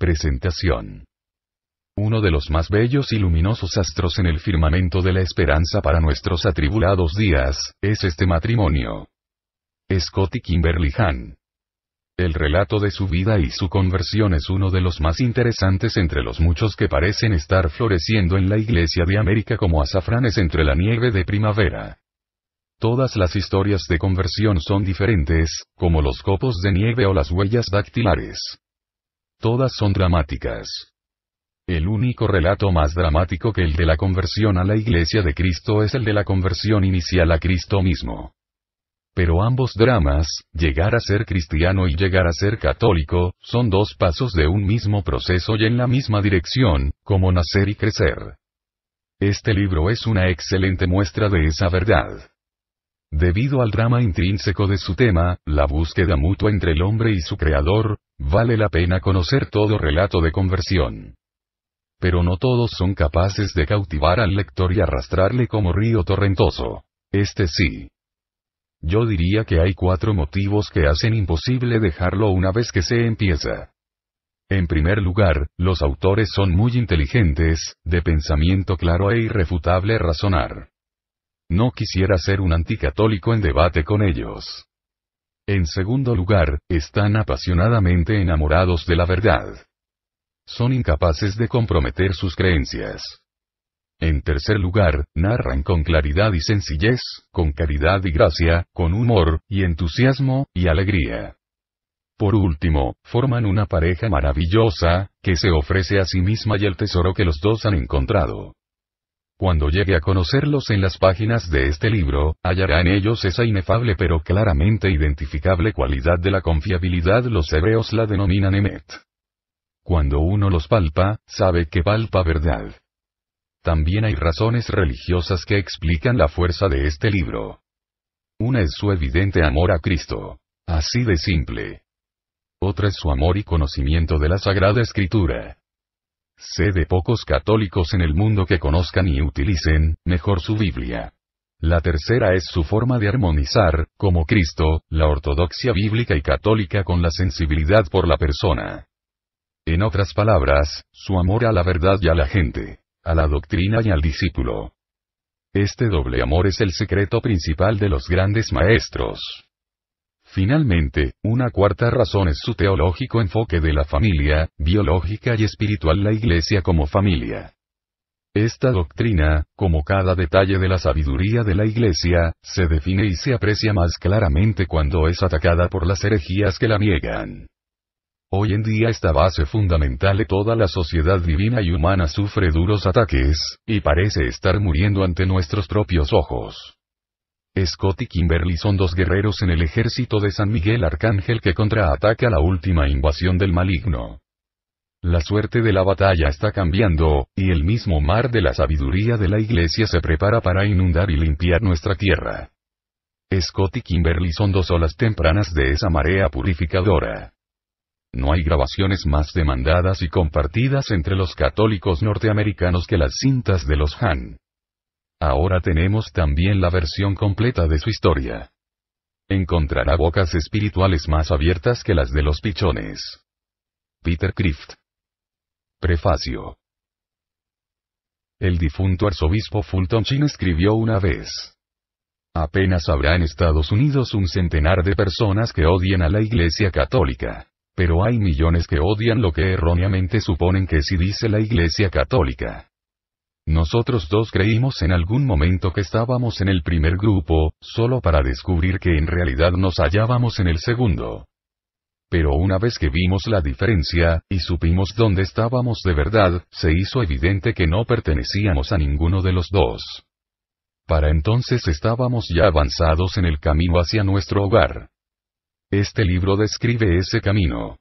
Presentación. Uno de los más bellos y luminosos astros en el firmamento de la esperanza para nuestros atribulados días, es este matrimonio. Scotty y Kimberly Hahn. El relato de su vida y su conversión es uno de los más interesantes entre los muchos que parecen estar floreciendo en la Iglesia de América como azafranes entre la nieve de primavera. Todas las historias de conversión son diferentes, como los copos de nieve o las huellas dactilares. Todas son dramáticas. El único relato más dramático que el de la conversión a la iglesia de Cristo es el de la conversión inicial a Cristo mismo. Pero ambos dramas, llegar a ser cristiano y llegar a ser católico, son dos pasos de un mismo proceso y en la misma dirección, como nacer y crecer. Este libro es una excelente muestra de esa verdad. Debido al drama intrínseco de su tema, la búsqueda mutua entre el hombre y su creador, vale la pena conocer todo relato de conversión. Pero no todos son capaces de cautivar al lector y arrastrarle como río torrentoso. Este sí. Yo diría que hay cuatro motivos que hacen imposible dejarlo una vez que se empieza. En primer lugar, los autores son muy inteligentes, de pensamiento claro e irrefutable razonar. No quisiera ser un anticatólico en debate con ellos. En segundo lugar, están apasionadamente enamorados de la verdad. Son incapaces de comprometer sus creencias. En tercer lugar, narran con claridad y sencillez, con caridad y gracia, con humor, y entusiasmo, y alegría. Por último, forman una pareja maravillosa, que se ofrece a sí misma y el tesoro que los dos han encontrado. Cuando llegue a conocerlos en las páginas de este libro, hallará en ellos esa inefable pero claramente identificable cualidad de la confiabilidad. Los hebreos la denominan emet. Cuando uno los palpa, sabe que palpa verdad. También hay razones religiosas que explican la fuerza de este libro. Una es su evidente amor a Cristo. Así de simple. Otra es su amor y conocimiento de la Sagrada Escritura. Sé de pocos católicos en el mundo que conozcan y utilicen, mejor su Biblia. La tercera es su forma de armonizar, como Cristo, la ortodoxia bíblica y católica con la sensibilidad por la persona. En otras palabras, su amor a la verdad y a la gente, a la doctrina y al discípulo. Este doble amor es el secreto principal de los grandes maestros. Finalmente, una cuarta razón es su teológico enfoque de la familia, biológica y espiritual la Iglesia como familia. Esta doctrina, como cada detalle de la sabiduría de la Iglesia, se define y se aprecia más claramente cuando es atacada por las herejías que la niegan. Hoy en día esta base fundamental de toda la sociedad divina y humana sufre duros ataques, y parece estar muriendo ante nuestros propios ojos. Scott y Kimberly son dos guerreros en el ejército de San Miguel Arcángel que contraataca la última invasión del maligno. La suerte de la batalla está cambiando, y el mismo mar de la sabiduría de la iglesia se prepara para inundar y limpiar nuestra tierra. Scott y Kimberly son dos olas tempranas de esa marea purificadora. No hay grabaciones más demandadas y compartidas entre los católicos norteamericanos que las cintas de los Han. Ahora tenemos también la versión completa de su historia. Encontrará bocas espirituales más abiertas que las de los pichones. Peter Crift. Prefacio. El difunto arzobispo Fulton Sheen escribió una vez. Apenas habrá en Estados Unidos un centenar de personas que odien a la Iglesia Católica. Pero hay millones que odian lo que erróneamente suponen que sí dice la Iglesia Católica. Nosotros dos creímos en algún momento que estábamos en el primer grupo, solo para descubrir que en realidad nos hallábamos en el segundo. Pero una vez que vimos la diferencia, y supimos dónde estábamos de verdad, se hizo evidente que no pertenecíamos a ninguno de los dos. Para entonces estábamos ya avanzados en el camino hacia nuestro hogar. Este libro describe ese camino.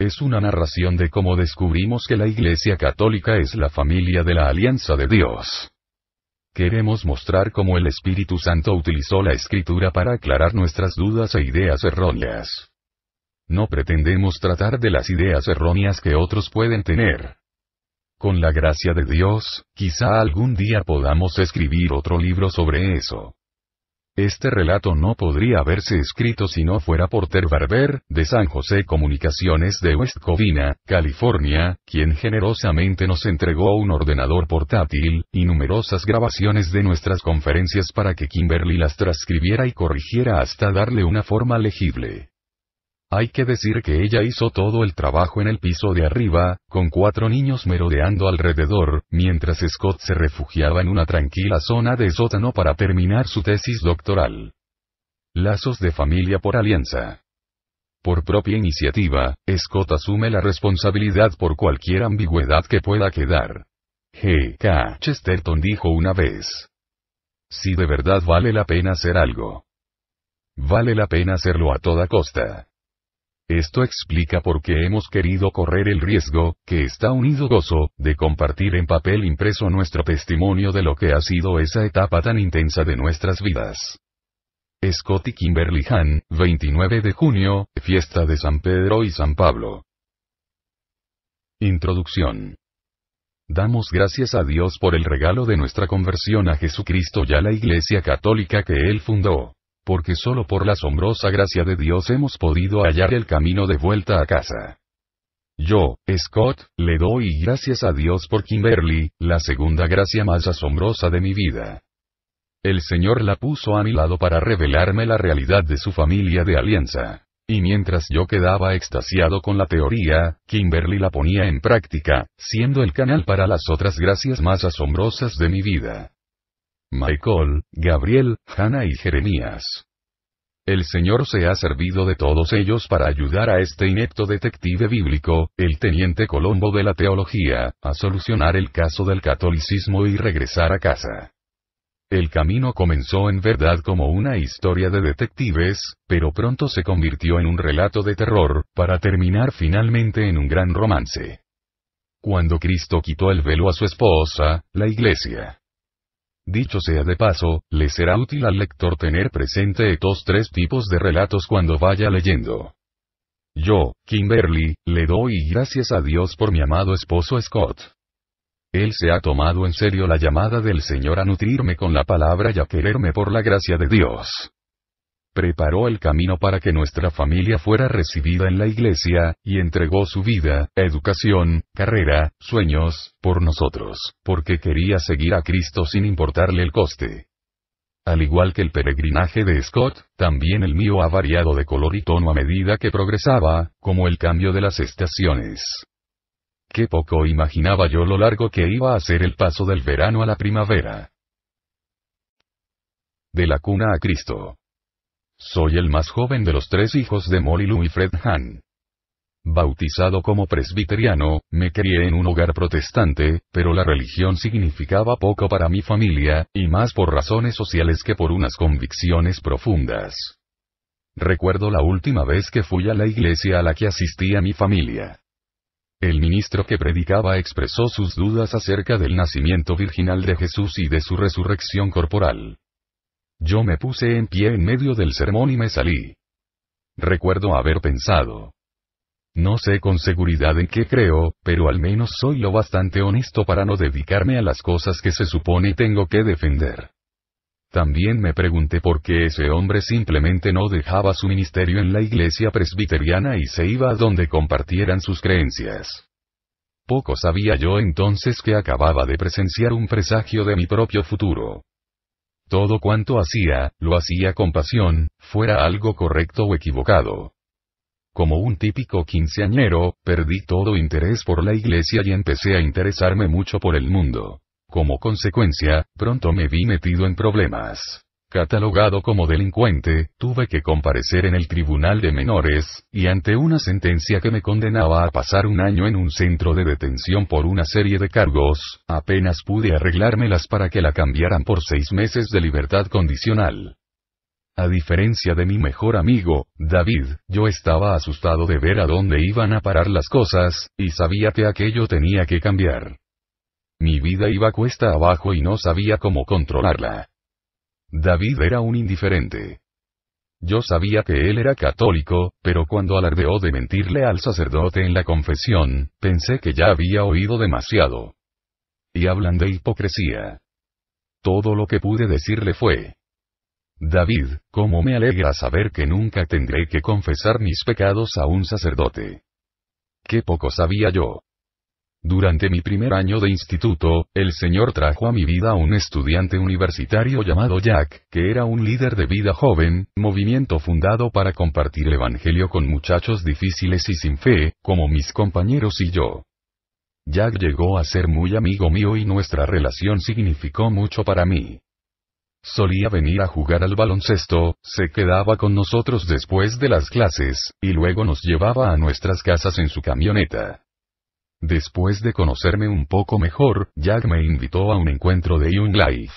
Es una narración de cómo descubrimos que la Iglesia Católica es la familia de la alianza de Dios. Queremos mostrar cómo el Espíritu Santo utilizó la escritura para aclarar nuestras dudas e ideas erróneas. No pretendemos tratar de las ideas erróneas que otros pueden tener. Con la gracia de Dios, quizá algún día podamos escribir otro libro sobre eso. Este relato no podría haberse escrito si no fuera por Ter Barber, de San José Comunicaciones de West Covina, California, quien generosamente nos entregó un ordenador portátil, y numerosas grabaciones de nuestras conferencias para que Kimberly las transcribiera y corrigiera hasta darle una forma legible. Hay que decir que ella hizo todo el trabajo en el piso de arriba, con cuatro niños merodeando alrededor, mientras Scott se refugiaba en una tranquila zona de sótano para terminar su tesis doctoral. Lazos de familia por alianza. Por propia iniciativa, Scott asume la responsabilidad por cualquier ambigüedad que pueda quedar. G.K. Chesterton dijo una vez. Si de verdad vale la pena hacer algo. Vale la pena hacerlo a toda costa. Esto explica por qué hemos querido correr el riesgo, que está unido gozo, de compartir en papel impreso nuestro testimonio de lo que ha sido esa etapa tan intensa de nuestras vidas. Scotty Kimberly Han, 29 de junio, fiesta de San Pedro y San Pablo. Introducción. Damos gracias a Dios por el regalo de nuestra conversión a Jesucristo y a la Iglesia Católica que Él fundó porque solo por la asombrosa gracia de Dios hemos podido hallar el camino de vuelta a casa. Yo, Scott, le doy gracias a Dios por Kimberly, la segunda gracia más asombrosa de mi vida. El Señor la puso a mi lado para revelarme la realidad de su familia de alianza. Y mientras yo quedaba extasiado con la teoría, Kimberly la ponía en práctica, siendo el canal para las otras gracias más asombrosas de mi vida. Michael, Gabriel, Hannah y Jeremías. El Señor se ha servido de todos ellos para ayudar a este inepto detective bíblico, el teniente Colombo de la teología, a solucionar el caso del catolicismo y regresar a casa. El camino comenzó en verdad como una historia de detectives, pero pronto se convirtió en un relato de terror, para terminar finalmente en un gran romance. Cuando Cristo quitó el velo a su esposa, la iglesia Dicho sea de paso, le será útil al lector tener presente estos tres tipos de relatos cuando vaya leyendo. Yo, Kimberly, le doy gracias a Dios por mi amado esposo Scott. Él se ha tomado en serio la llamada del Señor a nutrirme con la palabra y a quererme por la gracia de Dios preparó el camino para que nuestra familia fuera recibida en la iglesia, y entregó su vida, educación, carrera, sueños, por nosotros, porque quería seguir a Cristo sin importarle el coste. Al igual que el peregrinaje de Scott, también el mío ha variado de color y tono a medida que progresaba, como el cambio de las estaciones. Qué poco imaginaba yo lo largo que iba a ser el paso del verano a la primavera. De la cuna a Cristo. Soy el más joven de los tres hijos de Molly Lou y Fred Hahn. Bautizado como presbiteriano, me crié en un hogar protestante, pero la religión significaba poco para mi familia, y más por razones sociales que por unas convicciones profundas. Recuerdo la última vez que fui a la iglesia a la que asistía mi familia. El ministro que predicaba expresó sus dudas acerca del nacimiento virginal de Jesús y de su resurrección corporal. Yo me puse en pie en medio del sermón y me salí. Recuerdo haber pensado. No sé con seguridad en qué creo, pero al menos soy lo bastante honesto para no dedicarme a las cosas que se supone tengo que defender. También me pregunté por qué ese hombre simplemente no dejaba su ministerio en la iglesia presbiteriana y se iba a donde compartieran sus creencias. Poco sabía yo entonces que acababa de presenciar un presagio de mi propio futuro. Todo cuanto hacía, lo hacía con pasión, fuera algo correcto o equivocado. Como un típico quinceañero, perdí todo interés por la iglesia y empecé a interesarme mucho por el mundo. Como consecuencia, pronto me vi metido en problemas. Catalogado como delincuente, tuve que comparecer en el Tribunal de Menores, y ante una sentencia que me condenaba a pasar un año en un centro de detención por una serie de cargos, apenas pude arreglármelas para que la cambiaran por seis meses de libertad condicional. A diferencia de mi mejor amigo, David, yo estaba asustado de ver a dónde iban a parar las cosas, y sabía que aquello tenía que cambiar. Mi vida iba cuesta abajo y no sabía cómo controlarla. David era un indiferente. Yo sabía que él era católico, pero cuando alardeó de mentirle al sacerdote en la confesión, pensé que ya había oído demasiado. Y hablan de hipocresía. Todo lo que pude decirle fue. David, cómo me alegra saber que nunca tendré que confesar mis pecados a un sacerdote. Qué poco sabía yo. Durante mi primer año de instituto, el Señor trajo a mi vida a un estudiante universitario llamado Jack, que era un líder de vida joven, movimiento fundado para compartir el Evangelio con muchachos difíciles y sin fe, como mis compañeros y yo. Jack llegó a ser muy amigo mío y nuestra relación significó mucho para mí. Solía venir a jugar al baloncesto, se quedaba con nosotros después de las clases, y luego nos llevaba a nuestras casas en su camioneta. Después de conocerme un poco mejor, Jack me invitó a un encuentro de Young Life.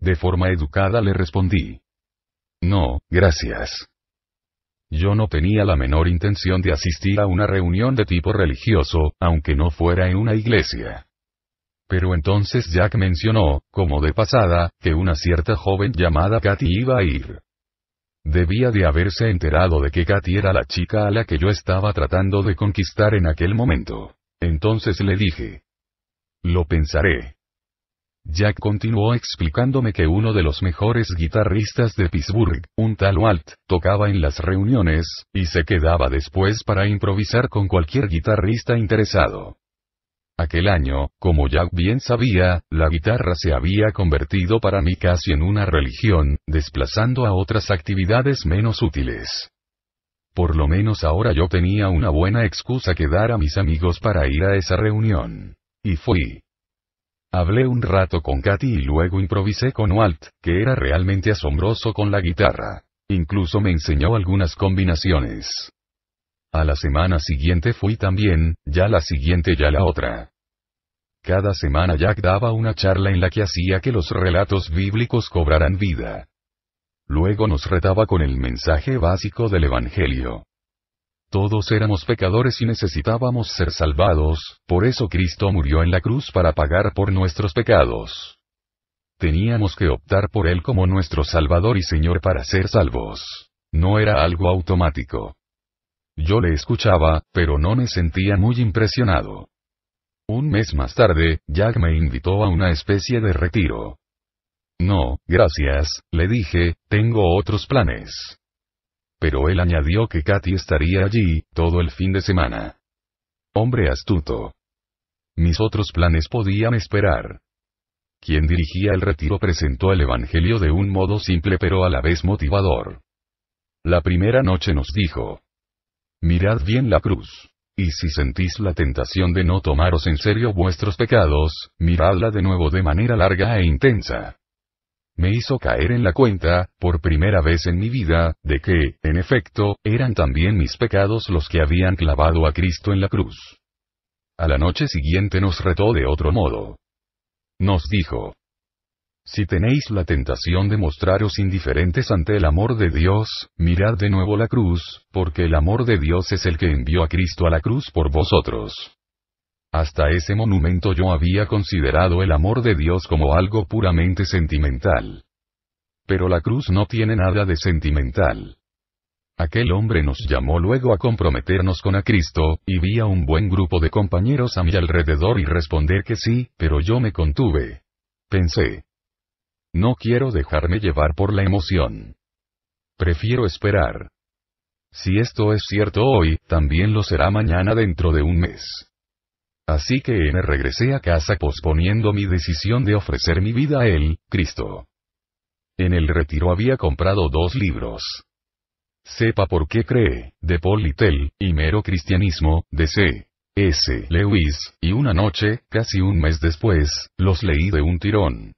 De forma educada le respondí. No, gracias. Yo no tenía la menor intención de asistir a una reunión de tipo religioso, aunque no fuera en una iglesia. Pero entonces Jack mencionó, como de pasada, que una cierta joven llamada Katy iba a ir. Debía de haberse enterado de que Katy era la chica a la que yo estaba tratando de conquistar en aquel momento. Entonces le dije. Lo pensaré. Jack continuó explicándome que uno de los mejores guitarristas de Pittsburgh, un tal Walt, tocaba en las reuniones, y se quedaba después para improvisar con cualquier guitarrista interesado. Aquel año, como ya bien sabía, la guitarra se había convertido para mí casi en una religión, desplazando a otras actividades menos útiles. Por lo menos ahora yo tenía una buena excusa que dar a mis amigos para ir a esa reunión. Y fui. Hablé un rato con Katy y luego improvisé con Walt, que era realmente asombroso con la guitarra. Incluso me enseñó algunas combinaciones. A la semana siguiente fui también, ya la siguiente ya la otra. Cada semana Jack daba una charla en la que hacía que los relatos bíblicos cobraran vida. Luego nos retaba con el mensaje básico del Evangelio. Todos éramos pecadores y necesitábamos ser salvados, por eso Cristo murió en la cruz para pagar por nuestros pecados. Teníamos que optar por Él como nuestro Salvador y Señor para ser salvos. No era algo automático. Yo le escuchaba, pero no me sentía muy impresionado. Un mes más tarde, Jack me invitó a una especie de retiro. No, gracias, le dije, tengo otros planes. Pero él añadió que Katy estaría allí, todo el fin de semana. Hombre astuto. Mis otros planes podían esperar. Quien dirigía el retiro presentó el Evangelio de un modo simple pero a la vez motivador. La primera noche nos dijo, Mirad bien la cruz. Y si sentís la tentación de no tomaros en serio vuestros pecados, miradla de nuevo de manera larga e intensa. Me hizo caer en la cuenta, por primera vez en mi vida, de que, en efecto, eran también mis pecados los que habían clavado a Cristo en la cruz. A la noche siguiente nos retó de otro modo. Nos dijo, si tenéis la tentación de mostraros indiferentes ante el amor de Dios, mirad de nuevo la cruz, porque el amor de Dios es el que envió a Cristo a la cruz por vosotros. Hasta ese monumento yo había considerado el amor de Dios como algo puramente sentimental. Pero la cruz no tiene nada de sentimental. Aquel hombre nos llamó luego a comprometernos con a Cristo, y vi a un buen grupo de compañeros a mi alrededor y responder que sí, pero yo me contuve. Pensé, no quiero dejarme llevar por la emoción. Prefiero esperar. Si esto es cierto hoy, también lo será mañana dentro de un mes. Así que me regresé a casa posponiendo mi decisión de ofrecer mi vida a él, Cristo. En el retiro había comprado dos libros. Sepa por qué cree, de Paul Littell, y Mero Cristianismo, de C. S. Lewis, y una noche, casi un mes después, los leí de un tirón.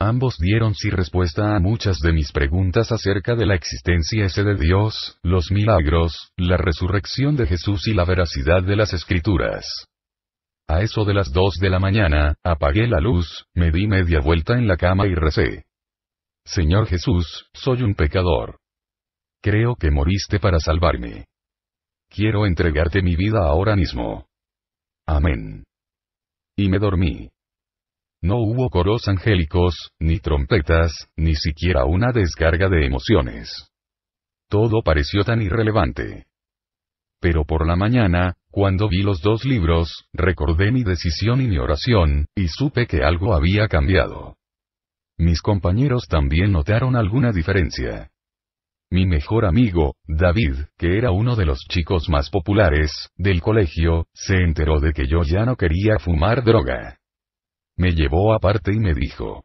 Ambos dieron sí respuesta a muchas de mis preguntas acerca de la existencia ese de Dios, los milagros, la resurrección de Jesús y la veracidad de las escrituras. A eso de las dos de la mañana, apagué la luz, me di media vuelta en la cama y recé. Señor Jesús, soy un pecador. Creo que moriste para salvarme. Quiero entregarte mi vida ahora mismo. Amén. Y me dormí. No hubo coros angélicos, ni trompetas, ni siquiera una descarga de emociones. Todo pareció tan irrelevante. Pero por la mañana, cuando vi los dos libros, recordé mi decisión y mi oración, y supe que algo había cambiado. Mis compañeros también notaron alguna diferencia. Mi mejor amigo, David, que era uno de los chicos más populares del colegio, se enteró de que yo ya no quería fumar droga. Me llevó aparte y me dijo.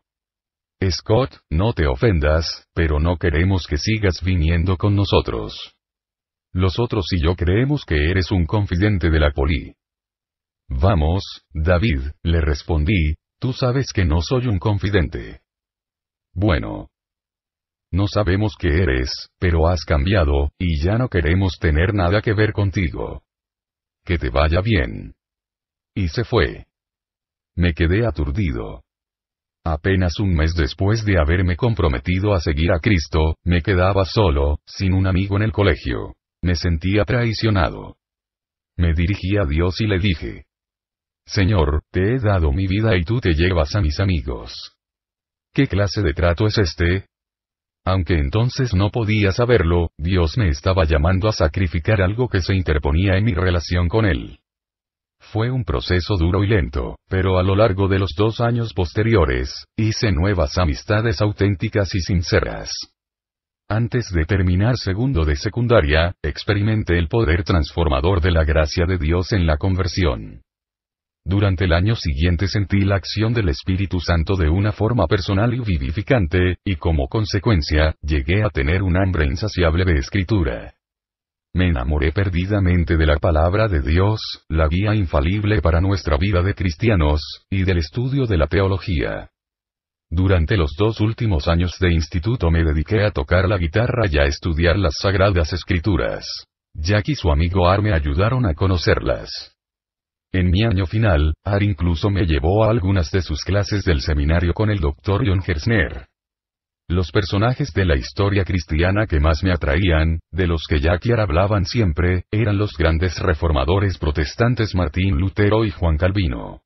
Scott, no te ofendas, pero no queremos que sigas viniendo con nosotros. Los otros y yo creemos que eres un confidente de la poli. Vamos, David, le respondí, tú sabes que no soy un confidente. Bueno. No sabemos qué eres, pero has cambiado, y ya no queremos tener nada que ver contigo. Que te vaya bien. Y se fue. Me quedé aturdido. Apenas un mes después de haberme comprometido a seguir a Cristo, me quedaba solo, sin un amigo en el colegio. Me sentía traicionado. Me dirigí a Dios y le dije, Señor, te he dado mi vida y tú te llevas a mis amigos. ¿Qué clase de trato es este? Aunque entonces no podía saberlo, Dios me estaba llamando a sacrificar algo que se interponía en mi relación con Él. Fue un proceso duro y lento, pero a lo largo de los dos años posteriores, hice nuevas amistades auténticas y sinceras. Antes de terminar segundo de secundaria, experimenté el poder transformador de la gracia de Dios en la conversión. Durante el año siguiente sentí la acción del Espíritu Santo de una forma personal y vivificante, y como consecuencia, llegué a tener un hambre insaciable de escritura. Me enamoré perdidamente de la palabra de Dios, la guía infalible para nuestra vida de cristianos, y del estudio de la teología. Durante los dos últimos años de instituto me dediqué a tocar la guitarra y a estudiar las sagradas escrituras. Jack y su amigo Ar me ayudaron a conocerlas. En mi año final, Ar incluso me llevó a algunas de sus clases del seminario con el doctor John Gersner. Los personajes de la historia cristiana que más me atraían, de los que Jacquier hablaban siempre, eran los grandes reformadores protestantes Martín Lutero y Juan Calvino.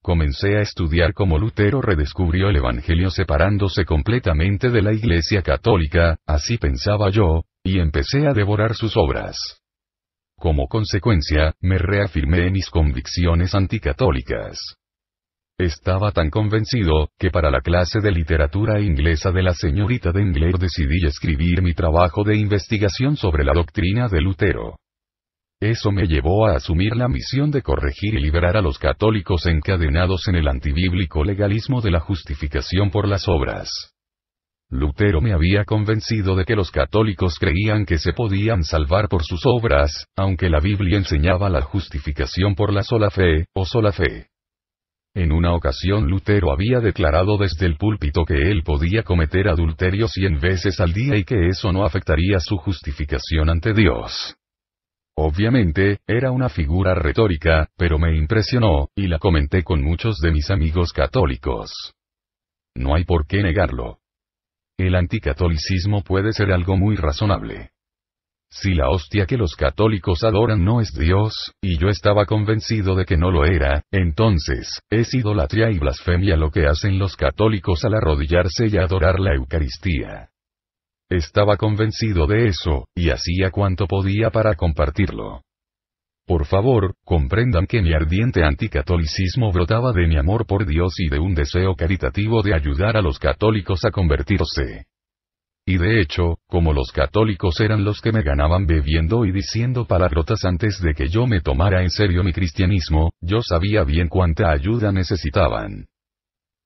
Comencé a estudiar cómo Lutero redescubrió el Evangelio separándose completamente de la Iglesia Católica, así pensaba yo, y empecé a devorar sus obras. Como consecuencia, me reafirmé en mis convicciones anticatólicas. Estaba tan convencido, que para la clase de literatura inglesa de la señorita Dengler decidí escribir mi trabajo de investigación sobre la doctrina de Lutero. Eso me llevó a asumir la misión de corregir y liberar a los católicos encadenados en el antibíblico legalismo de la justificación por las obras. Lutero me había convencido de que los católicos creían que se podían salvar por sus obras, aunque la Biblia enseñaba la justificación por la sola fe, o sola fe. En una ocasión Lutero había declarado desde el púlpito que él podía cometer adulterio cien veces al día y que eso no afectaría su justificación ante Dios. Obviamente, era una figura retórica, pero me impresionó, y la comenté con muchos de mis amigos católicos. No hay por qué negarlo. El anticatolicismo puede ser algo muy razonable. Si la hostia que los católicos adoran no es Dios, y yo estaba convencido de que no lo era, entonces, es idolatría y blasfemia lo que hacen los católicos al arrodillarse y adorar la Eucaristía. Estaba convencido de eso, y hacía cuanto podía para compartirlo. Por favor, comprendan que mi ardiente anticatolicismo brotaba de mi amor por Dios y de un deseo caritativo de ayudar a los católicos a convertirse. Y de hecho, como los católicos eran los que me ganaban bebiendo y diciendo palabrotas antes de que yo me tomara en serio mi cristianismo, yo sabía bien cuánta ayuda necesitaban.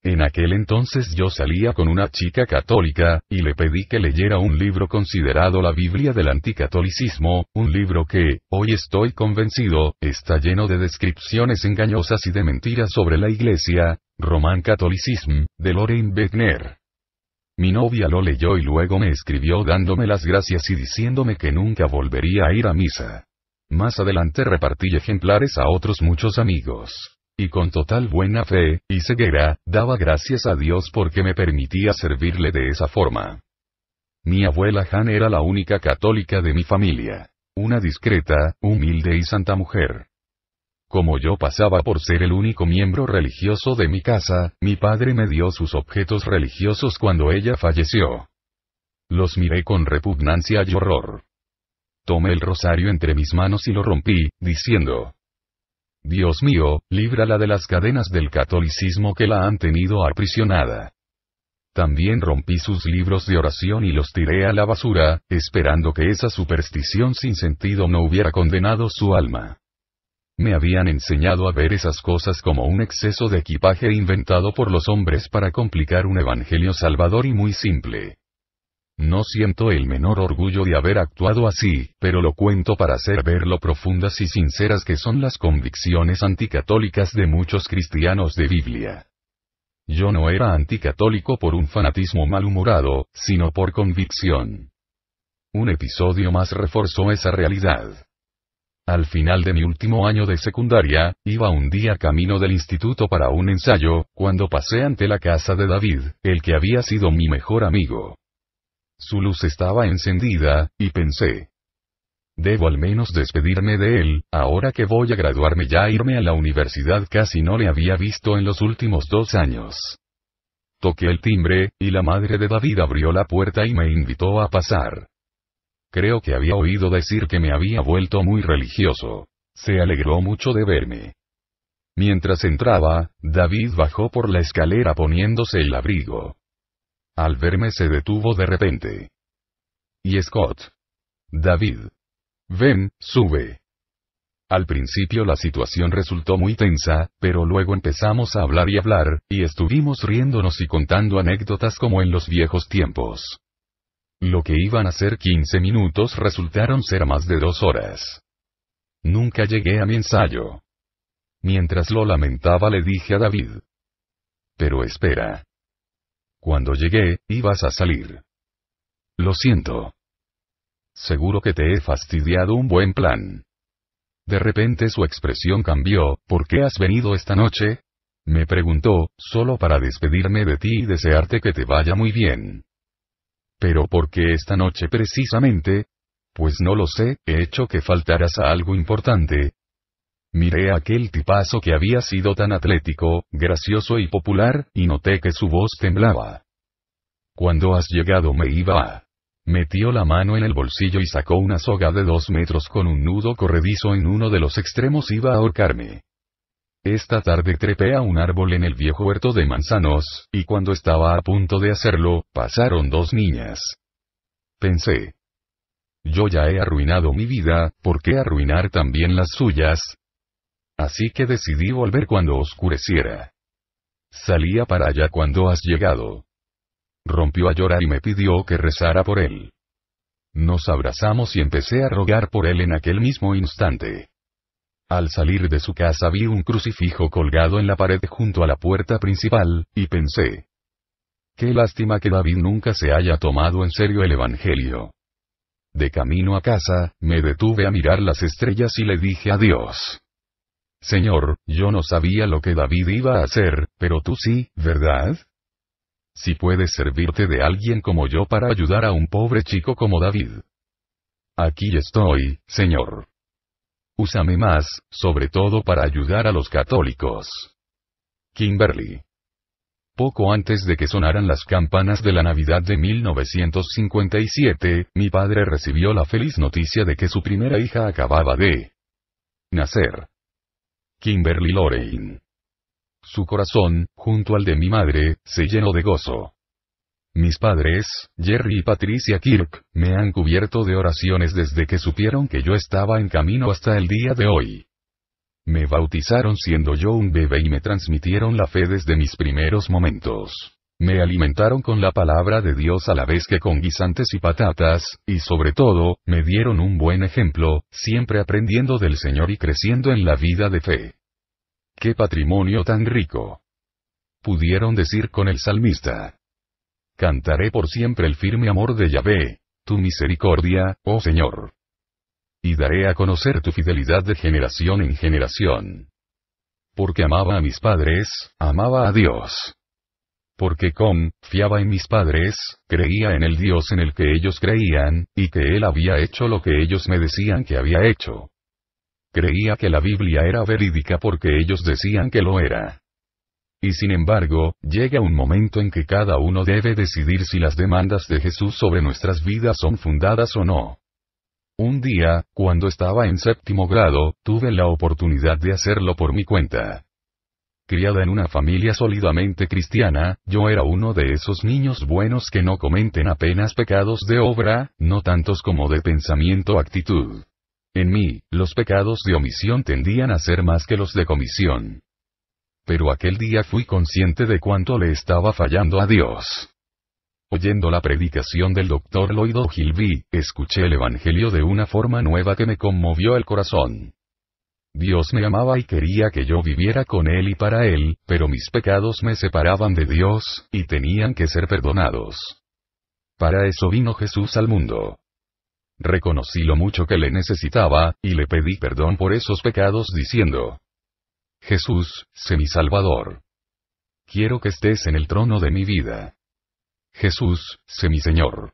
En aquel entonces yo salía con una chica católica, y le pedí que leyera un libro considerado la Biblia del anticatolicismo, un libro que, hoy estoy convencido, está lleno de descripciones engañosas y de mentiras sobre la Iglesia, Roman Catholicism, de Lorraine Beckner. Mi novia lo leyó y luego me escribió dándome las gracias y diciéndome que nunca volvería a ir a misa. Más adelante repartí ejemplares a otros muchos amigos. Y con total buena fe, y ceguera, daba gracias a Dios porque me permitía servirle de esa forma. Mi abuela Han era la única católica de mi familia. Una discreta, humilde y santa mujer. Como yo pasaba por ser el único miembro religioso de mi casa, mi padre me dio sus objetos religiosos cuando ella falleció. Los miré con repugnancia y horror. Tomé el rosario entre mis manos y lo rompí, diciendo, Dios mío, líbrala de las cadenas del catolicismo que la han tenido aprisionada. También rompí sus libros de oración y los tiré a la basura, esperando que esa superstición sin sentido no hubiera condenado su alma. Me habían enseñado a ver esas cosas como un exceso de equipaje inventado por los hombres para complicar un evangelio salvador y muy simple. No siento el menor orgullo de haber actuado así, pero lo cuento para hacer ver lo profundas y sinceras que son las convicciones anticatólicas de muchos cristianos de Biblia. Yo no era anticatólico por un fanatismo malhumorado, sino por convicción. Un episodio más reforzó esa realidad. Al final de mi último año de secundaria, iba un día camino del instituto para un ensayo, cuando pasé ante la casa de David, el que había sido mi mejor amigo. Su luz estaba encendida, y pensé. Debo al menos despedirme de él, ahora que voy a graduarme ya e irme a la universidad casi no le había visto en los últimos dos años. Toqué el timbre, y la madre de David abrió la puerta y me invitó a pasar. Creo que había oído decir que me había vuelto muy religioso. Se alegró mucho de verme. Mientras entraba, David bajó por la escalera poniéndose el abrigo. Al verme se detuvo de repente. Y Scott. David. Ven, sube. Al principio la situación resultó muy tensa, pero luego empezamos a hablar y hablar, y estuvimos riéndonos y contando anécdotas como en los viejos tiempos. Lo que iban a ser 15 minutos resultaron ser más de dos horas. Nunca llegué a mi ensayo. Mientras lo lamentaba le dije a David. Pero espera. Cuando llegué, ibas a salir. Lo siento. Seguro que te he fastidiado un buen plan. De repente su expresión cambió, ¿por qué has venido esta noche? Me preguntó, solo para despedirme de ti y desearte que te vaya muy bien. ¿Pero por qué esta noche precisamente? Pues no lo sé, he hecho que faltaras a algo importante. Miré a aquel tipazo que había sido tan atlético, gracioso y popular, y noté que su voz temblaba. Cuando has llegado me iba a... Metió la mano en el bolsillo y sacó una soga de dos metros con un nudo corredizo en uno de los extremos iba a ahorcarme. Esta tarde trepé a un árbol en el viejo huerto de manzanos, y cuando estaba a punto de hacerlo, pasaron dos niñas. Pensé. Yo ya he arruinado mi vida, ¿por qué arruinar también las suyas? Así que decidí volver cuando oscureciera. Salía para allá cuando has llegado. Rompió a llorar y me pidió que rezara por él. Nos abrazamos y empecé a rogar por él en aquel mismo instante. Al salir de su casa vi un crucifijo colgado en la pared junto a la puerta principal, y pensé. Qué lástima que David nunca se haya tomado en serio el Evangelio. De camino a casa, me detuve a mirar las estrellas y le dije a Dios. Señor, yo no sabía lo que David iba a hacer, pero tú sí, ¿verdad? Si puedes servirte de alguien como yo para ayudar a un pobre chico como David. Aquí estoy, Señor. Úsame más, sobre todo para ayudar a los católicos. Kimberly. Poco antes de que sonaran las campanas de la Navidad de 1957, mi padre recibió la feliz noticia de que su primera hija acababa de nacer. Kimberly Lorraine. Su corazón, junto al de mi madre, se llenó de gozo. Mis padres, Jerry y Patricia Kirk, me han cubierto de oraciones desde que supieron que yo estaba en camino hasta el día de hoy. Me bautizaron siendo yo un bebé y me transmitieron la fe desde mis primeros momentos. Me alimentaron con la palabra de Dios a la vez que con guisantes y patatas, y sobre todo, me dieron un buen ejemplo, siempre aprendiendo del Señor y creciendo en la vida de fe. ¡Qué patrimonio tan rico! Pudieron decir con el salmista. Cantaré por siempre el firme amor de Yahvé, tu misericordia, oh Señor. Y daré a conocer tu fidelidad de generación en generación. Porque amaba a mis padres, amaba a Dios. Porque confiaba en mis padres, creía en el Dios en el que ellos creían, y que Él había hecho lo que ellos me decían que había hecho. Creía que la Biblia era verídica porque ellos decían que lo era. Y sin embargo, llega un momento en que cada uno debe decidir si las demandas de Jesús sobre nuestras vidas son fundadas o no. Un día, cuando estaba en séptimo grado, tuve la oportunidad de hacerlo por mi cuenta. Criada en una familia sólidamente cristiana, yo era uno de esos niños buenos que no comenten apenas pecados de obra, no tantos como de pensamiento o actitud. En mí, los pecados de omisión tendían a ser más que los de comisión pero aquel día fui consciente de cuánto le estaba fallando a Dios. Oyendo la predicación del doctor Lloyd gilby escuché el Evangelio de una forma nueva que me conmovió el corazón. Dios me amaba y quería que yo viviera con Él y para Él, pero mis pecados me separaban de Dios, y tenían que ser perdonados. Para eso vino Jesús al mundo. Reconocí lo mucho que le necesitaba, y le pedí perdón por esos pecados diciendo, Jesús, sé mi Salvador. Quiero que estés en el trono de mi vida. Jesús, sé mi Señor.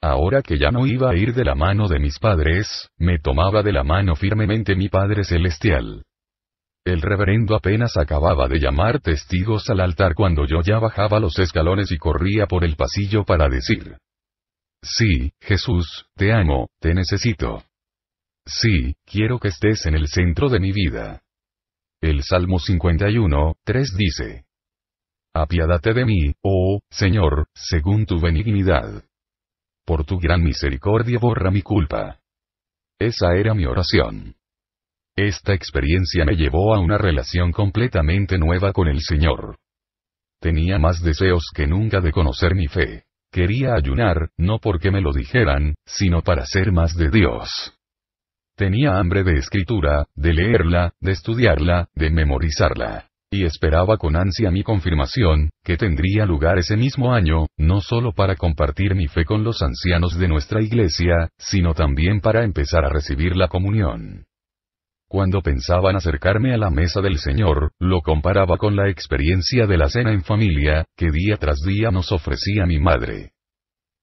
Ahora que ya no iba a ir de la mano de mis padres, me tomaba de la mano firmemente mi Padre Celestial. El reverendo apenas acababa de llamar testigos al altar cuando yo ya bajaba los escalones y corría por el pasillo para decir. Sí, Jesús, te amo, te necesito. Sí, quiero que estés en el centro de mi vida. El Salmo 51, 3 dice. Apiádate de mí, oh, Señor, según tu benignidad. Por tu gran misericordia borra mi culpa. Esa era mi oración. Esta experiencia me llevó a una relación completamente nueva con el Señor. Tenía más deseos que nunca de conocer mi fe. Quería ayunar, no porque me lo dijeran, sino para ser más de Dios. Tenía hambre de escritura, de leerla, de estudiarla, de memorizarla. Y esperaba con ansia mi confirmación, que tendría lugar ese mismo año, no solo para compartir mi fe con los ancianos de nuestra iglesia, sino también para empezar a recibir la comunión. Cuando pensaban acercarme a la mesa del Señor, lo comparaba con la experiencia de la cena en familia, que día tras día nos ofrecía mi madre.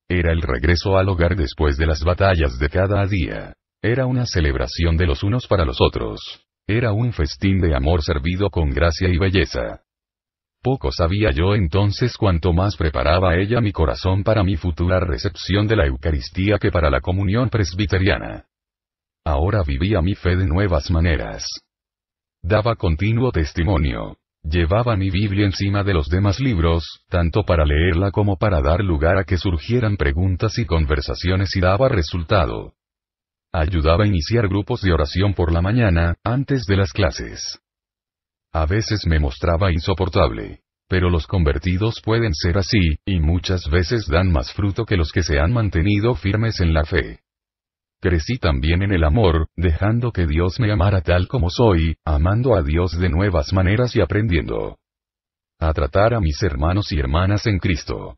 Era el regreso al hogar después de las batallas de cada día. Era una celebración de los unos para los otros. Era un festín de amor servido con gracia y belleza. Poco sabía yo entonces cuánto más preparaba ella mi corazón para mi futura recepción de la Eucaristía que para la comunión presbiteriana. Ahora vivía mi fe de nuevas maneras. Daba continuo testimonio, Llevaba mi Biblia encima de los demás libros, tanto para leerla como para dar lugar a que surgieran preguntas y conversaciones y daba resultado. Ayudaba a iniciar grupos de oración por la mañana, antes de las clases. A veces me mostraba insoportable. Pero los convertidos pueden ser así, y muchas veces dan más fruto que los que se han mantenido firmes en la fe. Crecí también en el amor, dejando que Dios me amara tal como soy, amando a Dios de nuevas maneras y aprendiendo a tratar a mis hermanos y hermanas en Cristo.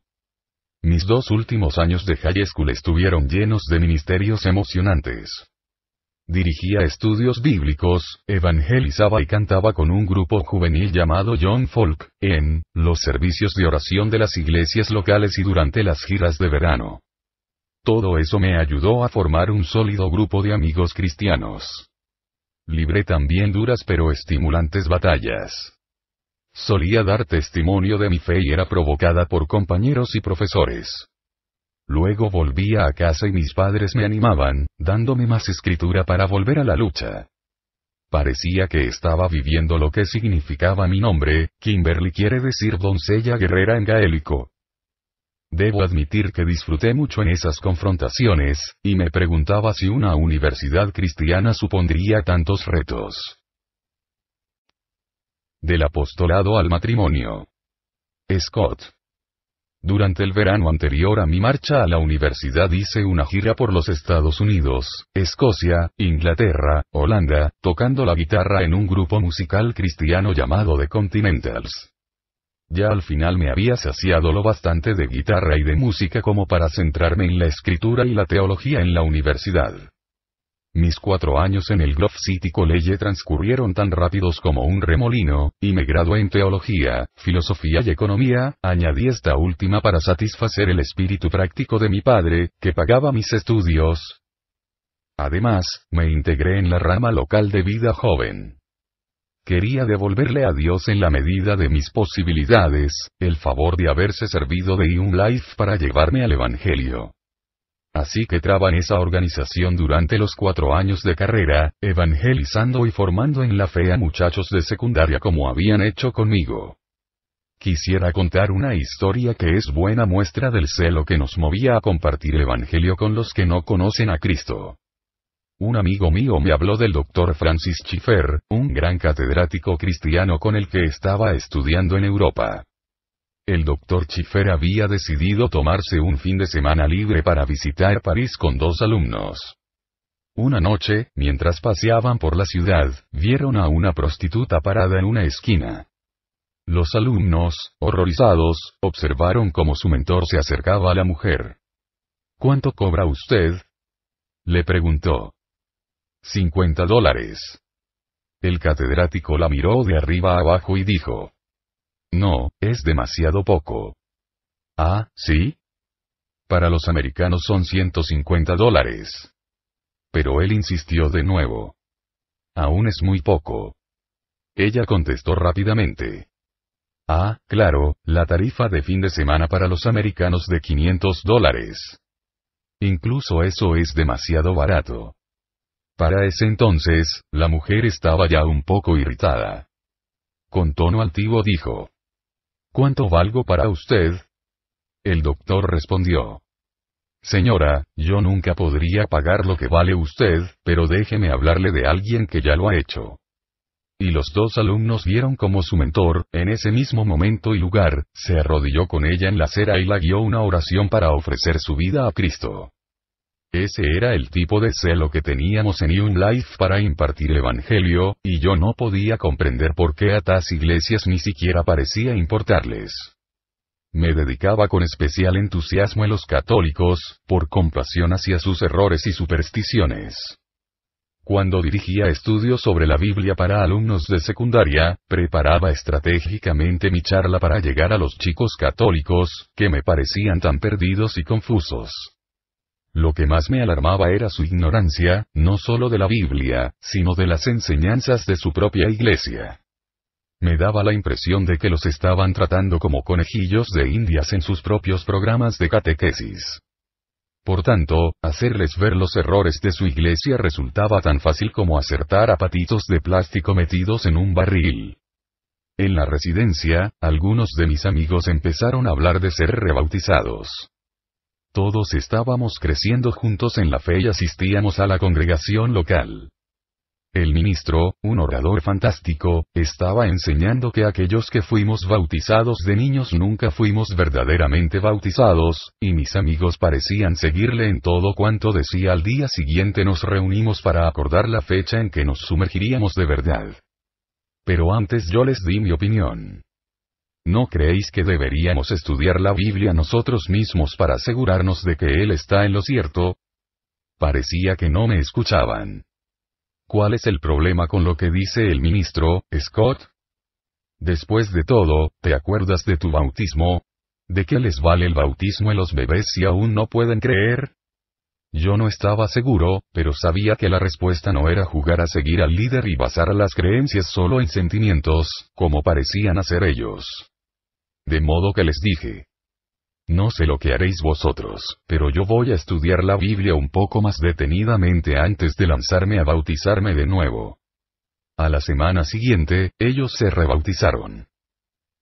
Mis dos últimos años de high school estuvieron llenos de ministerios emocionantes. Dirigía estudios bíblicos, evangelizaba y cantaba con un grupo juvenil llamado John Folk, en los servicios de oración de las iglesias locales y durante las giras de verano. Todo eso me ayudó a formar un sólido grupo de amigos cristianos. Libré también duras pero estimulantes batallas. Solía dar testimonio de mi fe y era provocada por compañeros y profesores. Luego volvía a casa y mis padres me animaban, dándome más escritura para volver a la lucha. Parecía que estaba viviendo lo que significaba mi nombre, Kimberly quiere decir doncella guerrera en gaélico. Debo admitir que disfruté mucho en esas confrontaciones, y me preguntaba si una universidad cristiana supondría tantos retos. Del apostolado al matrimonio. Scott. Durante el verano anterior a mi marcha a la universidad hice una gira por los Estados Unidos, Escocia, Inglaterra, Holanda, tocando la guitarra en un grupo musical cristiano llamado The Continentals. Ya al final me había saciado lo bastante de guitarra y de música como para centrarme en la escritura y la teología en la universidad. Mis cuatro años en el Grove City College transcurrieron tan rápidos como un remolino, y me gradué en teología, filosofía y economía, añadí esta última para satisfacer el espíritu práctico de mi padre, que pagaba mis estudios. Además, me integré en la rama local de vida joven. Quería devolverle a Dios en la medida de mis posibilidades, el favor de haberse servido de un Life para llevarme al Evangelio. Así que traban esa organización durante los cuatro años de carrera, evangelizando y formando en la fe a muchachos de secundaria como habían hecho conmigo. Quisiera contar una historia que es buena muestra del celo que nos movía a compartir Evangelio con los que no conocen a Cristo. Un amigo mío me habló del doctor Francis Schiffer, un gran catedrático cristiano con el que estaba estudiando en Europa el doctor Chiffer había decidido tomarse un fin de semana libre para visitar París con dos alumnos. Una noche, mientras paseaban por la ciudad, vieron a una prostituta parada en una esquina. Los alumnos, horrorizados, observaron cómo su mentor se acercaba a la mujer. ¿Cuánto cobra usted? le preguntó. 50 dólares. El catedrático la miró de arriba abajo y dijo, no, es demasiado poco. Ah, ¿sí? Para los americanos son 150 dólares. Pero él insistió de nuevo. Aún es muy poco. Ella contestó rápidamente. Ah, claro, la tarifa de fin de semana para los americanos de 500 dólares. Incluso eso es demasiado barato. Para ese entonces, la mujer estaba ya un poco irritada. Con tono altivo dijo. ¿Cuánto valgo para usted? El doctor respondió. Señora, yo nunca podría pagar lo que vale usted, pero déjeme hablarle de alguien que ya lo ha hecho. Y los dos alumnos vieron cómo su mentor, en ese mismo momento y lugar, se arrodilló con ella en la acera y la guió una oración para ofrecer su vida a Cristo. Ese era el tipo de celo que teníamos en Young Life para impartir evangelio, y yo no podía comprender por qué a tas iglesias ni siquiera parecía importarles. Me dedicaba con especial entusiasmo a los católicos, por compasión hacia sus errores y supersticiones. Cuando dirigía estudios sobre la Biblia para alumnos de secundaria, preparaba estratégicamente mi charla para llegar a los chicos católicos, que me parecían tan perdidos y confusos. Lo que más me alarmaba era su ignorancia, no solo de la Biblia, sino de las enseñanzas de su propia iglesia. Me daba la impresión de que los estaban tratando como conejillos de indias en sus propios programas de catequesis. Por tanto, hacerles ver los errores de su iglesia resultaba tan fácil como acertar a patitos de plástico metidos en un barril. En la residencia, algunos de mis amigos empezaron a hablar de ser rebautizados. Todos estábamos creciendo juntos en la fe y asistíamos a la congregación local. El ministro, un orador fantástico, estaba enseñando que aquellos que fuimos bautizados de niños nunca fuimos verdaderamente bautizados, y mis amigos parecían seguirle en todo cuanto decía al día siguiente nos reunimos para acordar la fecha en que nos sumergiríamos de verdad. Pero antes yo les di mi opinión. ¿No creéis que deberíamos estudiar la Biblia nosotros mismos para asegurarnos de que Él está en lo cierto? Parecía que no me escuchaban. ¿Cuál es el problema con lo que dice el ministro, Scott? Después de todo, ¿te acuerdas de tu bautismo? ¿De qué les vale el bautismo a los bebés si aún no pueden creer? Yo no estaba seguro, pero sabía que la respuesta no era jugar a seguir al líder y basar las creencias solo en sentimientos, como parecían hacer ellos. De modo que les dije, no sé lo que haréis vosotros, pero yo voy a estudiar la Biblia un poco más detenidamente antes de lanzarme a bautizarme de nuevo. A la semana siguiente, ellos se rebautizaron.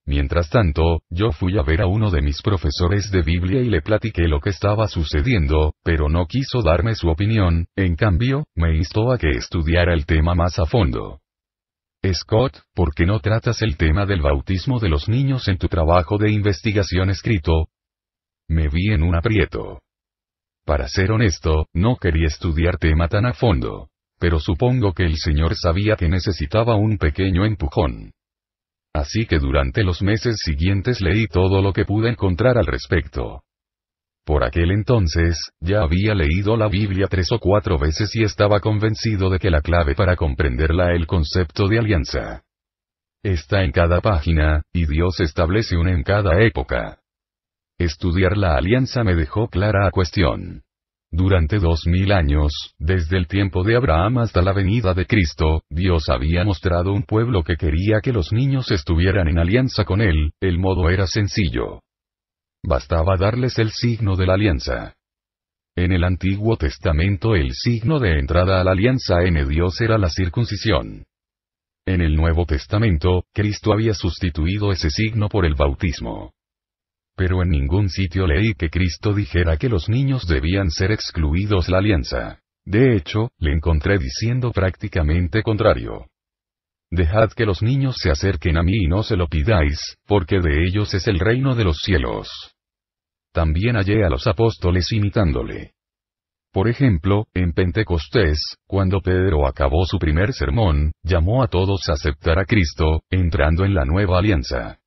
Mientras tanto, yo fui a ver a uno de mis profesores de Biblia y le platiqué lo que estaba sucediendo, pero no quiso darme su opinión, en cambio, me instó a que estudiara el tema más a fondo. Scott, ¿por qué no tratas el tema del bautismo de los niños en tu trabajo de investigación escrito? Me vi en un aprieto. Para ser honesto, no quería estudiar tema tan a fondo. Pero supongo que el señor sabía que necesitaba un pequeño empujón. Así que durante los meses siguientes leí todo lo que pude encontrar al respecto. Por aquel entonces, ya había leído la Biblia tres o cuatro veces y estaba convencido de que la clave para comprenderla es el concepto de alianza. Está en cada página, y Dios establece una en cada época. Estudiar la alianza me dejó clara a cuestión. Durante dos mil años, desde el tiempo de Abraham hasta la venida de Cristo, Dios había mostrado un pueblo que quería que los niños estuvieran en alianza con él, el modo era sencillo Bastaba darles el signo de la alianza. En el Antiguo Testamento el signo de entrada a la alianza en Dios era la circuncisión. En el Nuevo Testamento, Cristo había sustituido ese signo por el bautismo. Pero en ningún sitio leí que Cristo dijera que los niños debían ser excluidos la alianza. De hecho, le encontré diciendo prácticamente contrario. Dejad que los niños se acerquen a mí y no se lo pidáis, porque de ellos es el reino de los cielos también hallé a los apóstoles imitándole. Por ejemplo, en Pentecostés, cuando Pedro acabó su primer sermón, llamó a todos a aceptar a Cristo, entrando en la nueva alianza.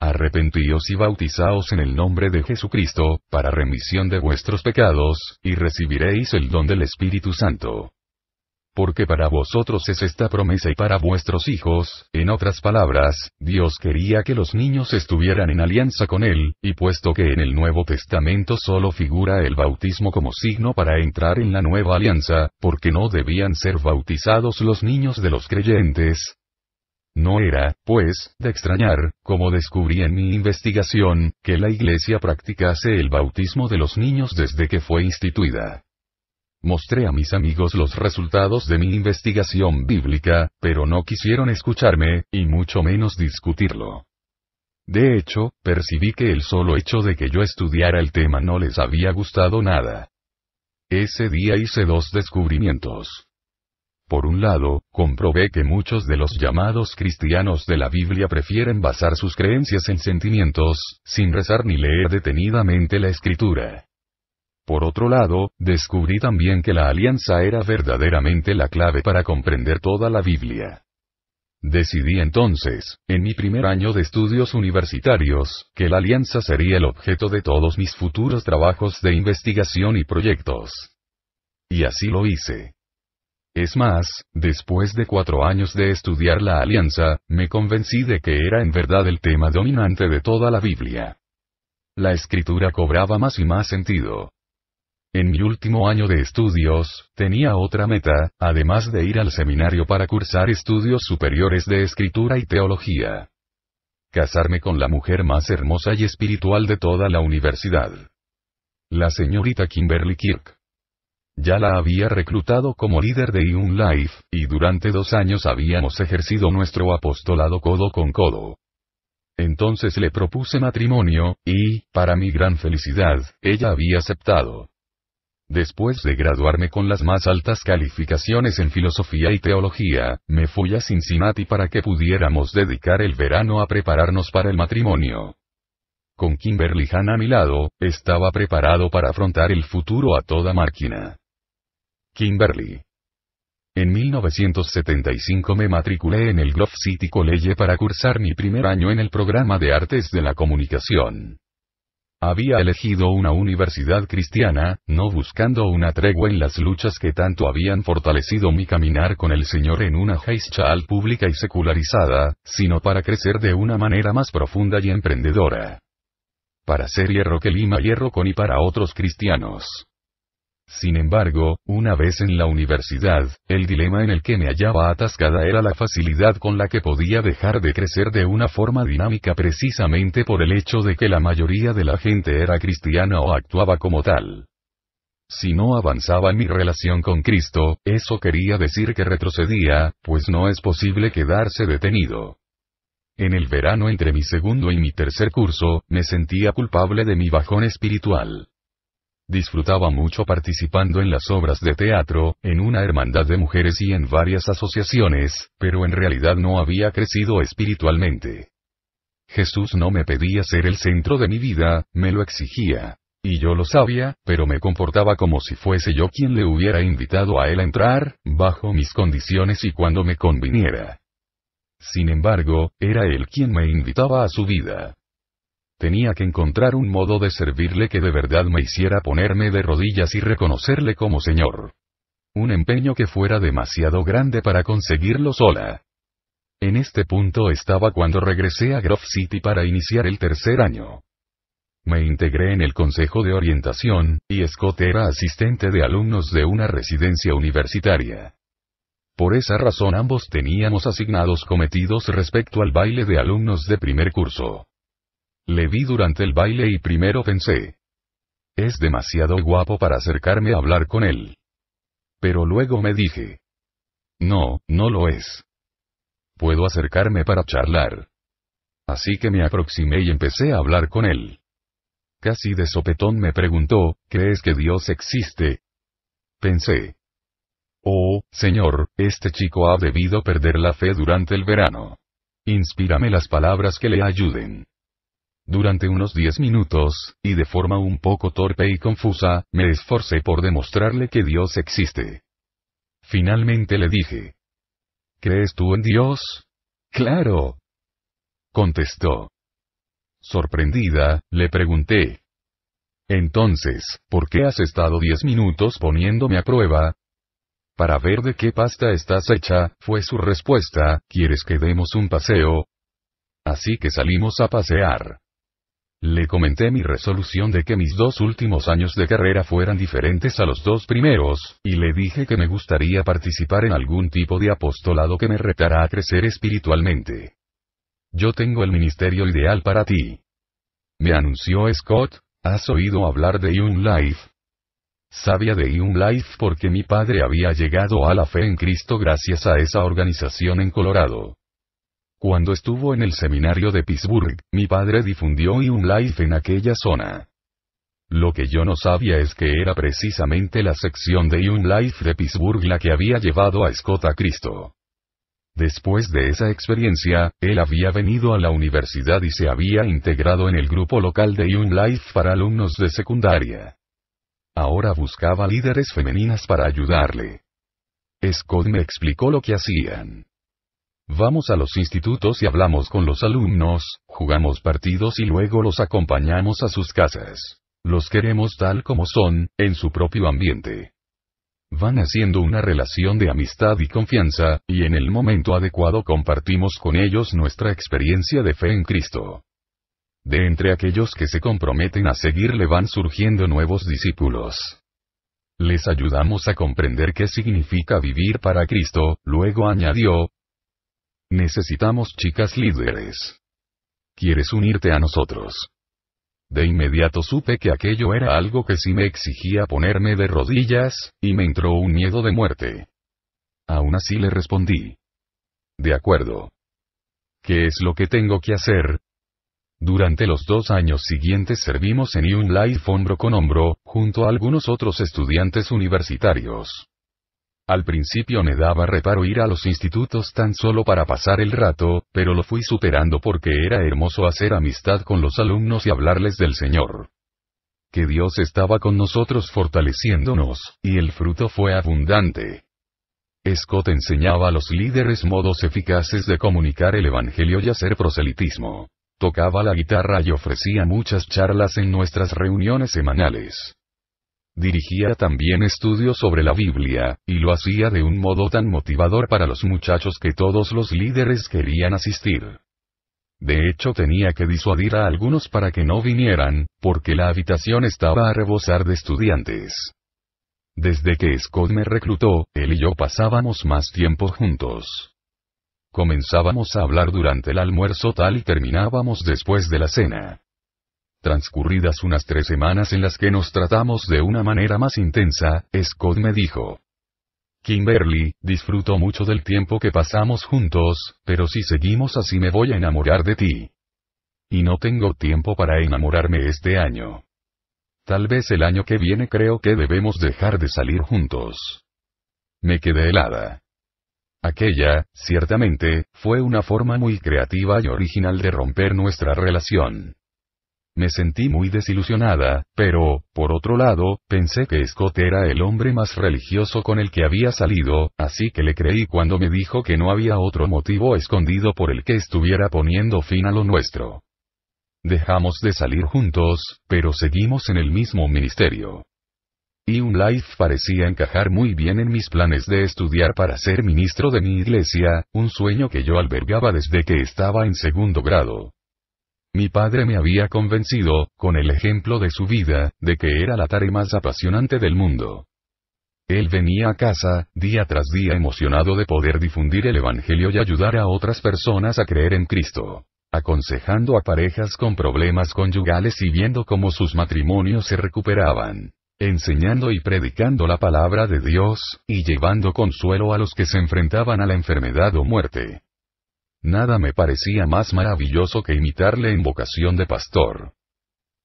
Arrepentíos y bautizaos en el nombre de Jesucristo, para remisión de vuestros pecados, y recibiréis el don del Espíritu Santo porque para vosotros es esta promesa y para vuestros hijos, en otras palabras, Dios quería que los niños estuvieran en alianza con Él, y puesto que en el Nuevo Testamento solo figura el bautismo como signo para entrar en la nueva alianza, porque no debían ser bautizados los niños de los creyentes, no era, pues, de extrañar, como descubrí en mi investigación, que la Iglesia practicase el bautismo de los niños desde que fue instituida. Mostré a mis amigos los resultados de mi investigación bíblica, pero no quisieron escucharme, y mucho menos discutirlo. De hecho, percibí que el solo hecho de que yo estudiara el tema no les había gustado nada. Ese día hice dos descubrimientos. Por un lado, comprobé que muchos de los llamados cristianos de la Biblia prefieren basar sus creencias en sentimientos, sin rezar ni leer detenidamente la escritura. Por otro lado, descubrí también que la alianza era verdaderamente la clave para comprender toda la Biblia. Decidí entonces, en mi primer año de estudios universitarios, que la alianza sería el objeto de todos mis futuros trabajos de investigación y proyectos. Y así lo hice. Es más, después de cuatro años de estudiar la alianza, me convencí de que era en verdad el tema dominante de toda la Biblia. La escritura cobraba más y más sentido, en mi último año de estudios, tenía otra meta, además de ir al seminario para cursar estudios superiores de escritura y teología. Casarme con la mujer más hermosa y espiritual de toda la universidad. La señorita Kimberly Kirk. Ya la había reclutado como líder de Young Life, y durante dos años habíamos ejercido nuestro apostolado codo con codo. Entonces le propuse matrimonio, y, para mi gran felicidad, ella había aceptado. Después de graduarme con las más altas calificaciones en filosofía y teología, me fui a Cincinnati para que pudiéramos dedicar el verano a prepararnos para el matrimonio. Con Kimberly Han a mi lado, estaba preparado para afrontar el futuro a toda máquina. Kimberly. En 1975 me matriculé en el Grove City College para cursar mi primer año en el programa de Artes de la Comunicación. Había elegido una universidad cristiana, no buscando una tregua en las luchas que tanto habían fortalecido mi caminar con el Señor en una Heishal pública y secularizada, sino para crecer de una manera más profunda y emprendedora. Para ser hierro que lima hierro con y para otros cristianos. Sin embargo, una vez en la universidad, el dilema en el que me hallaba atascada era la facilidad con la que podía dejar de crecer de una forma dinámica precisamente por el hecho de que la mayoría de la gente era cristiana o actuaba como tal. Si no avanzaba en mi relación con Cristo, eso quería decir que retrocedía, pues no es posible quedarse detenido. En el verano entre mi segundo y mi tercer curso, me sentía culpable de mi bajón espiritual. Disfrutaba mucho participando en las obras de teatro, en una hermandad de mujeres y en varias asociaciones, pero en realidad no había crecido espiritualmente. Jesús no me pedía ser el centro de mi vida, me lo exigía. Y yo lo sabía, pero me comportaba como si fuese yo quien le hubiera invitado a él a entrar, bajo mis condiciones y cuando me conviniera. Sin embargo, era él quien me invitaba a su vida. Tenía que encontrar un modo de servirle que de verdad me hiciera ponerme de rodillas y reconocerle como Señor. Un empeño que fuera demasiado grande para conseguirlo sola. En este punto estaba cuando regresé a Grove City para iniciar el tercer año. Me integré en el Consejo de Orientación, y Scott era asistente de alumnos de una residencia universitaria. Por esa razón ambos teníamos asignados cometidos respecto al baile de alumnos de primer curso. Le vi durante el baile y primero pensé. Es demasiado guapo para acercarme a hablar con él. Pero luego me dije. No, no lo es. Puedo acercarme para charlar. Así que me aproximé y empecé a hablar con él. Casi de sopetón me preguntó, ¿crees que Dios existe? Pensé. Oh, señor, este chico ha debido perder la fe durante el verano. Inspírame las palabras que le ayuden. Durante unos diez minutos, y de forma un poco torpe y confusa, me esforcé por demostrarle que Dios existe. Finalmente le dije. ¿Crees tú en Dios? Claro. Contestó. Sorprendida, le pregunté. Entonces, ¿por qué has estado diez minutos poniéndome a prueba? Para ver de qué pasta estás hecha, fue su respuesta, ¿quieres que demos un paseo? Así que salimos a pasear. Le comenté mi resolución de que mis dos últimos años de carrera fueran diferentes a los dos primeros, y le dije que me gustaría participar en algún tipo de apostolado que me retara a crecer espiritualmente. Yo tengo el ministerio ideal para ti. Me anunció Scott, ¿has oído hablar de Young Life? Sabía de Young Life porque mi padre había llegado a la fe en Cristo gracias a esa organización en Colorado. Cuando estuvo en el seminario de Pittsburgh, mi padre difundió un Life en aquella zona. Lo que yo no sabía es que era precisamente la sección de Young Life de Pittsburgh la que había llevado a Scott a Cristo. Después de esa experiencia, él había venido a la universidad y se había integrado en el grupo local de Young Life para alumnos de secundaria. Ahora buscaba líderes femeninas para ayudarle. Scott me explicó lo que hacían. Vamos a los institutos y hablamos con los alumnos, jugamos partidos y luego los acompañamos a sus casas. Los queremos tal como son, en su propio ambiente. Van haciendo una relación de amistad y confianza, y en el momento adecuado compartimos con ellos nuestra experiencia de fe en Cristo. De entre aquellos que se comprometen a seguirle van surgiendo nuevos discípulos. Les ayudamos a comprender qué significa vivir para Cristo, luego añadió, Necesitamos chicas líderes. ¿Quieres unirte a nosotros? De inmediato supe que aquello era algo que sí me exigía ponerme de rodillas, y me entró un miedo de muerte. Aún así le respondí. De acuerdo. ¿Qué es lo que tengo que hacer? Durante los dos años siguientes servimos en Life hombro con hombro, junto a algunos otros estudiantes universitarios. Al principio me daba reparo ir a los institutos tan solo para pasar el rato, pero lo fui superando porque era hermoso hacer amistad con los alumnos y hablarles del Señor. Que Dios estaba con nosotros fortaleciéndonos, y el fruto fue abundante. Scott enseñaba a los líderes modos eficaces de comunicar el Evangelio y hacer proselitismo. Tocaba la guitarra y ofrecía muchas charlas en nuestras reuniones semanales. Dirigía también estudios sobre la Biblia, y lo hacía de un modo tan motivador para los muchachos que todos los líderes querían asistir. De hecho tenía que disuadir a algunos para que no vinieran, porque la habitación estaba a rebosar de estudiantes. Desde que Scott me reclutó, él y yo pasábamos más tiempo juntos. Comenzábamos a hablar durante el almuerzo tal y terminábamos después de la cena. Transcurridas unas tres semanas en las que nos tratamos de una manera más intensa, Scott me dijo. Kimberly, disfruto mucho del tiempo que pasamos juntos, pero si seguimos así me voy a enamorar de ti. Y no tengo tiempo para enamorarme este año. Tal vez el año que viene creo que debemos dejar de salir juntos. Me quedé helada. Aquella, ciertamente, fue una forma muy creativa y original de romper nuestra relación. Me sentí muy desilusionada, pero, por otro lado, pensé que Scott era el hombre más religioso con el que había salido, así que le creí cuando me dijo que no había otro motivo escondido por el que estuviera poniendo fin a lo nuestro. Dejamos de salir juntos, pero seguimos en el mismo ministerio. Y un life parecía encajar muy bien en mis planes de estudiar para ser ministro de mi iglesia, un sueño que yo albergaba desde que estaba en segundo grado. Mi padre me había convencido, con el ejemplo de su vida, de que era la tarea más apasionante del mundo. Él venía a casa, día tras día emocionado de poder difundir el Evangelio y ayudar a otras personas a creer en Cristo. Aconsejando a parejas con problemas conyugales y viendo cómo sus matrimonios se recuperaban. Enseñando y predicando la palabra de Dios, y llevando consuelo a los que se enfrentaban a la enfermedad o muerte. Nada me parecía más maravilloso que imitarle en vocación de pastor.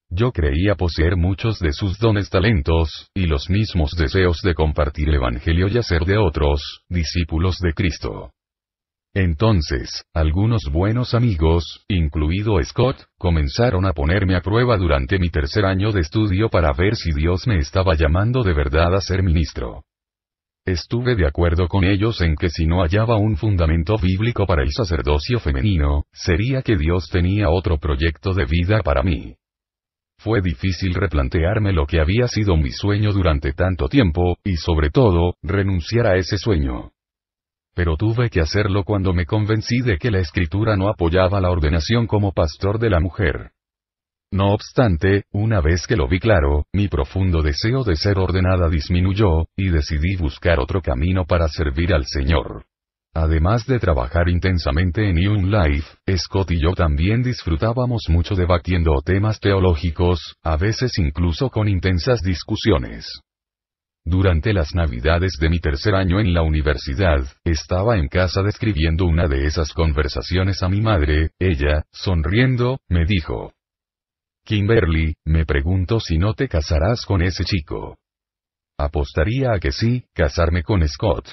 Yo creía poseer muchos de sus dones talentos, y los mismos deseos de compartir el Evangelio y hacer de otros, discípulos de Cristo. Entonces, algunos buenos amigos, incluido Scott, comenzaron a ponerme a prueba durante mi tercer año de estudio para ver si Dios me estaba llamando de verdad a ser ministro. Estuve de acuerdo con ellos en que si no hallaba un fundamento bíblico para el sacerdocio femenino, sería que Dios tenía otro proyecto de vida para mí. Fue difícil replantearme lo que había sido mi sueño durante tanto tiempo, y sobre todo, renunciar a ese sueño. Pero tuve que hacerlo cuando me convencí de que la escritura no apoyaba la ordenación como pastor de la mujer. No obstante, una vez que lo vi claro, mi profundo deseo de ser ordenada disminuyó, y decidí buscar otro camino para servir al Señor. Además de trabajar intensamente en Young Life, Scott y yo también disfrutábamos mucho debatiendo temas teológicos, a veces incluso con intensas discusiones. Durante las navidades de mi tercer año en la universidad, estaba en casa describiendo una de esas conversaciones a mi madre, ella, sonriendo, me dijo, Kimberly, me pregunto si no te casarás con ese chico. Apostaría a que sí, casarme con Scott.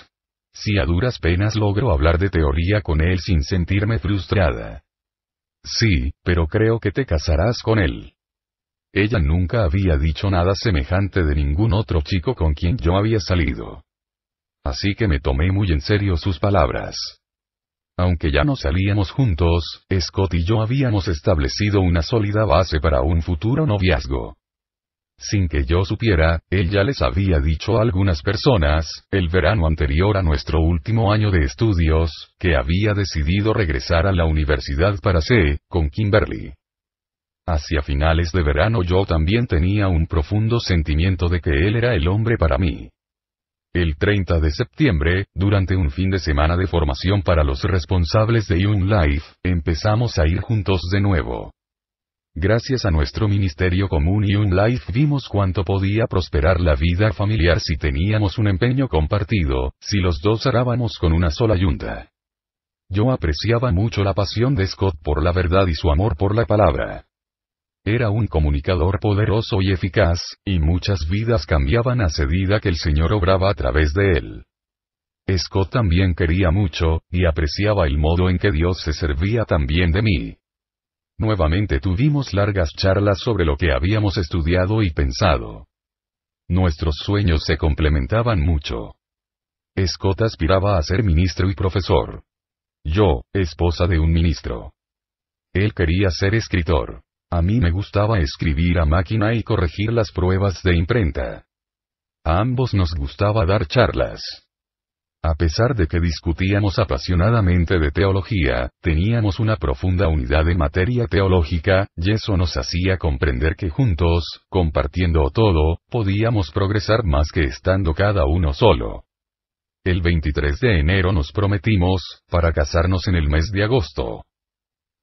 Si a duras penas logro hablar de teoría con él sin sentirme frustrada. Sí, pero creo que te casarás con él. Ella nunca había dicho nada semejante de ningún otro chico con quien yo había salido. Así que me tomé muy en serio sus palabras. Aunque ya no salíamos juntos, Scott y yo habíamos establecido una sólida base para un futuro noviazgo. Sin que yo supiera, él ya les había dicho a algunas personas, el verano anterior a nuestro último año de estudios, que había decidido regresar a la universidad para C, con Kimberly. Hacia finales de verano yo también tenía un profundo sentimiento de que él era el hombre para mí el 30 de septiembre, durante un fin de semana de formación para los responsables de Young Life, empezamos a ir juntos de nuevo. Gracias a nuestro ministerio común Young Life vimos cuánto podía prosperar la vida familiar si teníamos un empeño compartido, si los dos arábamos con una sola yunta. Yo apreciaba mucho la pasión de Scott por la verdad y su amor por la palabra. Era un comunicador poderoso y eficaz, y muchas vidas cambiaban a medida que el Señor obraba a través de él. Scott también quería mucho, y apreciaba el modo en que Dios se servía también de mí. Nuevamente tuvimos largas charlas sobre lo que habíamos estudiado y pensado. Nuestros sueños se complementaban mucho. Scott aspiraba a ser ministro y profesor. Yo, esposa de un ministro. Él quería ser escritor. A mí me gustaba escribir a máquina y corregir las pruebas de imprenta. A ambos nos gustaba dar charlas. A pesar de que discutíamos apasionadamente de teología, teníamos una profunda unidad en materia teológica, y eso nos hacía comprender que juntos, compartiendo todo, podíamos progresar más que estando cada uno solo. El 23 de enero nos prometimos, para casarnos en el mes de agosto.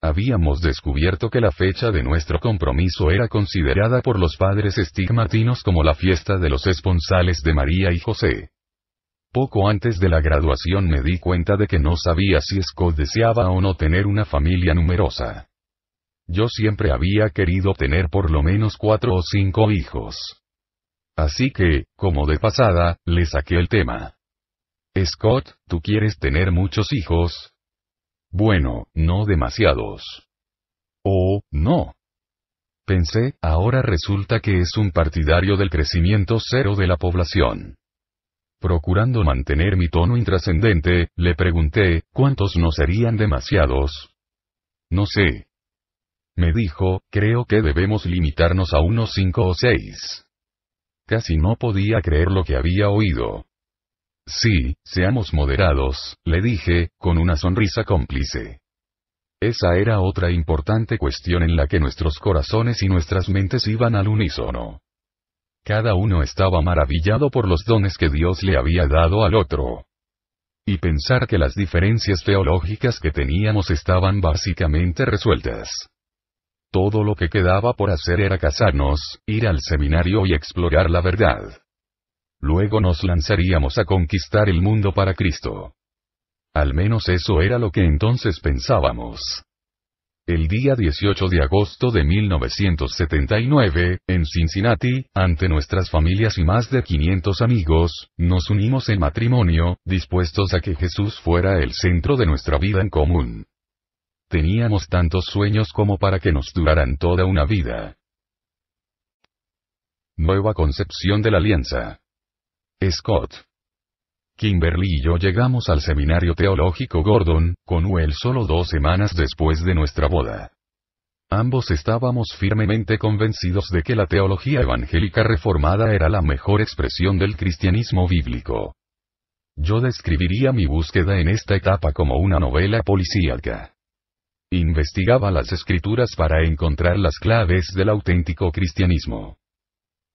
Habíamos descubierto que la fecha de nuestro compromiso era considerada por los padres estigmatinos como la fiesta de los esponsales de María y José. Poco antes de la graduación me di cuenta de que no sabía si Scott deseaba o no tener una familia numerosa. Yo siempre había querido tener por lo menos cuatro o cinco hijos. Así que, como de pasada, le saqué el tema. Scott, ¿tú quieres tener muchos hijos? Bueno, no demasiados. Oh, no. Pensé, ahora resulta que es un partidario del crecimiento cero de la población. Procurando mantener mi tono intrascendente, le pregunté, ¿cuántos no serían demasiados? No sé. Me dijo, creo que debemos limitarnos a unos cinco o seis. Casi no podía creer lo que había oído. Sí, seamos moderados, le dije, con una sonrisa cómplice. Esa era otra importante cuestión en la que nuestros corazones y nuestras mentes iban al unísono. Cada uno estaba maravillado por los dones que Dios le había dado al otro. Y pensar que las diferencias teológicas que teníamos estaban básicamente resueltas. Todo lo que quedaba por hacer era casarnos, ir al seminario y explorar la verdad. Luego nos lanzaríamos a conquistar el mundo para Cristo. Al menos eso era lo que entonces pensábamos. El día 18 de agosto de 1979, en Cincinnati, ante nuestras familias y más de 500 amigos, nos unimos en matrimonio, dispuestos a que Jesús fuera el centro de nuestra vida en común. Teníamos tantos sueños como para que nos duraran toda una vida. Nueva concepción de la alianza. Scott. Kimberly y yo llegamos al seminario teológico Gordon, con Well solo dos semanas después de nuestra boda. Ambos estábamos firmemente convencidos de que la teología evangélica reformada era la mejor expresión del cristianismo bíblico. Yo describiría mi búsqueda en esta etapa como una novela policíaca. Investigaba las escrituras para encontrar las claves del auténtico cristianismo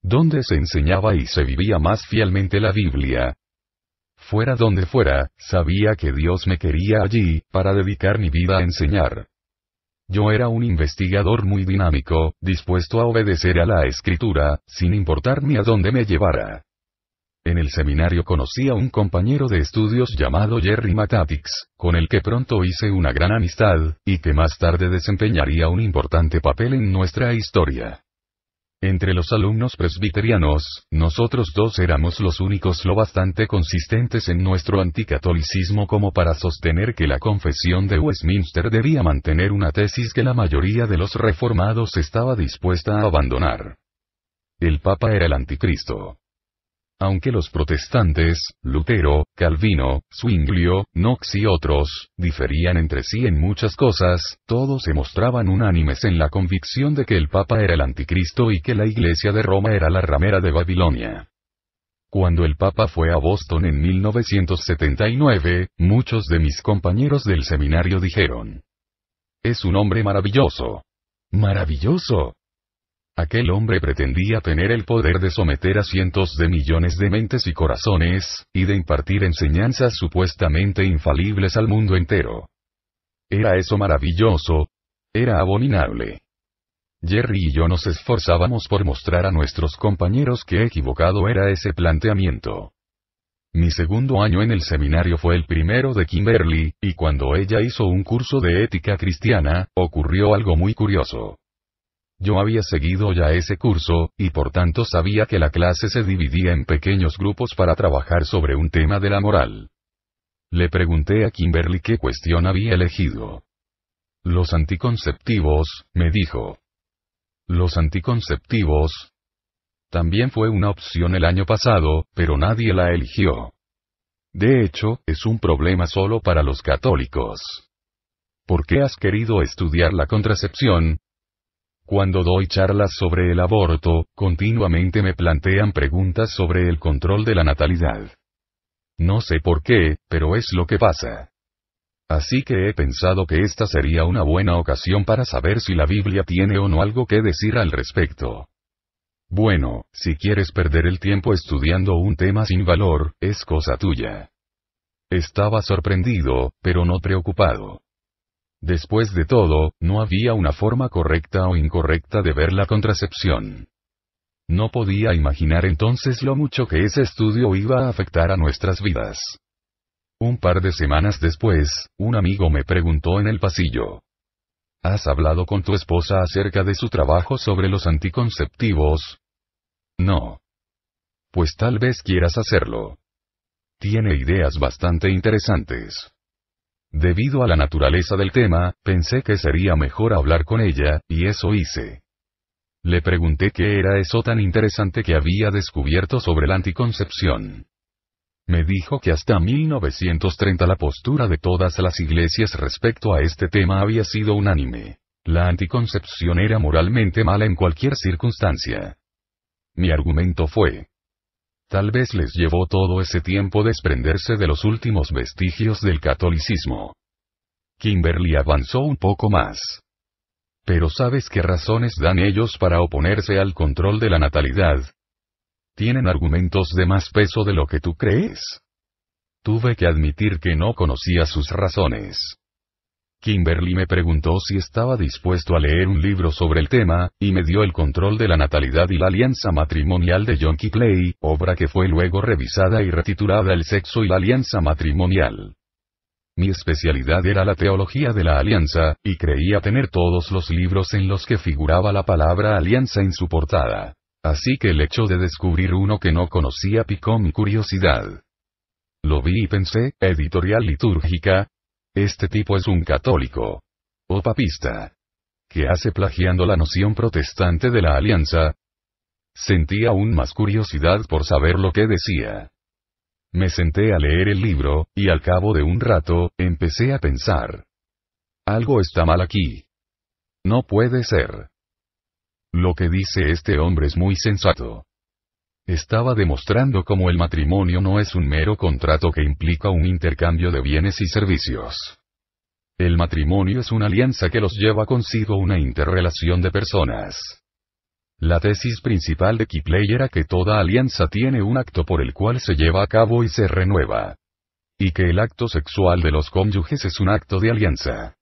donde se enseñaba y se vivía más fielmente la Biblia. Fuera donde fuera, sabía que Dios me quería allí, para dedicar mi vida a enseñar. Yo era un investigador muy dinámico, dispuesto a obedecer a la escritura, sin importarme a dónde me llevara. En el seminario conocí a un compañero de estudios llamado Jerry Matatix, con el que pronto hice una gran amistad, y que más tarde desempeñaría un importante papel en nuestra historia. Entre los alumnos presbiterianos, nosotros dos éramos los únicos lo bastante consistentes en nuestro anticatolicismo como para sostener que la confesión de Westminster debía mantener una tesis que la mayoría de los reformados estaba dispuesta a abandonar. El Papa era el anticristo. Aunque los protestantes, Lutero, Calvino, Zwinglio, Knox y otros, diferían entre sí en muchas cosas, todos se mostraban unánimes en la convicción de que el Papa era el anticristo y que la Iglesia de Roma era la ramera de Babilonia. Cuando el Papa fue a Boston en 1979, muchos de mis compañeros del seminario dijeron, es un hombre maravilloso. Maravilloso, Aquel hombre pretendía tener el poder de someter a cientos de millones de mentes y corazones, y de impartir enseñanzas supuestamente infalibles al mundo entero. ¿Era eso maravilloso? Era abominable. Jerry y yo nos esforzábamos por mostrar a nuestros compañeros que equivocado era ese planteamiento. Mi segundo año en el seminario fue el primero de Kimberly, y cuando ella hizo un curso de ética cristiana, ocurrió algo muy curioso. Yo había seguido ya ese curso, y por tanto sabía que la clase se dividía en pequeños grupos para trabajar sobre un tema de la moral. Le pregunté a Kimberly qué cuestión había elegido. Los anticonceptivos, me dijo. Los anticonceptivos. También fue una opción el año pasado, pero nadie la eligió. De hecho, es un problema solo para los católicos. ¿Por qué has querido estudiar la contracepción? Cuando doy charlas sobre el aborto, continuamente me plantean preguntas sobre el control de la natalidad. No sé por qué, pero es lo que pasa. Así que he pensado que esta sería una buena ocasión para saber si la Biblia tiene o no algo que decir al respecto. Bueno, si quieres perder el tiempo estudiando un tema sin valor, es cosa tuya. Estaba sorprendido, pero no preocupado. Después de todo, no había una forma correcta o incorrecta de ver la contracepción. No podía imaginar entonces lo mucho que ese estudio iba a afectar a nuestras vidas. Un par de semanas después, un amigo me preguntó en el pasillo. ¿Has hablado con tu esposa acerca de su trabajo sobre los anticonceptivos? No. Pues tal vez quieras hacerlo. Tiene ideas bastante interesantes. Debido a la naturaleza del tema, pensé que sería mejor hablar con ella, y eso hice. Le pregunté qué era eso tan interesante que había descubierto sobre la anticoncepción. Me dijo que hasta 1930 la postura de todas las iglesias respecto a este tema había sido unánime. La anticoncepción era moralmente mala en cualquier circunstancia. Mi argumento fue, Tal vez les llevó todo ese tiempo desprenderse de los últimos vestigios del catolicismo. Kimberly avanzó un poco más. Pero ¿sabes qué razones dan ellos para oponerse al control de la natalidad? Tienen argumentos de más peso de lo que tú crees. Tuve que admitir que no conocía sus razones. Kimberly me preguntó si estaba dispuesto a leer un libro sobre el tema, y me dio El control de la natalidad y la alianza matrimonial de John Clay, obra que fue luego revisada y retitulada El sexo y la alianza matrimonial. Mi especialidad era la teología de la alianza, y creía tener todos los libros en los que figuraba la palabra alianza en su portada. Así que el hecho de descubrir uno que no conocía picó mi curiosidad. Lo vi y pensé, editorial litúrgica, este tipo es un católico. O papista. que hace plagiando la noción protestante de la alianza? Sentí aún más curiosidad por saber lo que decía. Me senté a leer el libro, y al cabo de un rato, empecé a pensar. Algo está mal aquí. No puede ser. Lo que dice este hombre es muy sensato. Estaba demostrando cómo el matrimonio no es un mero contrato que implica un intercambio de bienes y servicios. El matrimonio es una alianza que los lleva consigo una interrelación de personas. La tesis principal de Kipley era que toda alianza tiene un acto por el cual se lleva a cabo y se renueva. Y que el acto sexual de los cónyuges es un acto de alianza.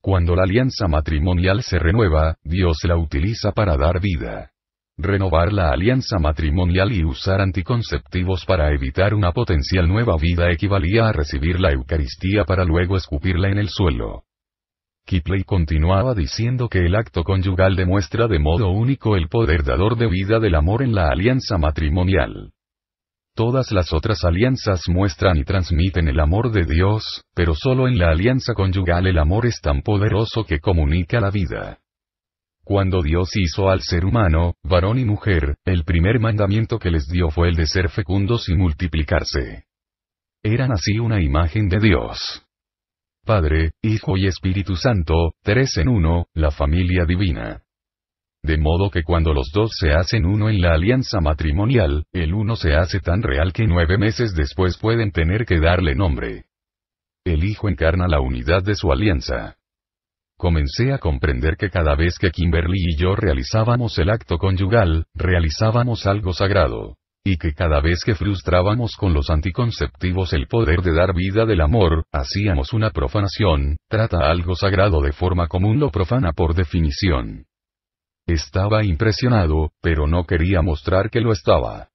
Cuando la alianza matrimonial se renueva, Dios la utiliza para dar vida renovar la alianza matrimonial y usar anticonceptivos para evitar una potencial nueva vida equivalía a recibir la Eucaristía para luego escupirla en el suelo. Kipley continuaba diciendo que el acto conyugal demuestra de modo único el poder dador de vida del amor en la alianza matrimonial. Todas las otras alianzas muestran y transmiten el amor de Dios, pero solo en la alianza conyugal el amor es tan poderoso que comunica la vida. Cuando Dios hizo al ser humano, varón y mujer, el primer mandamiento que les dio fue el de ser fecundos y multiplicarse. Eran así una imagen de Dios. Padre, Hijo y Espíritu Santo, tres en uno, la familia divina. De modo que cuando los dos se hacen uno en la alianza matrimonial, el uno se hace tan real que nueve meses después pueden tener que darle nombre. El Hijo encarna la unidad de su alianza. Comencé a comprender que cada vez que Kimberly y yo realizábamos el acto conyugal, realizábamos algo sagrado. Y que cada vez que frustrábamos con los anticonceptivos el poder de dar vida del amor, hacíamos una profanación, trata algo sagrado de forma común lo profana por definición. Estaba impresionado, pero no quería mostrar que lo estaba.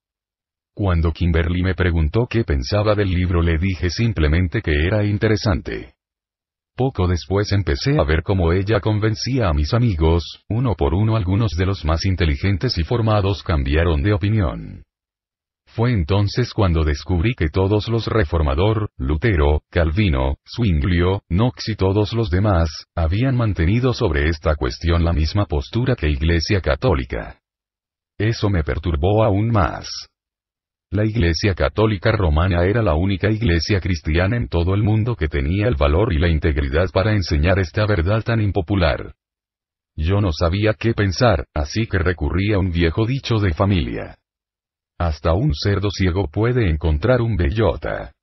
Cuando Kimberly me preguntó qué pensaba del libro le dije simplemente que era interesante. Poco después empecé a ver cómo ella convencía a mis amigos, uno por uno algunos de los más inteligentes y formados cambiaron de opinión. Fue entonces cuando descubrí que todos los reformador, Lutero, Calvino, Swinglio, Knox y todos los demás, habían mantenido sobre esta cuestión la misma postura que Iglesia Católica. Eso me perturbó aún más. La Iglesia Católica Romana era la única iglesia cristiana en todo el mundo que tenía el valor y la integridad para enseñar esta verdad tan impopular. Yo no sabía qué pensar, así que recurrí a un viejo dicho de familia. Hasta un cerdo ciego puede encontrar un bellota.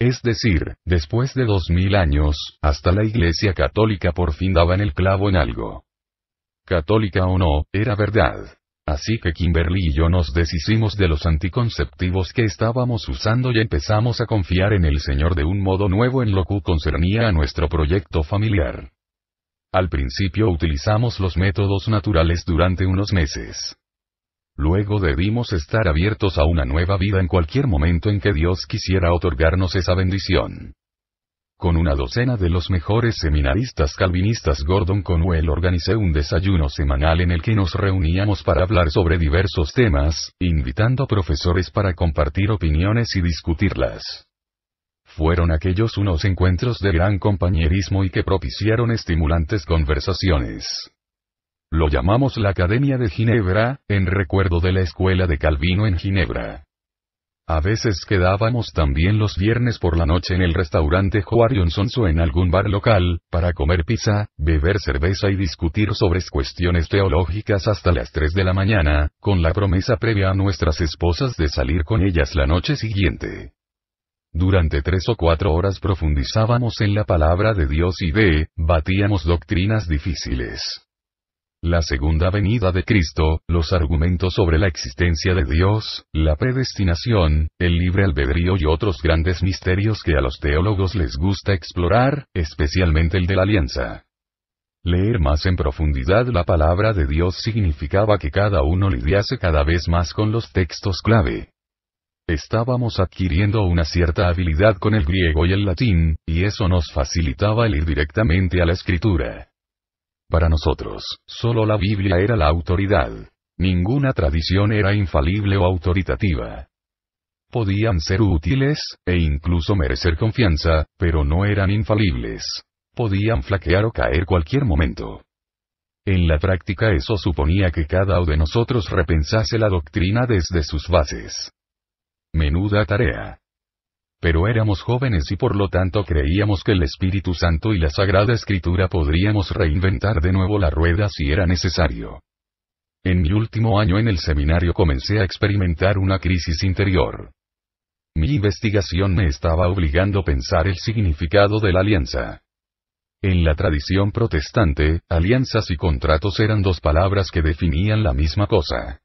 Es decir, después de dos mil años, hasta la Iglesia Católica por fin daba en el clavo en algo. Católica o no, era verdad. Así que Kimberly y yo nos deshicimos de los anticonceptivos que estábamos usando y empezamos a confiar en el Señor de un modo nuevo en lo que concernía a nuestro proyecto familiar. Al principio utilizamos los métodos naturales durante unos meses. Luego debimos estar abiertos a una nueva vida en cualquier momento en que Dios quisiera otorgarnos esa bendición con una docena de los mejores seminaristas calvinistas Gordon Conwell organicé un desayuno semanal en el que nos reuníamos para hablar sobre diversos temas, invitando profesores para compartir opiniones y discutirlas. Fueron aquellos unos encuentros de gran compañerismo y que propiciaron estimulantes conversaciones. Lo llamamos la Academia de Ginebra, en recuerdo de la escuela de Calvino en Ginebra. A veces quedábamos también los viernes por la noche en el restaurante Howard o en algún bar local, para comer pizza, beber cerveza y discutir sobre cuestiones teológicas hasta las 3 de la mañana, con la promesa previa a nuestras esposas de salir con ellas la noche siguiente. Durante tres o cuatro horas profundizábamos en la palabra de Dios y de, batíamos doctrinas difíciles la segunda venida de Cristo, los argumentos sobre la existencia de Dios, la predestinación, el libre albedrío y otros grandes misterios que a los teólogos les gusta explorar, especialmente el de la alianza. Leer más en profundidad la palabra de Dios significaba que cada uno lidiase cada vez más con los textos clave. Estábamos adquiriendo una cierta habilidad con el griego y el latín, y eso nos facilitaba el ir directamente a la escritura. Para nosotros, solo la Biblia era la autoridad. Ninguna tradición era infalible o autoritativa. Podían ser útiles, e incluso merecer confianza, pero no eran infalibles. Podían flaquear o caer cualquier momento. En la práctica eso suponía que cada uno de nosotros repensase la doctrina desde sus bases. Menuda tarea. Pero éramos jóvenes y por lo tanto creíamos que el Espíritu Santo y la Sagrada Escritura podríamos reinventar de nuevo la rueda si era necesario. En mi último año en el seminario comencé a experimentar una crisis interior. Mi investigación me estaba obligando a pensar el significado de la alianza. En la tradición protestante, alianzas y contratos eran dos palabras que definían la misma cosa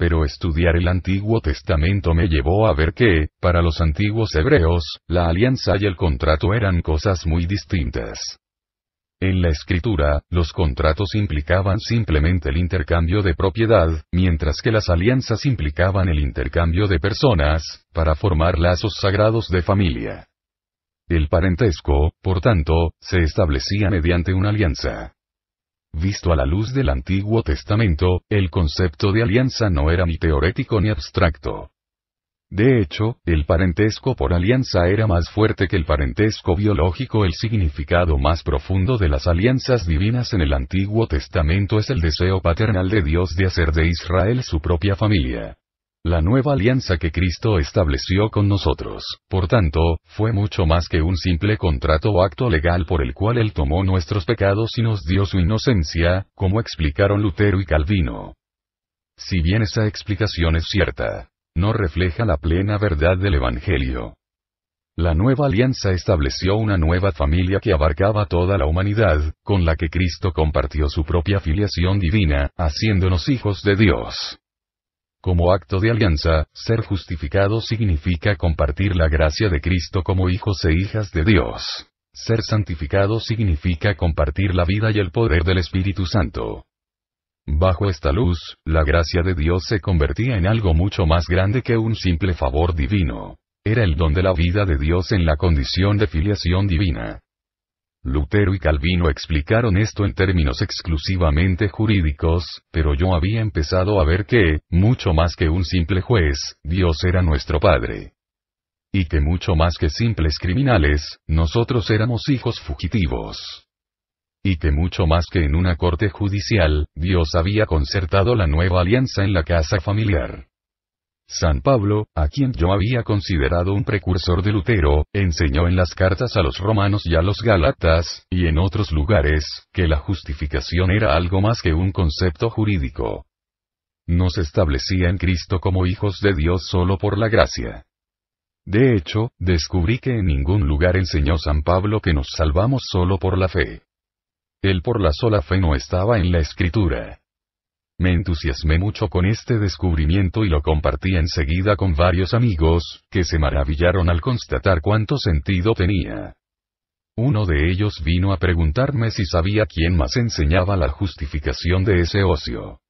pero estudiar el Antiguo Testamento me llevó a ver que, para los antiguos hebreos, la alianza y el contrato eran cosas muy distintas. En la escritura, los contratos implicaban simplemente el intercambio de propiedad, mientras que las alianzas implicaban el intercambio de personas, para formar lazos sagrados de familia. El parentesco, por tanto, se establecía mediante una alianza. Visto a la luz del Antiguo Testamento, el concepto de alianza no era ni teorético ni abstracto. De hecho, el parentesco por alianza era más fuerte que el parentesco biológico. El significado más profundo de las alianzas divinas en el Antiguo Testamento es el deseo paternal de Dios de hacer de Israel su propia familia. La nueva alianza que Cristo estableció con nosotros, por tanto, fue mucho más que un simple contrato o acto legal por el cual Él tomó nuestros pecados y nos dio su inocencia, como explicaron Lutero y Calvino. Si bien esa explicación es cierta, no refleja la plena verdad del Evangelio. La nueva alianza estableció una nueva familia que abarcaba toda la humanidad, con la que Cristo compartió su propia filiación divina, haciéndonos hijos de Dios. Como acto de alianza, ser justificado significa compartir la gracia de Cristo como hijos e hijas de Dios. Ser santificado significa compartir la vida y el poder del Espíritu Santo. Bajo esta luz, la gracia de Dios se convertía en algo mucho más grande que un simple favor divino. Era el don de la vida de Dios en la condición de filiación divina. Lutero y Calvino explicaron esto en términos exclusivamente jurídicos, pero yo había empezado a ver que, mucho más que un simple juez, Dios era nuestro Padre. Y que mucho más que simples criminales, nosotros éramos hijos fugitivos. Y que mucho más que en una corte judicial, Dios había concertado la nueva alianza en la casa familiar San Pablo, a quien yo había considerado un precursor de Lutero, enseñó en las cartas a los romanos y a los galatas, y en otros lugares, que la justificación era algo más que un concepto jurídico. Nos establecía en Cristo como hijos de Dios solo por la gracia. De hecho, descubrí que en ningún lugar enseñó San Pablo que nos salvamos solo por la fe. Él por la sola fe no estaba en la escritura. Me entusiasmé mucho con este descubrimiento y lo compartí enseguida con varios amigos, que se maravillaron al constatar cuánto sentido tenía. Uno de ellos vino a preguntarme si sabía quién más enseñaba la justificación de ese ocio.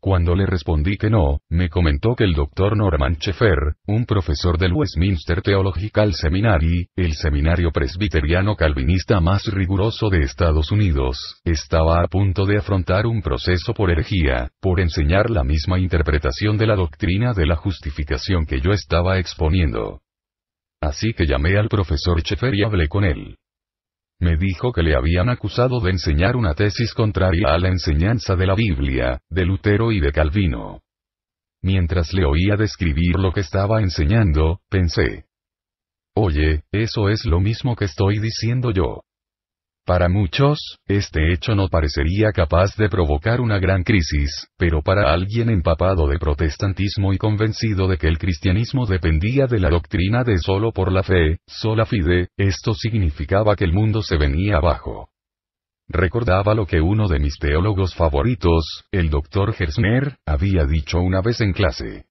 Cuando le respondí que no, me comentó que el doctor Norman Sheffer, un profesor del Westminster Theological Seminary, el seminario presbiteriano calvinista más riguroso de Estados Unidos, estaba a punto de afrontar un proceso por herejía, por enseñar la misma interpretación de la doctrina de la justificación que yo estaba exponiendo. Así que llamé al profesor Sheffer y hablé con él. Me dijo que le habían acusado de enseñar una tesis contraria a la enseñanza de la Biblia, de Lutero y de Calvino. Mientras le oía describir lo que estaba enseñando, pensé. Oye, eso es lo mismo que estoy diciendo yo. Para muchos, este hecho no parecería capaz de provocar una gran crisis, pero para alguien empapado de protestantismo y convencido de que el cristianismo dependía de la doctrina de solo por la fe, sola fide, esto significaba que el mundo se venía abajo. Recordaba lo que uno de mis teólogos favoritos, el doctor Gersner, había dicho una vez en clase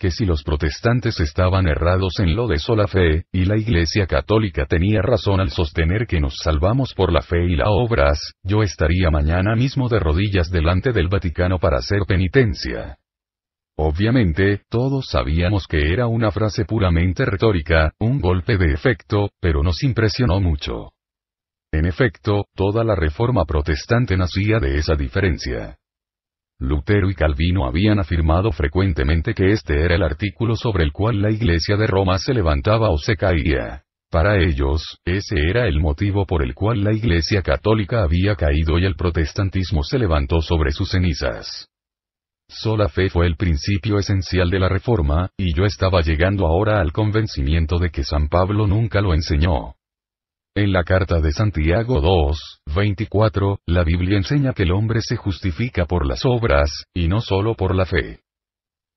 que si los protestantes estaban errados en lo de sola fe, y la Iglesia Católica tenía razón al sostener que nos salvamos por la fe y las obras, yo estaría mañana mismo de rodillas delante del Vaticano para hacer penitencia. Obviamente, todos sabíamos que era una frase puramente retórica, un golpe de efecto, pero nos impresionó mucho. En efecto, toda la reforma protestante nacía de esa diferencia. Lutero y Calvino habían afirmado frecuentemente que este era el artículo sobre el cual la Iglesia de Roma se levantaba o se caía. Para ellos, ese era el motivo por el cual la Iglesia católica había caído y el protestantismo se levantó sobre sus cenizas. Sola fe fue el principio esencial de la reforma, y yo estaba llegando ahora al convencimiento de que San Pablo nunca lo enseñó. En la carta de Santiago 2, 24, la Biblia enseña que el hombre se justifica por las obras, y no solo por la fe.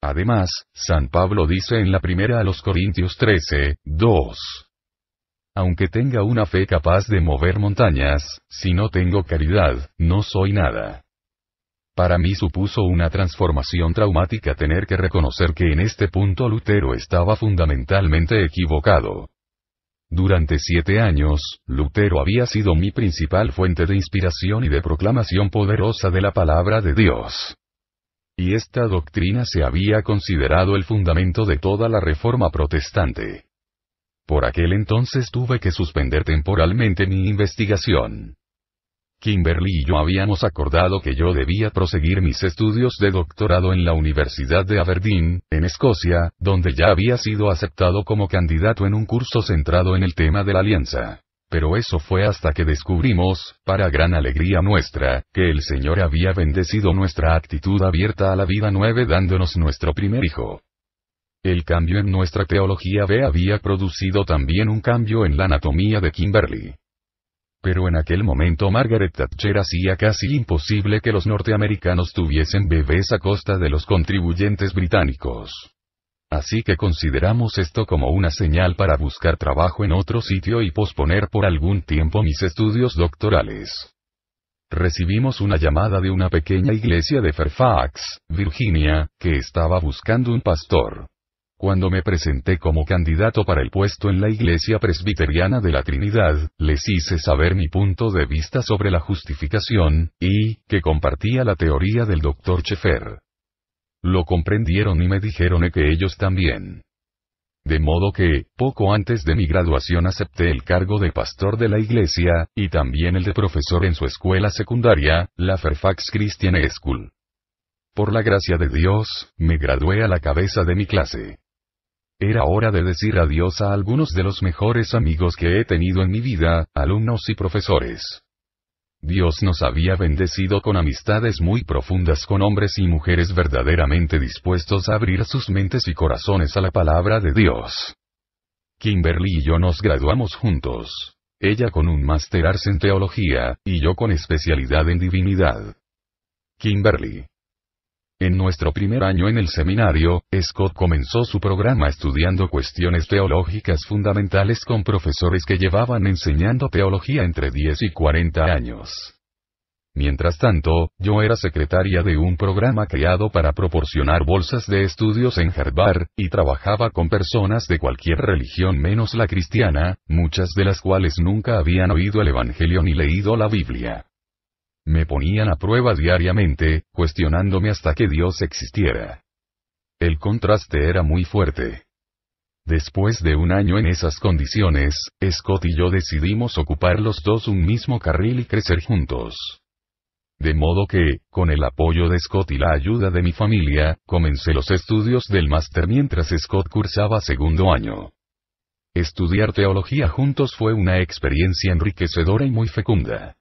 Además, San Pablo dice en la primera a los Corintios 13, 2. Aunque tenga una fe capaz de mover montañas, si no tengo caridad, no soy nada. Para mí supuso una transformación traumática tener que reconocer que en este punto Lutero estaba fundamentalmente equivocado. Durante siete años, Lutero había sido mi principal fuente de inspiración y de proclamación poderosa de la palabra de Dios. Y esta doctrina se había considerado el fundamento de toda la reforma protestante. Por aquel entonces tuve que suspender temporalmente mi investigación. Kimberly y yo habíamos acordado que yo debía proseguir mis estudios de doctorado en la Universidad de Aberdeen, en Escocia, donde ya había sido aceptado como candidato en un curso centrado en el tema de la alianza. Pero eso fue hasta que descubrimos, para gran alegría nuestra, que el Señor había bendecido nuestra actitud abierta a la vida nueve dándonos nuestro primer hijo. El cambio en nuestra teología B había producido también un cambio en la anatomía de Kimberly. Pero en aquel momento Margaret Thatcher hacía casi imposible que los norteamericanos tuviesen bebés a costa de los contribuyentes británicos. Así que consideramos esto como una señal para buscar trabajo en otro sitio y posponer por algún tiempo mis estudios doctorales recibimos una llamada de una pequeña iglesia de Fairfax, Virginia, que estaba buscando un pastor. Cuando me presenté como candidato para el puesto en la Iglesia Presbiteriana de la Trinidad, les hice saber mi punto de vista sobre la justificación, y, que compartía la teoría del doctor Chefer. Lo comprendieron y me dijeron que ellos también. De modo que, poco antes de mi graduación acepté el cargo de pastor de la iglesia, y también el de profesor en su escuela secundaria, la Fairfax Christian School. Por la gracia de Dios, me gradué a la cabeza de mi clase. Era hora de decir adiós a algunos de los mejores amigos que he tenido en mi vida, alumnos y profesores. Dios nos había bendecido con amistades muy profundas con hombres y mujeres verdaderamente dispuestos a abrir sus mentes y corazones a la palabra de Dios. Kimberly y yo nos graduamos juntos. Ella con un Master en Teología, y yo con especialidad en Divinidad. Kimberly, en nuestro primer año en el seminario, Scott comenzó su programa estudiando cuestiones teológicas fundamentales con profesores que llevaban enseñando teología entre 10 y 40 años. Mientras tanto, yo era secretaria de un programa creado para proporcionar bolsas de estudios en Harvard, y trabajaba con personas de cualquier religión menos la cristiana, muchas de las cuales nunca habían oído el Evangelio ni leído la Biblia. Me ponían a prueba diariamente, cuestionándome hasta que Dios existiera. El contraste era muy fuerte. Después de un año en esas condiciones, Scott y yo decidimos ocupar los dos un mismo carril y crecer juntos. De modo que, con el apoyo de Scott y la ayuda de mi familia, comencé los estudios del máster mientras Scott cursaba segundo año. Estudiar teología juntos fue una experiencia enriquecedora y muy fecunda.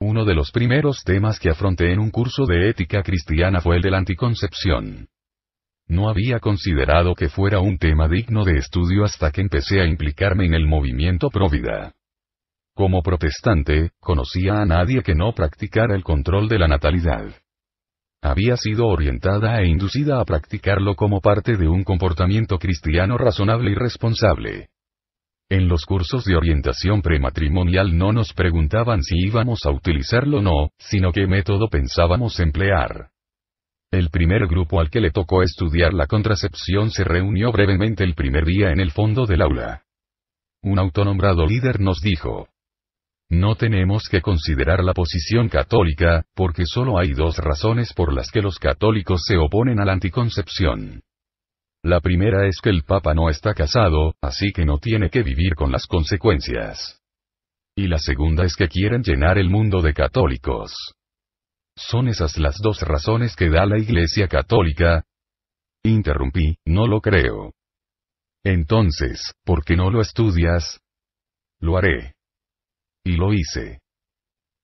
Uno de los primeros temas que afronté en un curso de ética cristiana fue el de la anticoncepción. No había considerado que fuera un tema digno de estudio hasta que empecé a implicarme en el movimiento Provida. Como protestante, conocía a nadie que no practicara el control de la natalidad. Había sido orientada e inducida a practicarlo como parte de un comportamiento cristiano razonable y responsable. En los cursos de orientación prematrimonial no nos preguntaban si íbamos a utilizarlo o no, sino qué método pensábamos emplear. El primer grupo al que le tocó estudiar la contracepción se reunió brevemente el primer día en el fondo del aula. Un autonombrado líder nos dijo. No tenemos que considerar la posición católica, porque solo hay dos razones por las que los católicos se oponen a la anticoncepción. La primera es que el Papa no está casado, así que no tiene que vivir con las consecuencias. Y la segunda es que quieren llenar el mundo de católicos. Son esas las dos razones que da la Iglesia Católica. Interrumpí, no lo creo. Entonces, ¿por qué no lo estudias? Lo haré. Y lo hice.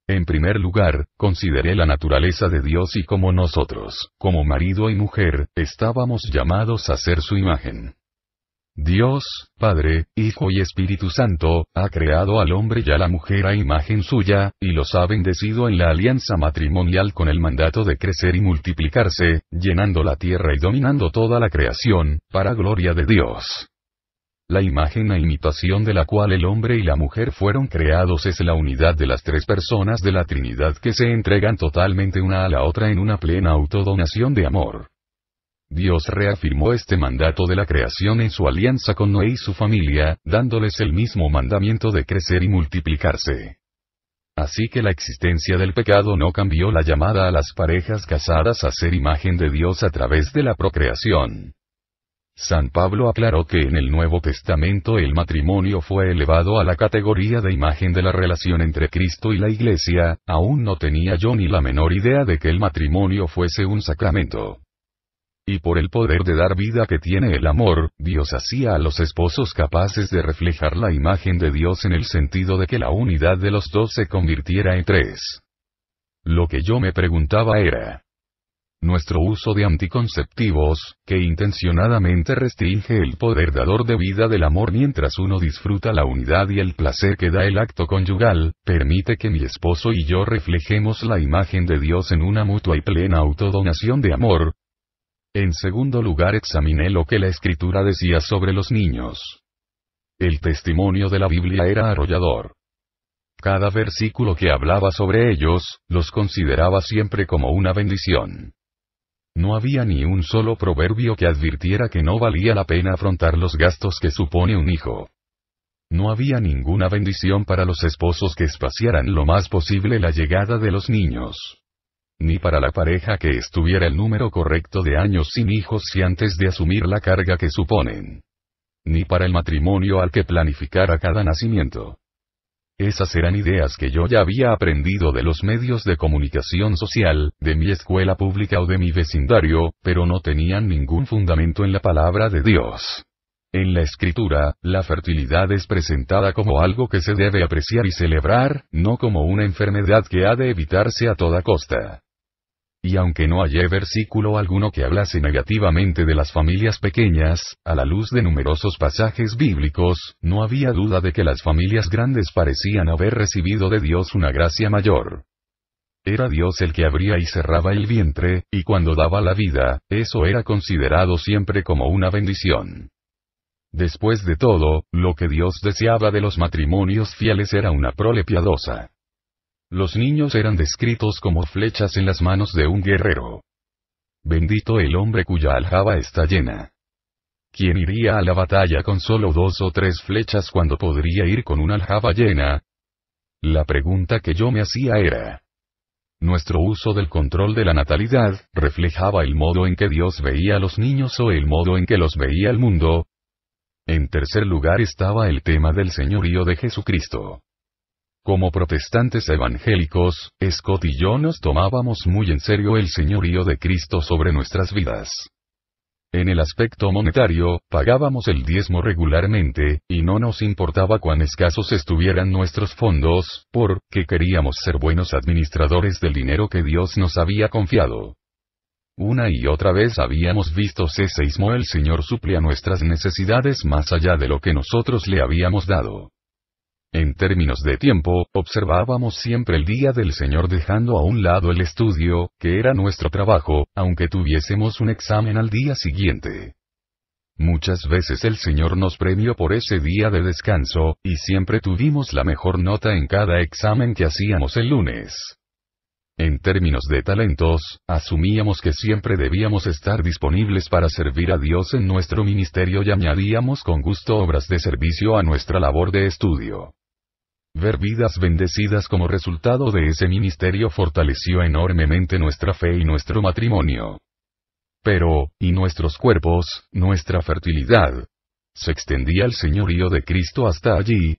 En primer lugar, consideré la naturaleza de Dios y cómo nosotros, como marido y mujer, estábamos llamados a ser su imagen. Dios, Padre, Hijo y Espíritu Santo, ha creado al hombre y a la mujer a imagen suya, y los ha bendecido en la alianza matrimonial con el mandato de crecer y multiplicarse, llenando la tierra y dominando toda la creación, para gloria de Dios. La imagen a e imitación de la cual el hombre y la mujer fueron creados es la unidad de las tres personas de la Trinidad que se entregan totalmente una a la otra en una plena autodonación de amor. Dios reafirmó este mandato de la creación en su alianza con Noé y su familia, dándoles el mismo mandamiento de crecer y multiplicarse. Así que la existencia del pecado no cambió la llamada a las parejas casadas a ser imagen de Dios a través de la procreación. San Pablo aclaró que en el Nuevo Testamento el matrimonio fue elevado a la categoría de imagen de la relación entre Cristo y la Iglesia, aún no tenía yo ni la menor idea de que el matrimonio fuese un sacramento. Y por el poder de dar vida que tiene el amor, Dios hacía a los esposos capaces de reflejar la imagen de Dios en el sentido de que la unidad de los dos se convirtiera en tres. Lo que yo me preguntaba era, nuestro uso de anticonceptivos, que intencionadamente restringe el poder dador de vida del amor mientras uno disfruta la unidad y el placer que da el acto conyugal, permite que mi esposo y yo reflejemos la imagen de Dios en una mutua y plena autodonación de amor. En segundo lugar, examiné lo que la escritura decía sobre los niños. El testimonio de la Biblia era arrollador. Cada versículo que hablaba sobre ellos, los consideraba siempre como una bendición. No había ni un solo proverbio que advirtiera que no valía la pena afrontar los gastos que supone un hijo. No había ninguna bendición para los esposos que espaciaran lo más posible la llegada de los niños. Ni para la pareja que estuviera el número correcto de años sin hijos y antes de asumir la carga que suponen. Ni para el matrimonio al que planificara cada nacimiento. Esas eran ideas que yo ya había aprendido de los medios de comunicación social, de mi escuela pública o de mi vecindario, pero no tenían ningún fundamento en la palabra de Dios. En la escritura, la fertilidad es presentada como algo que se debe apreciar y celebrar, no como una enfermedad que ha de evitarse a toda costa. Y aunque no hallé versículo alguno que hablase negativamente de las familias pequeñas, a la luz de numerosos pasajes bíblicos, no había duda de que las familias grandes parecían haber recibido de Dios una gracia mayor. Era Dios el que abría y cerraba el vientre, y cuando daba la vida, eso era considerado siempre como una bendición. Después de todo, lo que Dios deseaba de los matrimonios fieles era una prole piadosa. Los niños eran descritos como flechas en las manos de un guerrero. Bendito el hombre cuya aljaba está llena. ¿Quién iría a la batalla con solo dos o tres flechas cuando podría ir con una aljaba llena? La pregunta que yo me hacía era, nuestro uso del control de la natalidad, reflejaba el modo en que Dios veía a los niños o el modo en que los veía el mundo. En tercer lugar estaba el tema del señorío de Jesucristo. Como protestantes evangélicos, Scott y yo nos tomábamos muy en serio el señorío de Cristo sobre nuestras vidas. En el aspecto monetario, pagábamos el diezmo regularmente, y no nos importaba cuán escasos estuvieran nuestros fondos, porque queríamos ser buenos administradores del dinero que Dios nos había confiado. Una y otra vez habíamos visto ese seismo el Señor suplía nuestras necesidades más allá de lo que nosotros le habíamos dado. En términos de tiempo, observábamos siempre el día del Señor dejando a un lado el estudio, que era nuestro trabajo, aunque tuviésemos un examen al día siguiente. Muchas veces el Señor nos premió por ese día de descanso, y siempre tuvimos la mejor nota en cada examen que hacíamos el lunes. En términos de talentos, asumíamos que siempre debíamos estar disponibles para servir a Dios en nuestro ministerio y añadíamos con gusto obras de servicio a nuestra labor de estudio. Ver vidas bendecidas como resultado de ese ministerio fortaleció enormemente nuestra fe y nuestro matrimonio. Pero, ¿y nuestros cuerpos, nuestra fertilidad? ¿Se extendía el señorío de Cristo hasta allí?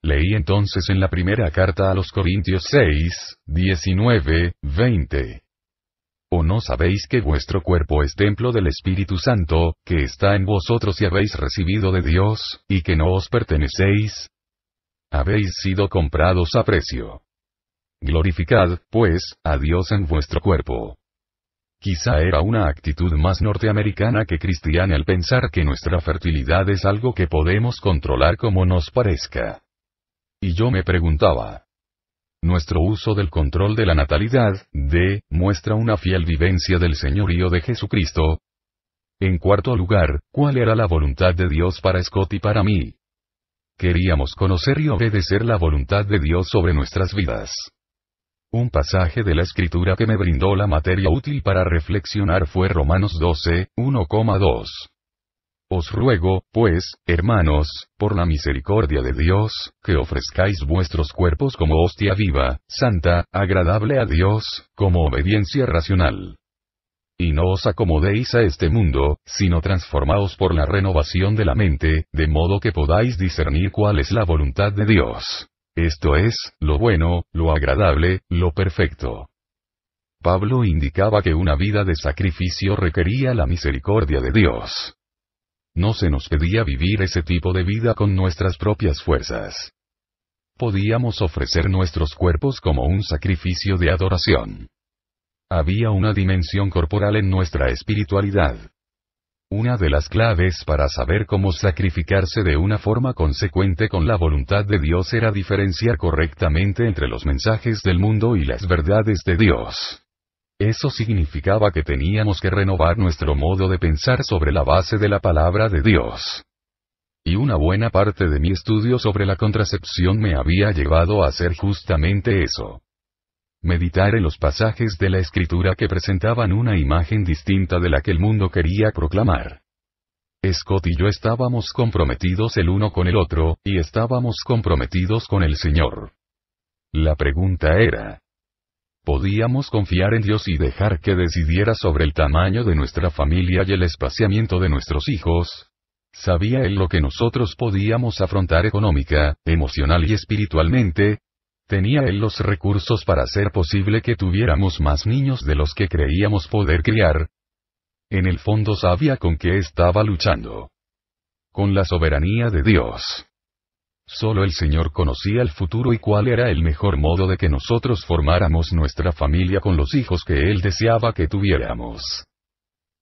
Leí entonces en la primera carta a los Corintios 6, 19, 20. ¿O no sabéis que vuestro cuerpo es templo del Espíritu Santo, que está en vosotros y habéis recibido de Dios, y que no os pertenecéis? Habéis sido comprados a precio. Glorificad, pues, a Dios en vuestro cuerpo. Quizá era una actitud más norteamericana que cristiana el pensar que nuestra fertilidad es algo que podemos controlar como nos parezca. Y yo me preguntaba. Nuestro uso del control de la natalidad, de, muestra una fiel vivencia del señorío de Jesucristo. En cuarto lugar, ¿cuál era la voluntad de Dios para Scott y para mí? Queríamos conocer y obedecer la voluntad de Dios sobre nuestras vidas. Un pasaje de la escritura que me brindó la materia útil para reflexionar fue Romanos 12, 1,2. Os ruego, pues, hermanos, por la misericordia de Dios, que ofrezcáis vuestros cuerpos como hostia viva, santa, agradable a Dios, como obediencia racional. Y no os acomodéis a este mundo, sino transformaos por la renovación de la mente, de modo que podáis discernir cuál es la voluntad de Dios. Esto es, lo bueno, lo agradable, lo perfecto. Pablo indicaba que una vida de sacrificio requería la misericordia de Dios. No se nos pedía vivir ese tipo de vida con nuestras propias fuerzas. Podíamos ofrecer nuestros cuerpos como un sacrificio de adoración. Había una dimensión corporal en nuestra espiritualidad. Una de las claves para saber cómo sacrificarse de una forma consecuente con la voluntad de Dios era diferenciar correctamente entre los mensajes del mundo y las verdades de Dios. Eso significaba que teníamos que renovar nuestro modo de pensar sobre la base de la palabra de Dios. Y una buena parte de mi estudio sobre la contracepción me había llevado a hacer justamente eso meditar en los pasajes de la escritura que presentaban una imagen distinta de la que el mundo quería proclamar. Scott y yo estábamos comprometidos el uno con el otro, y estábamos comprometidos con el Señor. La pregunta era, ¿podíamos confiar en Dios y dejar que decidiera sobre el tamaño de nuestra familia y el espaciamiento de nuestros hijos? ¿Sabía Él lo que nosotros podíamos afrontar económica, emocional y espiritualmente? tenía él los recursos para hacer posible que tuviéramos más niños de los que creíamos poder criar? En el fondo sabía con qué estaba luchando. Con la soberanía de Dios. Solo el Señor conocía el futuro y cuál era el mejor modo de que nosotros formáramos nuestra familia con los hijos que Él deseaba que tuviéramos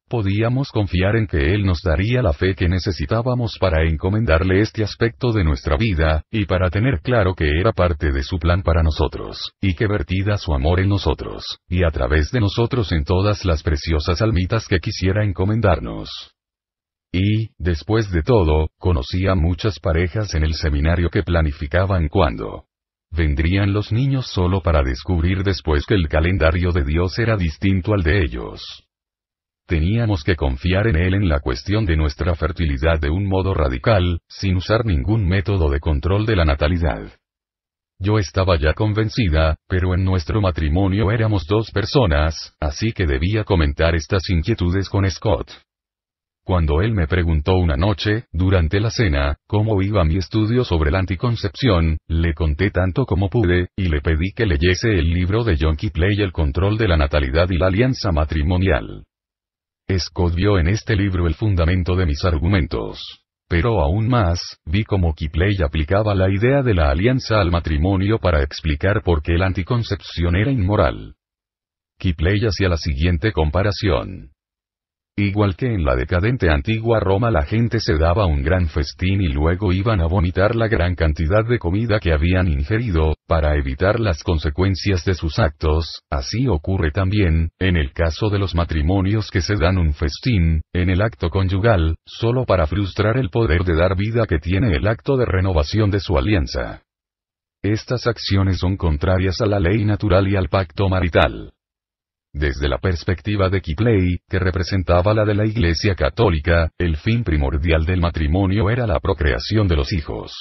podíamos confiar en que Él nos daría la fe que necesitábamos para encomendarle este aspecto de nuestra vida, y para tener claro que era parte de su plan para nosotros, y que vertida su amor en nosotros, y a través de nosotros en todas las preciosas almitas que quisiera encomendarnos. Y, después de todo, conocía muchas parejas en el seminario que planificaban cuando, vendrían los niños solo para descubrir después que el calendario de Dios era distinto al de ellos teníamos que confiar en él en la cuestión de nuestra fertilidad de un modo radical, sin usar ningún método de control de la natalidad. Yo estaba ya convencida, pero en nuestro matrimonio éramos dos personas, así que debía comentar estas inquietudes con Scott. Cuando él me preguntó una noche, durante la cena, cómo iba mi estudio sobre la anticoncepción, le conté tanto como pude, y le pedí que leyese el libro de John Play El control de la natalidad y la alianza matrimonial. Scott vio en este libro el fundamento de mis argumentos. Pero aún más, vi cómo Kipley aplicaba la idea de la alianza al matrimonio para explicar por qué la anticoncepción era inmoral. Kipley hacía la siguiente comparación. Igual que en la decadente antigua Roma la gente se daba un gran festín y luego iban a vomitar la gran cantidad de comida que habían ingerido, para evitar las consecuencias de sus actos, así ocurre también, en el caso de los matrimonios que se dan un festín, en el acto conyugal, solo para frustrar el poder de dar vida que tiene el acto de renovación de su alianza. Estas acciones son contrarias a la ley natural y al pacto marital. Desde la perspectiva de Kipley, que representaba la de la Iglesia Católica, el fin primordial del matrimonio era la procreación de los hijos.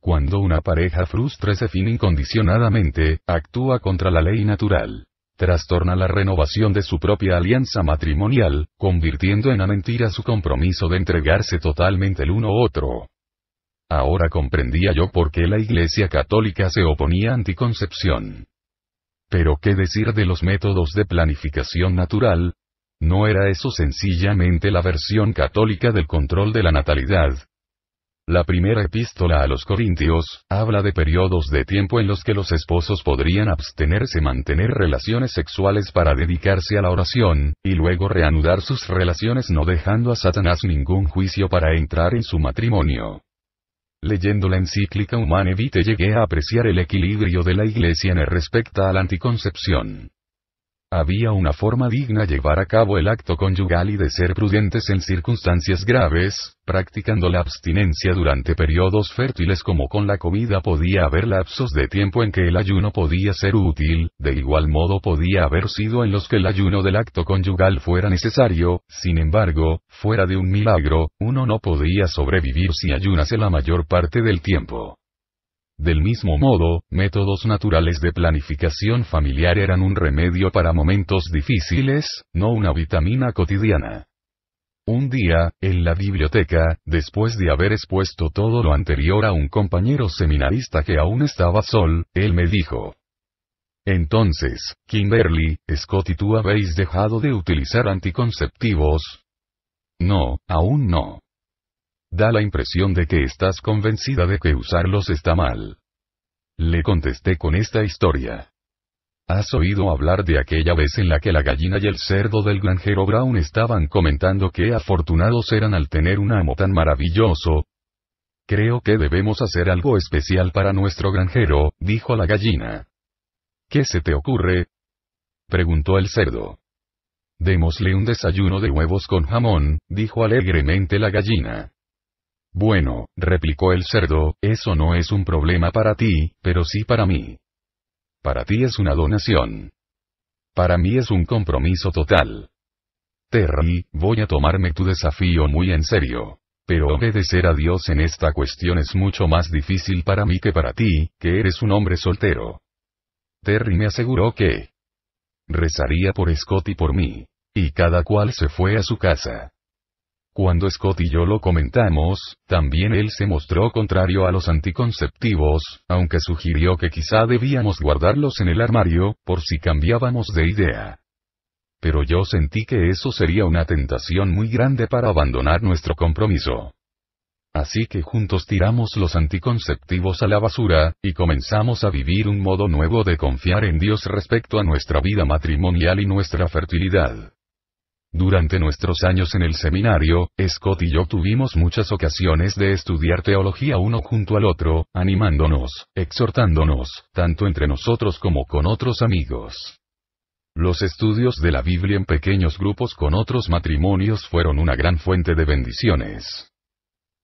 Cuando una pareja frustra ese fin incondicionadamente, actúa contra la ley natural. Trastorna la renovación de su propia alianza matrimonial, convirtiendo en una mentira su compromiso de entregarse totalmente el uno al otro. Ahora comprendía yo por qué la Iglesia Católica se oponía a anticoncepción. Pero qué decir de los métodos de planificación natural? ¿No era eso sencillamente la versión católica del control de la natalidad? La primera epístola a los Corintios, habla de periodos de tiempo en los que los esposos podrían abstenerse mantener relaciones sexuales para dedicarse a la oración, y luego reanudar sus relaciones no dejando a Satanás ningún juicio para entrar en su matrimonio. Leyendo la encíclica Humane Vitae llegué a apreciar el equilibrio de la Iglesia en el respecto a la anticoncepción había una forma digna llevar a cabo el acto conyugal y de ser prudentes en circunstancias graves, practicando la abstinencia durante periodos fértiles como con la comida podía haber lapsos de tiempo en que el ayuno podía ser útil, de igual modo podía haber sido en los que el ayuno del acto conyugal fuera necesario, sin embargo, fuera de un milagro, uno no podía sobrevivir si ayunase la mayor parte del tiempo. Del mismo modo, métodos naturales de planificación familiar eran un remedio para momentos difíciles, no una vitamina cotidiana. Un día, en la biblioteca, después de haber expuesto todo lo anterior a un compañero seminarista que aún estaba sol, él me dijo. Entonces, Kimberly, Scott y tú habéis dejado de utilizar anticonceptivos. No, aún no. Da la impresión de que estás convencida de que usarlos está mal. Le contesté con esta historia. ¿Has oído hablar de aquella vez en la que la gallina y el cerdo del granjero Brown estaban comentando qué afortunados eran al tener un amo tan maravilloso? Creo que debemos hacer algo especial para nuestro granjero, dijo la gallina. ¿Qué se te ocurre? preguntó el cerdo. Démosle un desayuno de huevos con jamón, dijo alegremente la gallina. Bueno, replicó el cerdo, eso no es un problema para ti, pero sí para mí. Para ti es una donación. Para mí es un compromiso total. Terry, voy a tomarme tu desafío muy en serio. Pero obedecer a Dios en esta cuestión es mucho más difícil para mí que para ti, que eres un hombre soltero. Terry me aseguró que rezaría por Scott y por mí. Y cada cual se fue a su casa. Cuando Scott y yo lo comentamos, también él se mostró contrario a los anticonceptivos, aunque sugirió que quizá debíamos guardarlos en el armario, por si cambiábamos de idea. Pero yo sentí que eso sería una tentación muy grande para abandonar nuestro compromiso. Así que juntos tiramos los anticonceptivos a la basura, y comenzamos a vivir un modo nuevo de confiar en Dios respecto a nuestra vida matrimonial y nuestra fertilidad. Durante nuestros años en el seminario, Scott y yo tuvimos muchas ocasiones de estudiar teología uno junto al otro, animándonos, exhortándonos, tanto entre nosotros como con otros amigos. Los estudios de la Biblia en pequeños grupos con otros matrimonios fueron una gran fuente de bendiciones.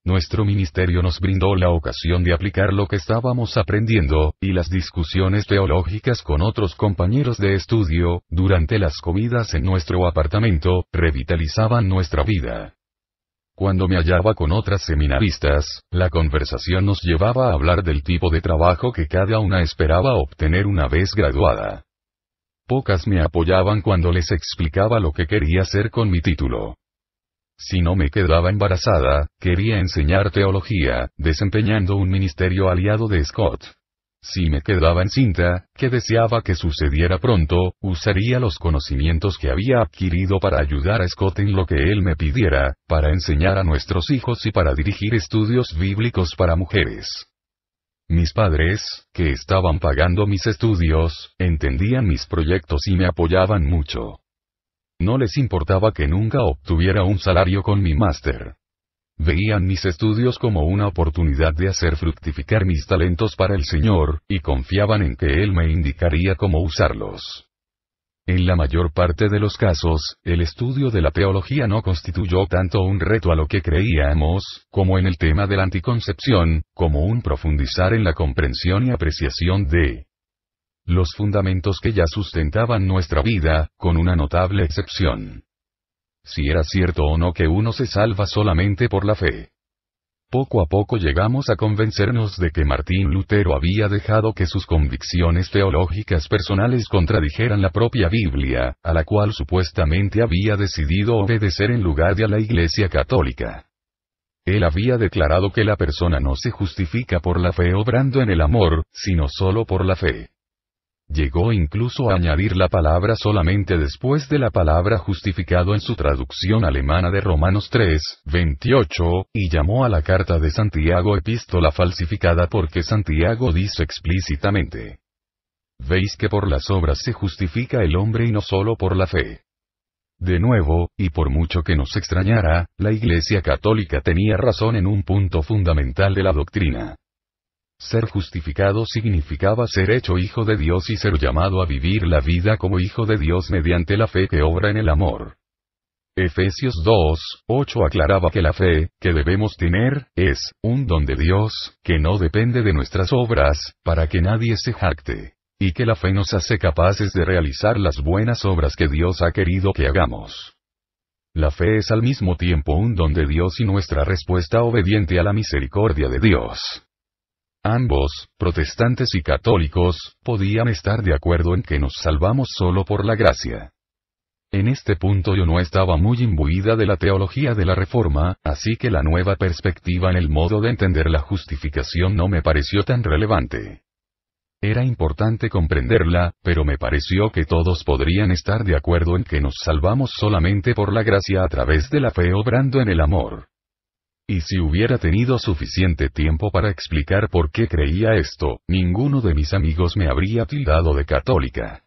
Nuestro ministerio nos brindó la ocasión de aplicar lo que estábamos aprendiendo, y las discusiones teológicas con otros compañeros de estudio, durante las comidas en nuestro apartamento, revitalizaban nuestra vida. Cuando me hallaba con otras seminaristas, la conversación nos llevaba a hablar del tipo de trabajo que cada una esperaba obtener una vez graduada. Pocas me apoyaban cuando les explicaba lo que quería hacer con mi título. Si no me quedaba embarazada, quería enseñar teología, desempeñando un ministerio aliado de Scott. Si me quedaba encinta, que deseaba que sucediera pronto, usaría los conocimientos que había adquirido para ayudar a Scott en lo que él me pidiera, para enseñar a nuestros hijos y para dirigir estudios bíblicos para mujeres. Mis padres, que estaban pagando mis estudios, entendían mis proyectos y me apoyaban mucho. No les importaba que nunca obtuviera un salario con mi máster. Veían mis estudios como una oportunidad de hacer fructificar mis talentos para el Señor, y confiaban en que Él me indicaría cómo usarlos. En la mayor parte de los casos, el estudio de la teología no constituyó tanto un reto a lo que creíamos, como en el tema de la anticoncepción, como un profundizar en la comprensión y apreciación de los fundamentos que ya sustentaban nuestra vida, con una notable excepción. Si era cierto o no que uno se salva solamente por la fe. Poco a poco llegamos a convencernos de que Martín Lutero había dejado que sus convicciones teológicas personales contradijeran la propia Biblia, a la cual supuestamente había decidido obedecer en lugar de a la Iglesia Católica. Él había declarado que la persona no se justifica por la fe obrando en el amor, sino solo por la fe. Llegó incluso a añadir la palabra solamente después de la palabra justificado en su traducción alemana de Romanos 3, 28, y llamó a la carta de Santiago epístola falsificada porque Santiago dice explícitamente. Veis que por las obras se justifica el hombre y no solo por la fe. De nuevo, y por mucho que nos extrañara, la Iglesia Católica tenía razón en un punto fundamental de la doctrina. Ser justificado significaba ser hecho hijo de Dios y ser llamado a vivir la vida como hijo de Dios mediante la fe que obra en el amor. Efesios 2, 8 aclaraba que la fe, que debemos tener, es, un don de Dios, que no depende de nuestras obras, para que nadie se jacte. Y que la fe nos hace capaces de realizar las buenas obras que Dios ha querido que hagamos. La fe es al mismo tiempo un don de Dios y nuestra respuesta obediente a la misericordia de Dios. Ambos, protestantes y católicos, podían estar de acuerdo en que nos salvamos solo por la gracia. En este punto yo no estaba muy imbuida de la teología de la Reforma, así que la nueva perspectiva en el modo de entender la justificación no me pareció tan relevante. Era importante comprenderla, pero me pareció que todos podrían estar de acuerdo en que nos salvamos solamente por la gracia a través de la fe obrando en el amor. Y si hubiera tenido suficiente tiempo para explicar por qué creía esto, ninguno de mis amigos me habría tildado de católica.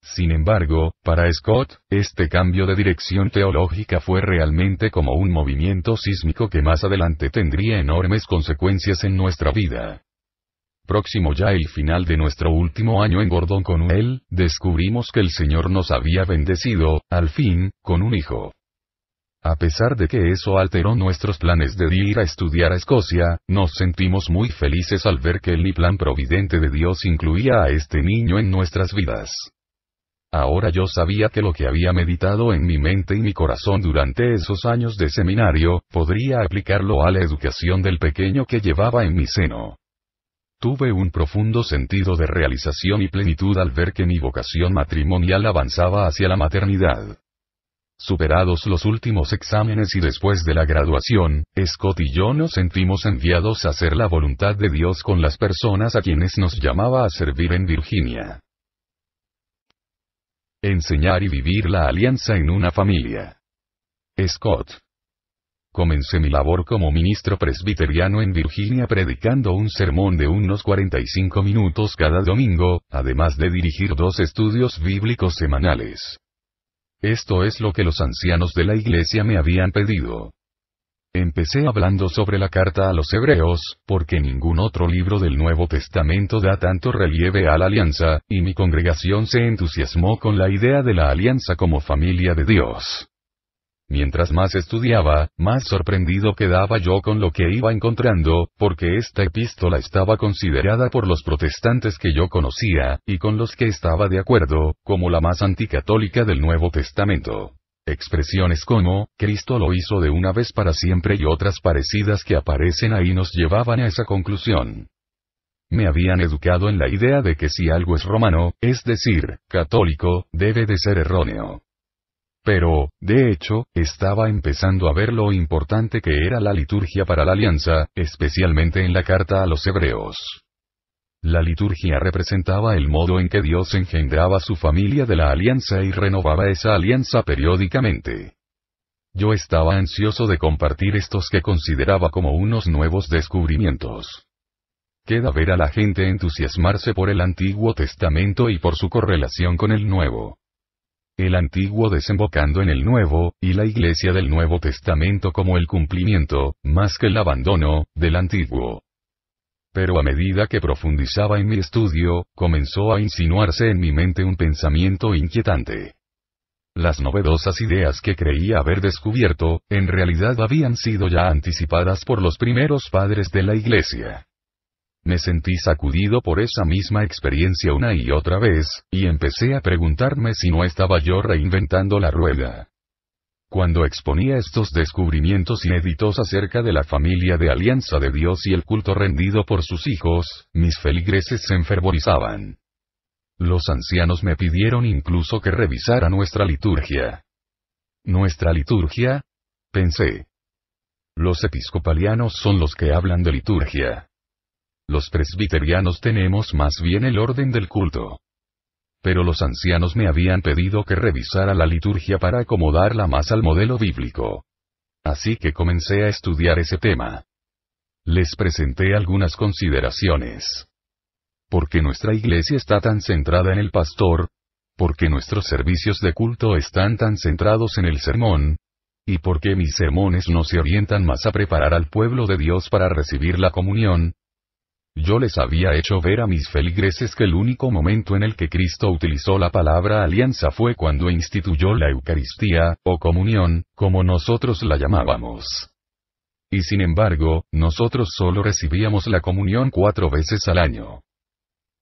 Sin embargo, para Scott, este cambio de dirección teológica fue realmente como un movimiento sísmico que más adelante tendría enormes consecuencias en nuestra vida. Próximo ya el final de nuestro último año en Gordon él, descubrimos que el Señor nos había bendecido, al fin, con un hijo. A pesar de que eso alteró nuestros planes de ir a estudiar a Escocia, nos sentimos muy felices al ver que el plan providente de Dios incluía a este niño en nuestras vidas. Ahora yo sabía que lo que había meditado en mi mente y mi corazón durante esos años de seminario, podría aplicarlo a la educación del pequeño que llevaba en mi seno. Tuve un profundo sentido de realización y plenitud al ver que mi vocación matrimonial avanzaba hacia la maternidad. Superados los últimos exámenes y después de la graduación, Scott y yo nos sentimos enviados a hacer la voluntad de Dios con las personas a quienes nos llamaba a servir en Virginia. Enseñar y vivir la alianza en una familia. Scott. Comencé mi labor como ministro presbiteriano en Virginia predicando un sermón de unos 45 minutos cada domingo, además de dirigir dos estudios bíblicos semanales. Esto es lo que los ancianos de la iglesia me habían pedido. Empecé hablando sobre la carta a los hebreos, porque ningún otro libro del Nuevo Testamento da tanto relieve a la alianza, y mi congregación se entusiasmó con la idea de la alianza como familia de Dios. Mientras más estudiaba, más sorprendido quedaba yo con lo que iba encontrando, porque esta epístola estaba considerada por los protestantes que yo conocía, y con los que estaba de acuerdo, como la más anticatólica del Nuevo Testamento. Expresiones como, Cristo lo hizo de una vez para siempre y otras parecidas que aparecen ahí nos llevaban a esa conclusión. Me habían educado en la idea de que si algo es romano, es decir, católico, debe de ser erróneo. Pero, de hecho, estaba empezando a ver lo importante que era la liturgia para la alianza, especialmente en la carta a los hebreos. La liturgia representaba el modo en que Dios engendraba su familia de la alianza y renovaba esa alianza periódicamente. Yo estaba ansioso de compartir estos que consideraba como unos nuevos descubrimientos. Queda ver a la gente entusiasmarse por el Antiguo Testamento y por su correlación con el Nuevo el antiguo desembocando en el nuevo, y la iglesia del Nuevo Testamento como el cumplimiento, más que el abandono, del antiguo. Pero a medida que profundizaba en mi estudio, comenzó a insinuarse en mi mente un pensamiento inquietante. Las novedosas ideas que creía haber descubierto, en realidad habían sido ya anticipadas por los primeros padres de la Iglesia. Me sentí sacudido por esa misma experiencia una y otra vez, y empecé a preguntarme si no estaba yo reinventando la rueda. Cuando exponía estos descubrimientos inéditos acerca de la familia de alianza de Dios y el culto rendido por sus hijos, mis feligreses se enfervorizaban. Los ancianos me pidieron incluso que revisara nuestra liturgia. ¿Nuestra liturgia? Pensé. Los episcopalianos son los que hablan de liturgia. Los presbiterianos tenemos más bien el orden del culto. Pero los ancianos me habían pedido que revisara la liturgia para acomodarla más al modelo bíblico. Así que comencé a estudiar ese tema. Les presenté algunas consideraciones. ¿Por qué nuestra iglesia está tan centrada en el pastor? ¿Por qué nuestros servicios de culto están tan centrados en el sermón? ¿Y por qué mis sermones no se orientan más a preparar al pueblo de Dios para recibir la comunión, yo les había hecho ver a mis feligreses que el único momento en el que Cristo utilizó la palabra alianza fue cuando instituyó la Eucaristía, o comunión, como nosotros la llamábamos. Y sin embargo, nosotros solo recibíamos la comunión cuatro veces al año.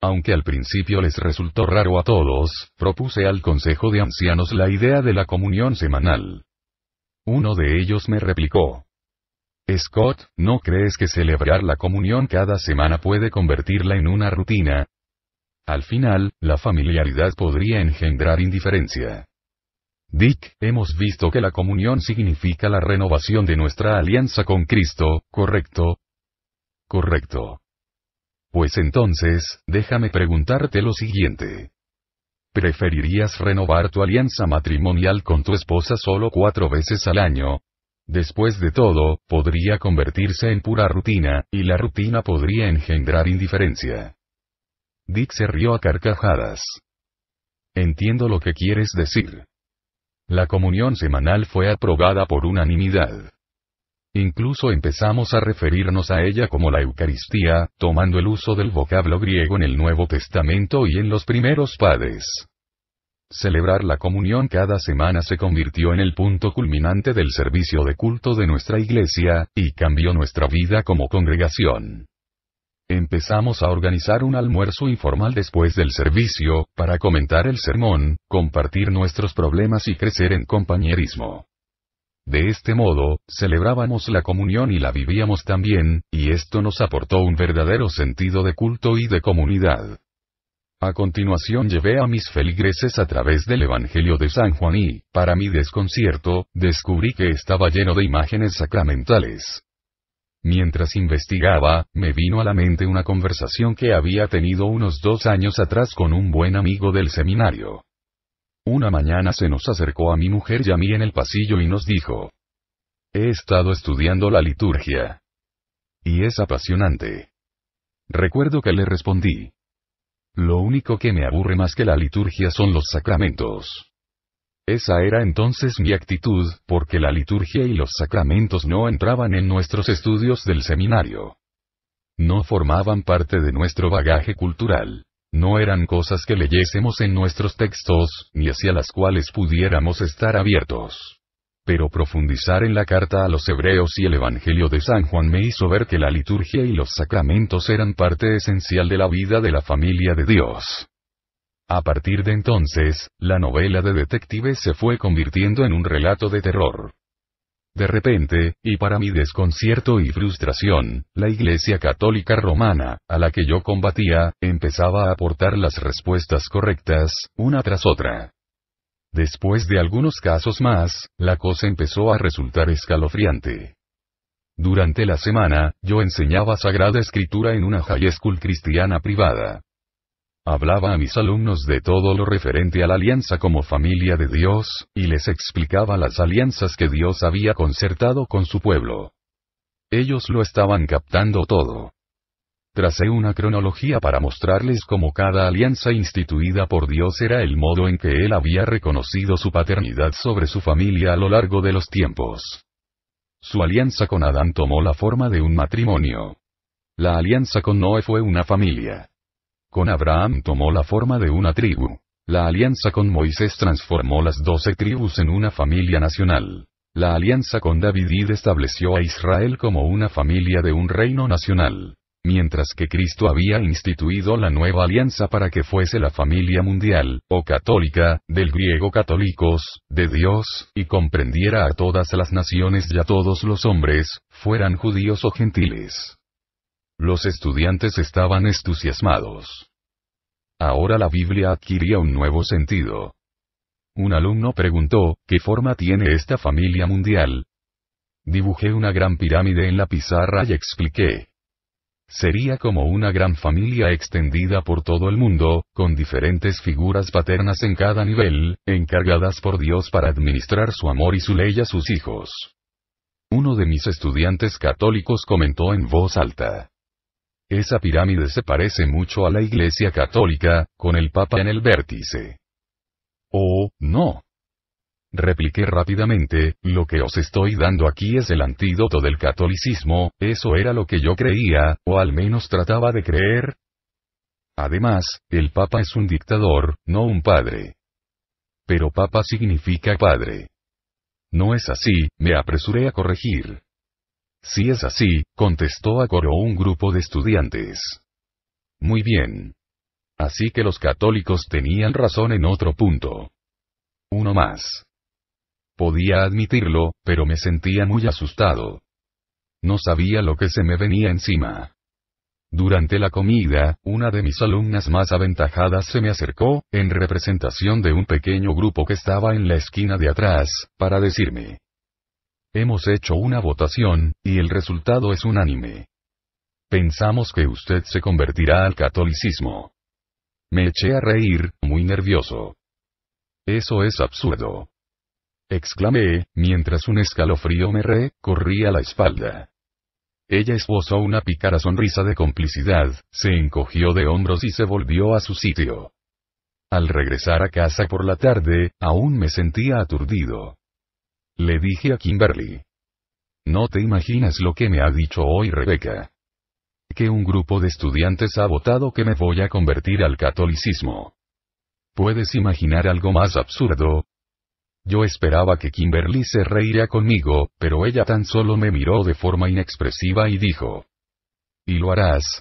Aunque al principio les resultó raro a todos, propuse al Consejo de Ancianos la idea de la comunión semanal. Uno de ellos me replicó, Scott, ¿no crees que celebrar la comunión cada semana puede convertirla en una rutina? Al final, la familiaridad podría engendrar indiferencia. Dick, hemos visto que la comunión significa la renovación de nuestra alianza con Cristo, ¿correcto? Correcto. Pues entonces, déjame preguntarte lo siguiente. ¿Preferirías renovar tu alianza matrimonial con tu esposa solo cuatro veces al año? Después de todo, podría convertirse en pura rutina, y la rutina podría engendrar indiferencia. Dick se rió a carcajadas. Entiendo lo que quieres decir. La comunión semanal fue aprobada por unanimidad. Incluso empezamos a referirnos a ella como la Eucaristía, tomando el uso del vocablo griego en el Nuevo Testamento y en los primeros padres. Celebrar la comunión cada semana se convirtió en el punto culminante del servicio de culto de nuestra iglesia, y cambió nuestra vida como congregación. Empezamos a organizar un almuerzo informal después del servicio, para comentar el sermón, compartir nuestros problemas y crecer en compañerismo. De este modo, celebrábamos la comunión y la vivíamos también, y esto nos aportó un verdadero sentido de culto y de comunidad. A continuación llevé a mis feligreses a través del Evangelio de San Juan y, para mi desconcierto, descubrí que estaba lleno de imágenes sacramentales. Mientras investigaba, me vino a la mente una conversación que había tenido unos dos años atrás con un buen amigo del seminario. Una mañana se nos acercó a mi mujer y a mí en el pasillo y nos dijo, He estado estudiando la liturgia. Y es apasionante. Recuerdo que le respondí, lo único que me aburre más que la liturgia son los sacramentos. Esa era entonces mi actitud, porque la liturgia y los sacramentos no entraban en nuestros estudios del seminario. No formaban parte de nuestro bagaje cultural. No eran cosas que leyésemos en nuestros textos, ni hacia las cuales pudiéramos estar abiertos pero profundizar en la carta a los hebreos y el Evangelio de San Juan me hizo ver que la liturgia y los sacramentos eran parte esencial de la vida de la familia de Dios. A partir de entonces, la novela de detectives se fue convirtiendo en un relato de terror. De repente, y para mi desconcierto y frustración, la Iglesia Católica Romana, a la que yo combatía, empezaba a aportar las respuestas correctas, una tras otra. Después de algunos casos más, la cosa empezó a resultar escalofriante. Durante la semana, yo enseñaba Sagrada Escritura en una high school cristiana privada. Hablaba a mis alumnos de todo lo referente a la alianza como familia de Dios, y les explicaba las alianzas que Dios había concertado con su pueblo. Ellos lo estaban captando todo. Tracé una cronología para mostrarles cómo cada alianza instituida por Dios era el modo en que Él había reconocido su paternidad sobre su familia a lo largo de los tiempos. Su alianza con Adán tomó la forma de un matrimonio. La alianza con Noé fue una familia. Con Abraham tomó la forma de una tribu. La alianza con Moisés transformó las doce tribus en una familia nacional. La alianza con David estableció a Israel como una familia de un reino nacional mientras que Cristo había instituido la nueva alianza para que fuese la familia mundial, o católica, del griego católicos, de Dios, y comprendiera a todas las naciones y a todos los hombres, fueran judíos o gentiles. Los estudiantes estaban entusiasmados. Ahora la Biblia adquiría un nuevo sentido. Un alumno preguntó, ¿qué forma tiene esta familia mundial? Dibujé una gran pirámide en la pizarra y expliqué, Sería como una gran familia extendida por todo el mundo, con diferentes figuras paternas en cada nivel, encargadas por Dios para administrar su amor y su ley a sus hijos. Uno de mis estudiantes católicos comentó en voz alta. Esa pirámide se parece mucho a la Iglesia Católica, con el Papa en el vértice. Oh, no. Repliqué rápidamente, lo que os estoy dando aquí es el antídoto del catolicismo, eso era lo que yo creía, o al menos trataba de creer. Además, el Papa es un dictador, no un padre. Pero Papa significa padre. No es así, me apresuré a corregir. Si es así, contestó a coro un grupo de estudiantes. Muy bien. Así que los católicos tenían razón en otro punto. Uno más. Podía admitirlo, pero me sentía muy asustado. No sabía lo que se me venía encima. Durante la comida, una de mis alumnas más aventajadas se me acercó, en representación de un pequeño grupo que estaba en la esquina de atrás, para decirme. Hemos hecho una votación, y el resultado es unánime. Pensamos que usted se convertirá al catolicismo. Me eché a reír, muy nervioso. Eso es absurdo exclamé, mientras un escalofrío me recorría la espalda. Ella esbozó una pícara sonrisa de complicidad, se encogió de hombros y se volvió a su sitio. Al regresar a casa por la tarde, aún me sentía aturdido. Le dije a Kimberly. No te imaginas lo que me ha dicho hoy Rebeca. Que un grupo de estudiantes ha votado que me voy a convertir al catolicismo. ¿Puedes imaginar algo más absurdo? Yo esperaba que Kimberly se reiría conmigo, pero ella tan solo me miró de forma inexpresiva y dijo. ¿Y lo harás?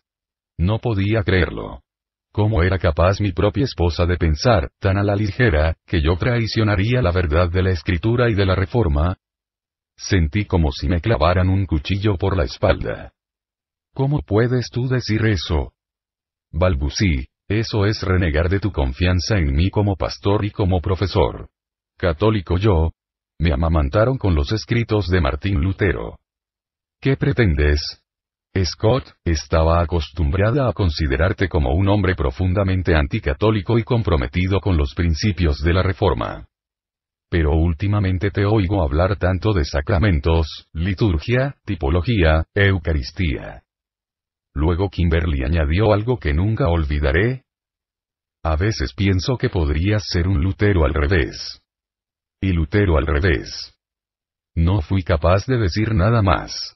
No podía creerlo. ¿Cómo era capaz mi propia esposa de pensar, tan a la ligera, que yo traicionaría la verdad de la escritura y de la reforma? Sentí como si me clavaran un cuchillo por la espalda. ¿Cómo puedes tú decir eso? Balbucí, eso es renegar de tu confianza en mí como pastor y como profesor. Católico yo. Me amamantaron con los escritos de Martín Lutero. ¿Qué pretendes? Scott, estaba acostumbrada a considerarte como un hombre profundamente anticatólico y comprometido con los principios de la Reforma. Pero últimamente te oigo hablar tanto de sacramentos, liturgia, tipología, Eucaristía. Luego Kimberly añadió algo que nunca olvidaré. A veces pienso que podrías ser un Lutero al revés. Lutero al revés. No fui capaz de decir nada más.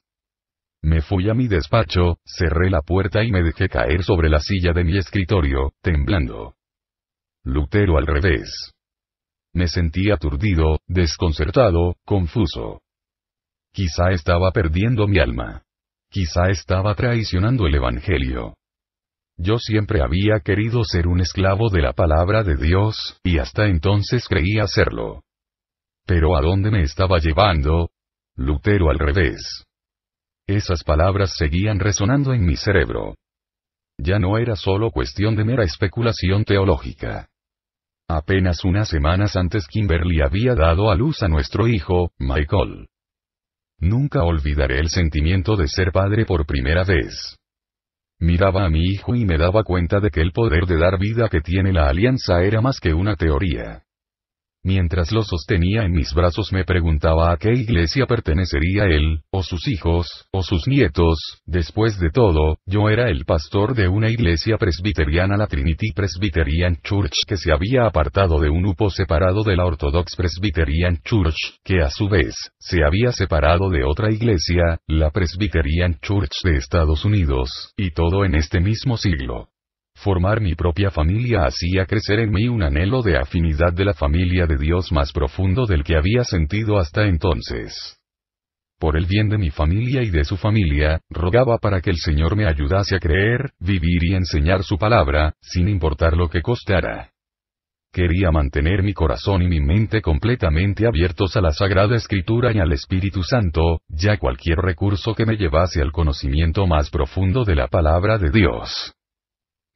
Me fui a mi despacho, cerré la puerta y me dejé caer sobre la silla de mi escritorio, temblando. Lutero al revés. Me sentí aturdido, desconcertado, confuso. Quizá estaba perdiendo mi alma. Quizá estaba traicionando el Evangelio. Yo siempre había querido ser un esclavo de la palabra de Dios, y hasta entonces creía serlo. Pero ¿a dónde me estaba llevando? Lutero al revés. Esas palabras seguían resonando en mi cerebro. Ya no era solo cuestión de mera especulación teológica. Apenas unas semanas antes Kimberly había dado a luz a nuestro hijo, Michael. Nunca olvidaré el sentimiento de ser padre por primera vez. Miraba a mi hijo y me daba cuenta de que el poder de dar vida que tiene la alianza era más que una teoría. Mientras lo sostenía en mis brazos me preguntaba a qué iglesia pertenecería él, o sus hijos, o sus nietos, después de todo, yo era el pastor de una iglesia presbiteriana la Trinity Presbyterian Church que se había apartado de un UPO separado de la Orthodox Presbyterian Church, que a su vez, se había separado de otra iglesia, la Presbyterian Church de Estados Unidos, y todo en este mismo siglo. Formar mi propia familia hacía crecer en mí un anhelo de afinidad de la familia de Dios más profundo del que había sentido hasta entonces. Por el bien de mi familia y de su familia, rogaba para que el Señor me ayudase a creer, vivir y enseñar su palabra, sin importar lo que costara. Quería mantener mi corazón y mi mente completamente abiertos a la Sagrada Escritura y al Espíritu Santo, ya cualquier recurso que me llevase al conocimiento más profundo de la palabra de Dios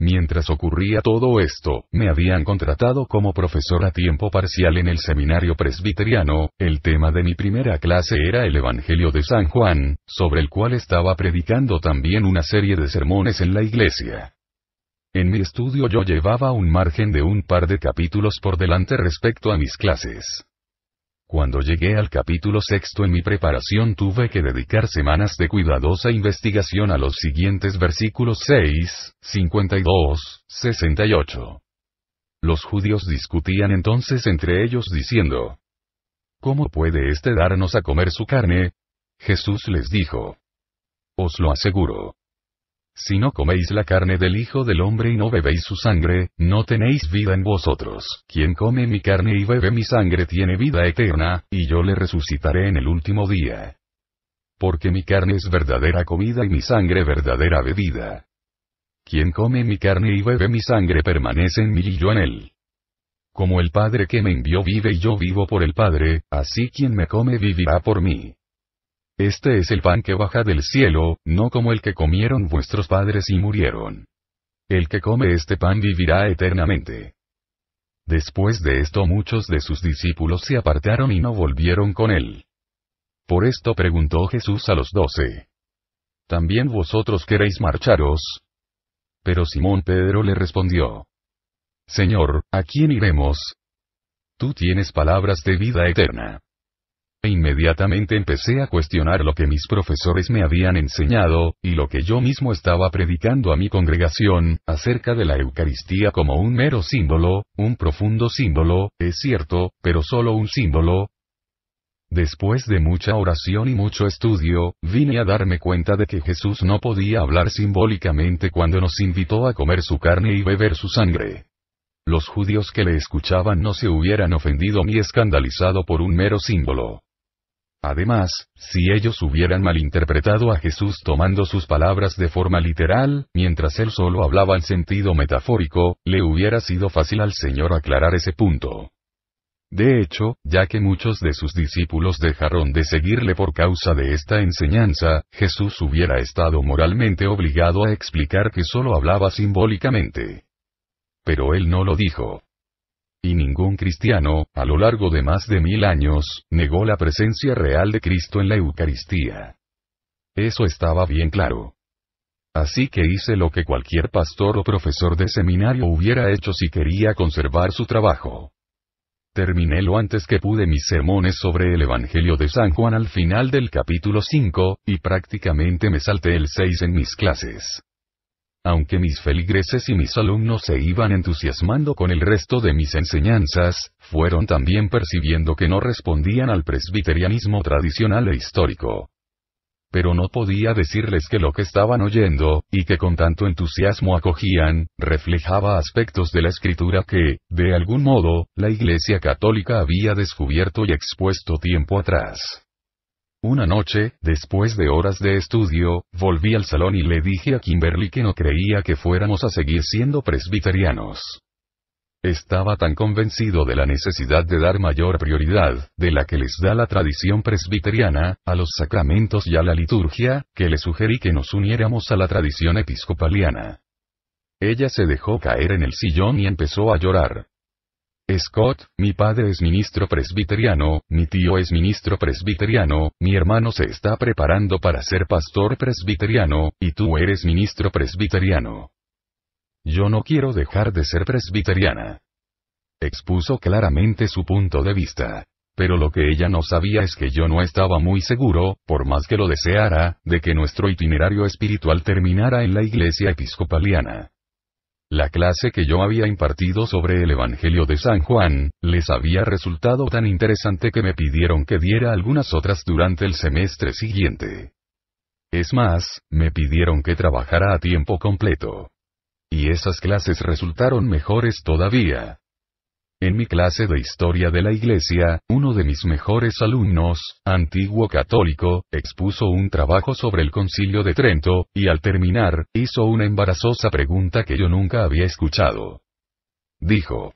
Mientras ocurría todo esto, me habían contratado como profesor a tiempo parcial en el seminario presbiteriano, el tema de mi primera clase era el Evangelio de San Juan, sobre el cual estaba predicando también una serie de sermones en la iglesia. En mi estudio yo llevaba un margen de un par de capítulos por delante respecto a mis clases. Cuando llegué al capítulo sexto en mi preparación tuve que dedicar semanas de cuidadosa investigación a los siguientes versículos 6, 52, 68. Los judíos discutían entonces entre ellos diciendo, ¿Cómo puede éste darnos a comer su carne? Jesús les dijo. Os lo aseguro. Si no coméis la carne del Hijo del Hombre y no bebéis su sangre, no tenéis vida en vosotros. Quien come mi carne y bebe mi sangre tiene vida eterna, y yo le resucitaré en el último día. Porque mi carne es verdadera comida y mi sangre verdadera bebida. Quien come mi carne y bebe mi sangre permanece en mí y yo en él. Como el Padre que me envió vive y yo vivo por el Padre, así quien me come vivirá por mí. Este es el pan que baja del cielo, no como el que comieron vuestros padres y murieron. El que come este pan vivirá eternamente. Después de esto muchos de sus discípulos se apartaron y no volvieron con él. Por esto preguntó Jesús a los doce. ¿También vosotros queréis marcharos? Pero Simón Pedro le respondió. Señor, ¿a quién iremos? Tú tienes palabras de vida eterna. E inmediatamente empecé a cuestionar lo que mis profesores me habían enseñado, y lo que yo mismo estaba predicando a mi congregación, acerca de la Eucaristía como un mero símbolo, un profundo símbolo, es cierto, pero solo un símbolo, Después de mucha oración y mucho estudio, vine a darme cuenta de que Jesús no podía hablar simbólicamente cuando nos invitó a comer su carne y beber su sangre. Los judíos que le escuchaban no se hubieran ofendido ni escandalizado por un mero símbolo. Además, si ellos hubieran malinterpretado a Jesús tomando sus palabras de forma literal, mientras él solo hablaba en sentido metafórico, le hubiera sido fácil al Señor aclarar ese punto. De hecho, ya que muchos de sus discípulos dejaron de seguirle por causa de esta enseñanza, Jesús hubiera estado moralmente obligado a explicar que solo hablaba simbólicamente. Pero él no lo dijo y ningún cristiano, a lo largo de más de mil años, negó la presencia real de Cristo en la Eucaristía. Eso estaba bien claro. Así que hice lo que cualquier pastor o profesor de seminario hubiera hecho si quería conservar su trabajo. Terminé lo antes que pude mis sermones sobre el Evangelio de San Juan al final del capítulo 5, y prácticamente me salté el 6 en mis clases. Aunque mis feligreses y mis alumnos se iban entusiasmando con el resto de mis enseñanzas, fueron también percibiendo que no respondían al presbiterianismo tradicional e histórico. Pero no podía decirles que lo que estaban oyendo, y que con tanto entusiasmo acogían, reflejaba aspectos de la escritura que, de algún modo, la Iglesia Católica había descubierto y expuesto tiempo atrás. Una noche, después de horas de estudio, volví al salón y le dije a Kimberly que no creía que fuéramos a seguir siendo presbiterianos. Estaba tan convencido de la necesidad de dar mayor prioridad, de la que les da la tradición presbiteriana, a los sacramentos y a la liturgia, que le sugerí que nos uniéramos a la tradición episcopaliana. Ella se dejó caer en el sillón y empezó a llorar. Scott, mi padre es ministro presbiteriano, mi tío es ministro presbiteriano, mi hermano se está preparando para ser pastor presbiteriano, y tú eres ministro presbiteriano. Yo no quiero dejar de ser presbiteriana. Expuso claramente su punto de vista. Pero lo que ella no sabía es que yo no estaba muy seguro, por más que lo deseara, de que nuestro itinerario espiritual terminara en la iglesia episcopaliana. La clase que yo había impartido sobre el Evangelio de San Juan, les había resultado tan interesante que me pidieron que diera algunas otras durante el semestre siguiente. Es más, me pidieron que trabajara a tiempo completo. Y esas clases resultaron mejores todavía. En mi clase de historia de la Iglesia, uno de mis mejores alumnos, antiguo católico, expuso un trabajo sobre el concilio de Trento, y al terminar, hizo una embarazosa pregunta que yo nunca había escuchado. Dijo.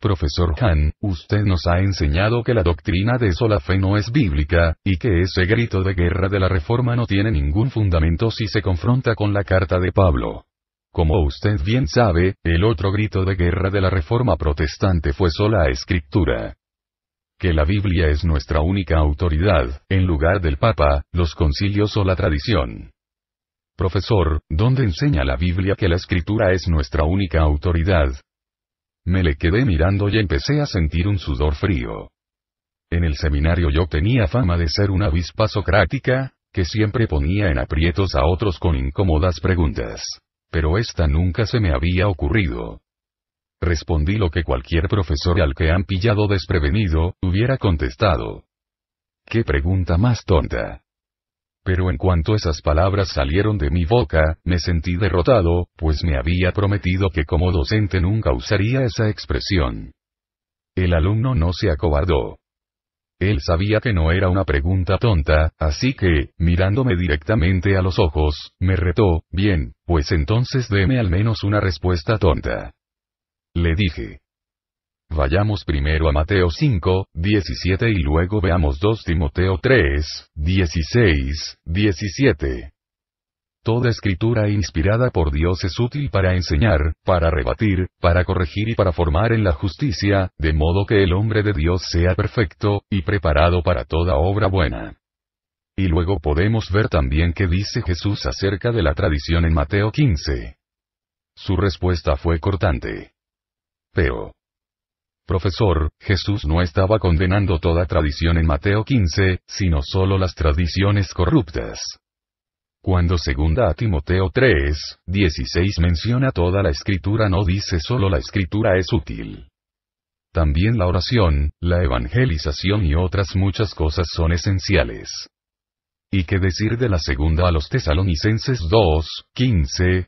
Profesor Han, usted nos ha enseñado que la doctrina de sola fe no es bíblica, y que ese grito de guerra de la Reforma no tiene ningún fundamento si se confronta con la carta de Pablo. Como usted bien sabe, el otro grito de guerra de la Reforma Protestante fue sola escritura. Que la Biblia es nuestra única autoridad, en lugar del Papa, los concilios o la tradición. Profesor, ¿dónde enseña la Biblia que la escritura es nuestra única autoridad? Me le quedé mirando y empecé a sentir un sudor frío. En el seminario yo tenía fama de ser una avispa socrática, que siempre ponía en aprietos a otros con incómodas preguntas. Pero esta nunca se me había ocurrido. Respondí lo que cualquier profesor al que han pillado desprevenido, hubiera contestado. ¡Qué pregunta más tonta! Pero en cuanto esas palabras salieron de mi boca, me sentí derrotado, pues me había prometido que como docente nunca usaría esa expresión. El alumno no se acobardó. Él sabía que no era una pregunta tonta, así que, mirándome directamente a los ojos, me retó, bien, pues entonces deme al menos una respuesta tonta. Le dije. Vayamos primero a Mateo 5, 17 y luego veamos 2 Timoteo 3, 16, 17. Toda escritura inspirada por Dios es útil para enseñar, para rebatir, para corregir y para formar en la justicia, de modo que el hombre de Dios sea perfecto, y preparado para toda obra buena. Y luego podemos ver también qué dice Jesús acerca de la tradición en Mateo 15. Su respuesta fue cortante. Pero, Profesor, Jesús no estaba condenando toda tradición en Mateo 15, sino solo las tradiciones corruptas. Cuando a Timoteo 3, 16 menciona toda la escritura no dice solo la escritura es útil. También la oración, la evangelización y otras muchas cosas son esenciales. ¿Y qué decir de la segunda a los tesalonicenses 2, 15?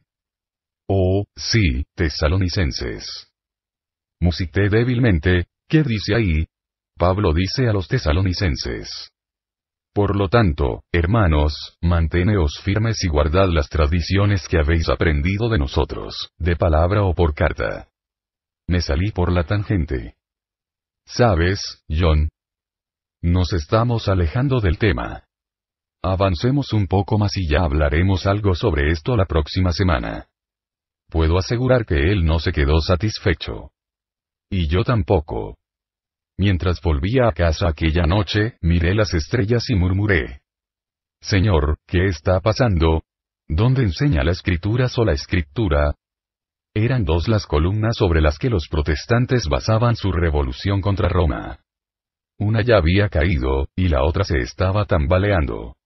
Oh, sí, tesalonicenses. Musité débilmente, ¿qué dice ahí? Pablo dice a los tesalonicenses. Por lo tanto, hermanos, manténeos firmes y guardad las tradiciones que habéis aprendido de nosotros, de palabra o por carta. Me salí por la tangente. ¿Sabes, John? Nos estamos alejando del tema. Avancemos un poco más y ya hablaremos algo sobre esto la próxima semana. Puedo asegurar que él no se quedó satisfecho. Y yo tampoco, Mientras volvía a casa aquella noche, miré las estrellas y murmuré. Señor, ¿qué está pasando? ¿Dónde enseña la escritura o la escritura? Eran dos las columnas sobre las que los protestantes basaban su revolución contra Roma. Una ya había caído, y la otra se estaba tambaleando.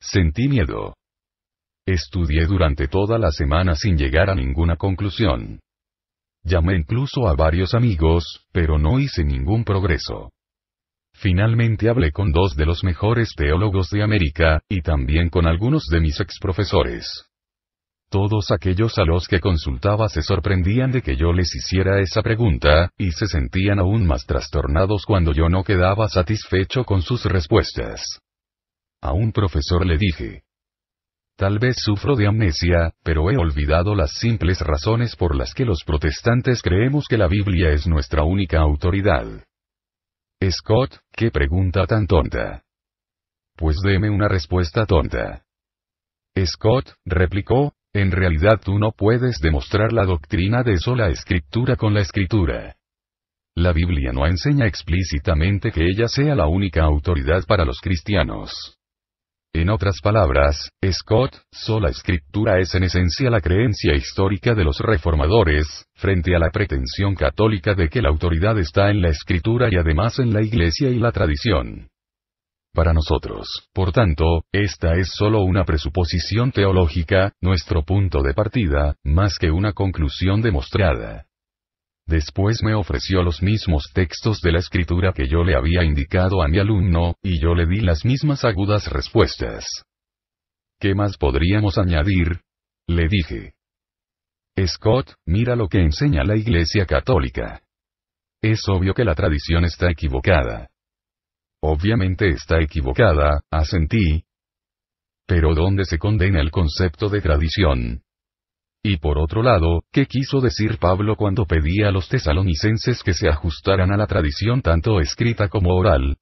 Sentí miedo. Estudié durante toda la semana sin llegar a ninguna conclusión. Llamé incluso a varios amigos, pero no hice ningún progreso. Finalmente hablé con dos de los mejores teólogos de América, y también con algunos de mis exprofesores. Todos aquellos a los que consultaba se sorprendían de que yo les hiciera esa pregunta, y se sentían aún más trastornados cuando yo no quedaba satisfecho con sus respuestas. A un profesor le dije, Tal vez sufro de amnesia, pero he olvidado las simples razones por las que los protestantes creemos que la Biblia es nuestra única autoridad. Scott, qué pregunta tan tonta. Pues deme una respuesta tonta. Scott, replicó, en realidad tú no puedes demostrar la doctrina de sola escritura con la escritura. La Biblia no enseña explícitamente que ella sea la única autoridad para los cristianos. En otras palabras, Scott, sola escritura es en esencia la creencia histórica de los reformadores, frente a la pretensión católica de que la autoridad está en la escritura y además en la iglesia y la tradición. Para nosotros, por tanto, esta es solo una presuposición teológica, nuestro punto de partida, más que una conclusión demostrada. Después me ofreció los mismos textos de la escritura que yo le había indicado a mi alumno, y yo le di las mismas agudas respuestas. ¿Qué más podríamos añadir? Le dije. Scott, mira lo que enseña la Iglesia Católica. Es obvio que la tradición está equivocada. Obviamente está equivocada, asentí. Pero ¿dónde se condena el concepto de tradición? Y por otro lado, ¿qué quiso decir Pablo cuando pedía a los tesalonicenses que se ajustaran a la tradición tanto escrita como oral?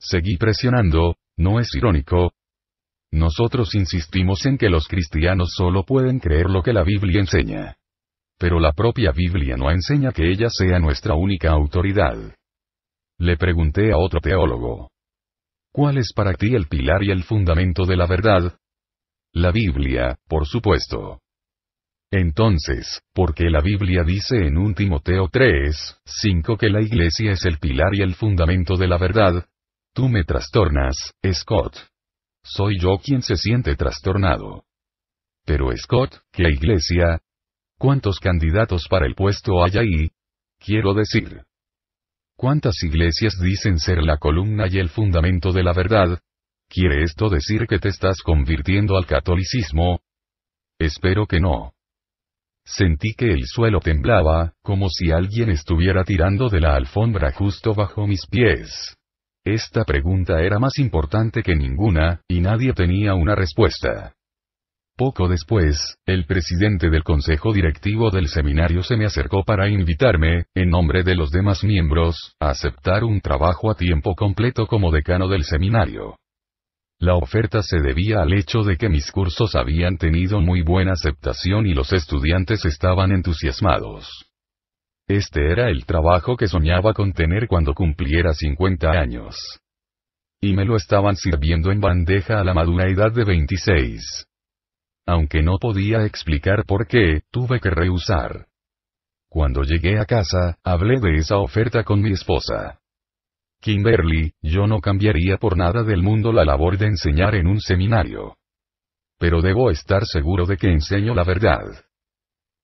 Seguí presionando, ¿no es irónico? Nosotros insistimos en que los cristianos solo pueden creer lo que la Biblia enseña. Pero la propia Biblia no enseña que ella sea nuestra única autoridad. Le pregunté a otro teólogo. ¿Cuál es para ti el pilar y el fundamento de la verdad? La Biblia, por supuesto. Entonces, porque la Biblia dice en 1 Timoteo 3, 5 que la iglesia es el pilar y el fundamento de la verdad? Tú me trastornas, Scott. Soy yo quien se siente trastornado. Pero Scott, ¿qué iglesia? ¿Cuántos candidatos para el puesto hay ahí? Quiero decir. ¿Cuántas iglesias dicen ser la columna y el fundamento de la verdad? ¿Quiere esto decir que te estás convirtiendo al catolicismo? Espero que no. Sentí que el suelo temblaba, como si alguien estuviera tirando de la alfombra justo bajo mis pies. Esta pregunta era más importante que ninguna, y nadie tenía una respuesta. Poco después, el presidente del consejo directivo del seminario se me acercó para invitarme, en nombre de los demás miembros, a aceptar un trabajo a tiempo completo como decano del seminario. La oferta se debía al hecho de que mis cursos habían tenido muy buena aceptación y los estudiantes estaban entusiasmados. Este era el trabajo que soñaba con tener cuando cumpliera 50 años. Y me lo estaban sirviendo en bandeja a la madura edad de 26. Aunque no podía explicar por qué, tuve que rehusar. Cuando llegué a casa, hablé de esa oferta con mi esposa. Kimberly, yo no cambiaría por nada del mundo la labor de enseñar en un seminario. Pero debo estar seguro de que enseño la verdad.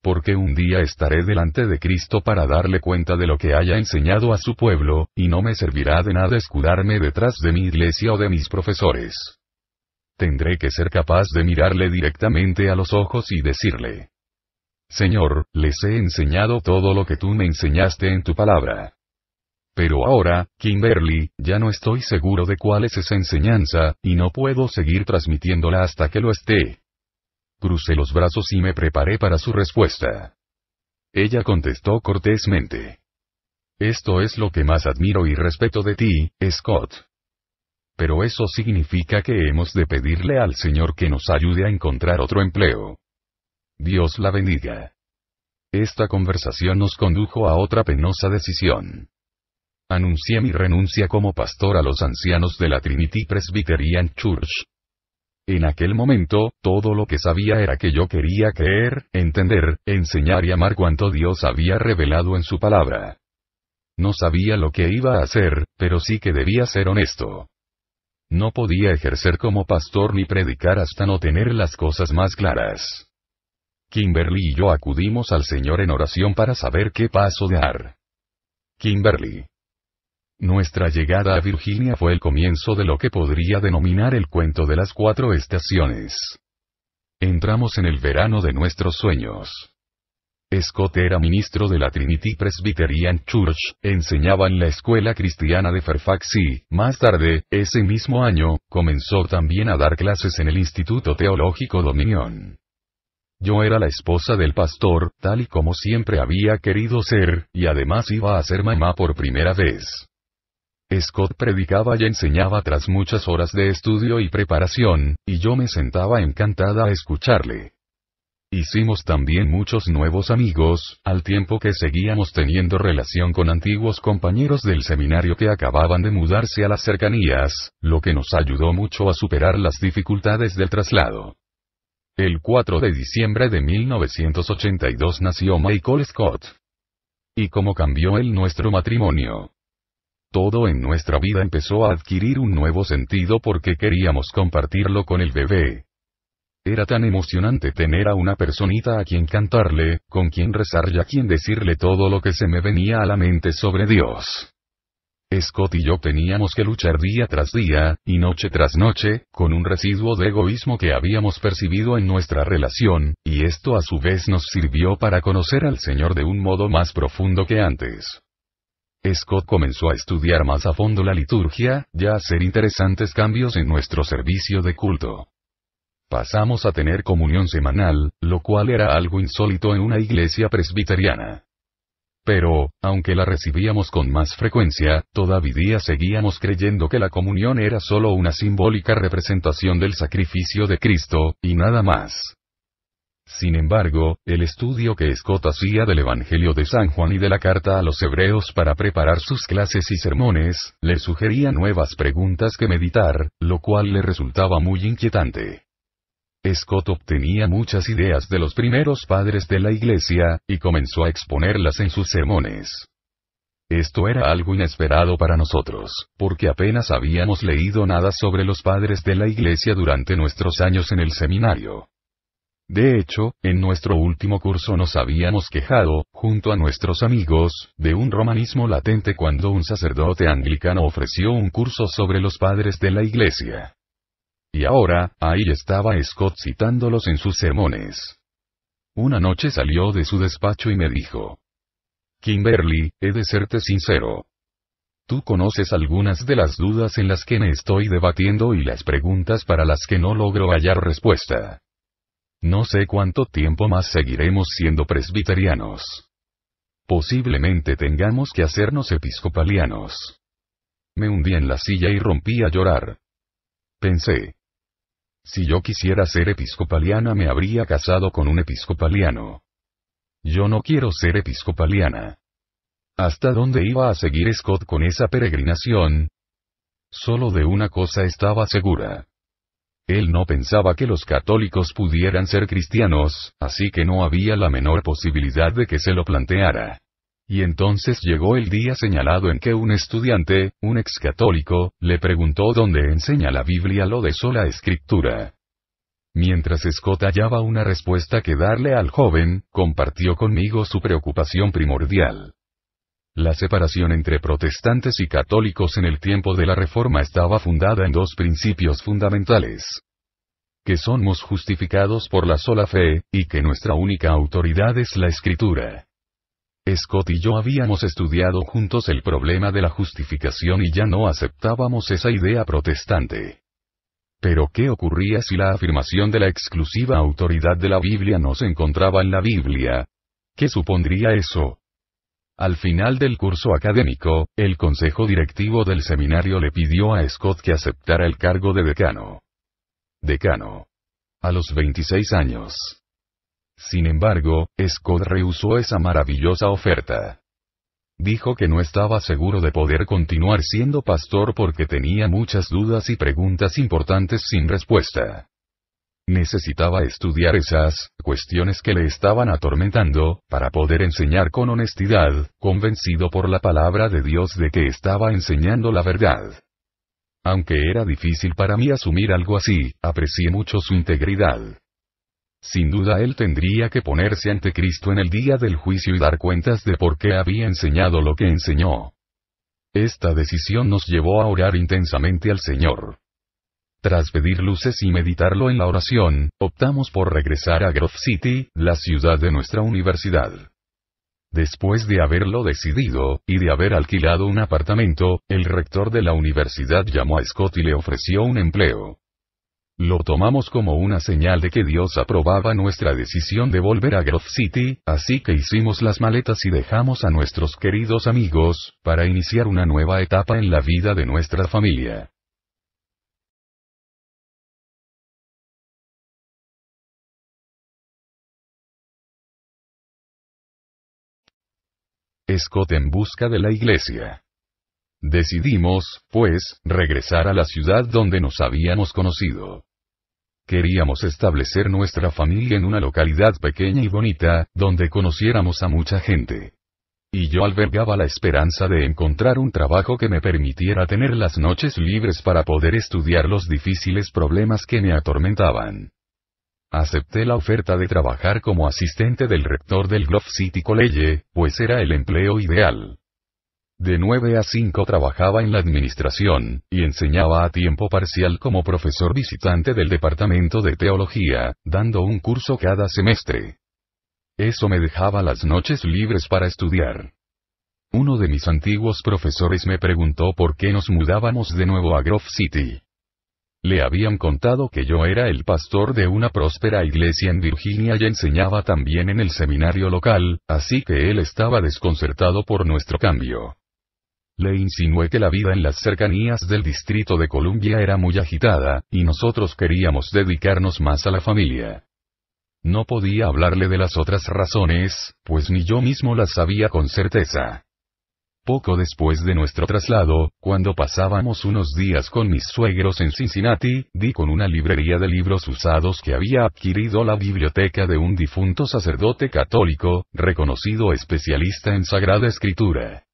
Porque un día estaré delante de Cristo para darle cuenta de lo que haya enseñado a su pueblo, y no me servirá de nada escudarme detrás de mi iglesia o de mis profesores. Tendré que ser capaz de mirarle directamente a los ojos y decirle, Señor, les he enseñado todo lo que tú me enseñaste en tu palabra. Pero ahora, Kimberly, ya no estoy seguro de cuál es esa enseñanza, y no puedo seguir transmitiéndola hasta que lo esté. Crucé los brazos y me preparé para su respuesta. Ella contestó cortésmente. Esto es lo que más admiro y respeto de ti, Scott. Pero eso significa que hemos de pedirle al Señor que nos ayude a encontrar otro empleo. Dios la bendiga. Esta conversación nos condujo a otra penosa decisión anuncié mi renuncia como pastor a los ancianos de la Trinity Presbyterian Church. En aquel momento, todo lo que sabía era que yo quería creer, entender, enseñar y amar cuanto Dios había revelado en su palabra. No sabía lo que iba a hacer, pero sí que debía ser honesto. No podía ejercer como pastor ni predicar hasta no tener las cosas más claras. Kimberly y yo acudimos al Señor en oración para saber qué paso dar. Kimberly. Nuestra llegada a Virginia fue el comienzo de lo que podría denominar el cuento de las cuatro estaciones. Entramos en el verano de nuestros sueños. Scott era ministro de la Trinity Presbyterian Church, enseñaba en la escuela cristiana de Fairfax y, más tarde, ese mismo año, comenzó también a dar clases en el Instituto Teológico Dominion. Yo era la esposa del pastor, tal y como siempre había querido ser, y además iba a ser mamá por primera vez. Scott predicaba y enseñaba tras muchas horas de estudio y preparación, y yo me sentaba encantada a escucharle. Hicimos también muchos nuevos amigos, al tiempo que seguíamos teniendo relación con antiguos compañeros del seminario que acababan de mudarse a las cercanías, lo que nos ayudó mucho a superar las dificultades del traslado. El 4 de diciembre de 1982 nació Michael Scott. Y cómo cambió él nuestro matrimonio todo en nuestra vida empezó a adquirir un nuevo sentido porque queríamos compartirlo con el bebé. Era tan emocionante tener a una personita a quien cantarle, con quien rezar y a quien decirle todo lo que se me venía a la mente sobre Dios. Scott y yo teníamos que luchar día tras día, y noche tras noche, con un residuo de egoísmo que habíamos percibido en nuestra relación, y esto a su vez nos sirvió para conocer al Señor de un modo más profundo que antes. Scott comenzó a estudiar más a fondo la liturgia, ya hacer interesantes cambios en nuestro servicio de culto. Pasamos a tener comunión semanal, lo cual era algo insólito en una iglesia presbiteriana. Pero, aunque la recibíamos con más frecuencia, todavía seguíamos creyendo que la comunión era solo una simbólica representación del sacrificio de Cristo, y nada más. Sin embargo, el estudio que Scott hacía del Evangelio de San Juan y de la carta a los hebreos para preparar sus clases y sermones, le sugería nuevas preguntas que meditar, lo cual le resultaba muy inquietante. Scott obtenía muchas ideas de los primeros padres de la iglesia, y comenzó a exponerlas en sus sermones. Esto era algo inesperado para nosotros, porque apenas habíamos leído nada sobre los padres de la iglesia durante nuestros años en el seminario. De hecho, en nuestro último curso nos habíamos quejado, junto a nuestros amigos, de un romanismo latente cuando un sacerdote anglicano ofreció un curso sobre los padres de la Iglesia. Y ahora, ahí estaba Scott citándolos en sus sermones. Una noche salió de su despacho y me dijo. Kimberly, he de serte sincero. Tú conoces algunas de las dudas en las que me estoy debatiendo y las preguntas para las que no logro hallar respuesta. No sé cuánto tiempo más seguiremos siendo presbiterianos. Posiblemente tengamos que hacernos episcopalianos. Me hundí en la silla y rompí a llorar. Pensé. Si yo quisiera ser episcopaliana me habría casado con un episcopaliano. Yo no quiero ser episcopaliana. ¿Hasta dónde iba a seguir Scott con esa peregrinación? Solo de una cosa estaba segura. Él no pensaba que los católicos pudieran ser cristianos, así que no había la menor posibilidad de que se lo planteara. Y entonces llegó el día señalado en que un estudiante, un ex católico, le preguntó dónde enseña la Biblia lo de sola escritura. Mientras Scott hallaba una respuesta que darle al joven, compartió conmigo su preocupación primordial. La separación entre protestantes y católicos en el tiempo de la Reforma estaba fundada en dos principios fundamentales. Que somos justificados por la sola fe, y que nuestra única autoridad es la Escritura. Scott y yo habíamos estudiado juntos el problema de la justificación y ya no aceptábamos esa idea protestante. Pero ¿qué ocurría si la afirmación de la exclusiva autoridad de la Biblia no se encontraba en la Biblia? ¿Qué supondría eso? Al final del curso académico, el consejo directivo del seminario le pidió a Scott que aceptara el cargo de decano. Decano. A los 26 años. Sin embargo, Scott rehusó esa maravillosa oferta. Dijo que no estaba seguro de poder continuar siendo pastor porque tenía muchas dudas y preguntas importantes sin respuesta. Necesitaba estudiar esas cuestiones que le estaban atormentando, para poder enseñar con honestidad, convencido por la palabra de Dios de que estaba enseñando la verdad. Aunque era difícil para mí asumir algo así, aprecié mucho su integridad. Sin duda él tendría que ponerse ante Cristo en el día del juicio y dar cuentas de por qué había enseñado lo que enseñó. Esta decisión nos llevó a orar intensamente al Señor. Tras pedir luces y meditarlo en la oración, optamos por regresar a Grove City, la ciudad de nuestra universidad. Después de haberlo decidido, y de haber alquilado un apartamento, el rector de la universidad llamó a Scott y le ofreció un empleo. Lo tomamos como una señal de que Dios aprobaba nuestra decisión de volver a Grove City, así que hicimos las maletas y dejamos a nuestros queridos amigos, para iniciar una nueva etapa en la vida de nuestra familia. Scott en busca de la iglesia. Decidimos, pues, regresar a la ciudad donde nos habíamos conocido. Queríamos establecer nuestra familia en una localidad pequeña y bonita, donde conociéramos a mucha gente. Y yo albergaba la esperanza de encontrar un trabajo que me permitiera tener las noches libres para poder estudiar los difíciles problemas que me atormentaban. Acepté la oferta de trabajar como asistente del rector del Grove City College, pues era el empleo ideal. De 9 a 5 trabajaba en la administración, y enseñaba a tiempo parcial como profesor visitante del departamento de teología, dando un curso cada semestre. Eso me dejaba las noches libres para estudiar. Uno de mis antiguos profesores me preguntó por qué nos mudábamos de nuevo a Grove City. Le habían contado que yo era el pastor de una próspera iglesia en Virginia y enseñaba también en el seminario local, así que él estaba desconcertado por nuestro cambio. Le insinué que la vida en las cercanías del Distrito de Columbia era muy agitada, y nosotros queríamos dedicarnos más a la familia. No podía hablarle de las otras razones, pues ni yo mismo las sabía con certeza. Poco después de nuestro traslado, cuando pasábamos unos días con mis suegros en Cincinnati, di con una librería de libros usados que había adquirido la biblioteca de un difunto sacerdote católico, reconocido especialista en Sagrada Escritura.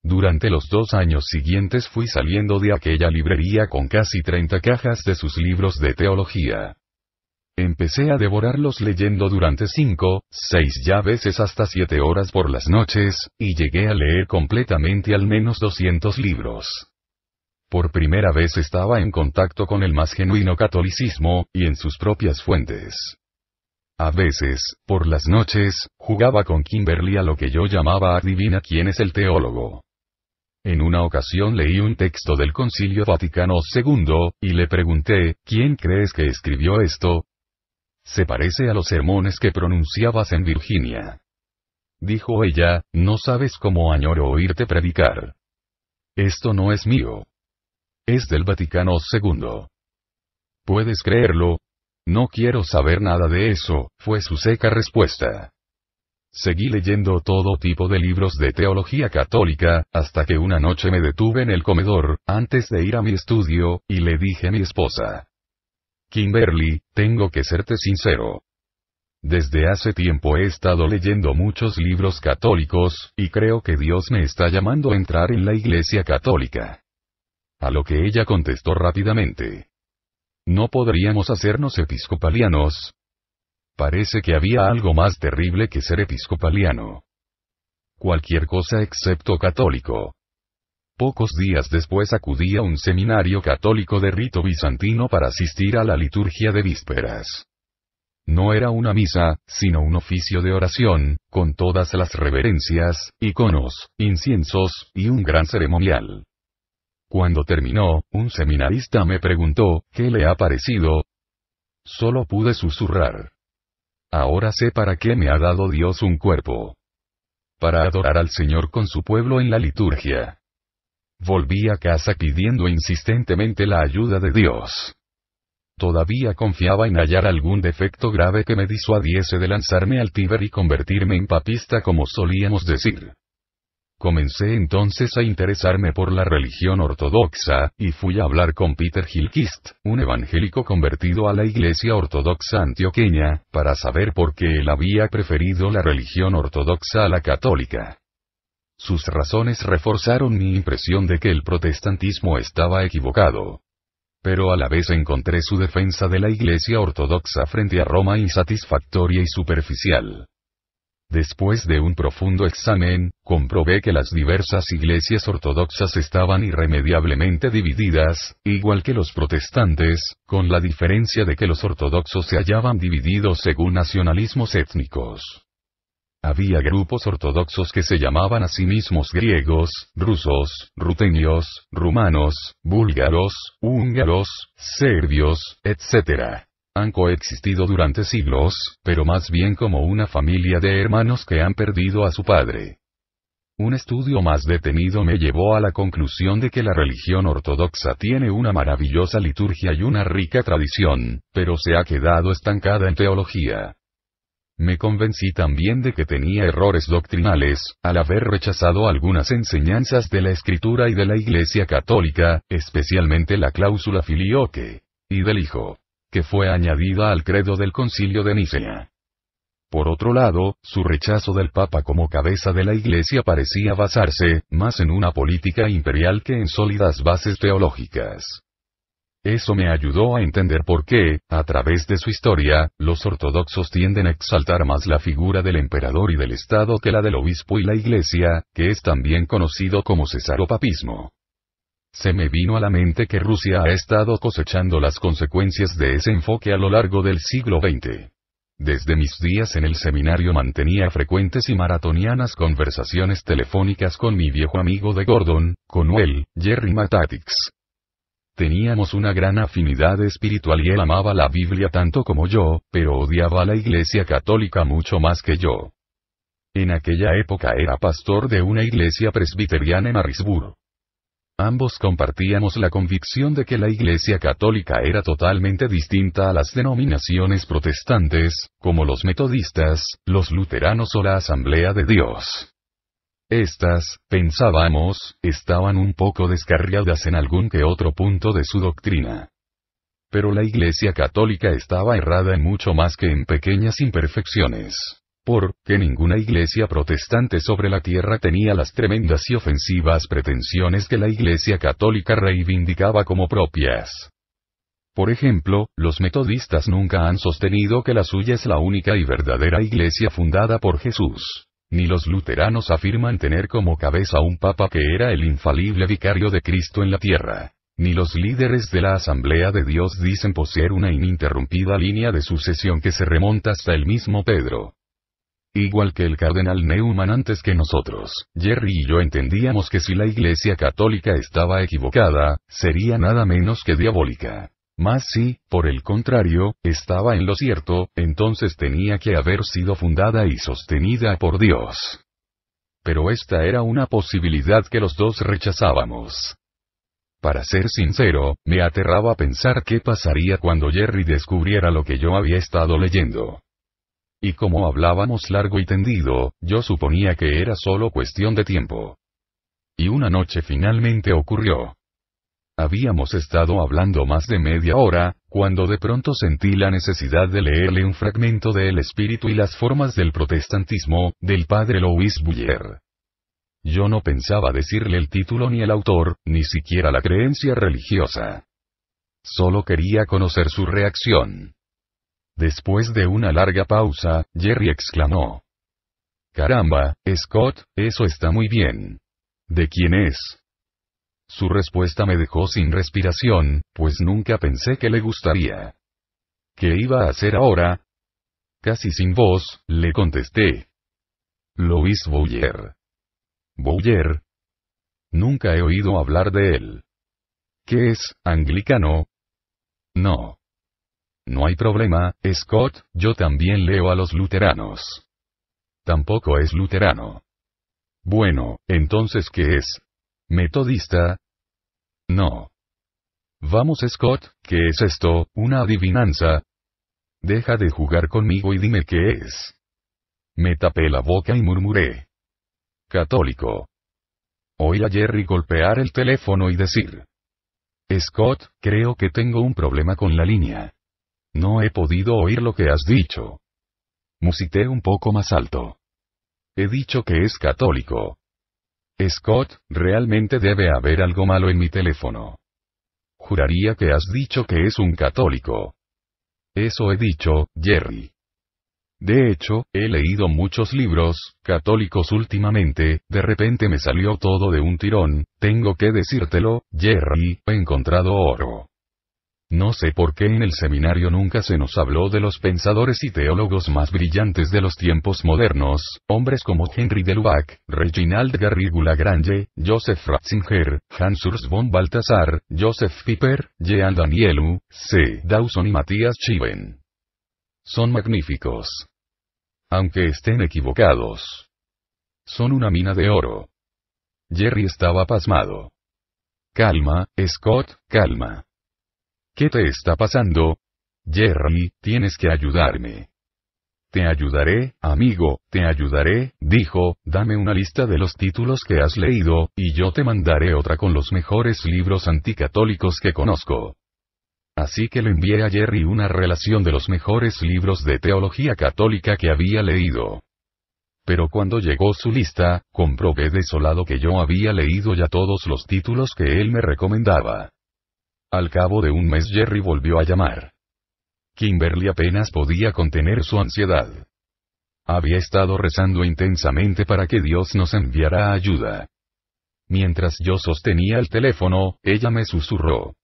Durante los dos años siguientes fui saliendo de aquella librería con casi 30 cajas de sus libros de teología. Empecé a devorarlos leyendo durante cinco, seis ya veces hasta siete horas por las noches, y llegué a leer completamente al menos 200 libros. Por primera vez estaba en contacto con el más genuino catolicismo, y en sus propias fuentes. A veces, por las noches, jugaba con Kimberly a lo que yo llamaba adivina quién es el teólogo. En una ocasión leí un texto del Concilio Vaticano II, y le pregunté, ¿quién crees que escribió esto? Se parece a los sermones que pronunciabas en Virginia. Dijo ella, no sabes cómo añoro oírte predicar. Esto no es mío. Es del Vaticano II. ¿Puedes creerlo? No quiero saber nada de eso, fue su seca respuesta. Seguí leyendo todo tipo de libros de teología católica, hasta que una noche me detuve en el comedor, antes de ir a mi estudio, y le dije a mi esposa. Kimberly, tengo que serte sincero. Desde hace tiempo he estado leyendo muchos libros católicos, y creo que Dios me está llamando a entrar en la Iglesia Católica. A lo que ella contestó rápidamente. ¿No podríamos hacernos episcopalianos? Parece que había algo más terrible que ser episcopaliano. Cualquier cosa excepto católico. Pocos días después acudí a un seminario católico de rito bizantino para asistir a la liturgia de vísperas. No era una misa, sino un oficio de oración, con todas las reverencias, iconos, inciensos, y un gran ceremonial. Cuando terminó, un seminarista me preguntó, ¿qué le ha parecido? Solo pude susurrar. Ahora sé para qué me ha dado Dios un cuerpo. Para adorar al Señor con su pueblo en la liturgia. Volví a casa pidiendo insistentemente la ayuda de Dios. Todavía confiaba en hallar algún defecto grave que me disuadiese de lanzarme al Tíber y convertirme en papista como solíamos decir. Comencé entonces a interesarme por la religión ortodoxa, y fui a hablar con Peter Hilkist, un evangélico convertido a la Iglesia Ortodoxa Antioqueña, para saber por qué él había preferido la religión ortodoxa a la católica. Sus razones reforzaron mi impresión de que el protestantismo estaba equivocado. Pero a la vez encontré su defensa de la Iglesia ortodoxa frente a Roma insatisfactoria y superficial. Después de un profundo examen, comprobé que las diversas iglesias ortodoxas estaban irremediablemente divididas, igual que los protestantes, con la diferencia de que los ortodoxos se hallaban divididos según nacionalismos étnicos. Había grupos ortodoxos que se llamaban a sí mismos griegos, rusos, rutenios, rumanos, búlgaros, húngaros, serbios, etc. Han coexistido durante siglos, pero más bien como una familia de hermanos que han perdido a su padre. Un estudio más detenido me llevó a la conclusión de que la religión ortodoxa tiene una maravillosa liturgia y una rica tradición, pero se ha quedado estancada en teología. Me convencí también de que tenía errores doctrinales, al haber rechazado algunas enseñanzas de la Escritura y de la Iglesia Católica, especialmente la cláusula filioque. Y del Hijo. Que fue añadida al credo del concilio de Nicea. Por otro lado, su rechazo del Papa como cabeza de la Iglesia parecía basarse, más en una política imperial que en sólidas bases teológicas. Eso me ayudó a entender por qué, a través de su historia, los ortodoxos tienden a exaltar más la figura del emperador y del Estado que la del obispo y la iglesia, que es también conocido como cesaropapismo. Se me vino a la mente que Rusia ha estado cosechando las consecuencias de ese enfoque a lo largo del siglo XX. Desde mis días en el seminario mantenía frecuentes y maratonianas conversaciones telefónicas con mi viejo amigo de Gordon, Conuel, Jerry Matatix, Teníamos una gran afinidad espiritual y él amaba la Biblia tanto como yo, pero odiaba a la Iglesia Católica mucho más que yo. En aquella época era pastor de una iglesia presbiteriana en Harrisburg. Ambos compartíamos la convicción de que la Iglesia Católica era totalmente distinta a las denominaciones protestantes, como los metodistas, los luteranos o la Asamblea de Dios. Estas, pensábamos, estaban un poco descarriadas en algún que otro punto de su doctrina. Pero la Iglesia Católica estaba errada en mucho más que en pequeñas imperfecciones. Por, que ninguna iglesia protestante sobre la tierra tenía las tremendas y ofensivas pretensiones que la Iglesia Católica reivindicaba como propias. Por ejemplo, los metodistas nunca han sostenido que la suya es la única y verdadera iglesia fundada por Jesús. Ni los luteranos afirman tener como cabeza un papa que era el infalible vicario de Cristo en la tierra. Ni los líderes de la Asamblea de Dios dicen poseer una ininterrumpida línea de sucesión que se remonta hasta el mismo Pedro. Igual que el cardenal Neumann antes que nosotros, Jerry y yo entendíamos que si la Iglesia Católica estaba equivocada, sería nada menos que diabólica. Mas si, por el contrario, estaba en lo cierto, entonces tenía que haber sido fundada y sostenida por Dios. Pero esta era una posibilidad que los dos rechazábamos. Para ser sincero, me aterraba pensar qué pasaría cuando Jerry descubriera lo que yo había estado leyendo. Y como hablábamos largo y tendido, yo suponía que era solo cuestión de tiempo. Y una noche finalmente ocurrió. Habíamos estado hablando más de media hora, cuando de pronto sentí la necesidad de leerle un fragmento de El espíritu y las formas del protestantismo, del padre Louis Buller. Yo no pensaba decirle el título ni el autor, ni siquiera la creencia religiosa. Solo quería conocer su reacción. Después de una larga pausa, Jerry exclamó. Caramba, Scott, eso está muy bien. ¿De quién es? Su respuesta me dejó sin respiración, pues nunca pensé que le gustaría. ¿Qué iba a hacer ahora? Casi sin voz, le contesté. Louis Bouyer. Bouyer. Nunca he oído hablar de él. ¿Qué es, anglicano? No. No hay problema, Scott, yo también leo a los luteranos. Tampoco es luterano. Bueno, entonces ¿qué es? ¿Metodista? No. Vamos Scott, ¿qué es esto, una adivinanza? Deja de jugar conmigo y dime qué es. Me tapé la boca y murmuré. Católico. Oí a Jerry golpear el teléfono y decir. Scott, creo que tengo un problema con la línea. No he podido oír lo que has dicho. Musité un poco más alto. He dicho que es católico. Scott, realmente debe haber algo malo en mi teléfono. Juraría que has dicho que es un católico. Eso he dicho, Jerry. De hecho, he leído muchos libros, católicos últimamente, de repente me salió todo de un tirón, tengo que decírtelo, Jerry, he encontrado oro. No sé por qué en el seminario nunca se nos habló de los pensadores y teólogos más brillantes de los tiempos modernos, hombres como Henry de Lubac, Reginald Garrigou Lagrange, Joseph Ratzinger, Hans Urs von Balthasar, Joseph Piper, Jean Danielu, C. Dawson y Matthias Chiven. Son magníficos. Aunque estén equivocados. Son una mina de oro. Jerry estaba pasmado. Calma, Scott, calma. ¿Qué te está pasando? Jerry, tienes que ayudarme. Te ayudaré, amigo, te ayudaré, dijo, dame una lista de los títulos que has leído, y yo te mandaré otra con los mejores libros anticatólicos que conozco. Así que le envié a Jerry una relación de los mejores libros de teología católica que había leído. Pero cuando llegó su lista, comprobé desolado que yo había leído ya todos los títulos que él me recomendaba. Al cabo de un mes Jerry volvió a llamar. Kimberly apenas podía contener su ansiedad. Había estado rezando intensamente para que Dios nos enviara ayuda. Mientras yo sostenía el teléfono, ella me susurró.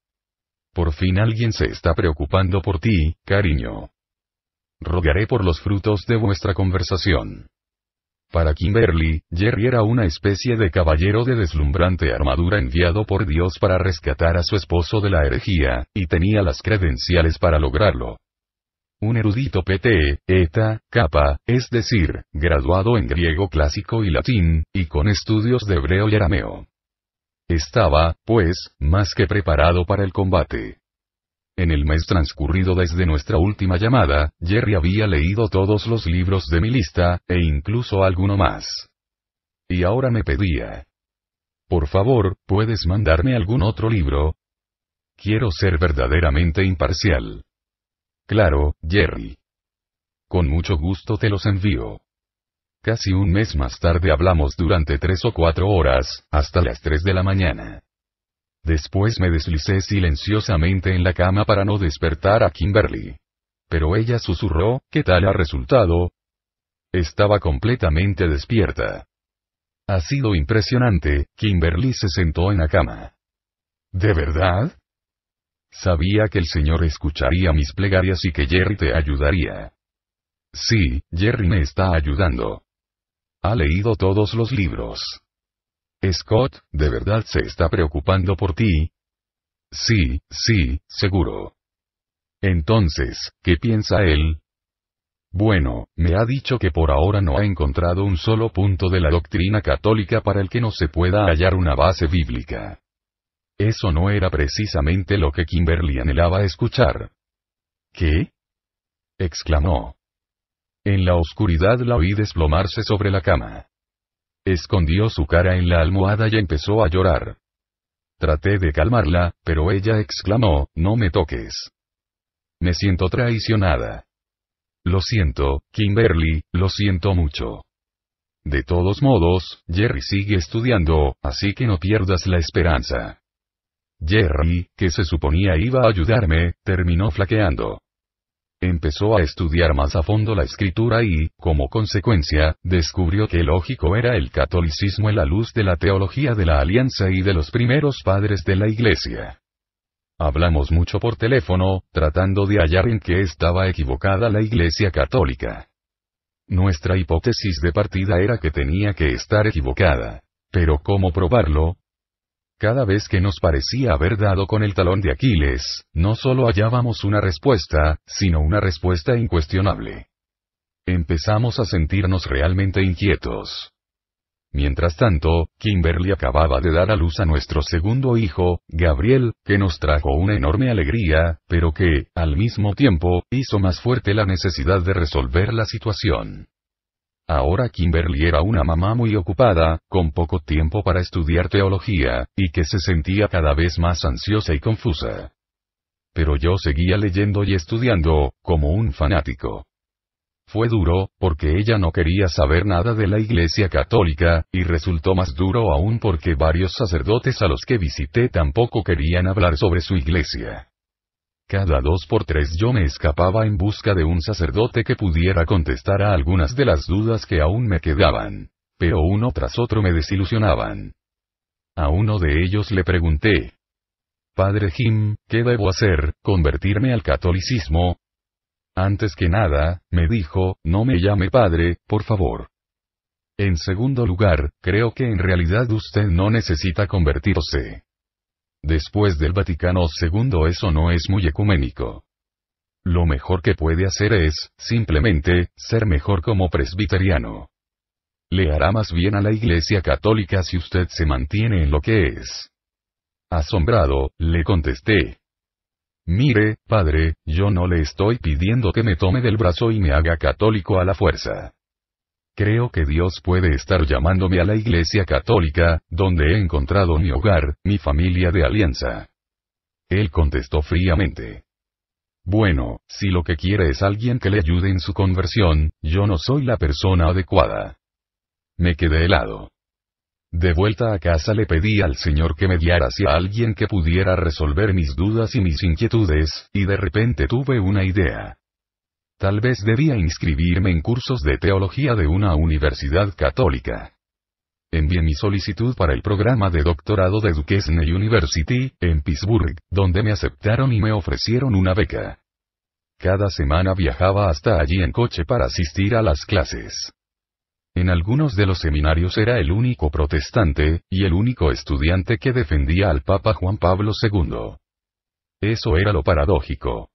Por fin alguien se está preocupando por ti, cariño. Rogaré por los frutos de vuestra conversación. Para Kimberly, Jerry era una especie de caballero de deslumbrante armadura enviado por Dios para rescatar a su esposo de la herejía, y tenía las credenciales para lograrlo. Un erudito PT, ETA, kappa, es decir, graduado en griego clásico y latín, y con estudios de hebreo y arameo. Estaba, pues, más que preparado para el combate. En el mes transcurrido desde nuestra última llamada, Jerry había leído todos los libros de mi lista, e incluso alguno más. Y ahora me pedía. Por favor, ¿puedes mandarme algún otro libro? Quiero ser verdaderamente imparcial. Claro, Jerry. Con mucho gusto te los envío. Casi un mes más tarde hablamos durante tres o cuatro horas, hasta las tres de la mañana. Después me deslicé silenciosamente en la cama para no despertar a Kimberly. Pero ella susurró, ¿qué tal ha resultado? Estaba completamente despierta. Ha sido impresionante, Kimberly se sentó en la cama. ¿De verdad? Sabía que el Señor escucharía mis plegarias y que Jerry te ayudaría. Sí, Jerry me está ayudando. Ha leído todos los libros. Scott, ¿de verdad se está preocupando por ti? Sí, sí, seguro. Entonces, ¿qué piensa él? Bueno, me ha dicho que por ahora no ha encontrado un solo punto de la doctrina católica para el que no se pueda hallar una base bíblica. Eso no era precisamente lo que Kimberly anhelaba escuchar. ¿Qué? exclamó. En la oscuridad la oí desplomarse sobre la cama. Escondió su cara en la almohada y empezó a llorar. Traté de calmarla, pero ella exclamó, no me toques. Me siento traicionada. Lo siento, Kimberly, lo siento mucho. De todos modos, Jerry sigue estudiando, así que no pierdas la esperanza. Jerry, que se suponía iba a ayudarme, terminó flaqueando. Empezó a estudiar más a fondo la escritura y, como consecuencia, descubrió que lógico era el catolicismo en la luz de la teología de la alianza y de los primeros padres de la Iglesia. Hablamos mucho por teléfono, tratando de hallar en qué estaba equivocada la Iglesia católica. Nuestra hipótesis de partida era que tenía que estar equivocada. Pero ¿cómo probarlo? Cada vez que nos parecía haber dado con el talón de Aquiles, no solo hallábamos una respuesta, sino una respuesta incuestionable. Empezamos a sentirnos realmente inquietos. Mientras tanto, Kimberly acababa de dar a luz a nuestro segundo hijo, Gabriel, que nos trajo una enorme alegría, pero que, al mismo tiempo, hizo más fuerte la necesidad de resolver la situación. Ahora Kimberly era una mamá muy ocupada, con poco tiempo para estudiar teología, y que se sentía cada vez más ansiosa y confusa. Pero yo seguía leyendo y estudiando, como un fanático. Fue duro, porque ella no quería saber nada de la Iglesia Católica, y resultó más duro aún porque varios sacerdotes a los que visité tampoco querían hablar sobre su iglesia. Cada dos por tres yo me escapaba en busca de un sacerdote que pudiera contestar a algunas de las dudas que aún me quedaban. Pero uno tras otro me desilusionaban. A uno de ellos le pregunté, Padre Jim, ¿qué debo hacer? ¿Convertirme al catolicismo? Antes que nada, me dijo, no me llame padre, por favor. En segundo lugar, creo que en realidad usted no necesita convertirse. Después del Vaticano II eso no es muy ecuménico. Lo mejor que puede hacer es, simplemente, ser mejor como presbiteriano. Le hará más bien a la Iglesia Católica si usted se mantiene en lo que es. Asombrado, le contesté. Mire, padre, yo no le estoy pidiendo que me tome del brazo y me haga católico a la fuerza. Creo que Dios puede estar llamándome a la Iglesia Católica, donde he encontrado mi hogar, mi familia de alianza. Él contestó fríamente. Bueno, si lo que quiere es alguien que le ayude en su conversión, yo no soy la persona adecuada. Me quedé helado. De vuelta a casa le pedí al Señor que me guiara hacia alguien que pudiera resolver mis dudas y mis inquietudes, y de repente tuve una idea. Tal vez debía inscribirme en cursos de teología de una universidad católica. Envié mi solicitud para el programa de doctorado de Duquesne University, en Pittsburgh, donde me aceptaron y me ofrecieron una beca. Cada semana viajaba hasta allí en coche para asistir a las clases. En algunos de los seminarios era el único protestante, y el único estudiante que defendía al Papa Juan Pablo II. Eso era lo paradójico.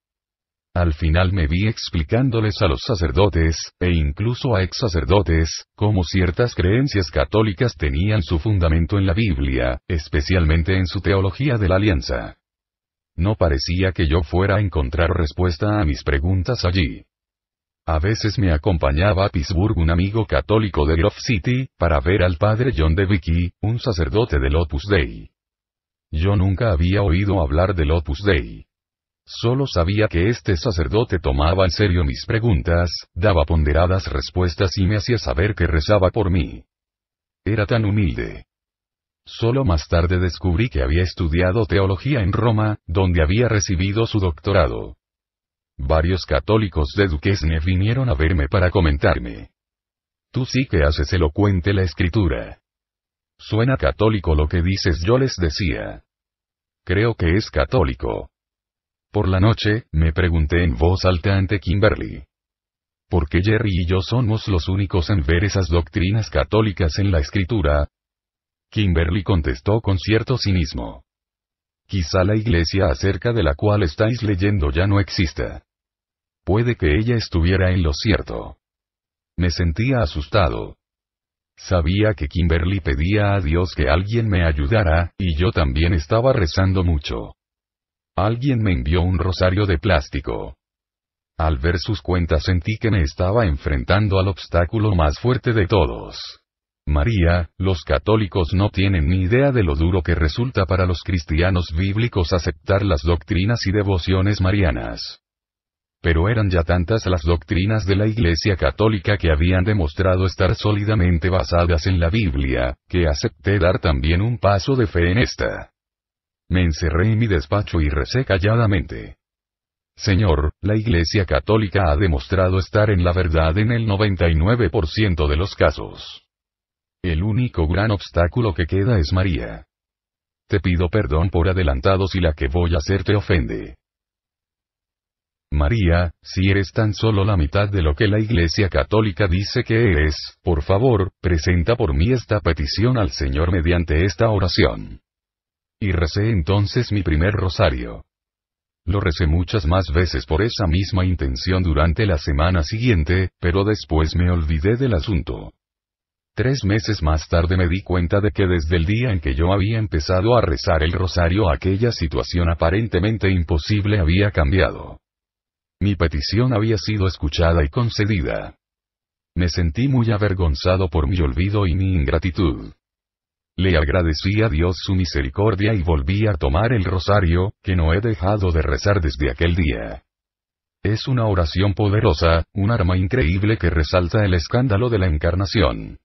Al final me vi explicándoles a los sacerdotes, e incluso a ex sacerdotes, cómo ciertas creencias católicas tenían su fundamento en la Biblia, especialmente en su teología de la alianza. No parecía que yo fuera a encontrar respuesta a mis preguntas allí. A veces me acompañaba a Pittsburgh un amigo católico de Grove City, para ver al padre John de Vicky, un sacerdote del Opus Dei. Yo nunca había oído hablar del Opus Dei. Solo sabía que este sacerdote tomaba en serio mis preguntas, daba ponderadas respuestas y me hacía saber que rezaba por mí. Era tan humilde. Solo más tarde descubrí que había estudiado teología en Roma, donde había recibido su doctorado. Varios católicos de Duquesne vinieron a verme para comentarme. Tú sí que haces elocuente la escritura. Suena católico lo que dices, yo les decía. Creo que es católico. Por la noche, me pregunté en voz alta ante Kimberly. ¿Por qué Jerry y yo somos los únicos en ver esas doctrinas católicas en la escritura? Kimberly contestó con cierto cinismo. Quizá la iglesia acerca de la cual estáis leyendo ya no exista. Puede que ella estuviera en lo cierto. Me sentía asustado. Sabía que Kimberly pedía a Dios que alguien me ayudara, y yo también estaba rezando mucho. Alguien me envió un rosario de plástico. Al ver sus cuentas sentí que me estaba enfrentando al obstáculo más fuerte de todos. María, los católicos no tienen ni idea de lo duro que resulta para los cristianos bíblicos aceptar las doctrinas y devociones marianas. Pero eran ya tantas las doctrinas de la Iglesia católica que habían demostrado estar sólidamente basadas en la Biblia, que acepté dar también un paso de fe en esta me encerré en mi despacho y recé calladamente. Señor, la Iglesia Católica ha demostrado estar en la verdad en el 99% de los casos. El único gran obstáculo que queda es María. Te pido perdón por adelantado si la que voy a hacer te ofende. María, si eres tan solo la mitad de lo que la Iglesia Católica dice que eres, por favor, presenta por mí esta petición al Señor mediante esta oración y recé entonces mi primer rosario. Lo recé muchas más veces por esa misma intención durante la semana siguiente, pero después me olvidé del asunto. Tres meses más tarde me di cuenta de que desde el día en que yo había empezado a rezar el rosario aquella situación aparentemente imposible había cambiado. Mi petición había sido escuchada y concedida. Me sentí muy avergonzado por mi olvido y mi ingratitud. Le agradecí a Dios su misericordia y volví a tomar el rosario, que no he dejado de rezar desde aquel día. Es una oración poderosa, un arma increíble que resalta el escándalo de la encarnación.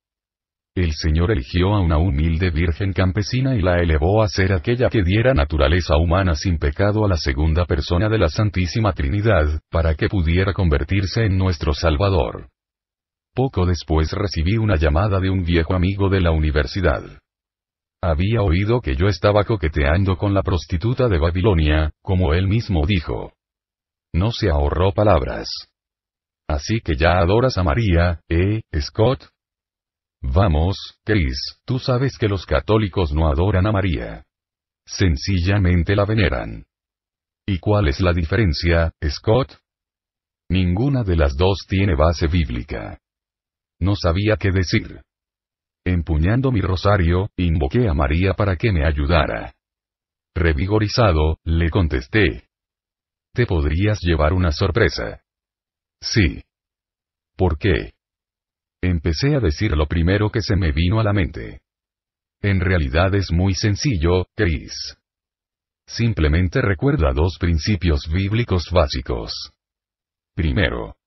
El Señor eligió a una humilde virgen campesina y la elevó a ser aquella que diera naturaleza humana sin pecado a la segunda persona de la Santísima Trinidad, para que pudiera convertirse en nuestro Salvador. Poco después recibí una llamada de un viejo amigo de la universidad. Había oído que yo estaba coqueteando con la prostituta de Babilonia, como él mismo dijo. No se ahorró palabras. Así que ya adoras a María, ¿eh, Scott? Vamos, Chris, tú sabes que los católicos no adoran a María. Sencillamente la veneran. ¿Y cuál es la diferencia, Scott? Ninguna de las dos tiene base bíblica. No sabía qué decir. Empuñando mi rosario, invoqué a María para que me ayudara. Revigorizado, le contesté. Te podrías llevar una sorpresa. Sí. ¿Por qué? Empecé a decir lo primero que se me vino a la mente. En realidad es muy sencillo, Chris. Simplemente recuerda dos principios bíblicos básicos. Primero,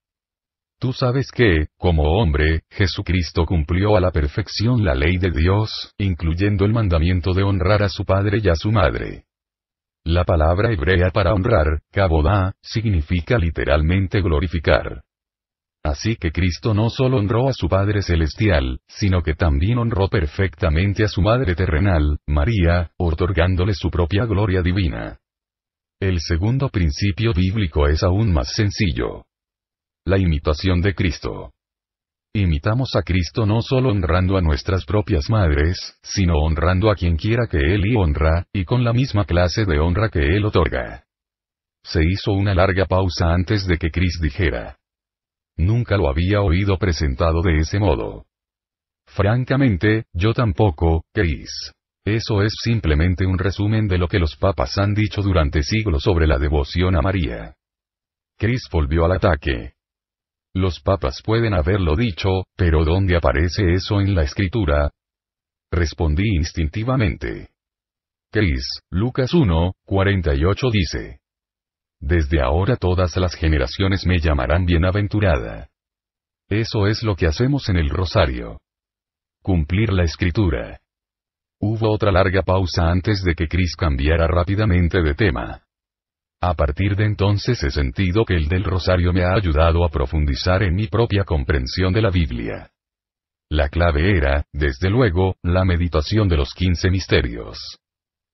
Tú sabes que, como hombre, Jesucristo cumplió a la perfección la ley de Dios, incluyendo el mandamiento de honrar a su padre y a su madre. La palabra hebrea para honrar, kabodá, significa literalmente glorificar. Así que Cristo no solo honró a su Padre Celestial, sino que también honró perfectamente a su Madre Terrenal, María, otorgándole su propia gloria divina. El segundo principio bíblico es aún más sencillo. La imitación de Cristo. Imitamos a Cristo no solo honrando a nuestras propias madres, sino honrando a quien quiera que Él y honra, y con la misma clase de honra que Él otorga. Se hizo una larga pausa antes de que Chris dijera. Nunca lo había oído presentado de ese modo. Francamente, yo tampoco, Chris. Eso es simplemente un resumen de lo que los papas han dicho durante siglos sobre la devoción a María. Chris volvió al ataque. Los papas pueden haberlo dicho, pero ¿dónde aparece eso en la escritura? Respondí instintivamente. Cris, Lucas 1, 48 dice. Desde ahora todas las generaciones me llamarán bienaventurada. Eso es lo que hacemos en el rosario. Cumplir la escritura. Hubo otra larga pausa antes de que Cris cambiara rápidamente de tema. A partir de entonces he sentido que el del rosario me ha ayudado a profundizar en mi propia comprensión de la Biblia. La clave era, desde luego, la meditación de los quince misterios.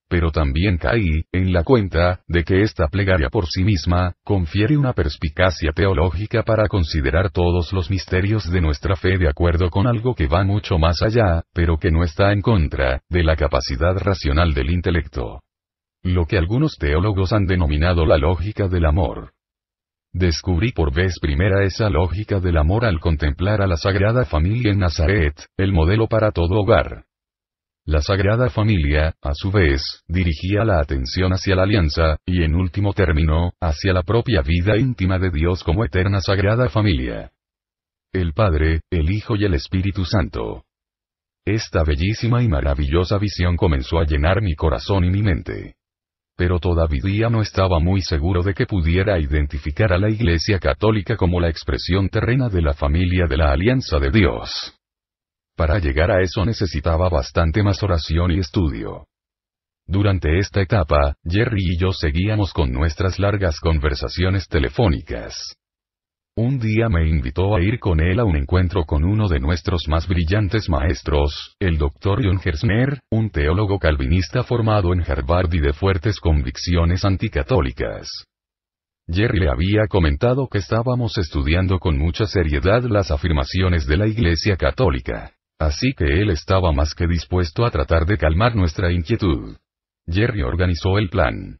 Pero también caí, en la cuenta, de que esta plegaria por sí misma, confiere una perspicacia teológica para considerar todos los misterios de nuestra fe de acuerdo con algo que va mucho más allá, pero que no está en contra, de la capacidad racional del intelecto lo que algunos teólogos han denominado la lógica del amor. Descubrí por vez primera esa lógica del amor al contemplar a la Sagrada Familia en Nazaret, el modelo para todo hogar. La Sagrada Familia, a su vez, dirigía la atención hacia la alianza, y en último término, hacia la propia vida íntima de Dios como eterna Sagrada Familia. El Padre, el Hijo y el Espíritu Santo. Esta bellísima y maravillosa visión comenzó a llenar mi corazón y mi mente pero todavía no estaba muy seguro de que pudiera identificar a la Iglesia Católica como la expresión terrena de la familia de la Alianza de Dios. Para llegar a eso necesitaba bastante más oración y estudio. Durante esta etapa, Jerry y yo seguíamos con nuestras largas conversaciones telefónicas. Un día me invitó a ir con él a un encuentro con uno de nuestros más brillantes maestros, el doctor John Gersner, un teólogo calvinista formado en Harvard y de fuertes convicciones anticatólicas. Jerry le había comentado que estábamos estudiando con mucha seriedad las afirmaciones de la Iglesia Católica. Así que él estaba más que dispuesto a tratar de calmar nuestra inquietud. Jerry organizó el plan.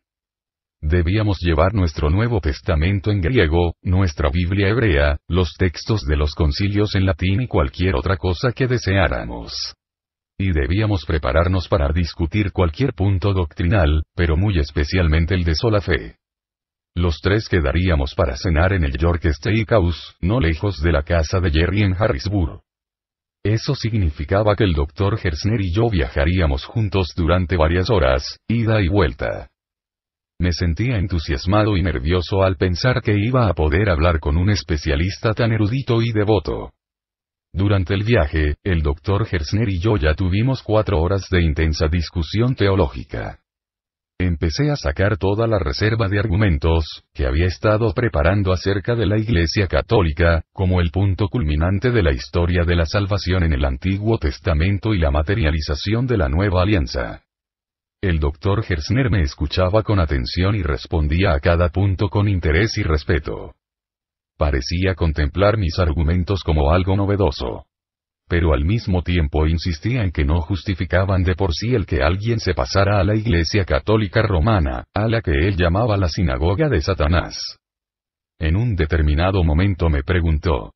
Debíamos llevar nuestro Nuevo Testamento en griego, nuestra Biblia hebrea, los textos de los concilios en latín y cualquier otra cosa que deseáramos. Y debíamos prepararnos para discutir cualquier punto doctrinal, pero muy especialmente el de sola fe. Los tres quedaríamos para cenar en el York House, no lejos de la casa de Jerry en Harrisburg. Eso significaba que el doctor Gersner y yo viajaríamos juntos durante varias horas, ida y vuelta. Me sentía entusiasmado y nervioso al pensar que iba a poder hablar con un especialista tan erudito y devoto. Durante el viaje, el doctor Gersner y yo ya tuvimos cuatro horas de intensa discusión teológica. Empecé a sacar toda la reserva de argumentos, que había estado preparando acerca de la Iglesia Católica, como el punto culminante de la historia de la salvación en el Antiguo Testamento y la materialización de la Nueva Alianza. El doctor Gersner me escuchaba con atención y respondía a cada punto con interés y respeto. Parecía contemplar mis argumentos como algo novedoso. Pero al mismo tiempo insistía en que no justificaban de por sí el que alguien se pasara a la Iglesia Católica Romana, a la que él llamaba la sinagoga de Satanás. En un determinado momento me preguntó,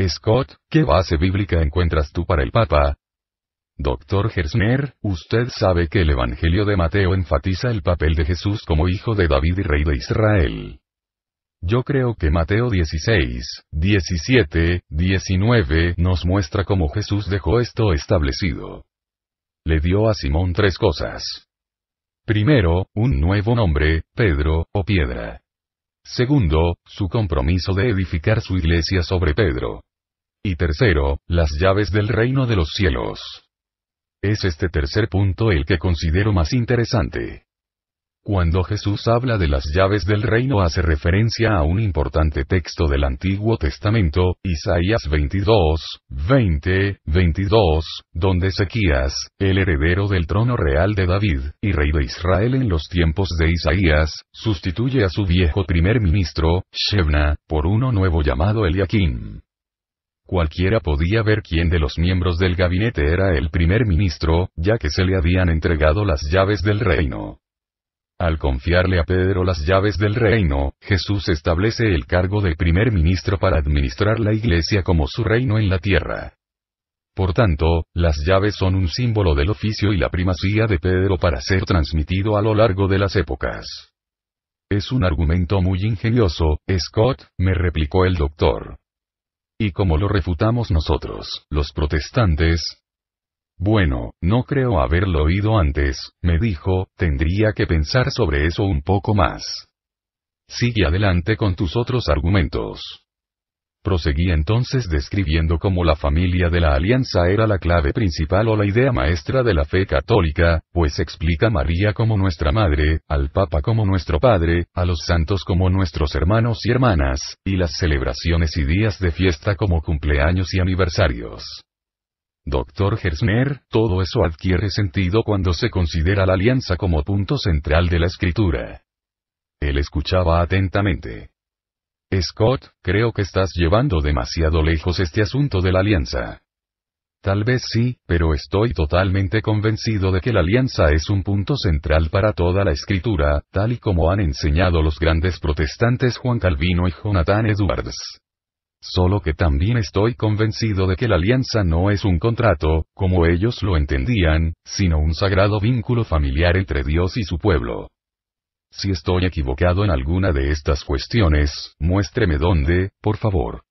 Scott, ¿qué base bíblica encuentras tú para el Papa? Doctor Gersner, usted sabe que el Evangelio de Mateo enfatiza el papel de Jesús como hijo de David y rey de Israel. Yo creo que Mateo 16, 17, 19 nos muestra cómo Jesús dejó esto establecido. Le dio a Simón tres cosas. Primero, un nuevo nombre, Pedro, o piedra. Segundo, su compromiso de edificar su iglesia sobre Pedro. Y tercero, las llaves del reino de los cielos. Es este tercer punto el que considero más interesante. Cuando Jesús habla de las llaves del reino hace referencia a un importante texto del Antiguo Testamento, Isaías 22, 20, 22, donde Ezequías, el heredero del trono real de David, y rey de Israel en los tiempos de Isaías, sustituye a su viejo primer ministro, Shebna, por uno nuevo llamado Eliakim cualquiera podía ver quién de los miembros del gabinete era el primer ministro, ya que se le habían entregado las llaves del reino. Al confiarle a Pedro las llaves del reino, Jesús establece el cargo de primer ministro para administrar la iglesia como su reino en la tierra. Por tanto, las llaves son un símbolo del oficio y la primacía de Pedro para ser transmitido a lo largo de las épocas. Es un argumento muy ingenioso, Scott, me replicó el doctor. ¿Y cómo lo refutamos nosotros, los protestantes? Bueno, no creo haberlo oído antes, me dijo, tendría que pensar sobre eso un poco más. Sigue adelante con tus otros argumentos. Proseguí entonces describiendo cómo la familia de la alianza era la clave principal o la idea maestra de la fe católica, pues explica a María como nuestra madre, al Papa como nuestro padre, a los santos como nuestros hermanos y hermanas, y las celebraciones y días de fiesta como cumpleaños y aniversarios. Doctor Gersner, todo eso adquiere sentido cuando se considera la alianza como punto central de la escritura. Él escuchaba atentamente. Scott, creo que estás llevando demasiado lejos este asunto de la alianza. Tal vez sí, pero estoy totalmente convencido de que la alianza es un punto central para toda la escritura, tal y como han enseñado los grandes protestantes Juan Calvino y Jonathan Edwards. Solo que también estoy convencido de que la alianza no es un contrato, como ellos lo entendían, sino un sagrado vínculo familiar entre Dios y su pueblo. Si estoy equivocado en alguna de estas cuestiones, muéstreme dónde, por favor.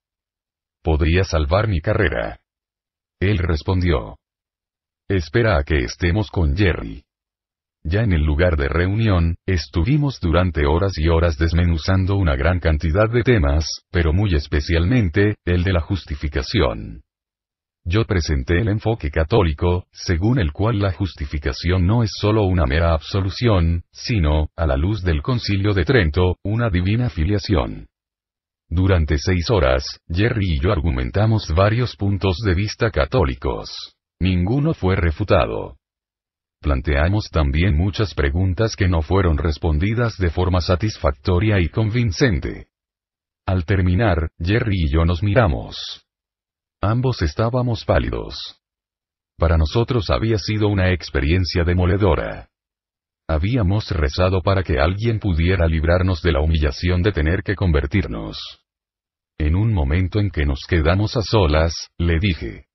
Podría salvar mi carrera. Él respondió. Espera a que estemos con Jerry. Ya en el lugar de reunión, estuvimos durante horas y horas desmenuzando una gran cantidad de temas, pero muy especialmente, el de la justificación yo presenté el enfoque católico, según el cual la justificación no es sólo una mera absolución, sino, a la luz del concilio de Trento, una divina filiación. Durante seis horas, Jerry y yo argumentamos varios puntos de vista católicos. Ninguno fue refutado. Planteamos también muchas preguntas que no fueron respondidas de forma satisfactoria y convincente. Al terminar, Jerry y yo nos miramos. Ambos estábamos pálidos. Para nosotros había sido una experiencia demoledora. Habíamos rezado para que alguien pudiera librarnos de la humillación de tener que convertirnos. En un momento en que nos quedamos a solas, le dije.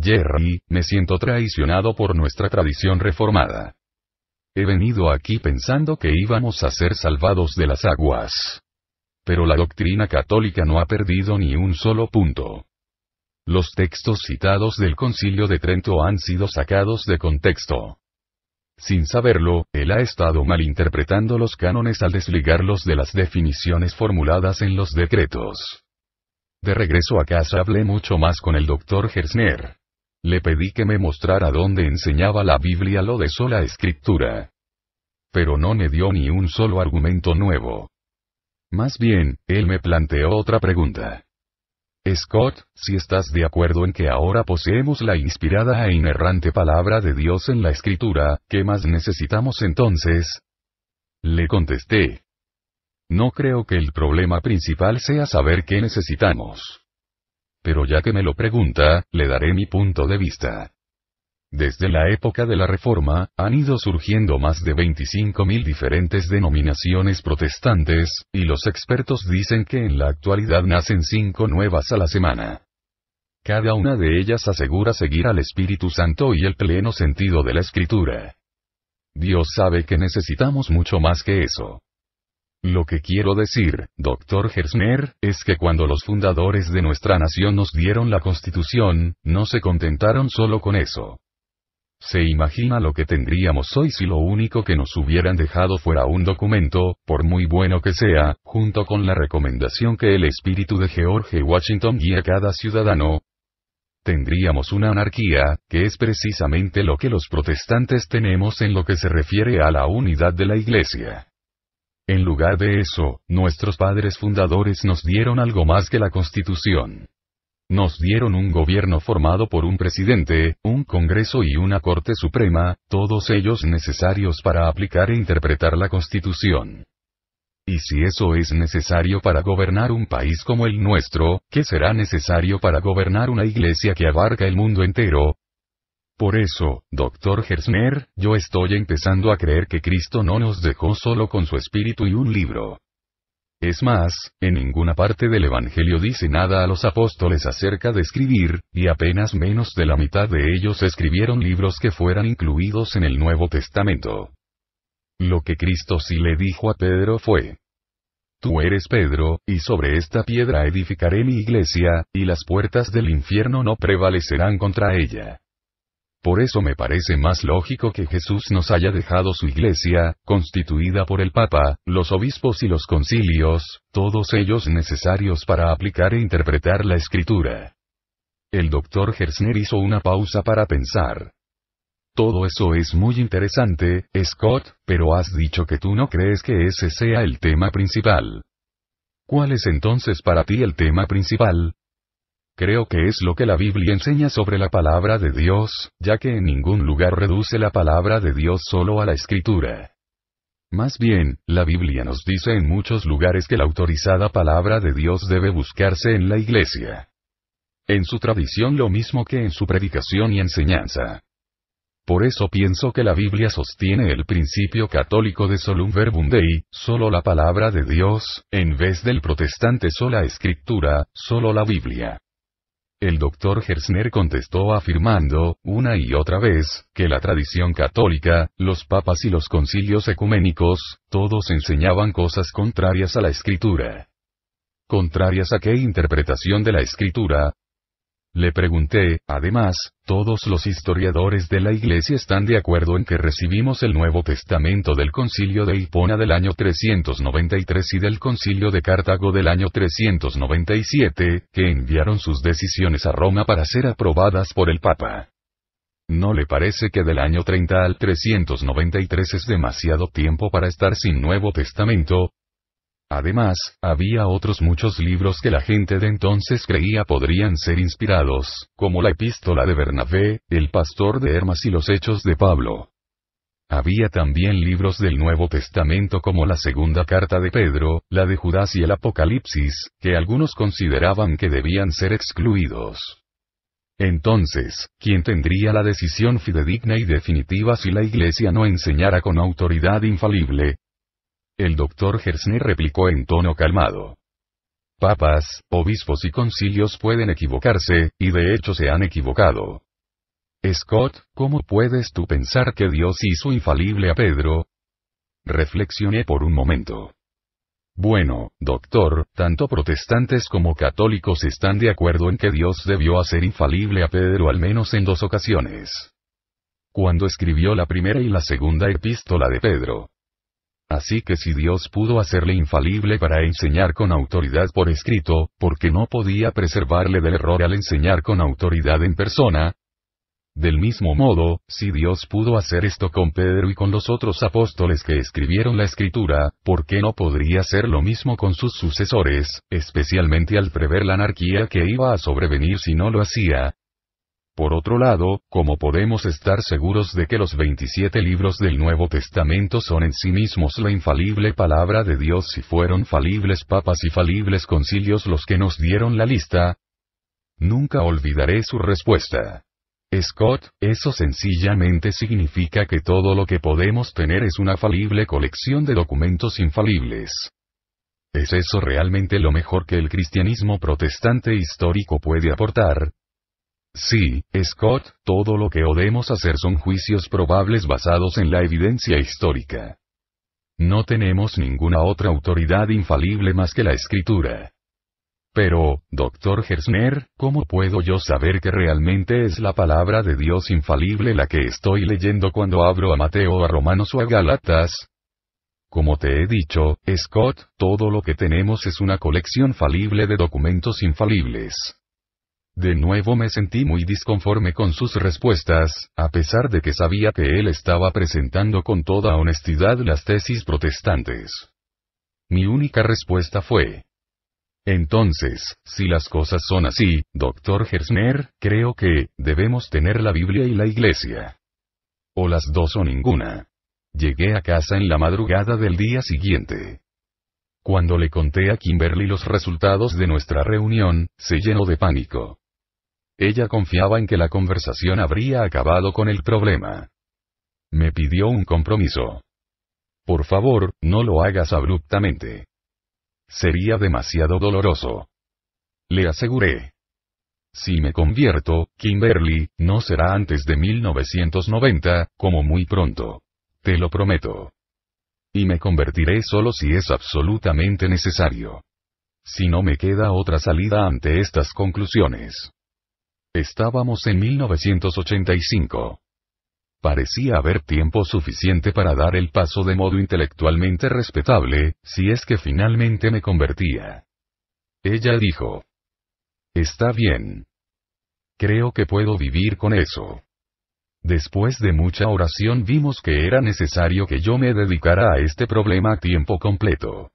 Jerry, me siento traicionado por nuestra tradición reformada. He venido aquí pensando que íbamos a ser salvados de las aguas. Pero la doctrina católica no ha perdido ni un solo punto. Los textos citados del Concilio de Trento han sido sacados de contexto. Sin saberlo, él ha estado malinterpretando los cánones al desligarlos de las definiciones formuladas en los decretos. De regreso a casa hablé mucho más con el doctor Gersner. Le pedí que me mostrara dónde enseñaba la Biblia lo de sola escritura. Pero no me dio ni un solo argumento nuevo. Más bien, él me planteó otra pregunta. Scott, si estás de acuerdo en que ahora poseemos la inspirada e inerrante palabra de Dios en la escritura, ¿qué más necesitamos entonces? Le contesté. No creo que el problema principal sea saber qué necesitamos. Pero ya que me lo pregunta, le daré mi punto de vista. Desde la época de la Reforma, han ido surgiendo más de 25.000 diferentes denominaciones protestantes, y los expertos dicen que en la actualidad nacen cinco nuevas a la semana. Cada una de ellas asegura seguir al Espíritu Santo y el pleno sentido de la Escritura. Dios sabe que necesitamos mucho más que eso. Lo que quiero decir, doctor Gersner, es que cuando los fundadores de nuestra nación nos dieron la constitución, no se contentaron solo con eso. Se imagina lo que tendríamos hoy si lo único que nos hubieran dejado fuera un documento, por muy bueno que sea, junto con la recomendación que el espíritu de George Washington guía a cada ciudadano. Tendríamos una anarquía, que es precisamente lo que los protestantes tenemos en lo que se refiere a la unidad de la Iglesia. En lugar de eso, nuestros padres fundadores nos dieron algo más que la Constitución. Nos dieron un gobierno formado por un presidente, un Congreso y una Corte Suprema, todos ellos necesarios para aplicar e interpretar la Constitución. Y si eso es necesario para gobernar un país como el nuestro, ¿qué será necesario para gobernar una iglesia que abarca el mundo entero? Por eso, doctor Gersner, yo estoy empezando a creer que Cristo no nos dejó solo con su espíritu y un libro. Es más, en ninguna parte del Evangelio dice nada a los apóstoles acerca de escribir, y apenas menos de la mitad de ellos escribieron libros que fueran incluidos en el Nuevo Testamento. Lo que Cristo sí le dijo a Pedro fue, Tú eres Pedro, y sobre esta piedra edificaré mi iglesia, y las puertas del infierno no prevalecerán contra ella. Por eso me parece más lógico que Jesús nos haya dejado su iglesia, constituida por el Papa, los obispos y los concilios, todos ellos necesarios para aplicar e interpretar la escritura. El doctor Gersner hizo una pausa para pensar. Todo eso es muy interesante, Scott, pero has dicho que tú no crees que ese sea el tema principal. ¿Cuál es entonces para ti el tema principal? Creo que es lo que la Biblia enseña sobre la palabra de Dios, ya que en ningún lugar reduce la palabra de Dios solo a la escritura. Más bien, la Biblia nos dice en muchos lugares que la autorizada palabra de Dios debe buscarse en la iglesia. En su tradición lo mismo que en su predicación y enseñanza. Por eso pienso que la Biblia sostiene el principio católico de solum verbum dei, solo la palabra de Dios, en vez del protestante sola escritura, solo la Biblia. El doctor Gersner contestó afirmando, una y otra vez, que la tradición católica, los papas y los concilios ecuménicos, todos enseñaban cosas contrarias a la escritura. ¿Contrarias a qué interpretación de la escritura? Le pregunté, además, todos los historiadores de la Iglesia están de acuerdo en que recibimos el Nuevo Testamento del Concilio de Hipona del año 393 y del Concilio de Cartago del año 397, que enviaron sus decisiones a Roma para ser aprobadas por el Papa. ¿No le parece que del año 30 al 393 es demasiado tiempo para estar sin Nuevo Testamento? Además, había otros muchos libros que la gente de entonces creía podrían ser inspirados, como la epístola de Bernabé, el pastor de Hermas y los hechos de Pablo. Había también libros del Nuevo Testamento como la segunda carta de Pedro, la de Judas y el Apocalipsis, que algunos consideraban que debían ser excluidos. Entonces, ¿quién tendría la decisión fidedigna y definitiva si la Iglesia no enseñara con autoridad infalible, el doctor Gersner replicó en tono calmado. Papas, obispos y concilios pueden equivocarse, y de hecho se han equivocado. Scott, ¿cómo puedes tú pensar que Dios hizo infalible a Pedro? Reflexioné por un momento. Bueno, doctor, tanto protestantes como católicos están de acuerdo en que Dios debió hacer infalible a Pedro al menos en dos ocasiones. Cuando escribió la primera y la segunda epístola de Pedro. Así que si Dios pudo hacerle infalible para enseñar con autoridad por escrito, ¿por qué no podía preservarle del error al enseñar con autoridad en persona? Del mismo modo, si Dios pudo hacer esto con Pedro y con los otros apóstoles que escribieron la escritura, ¿por qué no podría hacer lo mismo con sus sucesores, especialmente al prever la anarquía que iba a sobrevenir si no lo hacía? Por otro lado, ¿cómo podemos estar seguros de que los 27 libros del Nuevo Testamento son en sí mismos la infalible palabra de Dios si fueron falibles papas y falibles concilios los que nos dieron la lista? Nunca olvidaré su respuesta. Scott, eso sencillamente significa que todo lo que podemos tener es una falible colección de documentos infalibles. ¿Es eso realmente lo mejor que el cristianismo protestante histórico puede aportar? Sí, Scott, todo lo que podemos hacer son juicios probables basados en la evidencia histórica. No tenemos ninguna otra autoridad infalible más que la escritura. Pero, doctor Gersner, ¿cómo puedo yo saber que realmente es la palabra de Dios infalible la que estoy leyendo cuando abro a Mateo, a Romanos o a Galatas? Como te he dicho, Scott, todo lo que tenemos es una colección falible de documentos infalibles. De nuevo me sentí muy disconforme con sus respuestas, a pesar de que sabía que él estaba presentando con toda honestidad las tesis protestantes. Mi única respuesta fue, entonces, si las cosas son así, doctor Gersner, creo que, debemos tener la Biblia y la Iglesia. O las dos o ninguna. Llegué a casa en la madrugada del día siguiente. Cuando le conté a Kimberly los resultados de nuestra reunión, se llenó de pánico. Ella confiaba en que la conversación habría acabado con el problema. Me pidió un compromiso. Por favor, no lo hagas abruptamente. Sería demasiado doloroso. Le aseguré. Si me convierto, Kimberly, no será antes de 1990, como muy pronto. Te lo prometo. Y me convertiré solo si es absolutamente necesario. Si no me queda otra salida ante estas conclusiones. Estábamos en 1985. Parecía haber tiempo suficiente para dar el paso de modo intelectualmente respetable, si es que finalmente me convertía. Ella dijo. Está bien. Creo que puedo vivir con eso. Después de mucha oración vimos que era necesario que yo me dedicara a este problema a tiempo completo.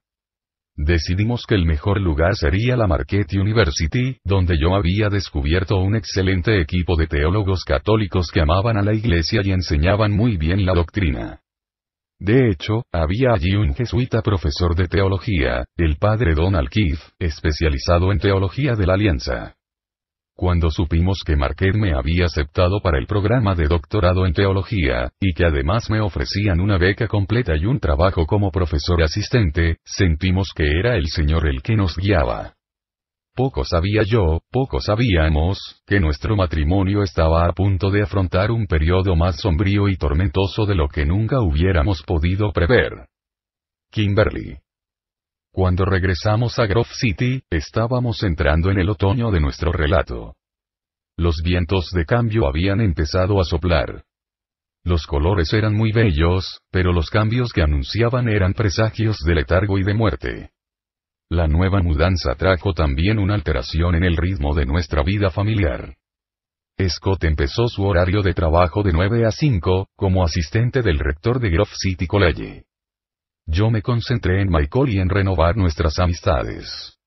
Decidimos que el mejor lugar sería la Marquette University, donde yo había descubierto un excelente equipo de teólogos católicos que amaban a la iglesia y enseñaban muy bien la doctrina. De hecho, había allí un jesuita profesor de teología, el padre Donald Keith, especializado en teología de la alianza. Cuando supimos que Marquette me había aceptado para el programa de doctorado en teología, y que además me ofrecían una beca completa y un trabajo como profesor asistente, sentimos que era el Señor el que nos guiaba. Poco sabía yo, poco sabíamos, que nuestro matrimonio estaba a punto de afrontar un periodo más sombrío y tormentoso de lo que nunca hubiéramos podido prever. Kimberly. Cuando regresamos a Grove City, estábamos entrando en el otoño de nuestro relato. Los vientos de cambio habían empezado a soplar. Los colores eran muy bellos, pero los cambios que anunciaban eran presagios de letargo y de muerte. La nueva mudanza trajo también una alteración en el ritmo de nuestra vida familiar. Scott empezó su horario de trabajo de 9 a 5, como asistente del rector de Grove City College. Yo me concentré en Michael y en renovar nuestras amistades.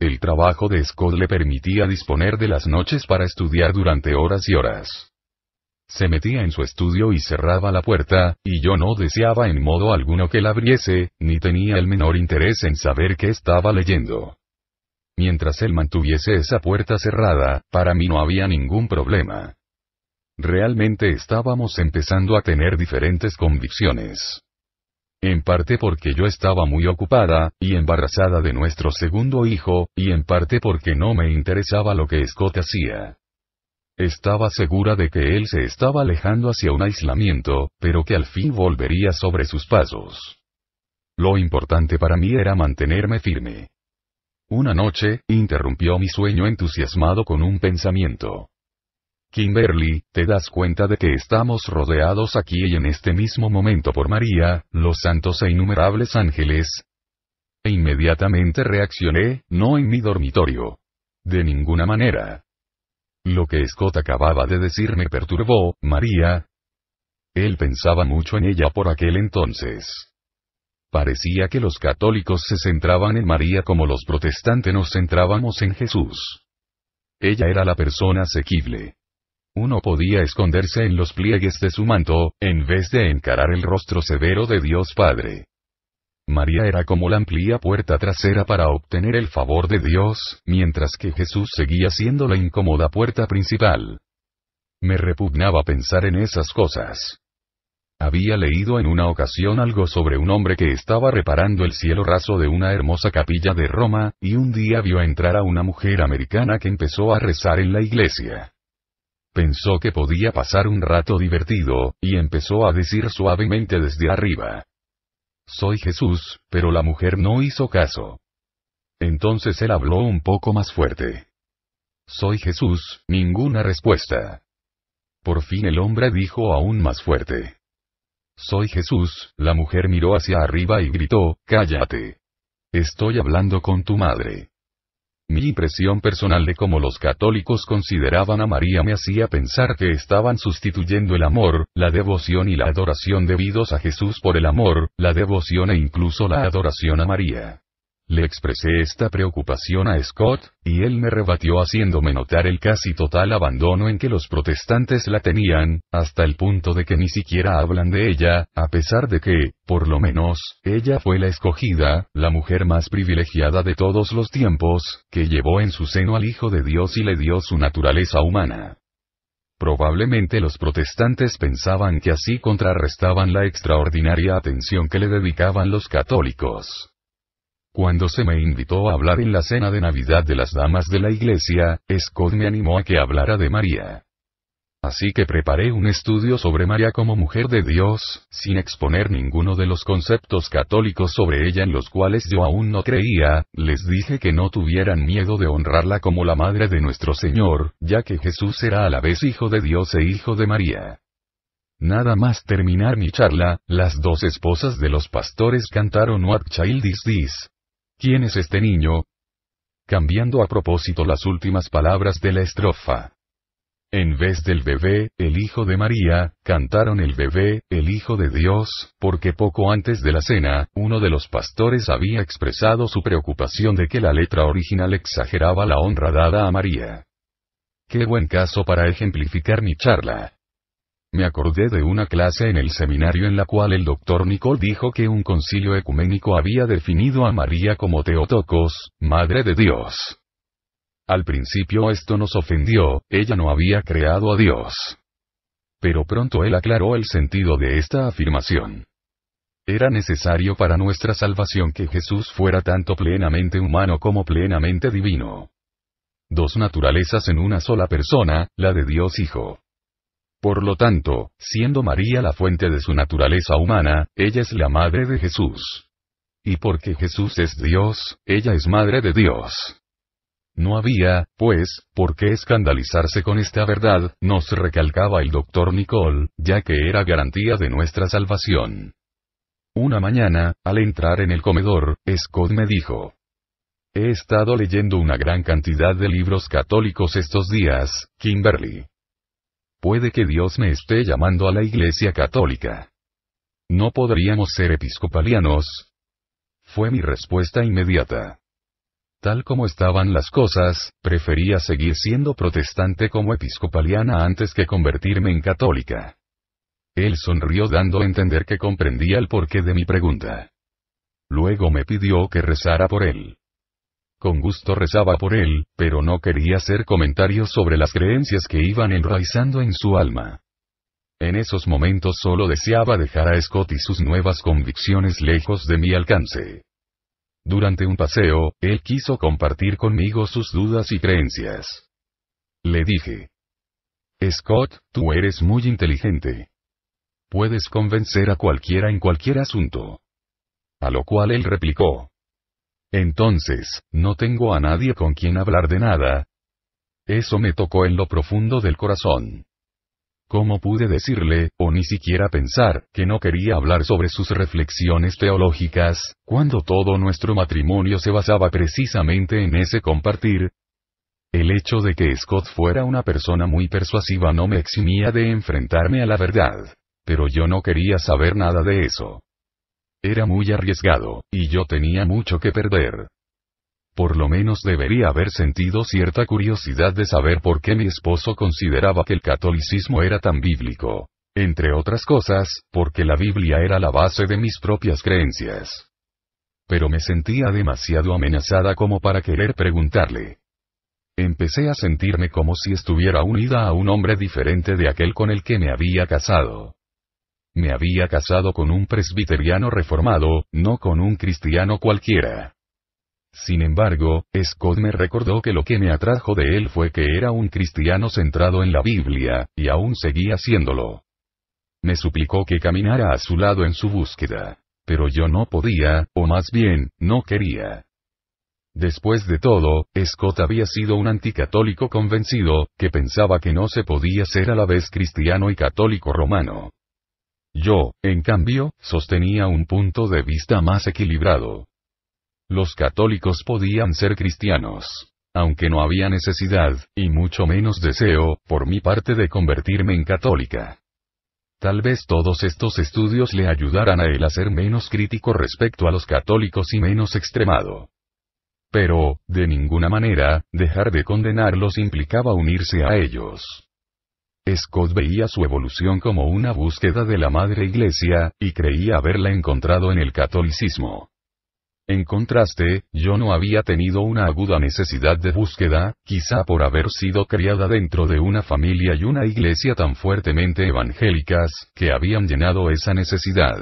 El trabajo de Scott le permitía disponer de las noches para estudiar durante horas y horas. Se metía en su estudio y cerraba la puerta, y yo no deseaba en modo alguno que la abriese, ni tenía el menor interés en saber qué estaba leyendo. Mientras él mantuviese esa puerta cerrada, para mí no había ningún problema. Realmente estábamos empezando a tener diferentes convicciones. En parte porque yo estaba muy ocupada, y embarazada de nuestro segundo hijo, y en parte porque no me interesaba lo que Scott hacía. Estaba segura de que él se estaba alejando hacia un aislamiento, pero que al fin volvería sobre sus pasos. Lo importante para mí era mantenerme firme. Una noche, interrumpió mi sueño entusiasmado con un pensamiento. Kimberly, ¿te das cuenta de que estamos rodeados aquí y en este mismo momento por María, los santos e innumerables ángeles? E inmediatamente reaccioné, no en mi dormitorio. De ninguna manera. Lo que Scott acababa de decir me perturbó, María. Él pensaba mucho en ella por aquel entonces. Parecía que los católicos se centraban en María como los protestantes nos centrábamos en Jesús. Ella era la persona asequible uno podía esconderse en los pliegues de su manto, en vez de encarar el rostro severo de Dios Padre. María era como la amplia puerta trasera para obtener el favor de Dios, mientras que Jesús seguía siendo la incómoda puerta principal. Me repugnaba pensar en esas cosas. Había leído en una ocasión algo sobre un hombre que estaba reparando el cielo raso de una hermosa capilla de Roma, y un día vio entrar a una mujer americana que empezó a rezar en la iglesia pensó que podía pasar un rato divertido, y empezó a decir suavemente desde arriba. Soy Jesús, pero la mujer no hizo caso. Entonces él habló un poco más fuerte. Soy Jesús, ninguna respuesta. Por fin el hombre dijo aún más fuerte. Soy Jesús, la mujer miró hacia arriba y gritó, Cállate. Estoy hablando con tu madre. Mi impresión personal de cómo los católicos consideraban a María me hacía pensar que estaban sustituyendo el amor, la devoción y la adoración debidos a Jesús por el amor, la devoción e incluso la adoración a María. Le expresé esta preocupación a Scott, y él me rebatió haciéndome notar el casi total abandono en que los protestantes la tenían, hasta el punto de que ni siquiera hablan de ella, a pesar de que, por lo menos, ella fue la escogida, la mujer más privilegiada de todos los tiempos, que llevó en su seno al Hijo de Dios y le dio su naturaleza humana. Probablemente los protestantes pensaban que así contrarrestaban la extraordinaria atención que le dedicaban los católicos. Cuando se me invitó a hablar en la cena de Navidad de las damas de la iglesia, Scott me animó a que hablara de María. Así que preparé un estudio sobre María como mujer de Dios, sin exponer ninguno de los conceptos católicos sobre ella en los cuales yo aún no creía, les dije que no tuvieran miedo de honrarla como la madre de nuestro Señor, ya que Jesús era a la vez hijo de Dios e hijo de María. Nada más terminar mi charla, las dos esposas de los pastores cantaron What Child Is This, ¿Quién es este niño? Cambiando a propósito las últimas palabras de la estrofa. En vez del bebé, el Hijo de María, cantaron el bebé, el Hijo de Dios, porque poco antes de la cena, uno de los pastores había expresado su preocupación de que la letra original exageraba la honra dada a María. Qué buen caso para ejemplificar mi charla. Me acordé de una clase en el seminario en la cual el doctor Nicole dijo que un concilio ecuménico había definido a María como Teotocos, Madre de Dios. Al principio esto nos ofendió, ella no había creado a Dios. Pero pronto él aclaró el sentido de esta afirmación. Era necesario para nuestra salvación que Jesús fuera tanto plenamente humano como plenamente divino. Dos naturalezas en una sola persona, la de Dios Hijo. Por lo tanto, siendo María la fuente de su naturaleza humana, ella es la madre de Jesús. Y porque Jesús es Dios, ella es madre de Dios. No había, pues, por qué escandalizarse con esta verdad, nos recalcaba el doctor Nicole, ya que era garantía de nuestra salvación. Una mañana, al entrar en el comedor, Scott me dijo. He estado leyendo una gran cantidad de libros católicos estos días, Kimberly. Puede que Dios me esté llamando a la Iglesia Católica. ¿No podríamos ser episcopalianos? Fue mi respuesta inmediata. Tal como estaban las cosas, prefería seguir siendo protestante como episcopaliana antes que convertirme en católica. Él sonrió dando a entender que comprendía el porqué de mi pregunta. Luego me pidió que rezara por él. Con gusto rezaba por él, pero no quería hacer comentarios sobre las creencias que iban enraizando en su alma. En esos momentos solo deseaba dejar a Scott y sus nuevas convicciones lejos de mi alcance. Durante un paseo, él quiso compartir conmigo sus dudas y creencias. Le dije. Scott, tú eres muy inteligente. Puedes convencer a cualquiera en cualquier asunto. A lo cual él replicó. Entonces, no tengo a nadie con quien hablar de nada. Eso me tocó en lo profundo del corazón. ¿Cómo pude decirle, o ni siquiera pensar, que no quería hablar sobre sus reflexiones teológicas, cuando todo nuestro matrimonio se basaba precisamente en ese compartir? El hecho de que Scott fuera una persona muy persuasiva no me eximía de enfrentarme a la verdad. Pero yo no quería saber nada de eso. Era muy arriesgado, y yo tenía mucho que perder. Por lo menos debería haber sentido cierta curiosidad de saber por qué mi esposo consideraba que el catolicismo era tan bíblico. Entre otras cosas, porque la Biblia era la base de mis propias creencias. Pero me sentía demasiado amenazada como para querer preguntarle. Empecé a sentirme como si estuviera unida a un hombre diferente de aquel con el que me había casado. Me había casado con un presbiteriano reformado, no con un cristiano cualquiera. Sin embargo, Scott me recordó que lo que me atrajo de él fue que era un cristiano centrado en la Biblia, y aún seguía siéndolo. Me suplicó que caminara a su lado en su búsqueda. Pero yo no podía, o más bien, no quería. Después de todo, Scott había sido un anticatólico convencido, que pensaba que no se podía ser a la vez cristiano y católico romano. Yo, en cambio, sostenía un punto de vista más equilibrado. Los católicos podían ser cristianos. Aunque no había necesidad, y mucho menos deseo, por mi parte de convertirme en católica. Tal vez todos estos estudios le ayudaran a él a ser menos crítico respecto a los católicos y menos extremado. Pero, de ninguna manera, dejar de condenarlos implicaba unirse a ellos. Scott veía su evolución como una búsqueda de la madre iglesia, y creía haberla encontrado en el catolicismo. En contraste, yo no había tenido una aguda necesidad de búsqueda, quizá por haber sido criada dentro de una familia y una iglesia tan fuertemente evangélicas, que habían llenado esa necesidad.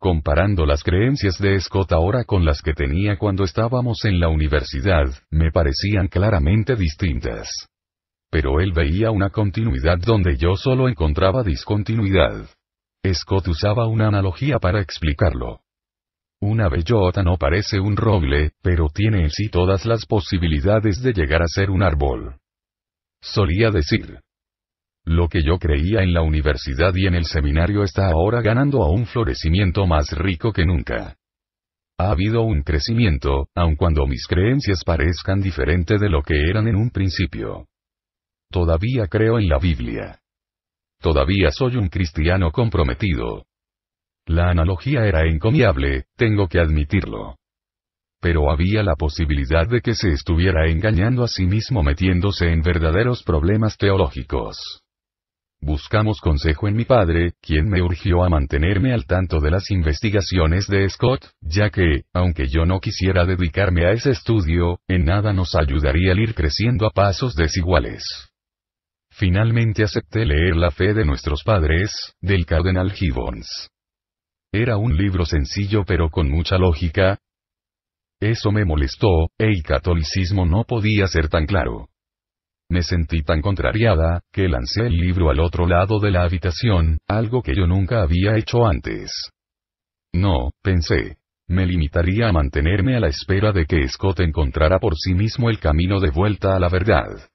Comparando las creencias de Scott ahora con las que tenía cuando estábamos en la universidad, me parecían claramente distintas pero él veía una continuidad donde yo solo encontraba discontinuidad. Scott usaba una analogía para explicarlo. Una bellota no parece un roble, pero tiene en sí todas las posibilidades de llegar a ser un árbol. Solía decir. Lo que yo creía en la universidad y en el seminario está ahora ganando a un florecimiento más rico que nunca. Ha habido un crecimiento, aun cuando mis creencias parezcan diferente de lo que eran en un principio. Todavía creo en la Biblia. Todavía soy un cristiano comprometido. La analogía era encomiable, tengo que admitirlo. Pero había la posibilidad de que se estuviera engañando a sí mismo metiéndose en verdaderos problemas teológicos. Buscamos consejo en mi padre, quien me urgió a mantenerme al tanto de las investigaciones de Scott, ya que, aunque yo no quisiera dedicarme a ese estudio, en nada nos ayudaría el ir creciendo a pasos desiguales. Finalmente acepté leer La fe de nuestros padres, del cardenal Gibbons. Era un libro sencillo pero con mucha lógica. Eso me molestó, e el catolicismo no podía ser tan claro. Me sentí tan contrariada, que lancé el libro al otro lado de la habitación, algo que yo nunca había hecho antes. No, pensé. Me limitaría a mantenerme a la espera de que Scott encontrara por sí mismo el camino de vuelta a la verdad.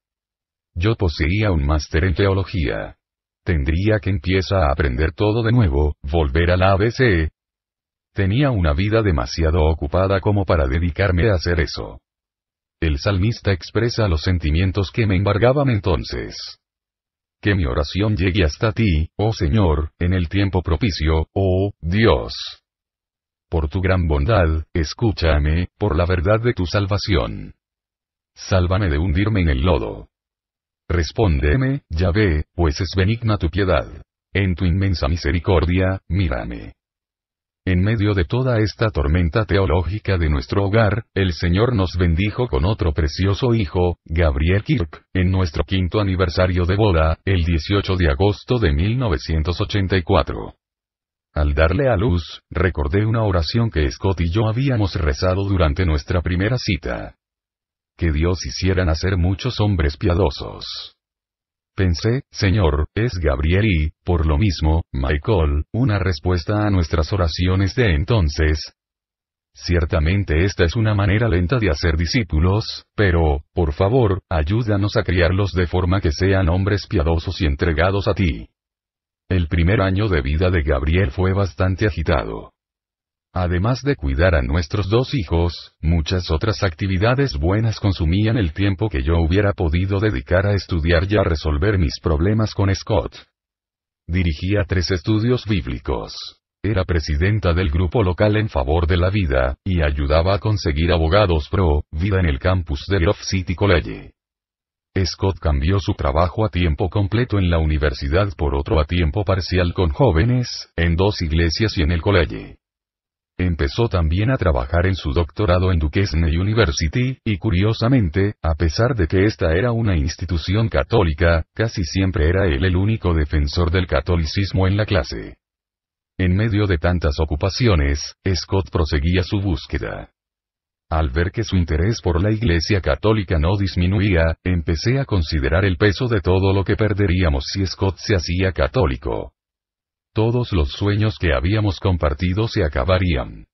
Yo poseía un máster en teología. Tendría que empezar a aprender todo de nuevo, volver a la ABC. Tenía una vida demasiado ocupada como para dedicarme a hacer eso. El salmista expresa los sentimientos que me embargaban entonces. Que mi oración llegue hasta ti, oh Señor, en el tiempo propicio, oh Dios. Por tu gran bondad, escúchame, por la verdad de tu salvación. Sálvame de hundirme en el lodo. Respóndeme, ve, pues es benigna tu piedad. En tu inmensa misericordia, mírame. En medio de toda esta tormenta teológica de nuestro hogar, el Señor nos bendijo con otro precioso hijo, Gabriel Kirk, en nuestro quinto aniversario de boda, el 18 de agosto de 1984. Al darle a luz, recordé una oración que Scott y yo habíamos rezado durante nuestra primera cita que Dios hiciera nacer muchos hombres piadosos. Pensé, Señor, es Gabriel y, por lo mismo, Michael, una respuesta a nuestras oraciones de entonces. Ciertamente esta es una manera lenta de hacer discípulos, pero, por favor, ayúdanos a criarlos de forma que sean hombres piadosos y entregados a ti. El primer año de vida de Gabriel fue bastante agitado. Además de cuidar a nuestros dos hijos, muchas otras actividades buenas consumían el tiempo que yo hubiera podido dedicar a estudiar y a resolver mis problemas con Scott. Dirigía tres estudios bíblicos. Era presidenta del grupo local en favor de la vida, y ayudaba a conseguir abogados pro, vida en el campus de Grove City College. Scott cambió su trabajo a tiempo completo en la universidad por otro a tiempo parcial con jóvenes, en dos iglesias y en el colegio. Empezó también a trabajar en su doctorado en Duquesne University, y curiosamente, a pesar de que esta era una institución católica, casi siempre era él el único defensor del catolicismo en la clase. En medio de tantas ocupaciones, Scott proseguía su búsqueda. Al ver que su interés por la Iglesia Católica no disminuía, empecé a considerar el peso de todo lo que perderíamos si Scott se hacía católico todos los sueños que habíamos compartido se acabarían.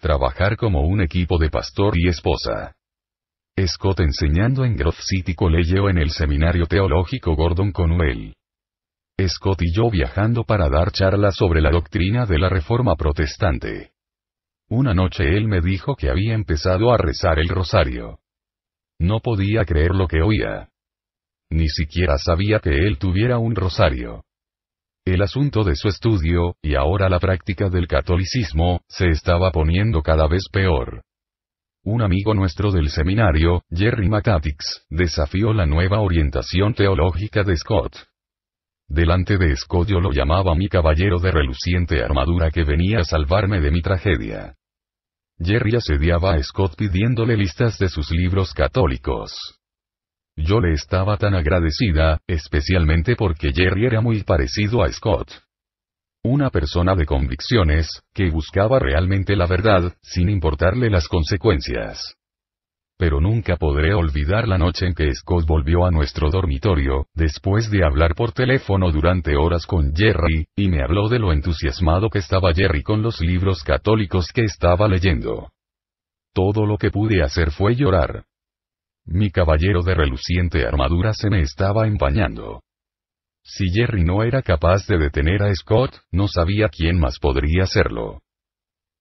Trabajar como un equipo de pastor y esposa. Scott enseñando en Grove City College o en el Seminario Teológico Gordon Conwell. Scott y yo viajando para dar charlas sobre la doctrina de la Reforma Protestante. Una noche él me dijo que había empezado a rezar el rosario. No podía creer lo que oía. Ni siquiera sabía que él tuviera un rosario. El asunto de su estudio, y ahora la práctica del catolicismo, se estaba poniendo cada vez peor. Un amigo nuestro del seminario, Jerry Matatics, desafió la nueva orientación teológica de Scott. Delante de Scott yo lo llamaba mi caballero de reluciente armadura que venía a salvarme de mi tragedia. Jerry asediaba a Scott pidiéndole listas de sus libros católicos. Yo le estaba tan agradecida, especialmente porque Jerry era muy parecido a Scott. Una persona de convicciones, que buscaba realmente la verdad, sin importarle las consecuencias. Pero nunca podré olvidar la noche en que Scott volvió a nuestro dormitorio, después de hablar por teléfono durante horas con Jerry, y me habló de lo entusiasmado que estaba Jerry con los libros católicos que estaba leyendo. Todo lo que pude hacer fue llorar. Mi caballero de reluciente armadura se me estaba empañando. Si Jerry no era capaz de detener a Scott, no sabía quién más podría hacerlo.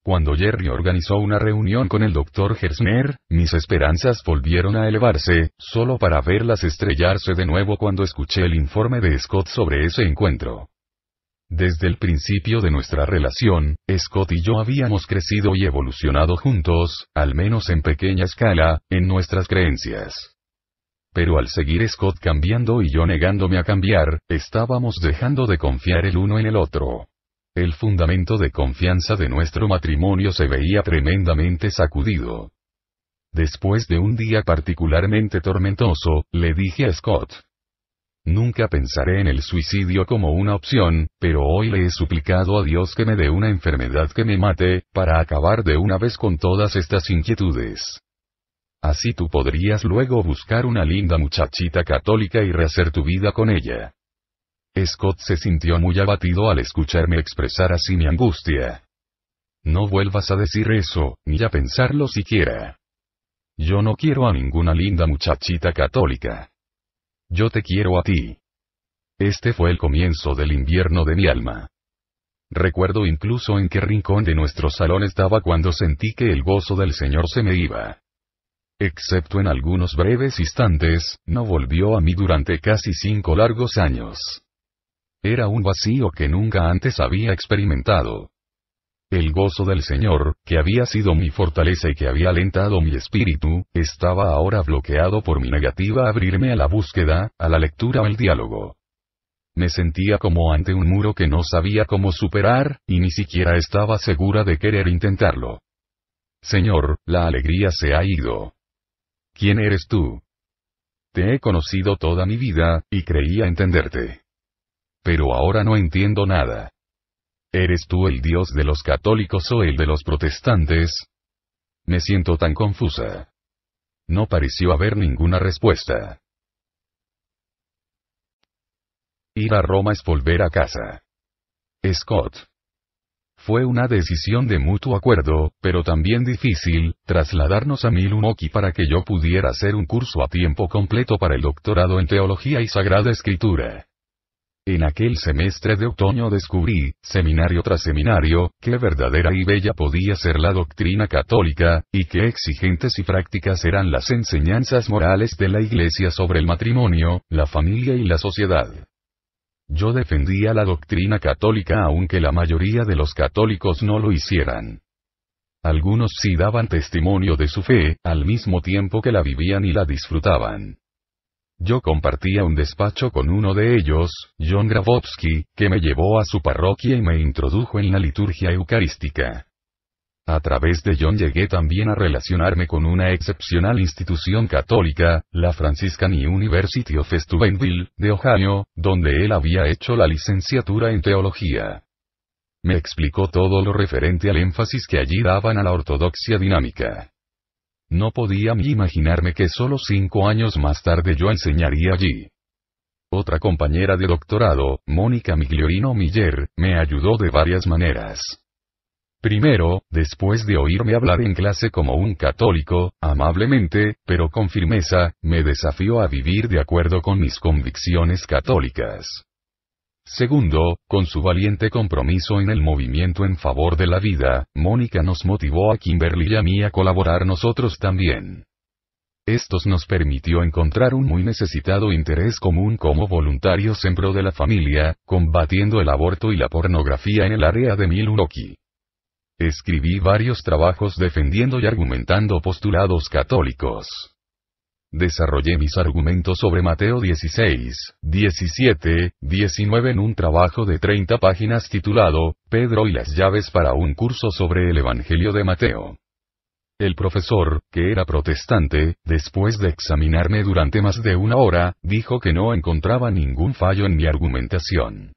Cuando Jerry organizó una reunión con el doctor Gersner, mis esperanzas volvieron a elevarse, solo para verlas estrellarse de nuevo cuando escuché el informe de Scott sobre ese encuentro. Desde el principio de nuestra relación, Scott y yo habíamos crecido y evolucionado juntos, al menos en pequeña escala, en nuestras creencias. Pero al seguir Scott cambiando y yo negándome a cambiar, estábamos dejando de confiar el uno en el otro. El fundamento de confianza de nuestro matrimonio se veía tremendamente sacudido. Después de un día particularmente tormentoso, le dije a Scott, Nunca pensaré en el suicidio como una opción, pero hoy le he suplicado a Dios que me dé una enfermedad que me mate, para acabar de una vez con todas estas inquietudes. Así tú podrías luego buscar una linda muchachita católica y rehacer tu vida con ella. Scott se sintió muy abatido al escucharme expresar así mi angustia. No vuelvas a decir eso, ni a pensarlo siquiera. Yo no quiero a ninguna linda muchachita católica yo te quiero a ti. Este fue el comienzo del invierno de mi alma. Recuerdo incluso en qué rincón de nuestro salón estaba cuando sentí que el gozo del Señor se me iba. Excepto en algunos breves instantes, no volvió a mí durante casi cinco largos años. Era un vacío que nunca antes había experimentado. El gozo del Señor, que había sido mi fortaleza y que había alentado mi espíritu, estaba ahora bloqueado por mi negativa a abrirme a la búsqueda, a la lectura o al diálogo. Me sentía como ante un muro que no sabía cómo superar, y ni siquiera estaba segura de querer intentarlo. Señor, la alegría se ha ido. ¿Quién eres tú? Te he conocido toda mi vida, y creía entenderte. Pero ahora no entiendo nada. ¿Eres tú el Dios de los católicos o el de los protestantes? Me siento tan confusa. No pareció haber ninguna respuesta. Ir a Roma es volver a casa. Scott. Fue una decisión de mutuo acuerdo, pero también difícil, trasladarnos a Milumoki para que yo pudiera hacer un curso a tiempo completo para el doctorado en Teología y Sagrada Escritura. En aquel semestre de otoño descubrí, seminario tras seminario, qué verdadera y bella podía ser la doctrina católica, y qué exigentes y prácticas eran las enseñanzas morales de la Iglesia sobre el matrimonio, la familia y la sociedad. Yo defendía la doctrina católica aunque la mayoría de los católicos no lo hicieran. Algunos sí daban testimonio de su fe, al mismo tiempo que la vivían y la disfrutaban. Yo compartía un despacho con uno de ellos, John Grabowski, que me llevó a su parroquia y me introdujo en la liturgia eucarística. A través de John llegué también a relacionarme con una excepcional institución católica, la Franciscan University of Steubenville, de Ohio, donde él había hecho la licenciatura en teología. Me explicó todo lo referente al énfasis que allí daban a la ortodoxia dinámica. No podía imaginarme que solo cinco años más tarde yo enseñaría allí. Otra compañera de doctorado, Mónica Migliorino Miller, me ayudó de varias maneras. Primero, después de oírme hablar en clase como un católico, amablemente, pero con firmeza, me desafió a vivir de acuerdo con mis convicciones católicas. Segundo, con su valiente compromiso en el movimiento en favor de la vida, Mónica nos motivó a Kimberly y a mí a colaborar nosotros también. Estos nos permitió encontrar un muy necesitado interés común como voluntarios en pro de la familia, combatiendo el aborto y la pornografía en el área de Milwaukee. Escribí varios trabajos defendiendo y argumentando postulados católicos. Desarrollé mis argumentos sobre Mateo 16, 17, 19 en un trabajo de 30 páginas titulado, Pedro y las llaves para un curso sobre el Evangelio de Mateo. El profesor, que era protestante, después de examinarme durante más de una hora, dijo que no encontraba ningún fallo en mi argumentación.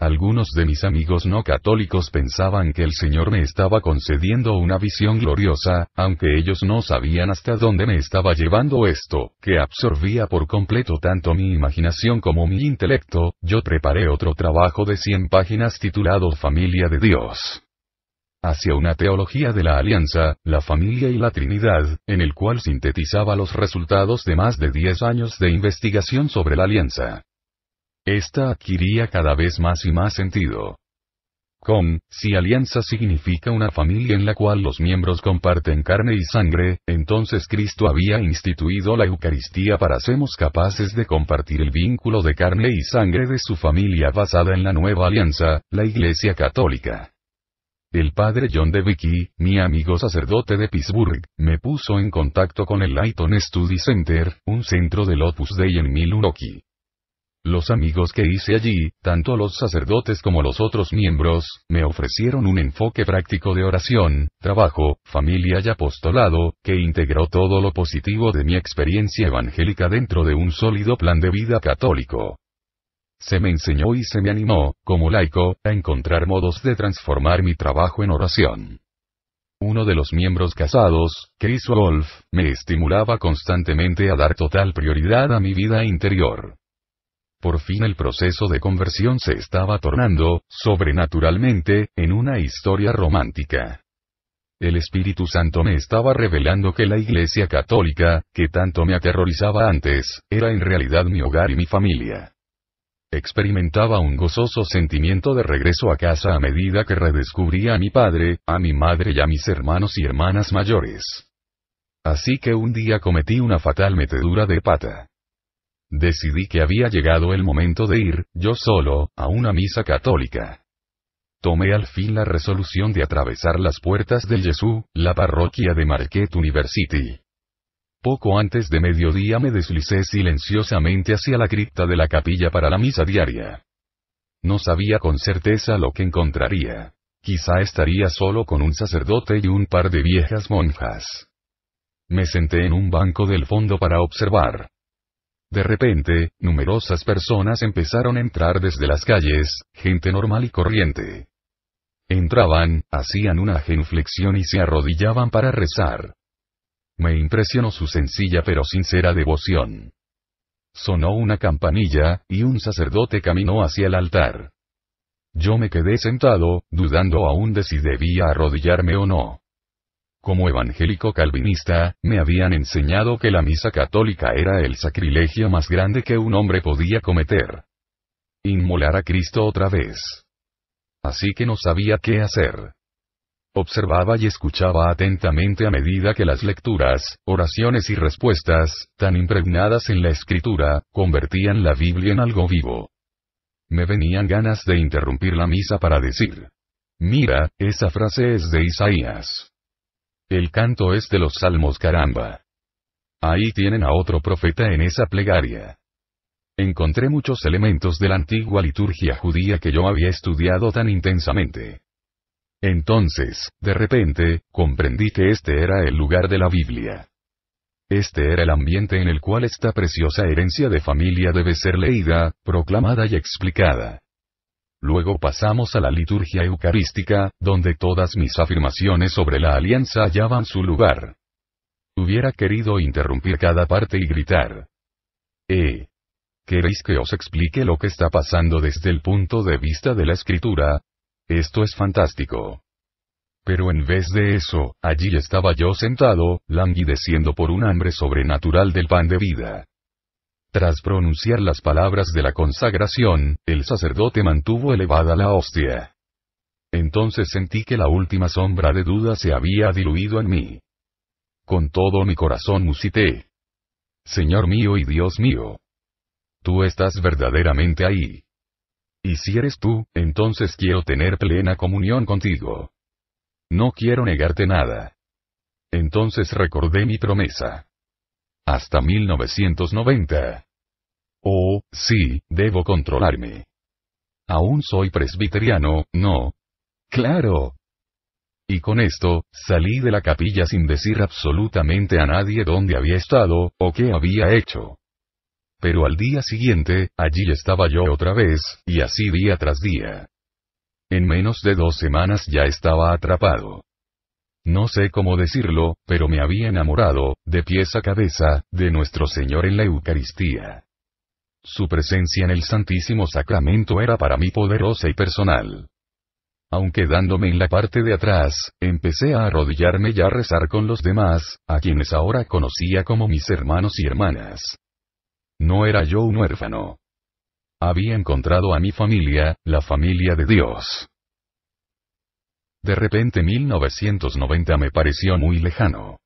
Algunos de mis amigos no católicos pensaban que el Señor me estaba concediendo una visión gloriosa, aunque ellos no sabían hasta dónde me estaba llevando esto, que absorbía por completo tanto mi imaginación como mi intelecto, yo preparé otro trabajo de 100 páginas titulado Familia de Dios hacia una teología de la alianza, la familia y la Trinidad, en el cual sintetizaba los resultados de más de 10 años de investigación sobre la alianza. Esta adquiría cada vez más y más sentido. Con, si alianza significa una familia en la cual los miembros comparten carne y sangre, entonces Cristo había instituido la Eucaristía para sermos capaces de compartir el vínculo de carne y sangre de su familia basada en la nueva alianza, la Iglesia Católica. El padre John de Vicky, mi amigo sacerdote de Pittsburgh, me puso en contacto con el Lighton Study Center, un centro del Opus Dei en Milwaukee. Los amigos que hice allí, tanto los sacerdotes como los otros miembros, me ofrecieron un enfoque práctico de oración, trabajo, familia y apostolado, que integró todo lo positivo de mi experiencia evangélica dentro de un sólido plan de vida católico. Se me enseñó y se me animó, como laico, a encontrar modos de transformar mi trabajo en oración. Uno de los miembros casados, Chris Wolf, me estimulaba constantemente a dar total prioridad a mi vida interior. Por fin el proceso de conversión se estaba tornando, sobrenaturalmente, en una historia romántica. El Espíritu Santo me estaba revelando que la Iglesia Católica, que tanto me aterrorizaba antes, era en realidad mi hogar y mi familia. Experimentaba un gozoso sentimiento de regreso a casa a medida que redescubría a mi padre, a mi madre y a mis hermanos y hermanas mayores. Así que un día cometí una fatal metedura de pata. Decidí que había llegado el momento de ir, yo solo, a una misa católica. Tomé al fin la resolución de atravesar las puertas del Yesú, la parroquia de Marquette University. Poco antes de mediodía me deslicé silenciosamente hacia la cripta de la capilla para la misa diaria. No sabía con certeza lo que encontraría. Quizá estaría solo con un sacerdote y un par de viejas monjas. Me senté en un banco del fondo para observar. De repente, numerosas personas empezaron a entrar desde las calles, gente normal y corriente. Entraban, hacían una genuflexión y se arrodillaban para rezar. Me impresionó su sencilla pero sincera devoción. Sonó una campanilla, y un sacerdote caminó hacia el altar. Yo me quedé sentado, dudando aún de si debía arrodillarme o no como evangélico calvinista, me habían enseñado que la misa católica era el sacrilegio más grande que un hombre podía cometer. Inmolar a Cristo otra vez. Así que no sabía qué hacer. Observaba y escuchaba atentamente a medida que las lecturas, oraciones y respuestas, tan impregnadas en la escritura, convertían la Biblia en algo vivo. Me venían ganas de interrumpir la misa para decir, Mira, esa frase es de Isaías. El canto es de los salmos caramba. Ahí tienen a otro profeta en esa plegaria. Encontré muchos elementos de la antigua liturgia judía que yo había estudiado tan intensamente. Entonces, de repente, comprendí que este era el lugar de la Biblia. Este era el ambiente en el cual esta preciosa herencia de familia debe ser leída, proclamada y explicada. Luego pasamos a la liturgia eucarística, donde todas mis afirmaciones sobre la alianza hallaban su lugar. Hubiera querido interrumpir cada parte y gritar. ¿Eh? ¿Queréis que os explique lo que está pasando desde el punto de vista de la escritura? Esto es fantástico. Pero en vez de eso, allí estaba yo sentado, languideciendo por un hambre sobrenatural del pan de vida. Tras pronunciar las palabras de la consagración, el sacerdote mantuvo elevada la hostia. Entonces sentí que la última sombra de duda se había diluido en mí. Con todo mi corazón musité. Señor mío y Dios mío. Tú estás verdaderamente ahí. Y si eres tú, entonces quiero tener plena comunión contigo. No quiero negarte nada. Entonces recordé mi promesa. Hasta 1990. Oh, sí, debo controlarme. Aún soy presbiteriano, ¿no? Claro. Y con esto, salí de la capilla sin decir absolutamente a nadie dónde había estado, o qué había hecho. Pero al día siguiente, allí estaba yo otra vez, y así día tras día. En menos de dos semanas ya estaba atrapado no sé cómo decirlo, pero me había enamorado, de pies a cabeza, de nuestro Señor en la Eucaristía. Su presencia en el Santísimo Sacramento era para mí poderosa y personal. Aunque dándome en la parte de atrás, empecé a arrodillarme y a rezar con los demás, a quienes ahora conocía como mis hermanos y hermanas. No era yo un huérfano. Había encontrado a mi familia, la familia de Dios. De repente 1990 me pareció muy lejano.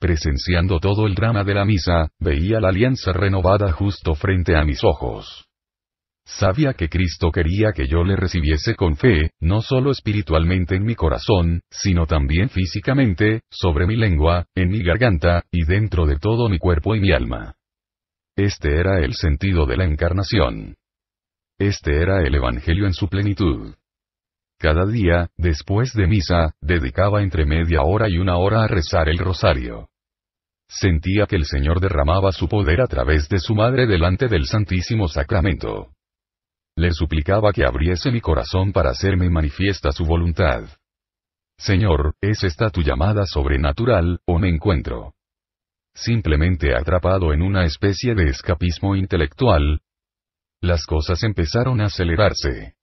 Presenciando todo el drama de la misa, veía la alianza renovada justo frente a mis ojos. Sabía que Cristo quería que yo le recibiese con fe, no solo espiritualmente en mi corazón, sino también físicamente, sobre mi lengua, en mi garganta, y dentro de todo mi cuerpo y mi alma. Este era el sentido de la encarnación. Este era el Evangelio en su plenitud. Cada día, después de misa, dedicaba entre media hora y una hora a rezar el rosario. Sentía que el Señor derramaba su poder a través de su madre delante del Santísimo Sacramento. Le suplicaba que abriese mi corazón para hacerme manifiesta su voluntad. Señor, ¿es esta tu llamada sobrenatural, o me encuentro? Simplemente atrapado en una especie de escapismo intelectual. Las cosas empezaron a acelerarse.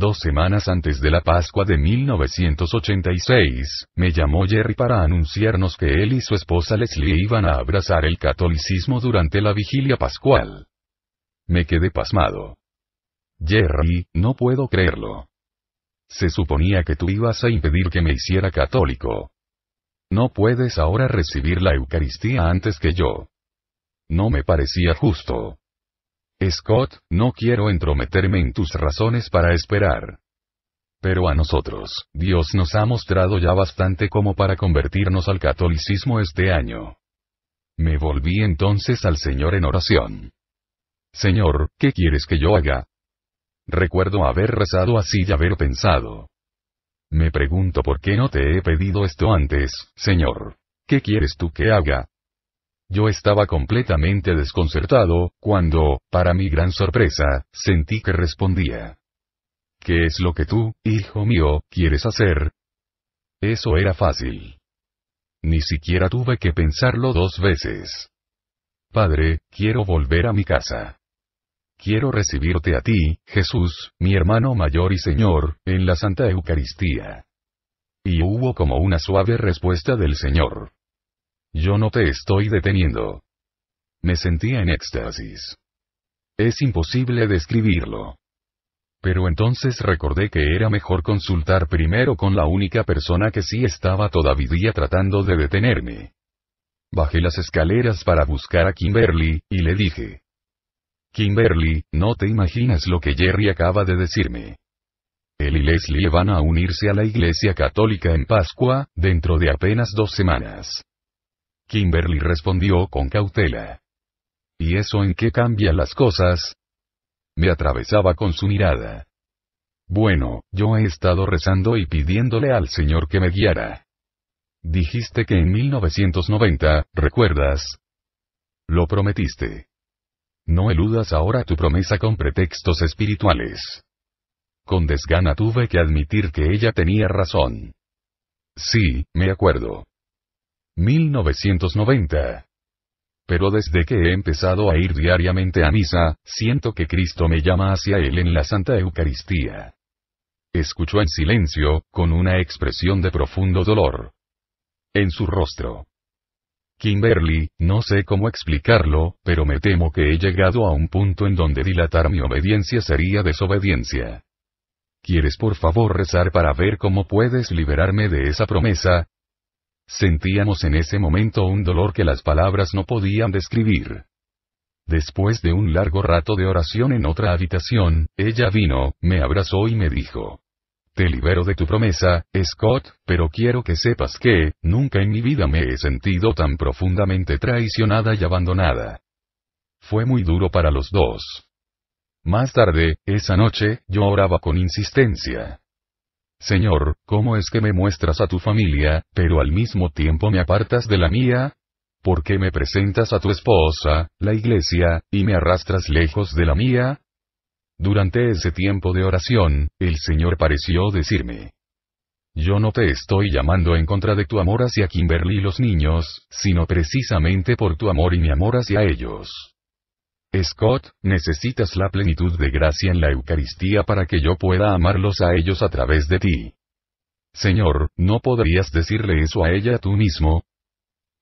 Dos semanas antes de la Pascua de 1986, me llamó Jerry para anunciarnos que él y su esposa Leslie iban a abrazar el catolicismo durante la vigilia pascual. Me quedé pasmado. Jerry, no puedo creerlo. Se suponía que tú ibas a impedir que me hiciera católico. No puedes ahora recibir la Eucaristía antes que yo. No me parecía justo. Scott, no quiero entrometerme en tus razones para esperar. Pero a nosotros, Dios nos ha mostrado ya bastante como para convertirnos al catolicismo este año. Me volví entonces al Señor en oración. Señor, ¿qué quieres que yo haga? Recuerdo haber rezado así y haber pensado. Me pregunto por qué no te he pedido esto antes, Señor. ¿Qué quieres tú que haga? Yo estaba completamente desconcertado, cuando, para mi gran sorpresa, sentí que respondía. ¿Qué es lo que tú, hijo mío, quieres hacer? Eso era fácil. Ni siquiera tuve que pensarlo dos veces. Padre, quiero volver a mi casa. Quiero recibirte a ti, Jesús, mi hermano mayor y Señor, en la Santa Eucaristía. Y hubo como una suave respuesta del Señor. Yo no te estoy deteniendo. Me sentía en éxtasis. Es imposible describirlo. Pero entonces recordé que era mejor consultar primero con la única persona que sí estaba todavía tratando de detenerme. Bajé las escaleras para buscar a Kimberly, y le dije. Kimberly, no te imaginas lo que Jerry acaba de decirme. Él y Leslie van a unirse a la Iglesia Católica en Pascua, dentro de apenas dos semanas. Kimberly respondió con cautela. ¿Y eso en qué cambia las cosas? Me atravesaba con su mirada. Bueno, yo he estado rezando y pidiéndole al Señor que me guiara. Dijiste que en 1990, ¿recuerdas? Lo prometiste. No eludas ahora tu promesa con pretextos espirituales. Con desgana tuve que admitir que ella tenía razón. Sí, me acuerdo. 1990. Pero desde que he empezado a ir diariamente a misa, siento que Cristo me llama hacia Él en la Santa Eucaristía. Escuchó en silencio, con una expresión de profundo dolor. En su rostro. Kimberly, no sé cómo explicarlo, pero me temo que he llegado a un punto en donde dilatar mi obediencia sería desobediencia. ¿Quieres por favor rezar para ver cómo puedes liberarme de esa promesa? Sentíamos en ese momento un dolor que las palabras no podían describir. Después de un largo rato de oración en otra habitación, ella vino, me abrazó y me dijo. Te libero de tu promesa, Scott, pero quiero que sepas que, nunca en mi vida me he sentido tan profundamente traicionada y abandonada. Fue muy duro para los dos. Más tarde, esa noche, yo oraba con insistencia. Señor, ¿cómo es que me muestras a tu familia, pero al mismo tiempo me apartas de la mía? ¿Por qué me presentas a tu esposa, la iglesia, y me arrastras lejos de la mía? Durante ese tiempo de oración, el Señor pareció decirme, yo no te estoy llamando en contra de tu amor hacia Kimberly y los niños, sino precisamente por tu amor y mi amor hacia ellos. Scott, necesitas la plenitud de gracia en la Eucaristía para que yo pueda amarlos a ellos a través de ti. Señor, ¿no podrías decirle eso a ella tú mismo?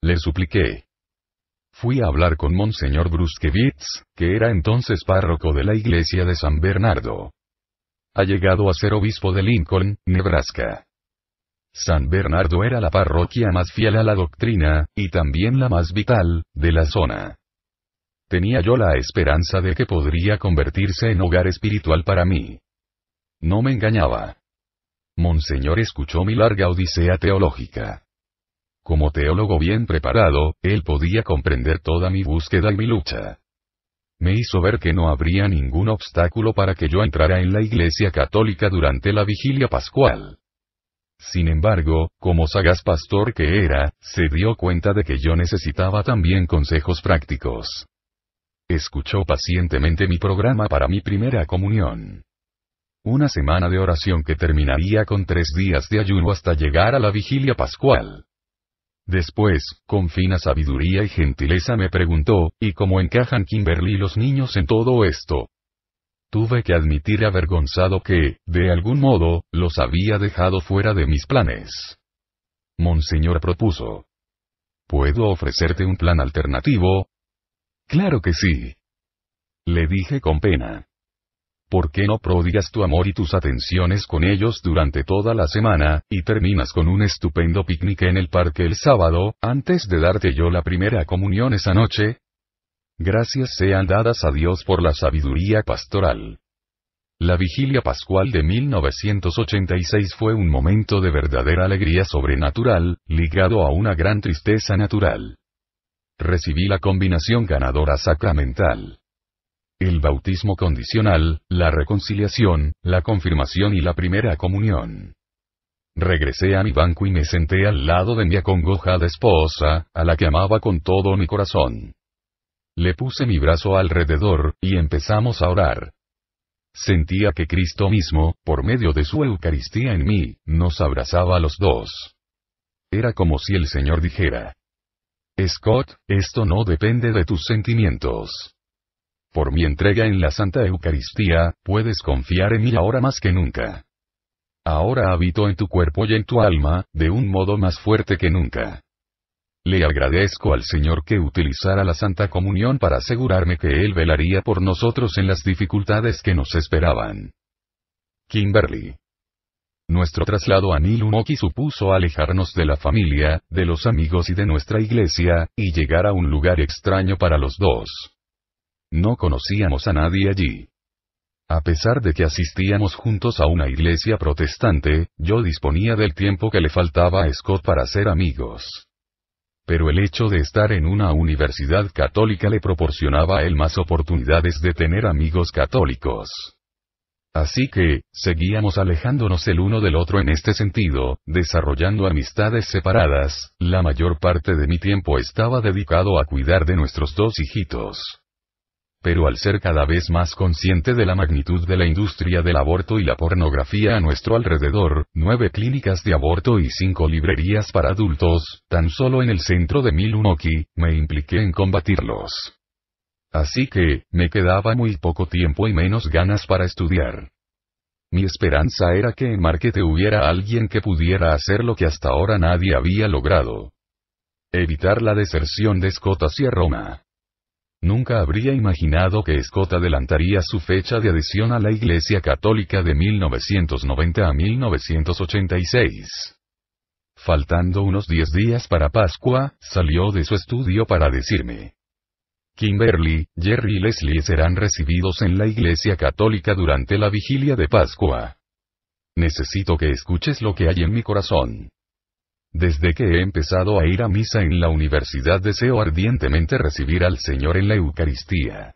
Le supliqué. Fui a hablar con Monseñor Bruskevitz, que era entonces párroco de la iglesia de San Bernardo. Ha llegado a ser obispo de Lincoln, Nebraska. San Bernardo era la parroquia más fiel a la doctrina, y también la más vital, de la zona tenía yo la esperanza de que podría convertirse en hogar espiritual para mí. No me engañaba. Monseñor escuchó mi larga odisea teológica. Como teólogo bien preparado, él podía comprender toda mi búsqueda y mi lucha. Me hizo ver que no habría ningún obstáculo para que yo entrara en la Iglesia Católica durante la vigilia pascual. Sin embargo, como sagaz pastor que era, se dio cuenta de que yo necesitaba también consejos prácticos. Escuchó pacientemente mi programa para mi primera comunión. Una semana de oración que terminaría con tres días de ayuno hasta llegar a la vigilia pascual. Después, con fina sabiduría y gentileza me preguntó, ¿y cómo encajan Kimberly y los niños en todo esto? Tuve que admitir avergonzado que, de algún modo, los había dejado fuera de mis planes. Monseñor propuso. ¿Puedo ofrecerte un plan alternativo? Claro que sí. Le dije con pena. ¿Por qué no prodigas tu amor y tus atenciones con ellos durante toda la semana, y terminas con un estupendo picnic en el parque el sábado, antes de darte yo la primera comunión esa noche? Gracias sean dadas a Dios por la sabiduría pastoral. La vigilia pascual de 1986 fue un momento de verdadera alegría sobrenatural, ligado a una gran tristeza natural recibí la combinación ganadora sacramental. El bautismo condicional, la reconciliación, la confirmación y la primera comunión. Regresé a mi banco y me senté al lado de mi acongojada esposa, a la que amaba con todo mi corazón. Le puse mi brazo alrededor, y empezamos a orar. Sentía que Cristo mismo, por medio de su Eucaristía en mí, nos abrazaba a los dos. Era como si el Señor dijera, Scott, esto no depende de tus sentimientos. Por mi entrega en la Santa Eucaristía, puedes confiar en mí ahora más que nunca. Ahora habito en tu cuerpo y en tu alma, de un modo más fuerte que nunca. Le agradezco al Señor que utilizara la Santa Comunión para asegurarme que Él velaría por nosotros en las dificultades que nos esperaban. Kimberly. Nuestro traslado a Nilumoki supuso alejarnos de la familia, de los amigos y de nuestra iglesia, y llegar a un lugar extraño para los dos. No conocíamos a nadie allí. A pesar de que asistíamos juntos a una iglesia protestante, yo disponía del tiempo que le faltaba a Scott para ser amigos. Pero el hecho de estar en una universidad católica le proporcionaba a él más oportunidades de tener amigos católicos. Así que, seguíamos alejándonos el uno del otro en este sentido, desarrollando amistades separadas, la mayor parte de mi tiempo estaba dedicado a cuidar de nuestros dos hijitos. Pero al ser cada vez más consciente de la magnitud de la industria del aborto y la pornografía a nuestro alrededor, nueve clínicas de aborto y cinco librerías para adultos, tan solo en el centro de Milunoki, me impliqué en combatirlos. Así que, me quedaba muy poco tiempo y menos ganas para estudiar. Mi esperanza era que en Marquete hubiera alguien que pudiera hacer lo que hasta ahora nadie había logrado. Evitar la deserción de Scott hacia Roma. Nunca habría imaginado que Scott adelantaría su fecha de adhesión a la Iglesia Católica de 1990 a 1986. Faltando unos diez días para Pascua, salió de su estudio para decirme. Kimberly, Jerry y Leslie serán recibidos en la Iglesia Católica durante la vigilia de Pascua. Necesito que escuches lo que hay en mi corazón. Desde que he empezado a ir a misa en la universidad deseo ardientemente recibir al Señor en la Eucaristía.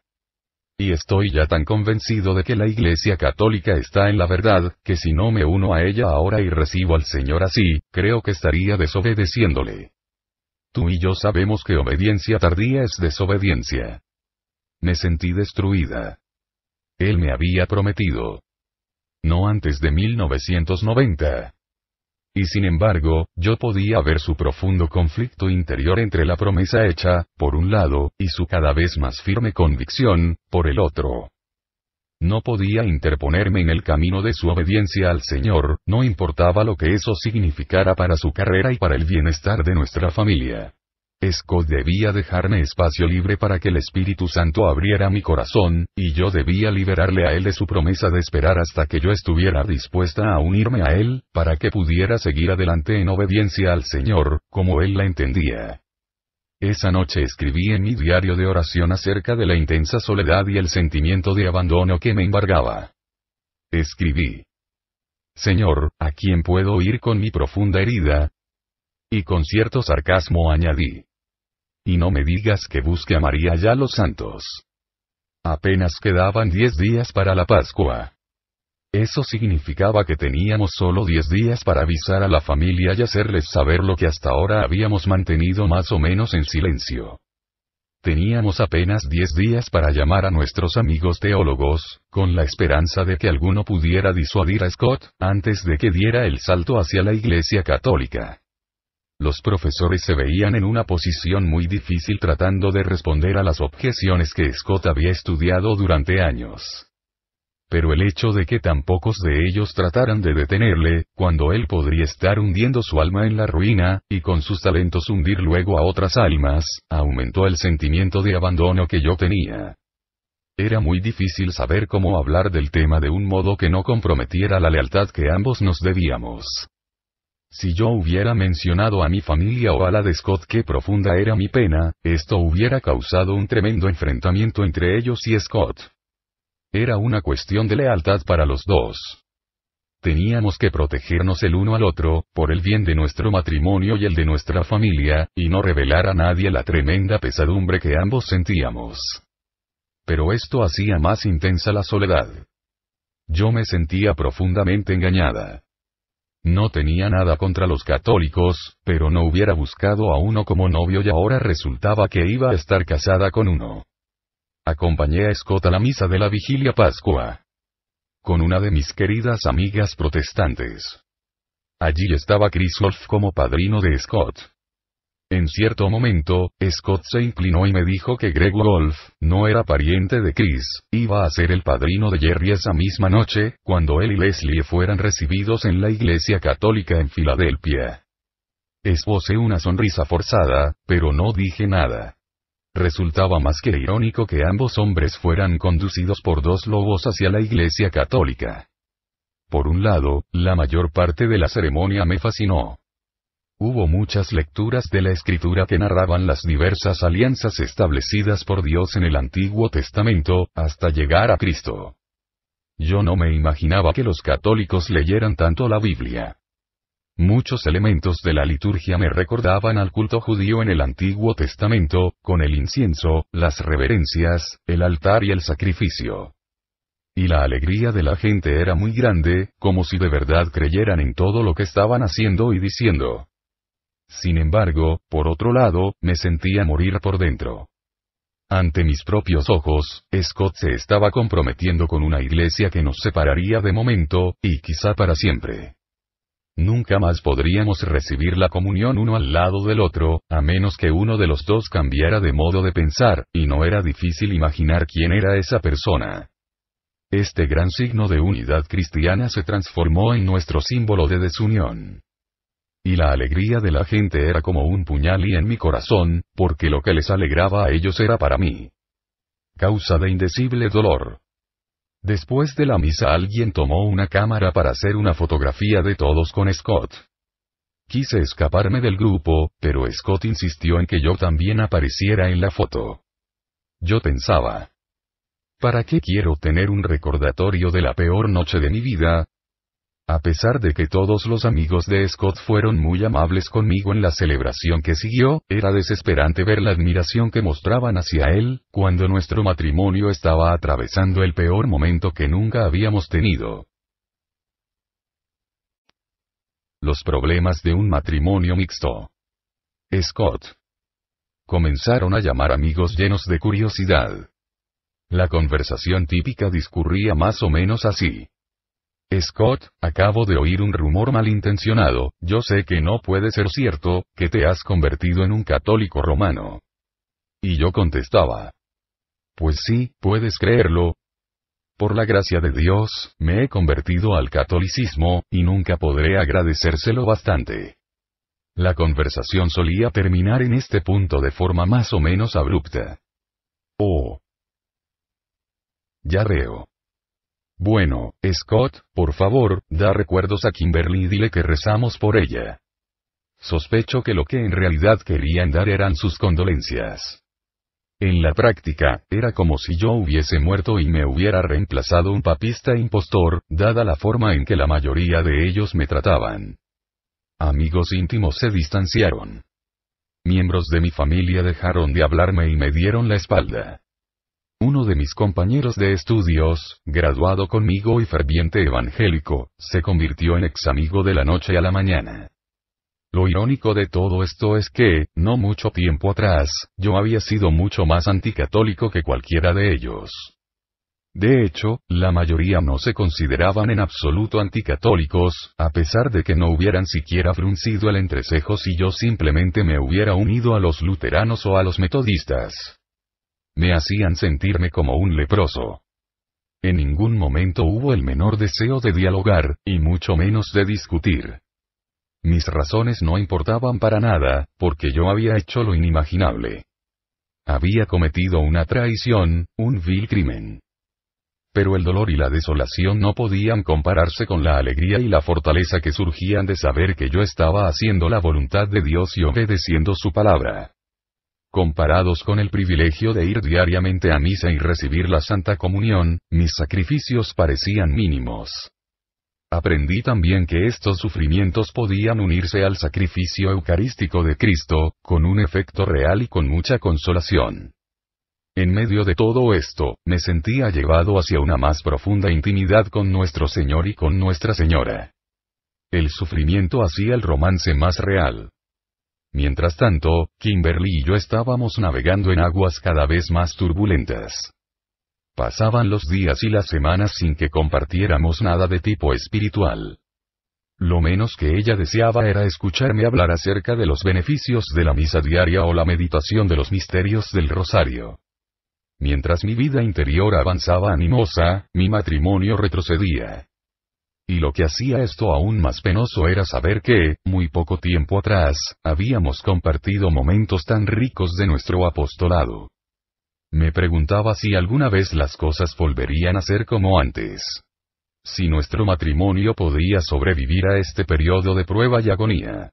Y estoy ya tan convencido de que la Iglesia Católica está en la verdad, que si no me uno a ella ahora y recibo al Señor así, creo que estaría desobedeciéndole. Tú y yo sabemos que obediencia tardía es desobediencia. Me sentí destruida. Él me había prometido. No antes de 1990. Y sin embargo, yo podía ver su profundo conflicto interior entre la promesa hecha, por un lado, y su cada vez más firme convicción, por el otro. No podía interponerme en el camino de su obediencia al Señor, no importaba lo que eso significara para su carrera y para el bienestar de nuestra familia. Scott debía dejarme espacio libre para que el Espíritu Santo abriera mi corazón, y yo debía liberarle a él de su promesa de esperar hasta que yo estuviera dispuesta a unirme a él, para que pudiera seguir adelante en obediencia al Señor, como él la entendía. Esa noche escribí en mi diario de oración acerca de la intensa soledad y el sentimiento de abandono que me embargaba. Escribí. Señor, ¿a quién puedo ir con mi profunda herida? Y con cierto sarcasmo añadí. Y no me digas que busque a María ya los santos. Apenas quedaban diez días para la Pascua. Eso significaba que teníamos solo 10 días para avisar a la familia y hacerles saber lo que hasta ahora habíamos mantenido más o menos en silencio. Teníamos apenas 10 días para llamar a nuestros amigos teólogos, con la esperanza de que alguno pudiera disuadir a Scott, antes de que diera el salto hacia la Iglesia Católica. Los profesores se veían en una posición muy difícil tratando de responder a las objeciones que Scott había estudiado durante años pero el hecho de que tan pocos de ellos trataran de detenerle, cuando él podría estar hundiendo su alma en la ruina, y con sus talentos hundir luego a otras almas, aumentó el sentimiento de abandono que yo tenía. Era muy difícil saber cómo hablar del tema de un modo que no comprometiera la lealtad que ambos nos debíamos. Si yo hubiera mencionado a mi familia o a la de Scott qué profunda era mi pena, esto hubiera causado un tremendo enfrentamiento entre ellos y Scott. Era una cuestión de lealtad para los dos. Teníamos que protegernos el uno al otro, por el bien de nuestro matrimonio y el de nuestra familia, y no revelar a nadie la tremenda pesadumbre que ambos sentíamos. Pero esto hacía más intensa la soledad. Yo me sentía profundamente engañada. No tenía nada contra los católicos, pero no hubiera buscado a uno como novio y ahora resultaba que iba a estar casada con uno. Acompañé a Scott a la misa de la vigilia Pascua. Con una de mis queridas amigas protestantes. Allí estaba Chris Wolf como padrino de Scott. En cierto momento, Scott se inclinó y me dijo que Greg Wolf, no era pariente de Chris, iba a ser el padrino de Jerry esa misma noche, cuando él y Leslie fueran recibidos en la iglesia católica en Filadelfia. Esposé una sonrisa forzada, pero no dije nada. Resultaba más que irónico que ambos hombres fueran conducidos por dos lobos hacia la Iglesia Católica. Por un lado, la mayor parte de la ceremonia me fascinó. Hubo muchas lecturas de la escritura que narraban las diversas alianzas establecidas por Dios en el Antiguo Testamento, hasta llegar a Cristo. Yo no me imaginaba que los católicos leyeran tanto la Biblia. Muchos elementos de la liturgia me recordaban al culto judío en el Antiguo Testamento, con el incienso, las reverencias, el altar y el sacrificio. Y la alegría de la gente era muy grande, como si de verdad creyeran en todo lo que estaban haciendo y diciendo. Sin embargo, por otro lado, me sentía morir por dentro. Ante mis propios ojos, Scott se estaba comprometiendo con una iglesia que nos separaría de momento, y quizá para siempre. Nunca más podríamos recibir la comunión uno al lado del otro, a menos que uno de los dos cambiara de modo de pensar, y no era difícil imaginar quién era esa persona. Este gran signo de unidad cristiana se transformó en nuestro símbolo de desunión. Y la alegría de la gente era como un puñal y en mi corazón, porque lo que les alegraba a ellos era para mí. Causa de indecible dolor. Después de la misa alguien tomó una cámara para hacer una fotografía de todos con Scott. Quise escaparme del grupo, pero Scott insistió en que yo también apareciera en la foto. Yo pensaba, ¿para qué quiero tener un recordatorio de la peor noche de mi vida, a pesar de que todos los amigos de Scott fueron muy amables conmigo en la celebración que siguió, era desesperante ver la admiración que mostraban hacia él, cuando nuestro matrimonio estaba atravesando el peor momento que nunca habíamos tenido. Los problemas de un matrimonio mixto. Scott. Comenzaron a llamar amigos llenos de curiosidad. La conversación típica discurría más o menos así. Scott, acabo de oír un rumor malintencionado, yo sé que no puede ser cierto, que te has convertido en un católico romano. Y yo contestaba. Pues sí, puedes creerlo. Por la gracia de Dios, me he convertido al catolicismo, y nunca podré agradecérselo bastante. La conversación solía terminar en este punto de forma más o menos abrupta. Oh. Ya veo. Bueno, Scott, por favor, da recuerdos a Kimberly y dile que rezamos por ella. Sospecho que lo que en realidad querían dar eran sus condolencias. En la práctica, era como si yo hubiese muerto y me hubiera reemplazado un papista impostor, dada la forma en que la mayoría de ellos me trataban. Amigos íntimos se distanciaron. Miembros de mi familia dejaron de hablarme y me dieron la espalda. Uno de mis compañeros de estudios, graduado conmigo y ferviente evangélico, se convirtió en ex amigo de la noche a la mañana. Lo irónico de todo esto es que, no mucho tiempo atrás, yo había sido mucho más anticatólico que cualquiera de ellos. De hecho, la mayoría no se consideraban en absoluto anticatólicos, a pesar de que no hubieran siquiera fruncido el entrecejo si yo simplemente me hubiera unido a los luteranos o a los metodistas. Me hacían sentirme como un leproso. En ningún momento hubo el menor deseo de dialogar, y mucho menos de discutir. Mis razones no importaban para nada, porque yo había hecho lo inimaginable. Había cometido una traición, un vil crimen. Pero el dolor y la desolación no podían compararse con la alegría y la fortaleza que surgían de saber que yo estaba haciendo la voluntad de Dios y obedeciendo su palabra comparados con el privilegio de ir diariamente a misa y recibir la Santa Comunión, mis sacrificios parecían mínimos. Aprendí también que estos sufrimientos podían unirse al sacrificio eucarístico de Cristo, con un efecto real y con mucha consolación. En medio de todo esto, me sentía llevado hacia una más profunda intimidad con nuestro Señor y con Nuestra Señora. El sufrimiento hacía el romance más real. Mientras tanto, Kimberly y yo estábamos navegando en aguas cada vez más turbulentas. Pasaban los días y las semanas sin que compartiéramos nada de tipo espiritual. Lo menos que ella deseaba era escucharme hablar acerca de los beneficios de la misa diaria o la meditación de los misterios del rosario. Mientras mi vida interior avanzaba animosa, mi matrimonio retrocedía y lo que hacía esto aún más penoso era saber que, muy poco tiempo atrás, habíamos compartido momentos tan ricos de nuestro apostolado. Me preguntaba si alguna vez las cosas volverían a ser como antes. Si nuestro matrimonio podía sobrevivir a este periodo de prueba y agonía.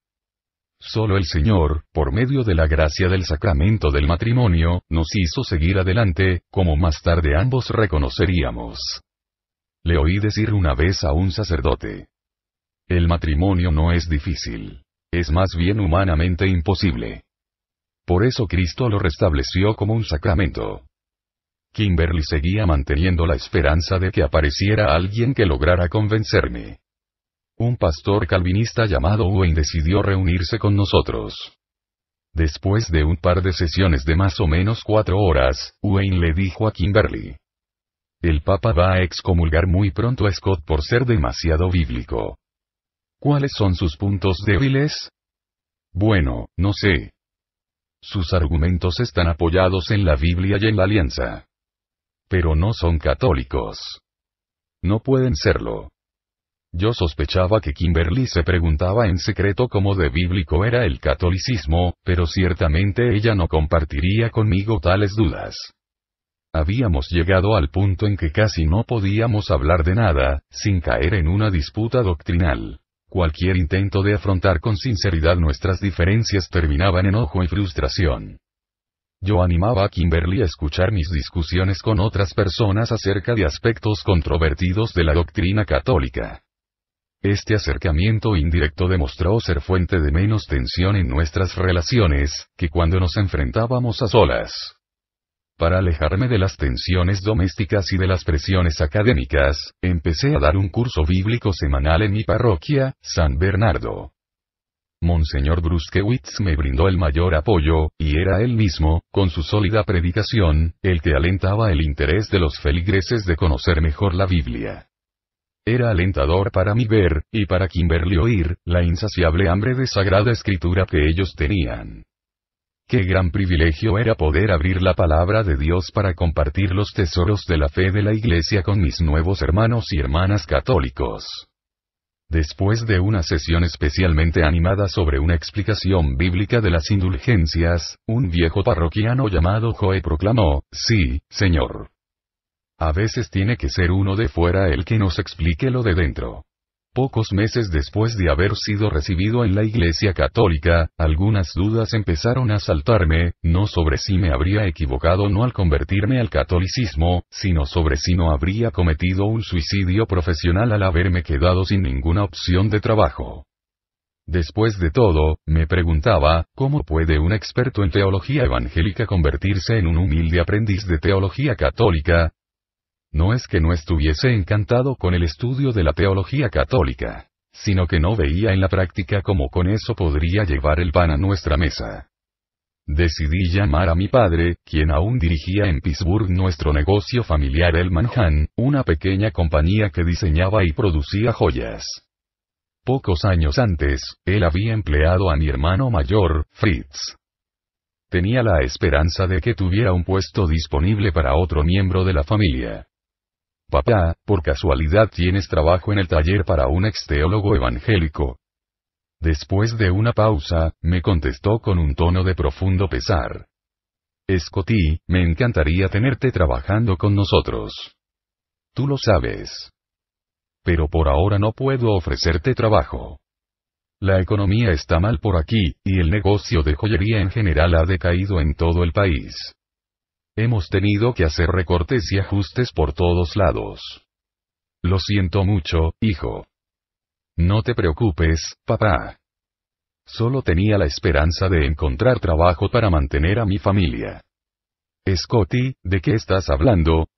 Solo el Señor, por medio de la gracia del sacramento del matrimonio, nos hizo seguir adelante, como más tarde ambos reconoceríamos. Le oí decir una vez a un sacerdote. El matrimonio no es difícil. Es más bien humanamente imposible. Por eso Cristo lo restableció como un sacramento. Kimberly seguía manteniendo la esperanza de que apareciera alguien que lograra convencerme. Un pastor calvinista llamado Wayne decidió reunirse con nosotros. Después de un par de sesiones de más o menos cuatro horas, Wayne le dijo a Kimberly. El Papa va a excomulgar muy pronto a Scott por ser demasiado bíblico. ¿Cuáles son sus puntos débiles? Bueno, no sé. Sus argumentos están apoyados en la Biblia y en la Alianza. Pero no son católicos. No pueden serlo. Yo sospechaba que Kimberly se preguntaba en secreto cómo de bíblico era el catolicismo, pero ciertamente ella no compartiría conmigo tales dudas. Habíamos llegado al punto en que casi no podíamos hablar de nada, sin caer en una disputa doctrinal. Cualquier intento de afrontar con sinceridad nuestras diferencias terminaba en enojo y frustración. Yo animaba a Kimberly a escuchar mis discusiones con otras personas acerca de aspectos controvertidos de la doctrina católica. Este acercamiento indirecto demostró ser fuente de menos tensión en nuestras relaciones, que cuando nos enfrentábamos a solas. Para alejarme de las tensiones domésticas y de las presiones académicas, empecé a dar un curso bíblico semanal en mi parroquia, San Bernardo. Monseñor Bruskewitz me brindó el mayor apoyo, y era él mismo, con su sólida predicación, el que alentaba el interés de los feligreses de conocer mejor la Biblia. Era alentador para mí ver, y para Kimberly oír, la insaciable hambre de sagrada escritura que ellos tenían. Qué gran privilegio era poder abrir la palabra de Dios para compartir los tesoros de la fe de la Iglesia con mis nuevos hermanos y hermanas católicos. Después de una sesión especialmente animada sobre una explicación bíblica de las indulgencias, un viejo parroquiano llamado Joe proclamó, Sí, Señor. A veces tiene que ser uno de fuera el que nos explique lo de dentro. Pocos meses después de haber sido recibido en la Iglesia Católica, algunas dudas empezaron a saltarme, no sobre si me habría equivocado no al convertirme al catolicismo, sino sobre si no habría cometido un suicidio profesional al haberme quedado sin ninguna opción de trabajo. Después de todo, me preguntaba, ¿cómo puede un experto en teología evangélica convertirse en un humilde aprendiz de teología católica, no es que no estuviese encantado con el estudio de la teología católica, sino que no veía en la práctica cómo con eso podría llevar el pan a nuestra mesa. Decidí llamar a mi padre, quien aún dirigía en Pittsburgh nuestro negocio familiar El Manhan, una pequeña compañía que diseñaba y producía joyas. Pocos años antes, él había empleado a mi hermano mayor, Fritz. Tenía la esperanza de que tuviera un puesto disponible para otro miembro de la familia. Papá, por casualidad tienes trabajo en el taller para un teólogo evangélico. Después de una pausa, me contestó con un tono de profundo pesar. Scotty, me encantaría tenerte trabajando con nosotros. Tú lo sabes. Pero por ahora no puedo ofrecerte trabajo. La economía está mal por aquí, y el negocio de joyería en general ha decaído en todo el país. Hemos tenido que hacer recortes y ajustes por todos lados. Lo siento mucho, hijo. No te preocupes, papá. Solo tenía la esperanza de encontrar trabajo para mantener a mi familia. Scotty, ¿de qué estás hablando?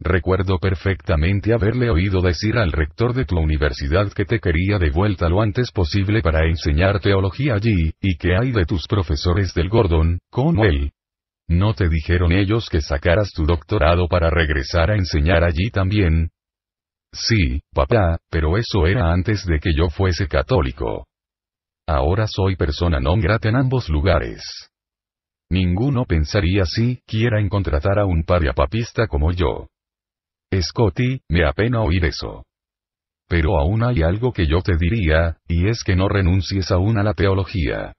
Recuerdo perfectamente haberle oído decir al rector de tu universidad que te quería de vuelta lo antes posible para enseñar teología allí, y que hay de tus profesores del Gordon, Conwell, ¿No te dijeron ellos que sacaras tu doctorado para regresar a enseñar allí también? Sí, papá, pero eso era antes de que yo fuese católico. Ahora soy persona non grata en ambos lugares. Ninguno pensaría si en contratar a un papista como yo. Scotty, me apena oír eso. Pero aún hay algo que yo te diría, y es que no renuncies aún a la teología.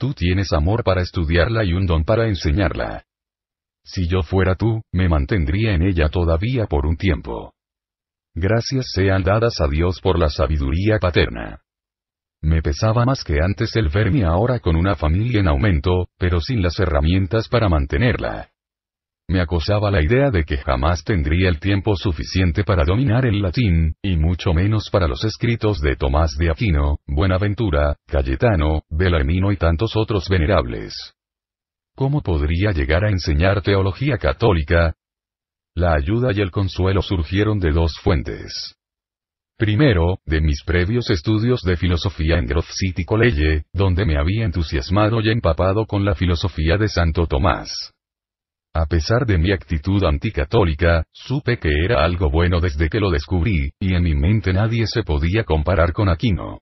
Tú tienes amor para estudiarla y un don para enseñarla. Si yo fuera tú, me mantendría en ella todavía por un tiempo. Gracias sean dadas a Dios por la sabiduría paterna. Me pesaba más que antes el verme ahora con una familia en aumento, pero sin las herramientas para mantenerla me acosaba la idea de que jamás tendría el tiempo suficiente para dominar el latín, y mucho menos para los escritos de Tomás de Aquino, Buenaventura, Cayetano, Belarmino y tantos otros venerables. ¿Cómo podría llegar a enseñar teología católica? La ayuda y el consuelo surgieron de dos fuentes. Primero, de mis previos estudios de filosofía en Grove City College, donde me había entusiasmado y empapado con la filosofía de Santo Tomás. A pesar de mi actitud anticatólica, supe que era algo bueno desde que lo descubrí, y en mi mente nadie se podía comparar con Aquino.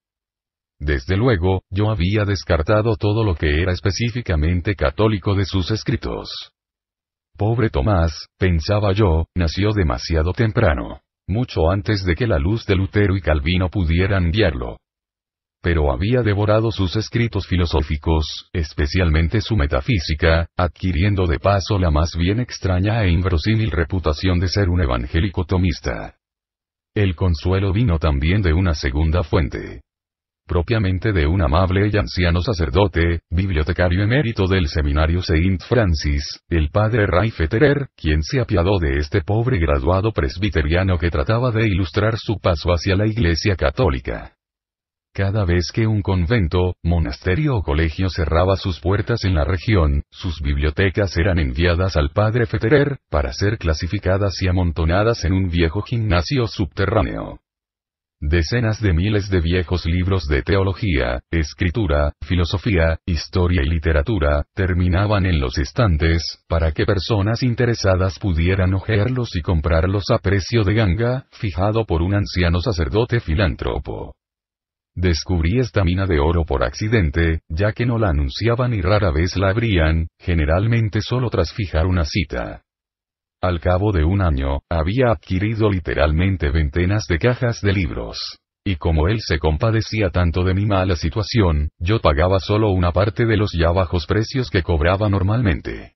Desde luego, yo había descartado todo lo que era específicamente católico de sus escritos. Pobre Tomás, pensaba yo, nació demasiado temprano. Mucho antes de que la luz de Lutero y Calvino pudieran guiarlo pero había devorado sus escritos filosóficos, especialmente su metafísica, adquiriendo de paso la más bien extraña e inverosímil reputación de ser un evangélico tomista. El consuelo vino también de una segunda fuente propiamente de un amable y anciano sacerdote, bibliotecario emérito del seminario Saint Francis, el padre Ray quien se apiadó de este pobre graduado presbiteriano que trataba de ilustrar su paso hacia la Iglesia Católica. Cada vez que un convento, monasterio o colegio cerraba sus puertas en la región, sus bibliotecas eran enviadas al padre Feterer, para ser clasificadas y amontonadas en un viejo gimnasio subterráneo. Decenas de miles de viejos libros de teología, escritura, filosofía, historia y literatura, terminaban en los estantes, para que personas interesadas pudieran ojearlos y comprarlos a precio de ganga, fijado por un anciano sacerdote filántropo. Descubrí esta mina de oro por accidente, ya que no la anunciaban y rara vez la abrían, generalmente solo tras fijar una cita. Al cabo de un año, había adquirido literalmente veintenas de cajas de libros. Y como él se compadecía tanto de mi mala situación, yo pagaba solo una parte de los ya bajos precios que cobraba normalmente.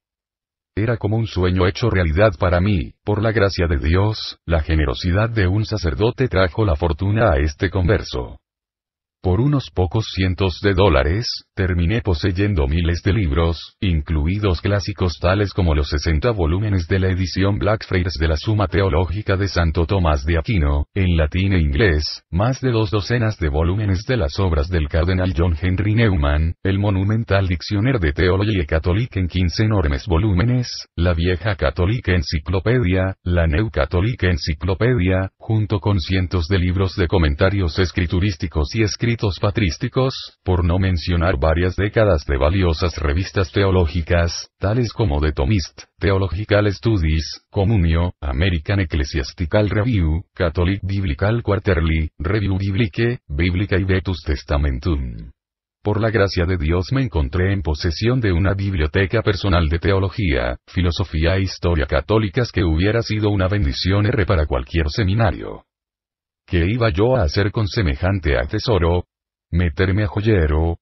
Era como un sueño hecho realidad para mí, por la gracia de Dios, la generosidad de un sacerdote trajo la fortuna a este converso. Por unos pocos cientos de dólares, terminé poseyendo miles de libros, incluidos clásicos tales como los 60 volúmenes de la edición Blackfriars de la Suma Teológica de Santo Tomás de Aquino, en latín e inglés, más de dos docenas de volúmenes de las obras del cardenal John Henry Newman, el monumental diccionario de Teología Católica en 15 enormes volúmenes, la Vieja Católica Enciclopedia, la neu Católica Enciclopedia, junto con cientos de libros de comentarios escriturísticos y escritos patrísticos, por no mencionar varias décadas de valiosas revistas teológicas, tales como The Thomist, Theological Studies, Communio, American Ecclesiastical Review, Catholic Biblical Quarterly, Review Biblique, Biblica y Betus Testamentum. Por la gracia de Dios me encontré en posesión de una biblioteca personal de teología, filosofía e historia católicas que hubiera sido una bendición R para cualquier seminario. ¿Qué iba yo a hacer con semejante tesoro? ¿Meterme a joyero?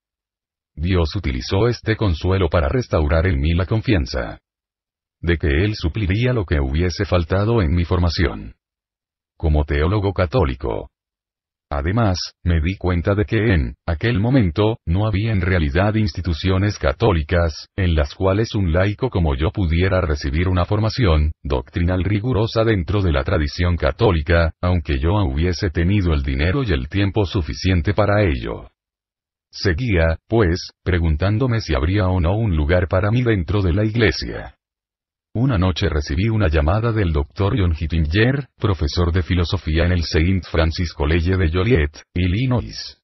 Dios utilizó este consuelo para restaurar en mí la confianza de que Él supliría lo que hubiese faltado en mi formación. Como teólogo católico, Además, me di cuenta de que en aquel momento, no había en realidad instituciones católicas, en las cuales un laico como yo pudiera recibir una formación doctrinal rigurosa dentro de la tradición católica, aunque yo hubiese tenido el dinero y el tiempo suficiente para ello. Seguía, pues, preguntándome si habría o no un lugar para mí dentro de la iglesia. Una noche recibí una llamada del doctor John Hittinger, profesor de filosofía en el Saint Francis College de Joliet, Illinois.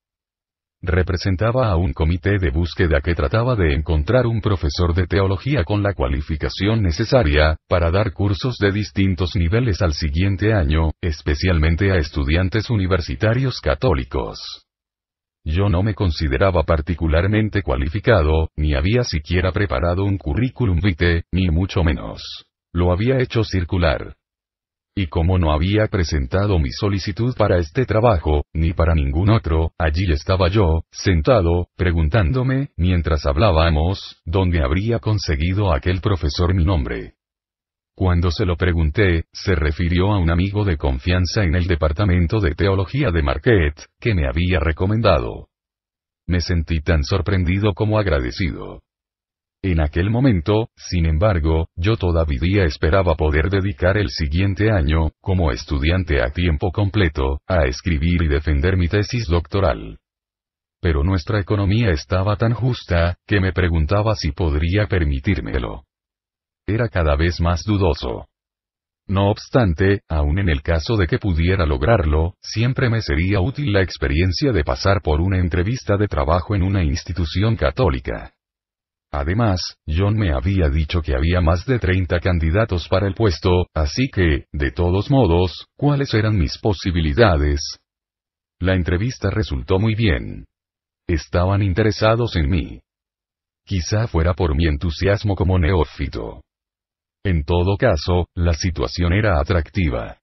Representaba a un comité de búsqueda que trataba de encontrar un profesor de teología con la cualificación necesaria, para dar cursos de distintos niveles al siguiente año, especialmente a estudiantes universitarios católicos. Yo no me consideraba particularmente cualificado, ni había siquiera preparado un currículum vitae, ni mucho menos. Lo había hecho circular. Y como no había presentado mi solicitud para este trabajo, ni para ningún otro, allí estaba yo, sentado, preguntándome, mientras hablábamos, dónde habría conseguido aquel profesor mi nombre. Cuando se lo pregunté, se refirió a un amigo de confianza en el departamento de teología de Marquette, que me había recomendado. Me sentí tan sorprendido como agradecido. En aquel momento, sin embargo, yo todavía esperaba poder dedicar el siguiente año, como estudiante a tiempo completo, a escribir y defender mi tesis doctoral. Pero nuestra economía estaba tan justa, que me preguntaba si podría permitírmelo era cada vez más dudoso. No obstante, aun en el caso de que pudiera lograrlo, siempre me sería útil la experiencia de pasar por una entrevista de trabajo en una institución católica. Además, John me había dicho que había más de 30 candidatos para el puesto, así que, de todos modos, ¿cuáles eran mis posibilidades? La entrevista resultó muy bien. Estaban interesados en mí. Quizá fuera por mi entusiasmo como neófito en todo caso, la situación era atractiva.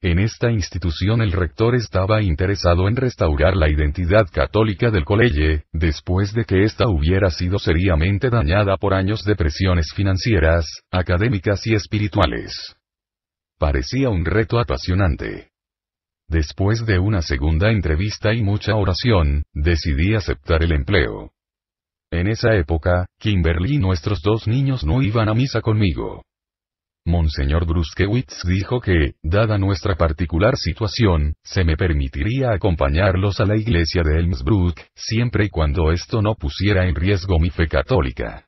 En esta institución el rector estaba interesado en restaurar la identidad católica del colegio, después de que ésta hubiera sido seriamente dañada por años de presiones financieras, académicas y espirituales. Parecía un reto apasionante. Después de una segunda entrevista y mucha oración, decidí aceptar el empleo. En esa época, Kimberly y nuestros dos niños no iban a misa conmigo. Monseñor Bruskewitz dijo que, dada nuestra particular situación, se me permitiría acompañarlos a la iglesia de Elmsbrook, siempre y cuando esto no pusiera en riesgo mi fe católica.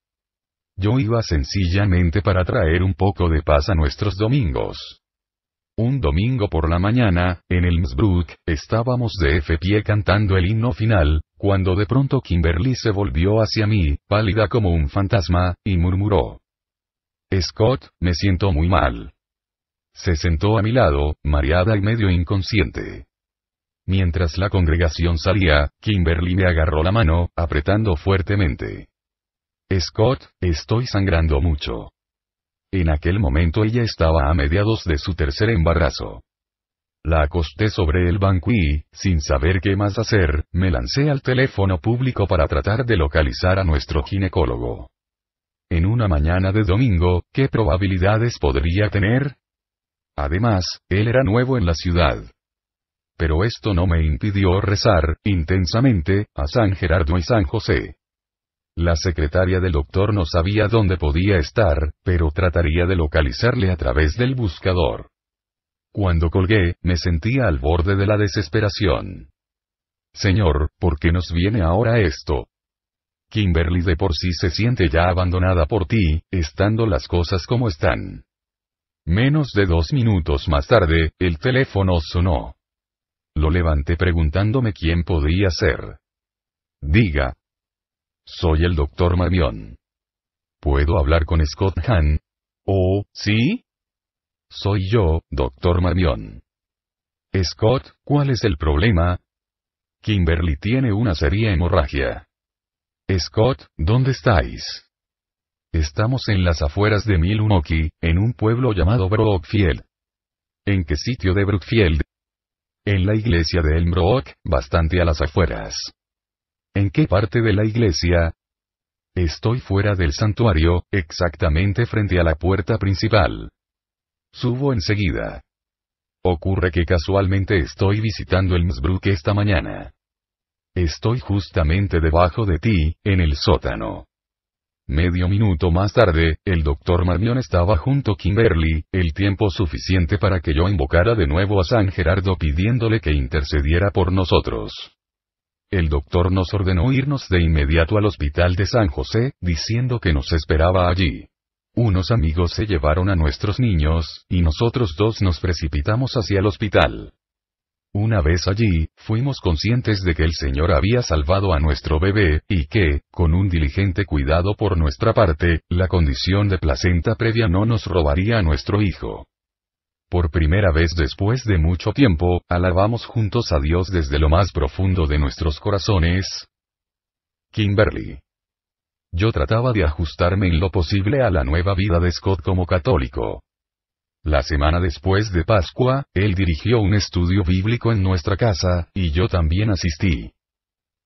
Yo iba sencillamente para traer un poco de paz a nuestros domingos. Un domingo por la mañana, en Elmsbrook, estábamos de pie cantando el himno final, cuando de pronto Kimberly se volvió hacia mí, pálida como un fantasma, y murmuró. Scott, me siento muy mal. Se sentó a mi lado, mareada y medio inconsciente. Mientras la congregación salía, Kimberly me agarró la mano, apretando fuertemente. Scott, estoy sangrando mucho. En aquel momento ella estaba a mediados de su tercer embarazo. La acosté sobre el banco y, sin saber qué más hacer, me lancé al teléfono público para tratar de localizar a nuestro ginecólogo. En una mañana de domingo, ¿qué probabilidades podría tener? Además, él era nuevo en la ciudad. Pero esto no me impidió rezar, intensamente, a San Gerardo y San José. La secretaria del doctor no sabía dónde podía estar, pero trataría de localizarle a través del buscador. Cuando colgué, me sentía al borde de la desesperación. Señor, ¿por qué nos viene ahora esto? Kimberly de por sí se siente ya abandonada por ti, estando las cosas como están. Menos de dos minutos más tarde, el teléfono sonó. Lo levanté preguntándome quién podría ser. Diga. Soy el doctor Marion. ¿Puedo hablar con Scott Hahn? Oh, ¿sí? Soy yo, doctor Marmion. Scott, ¿cuál es el problema? Kimberly tiene una seria hemorragia. Scott, ¿dónde estáis? Estamos en las afueras de Milwaukee, en un pueblo llamado Brookfield. ¿En qué sitio de Brookfield? En la iglesia de Elmbrook, bastante a las afueras. ¿En qué parte de la iglesia? Estoy fuera del santuario, exactamente frente a la puerta principal. Subo enseguida. Ocurre que casualmente estoy visitando el esta mañana. Estoy justamente debajo de ti, en el sótano. Medio minuto más tarde, el doctor Marmion estaba junto a Kimberly, el tiempo suficiente para que yo invocara de nuevo a San Gerardo pidiéndole que intercediera por nosotros. El doctor nos ordenó irnos de inmediato al hospital de San José, diciendo que nos esperaba allí. Unos amigos se llevaron a nuestros niños, y nosotros dos nos precipitamos hacia el hospital. Una vez allí, fuimos conscientes de que el Señor había salvado a nuestro bebé, y que, con un diligente cuidado por nuestra parte, la condición de placenta previa no nos robaría a nuestro hijo. Por primera vez después de mucho tiempo, alabamos juntos a Dios desde lo más profundo de nuestros corazones. Kimberly. Yo trataba de ajustarme en lo posible a la nueva vida de Scott como católico. La semana después de Pascua, él dirigió un estudio bíblico en nuestra casa, y yo también asistí.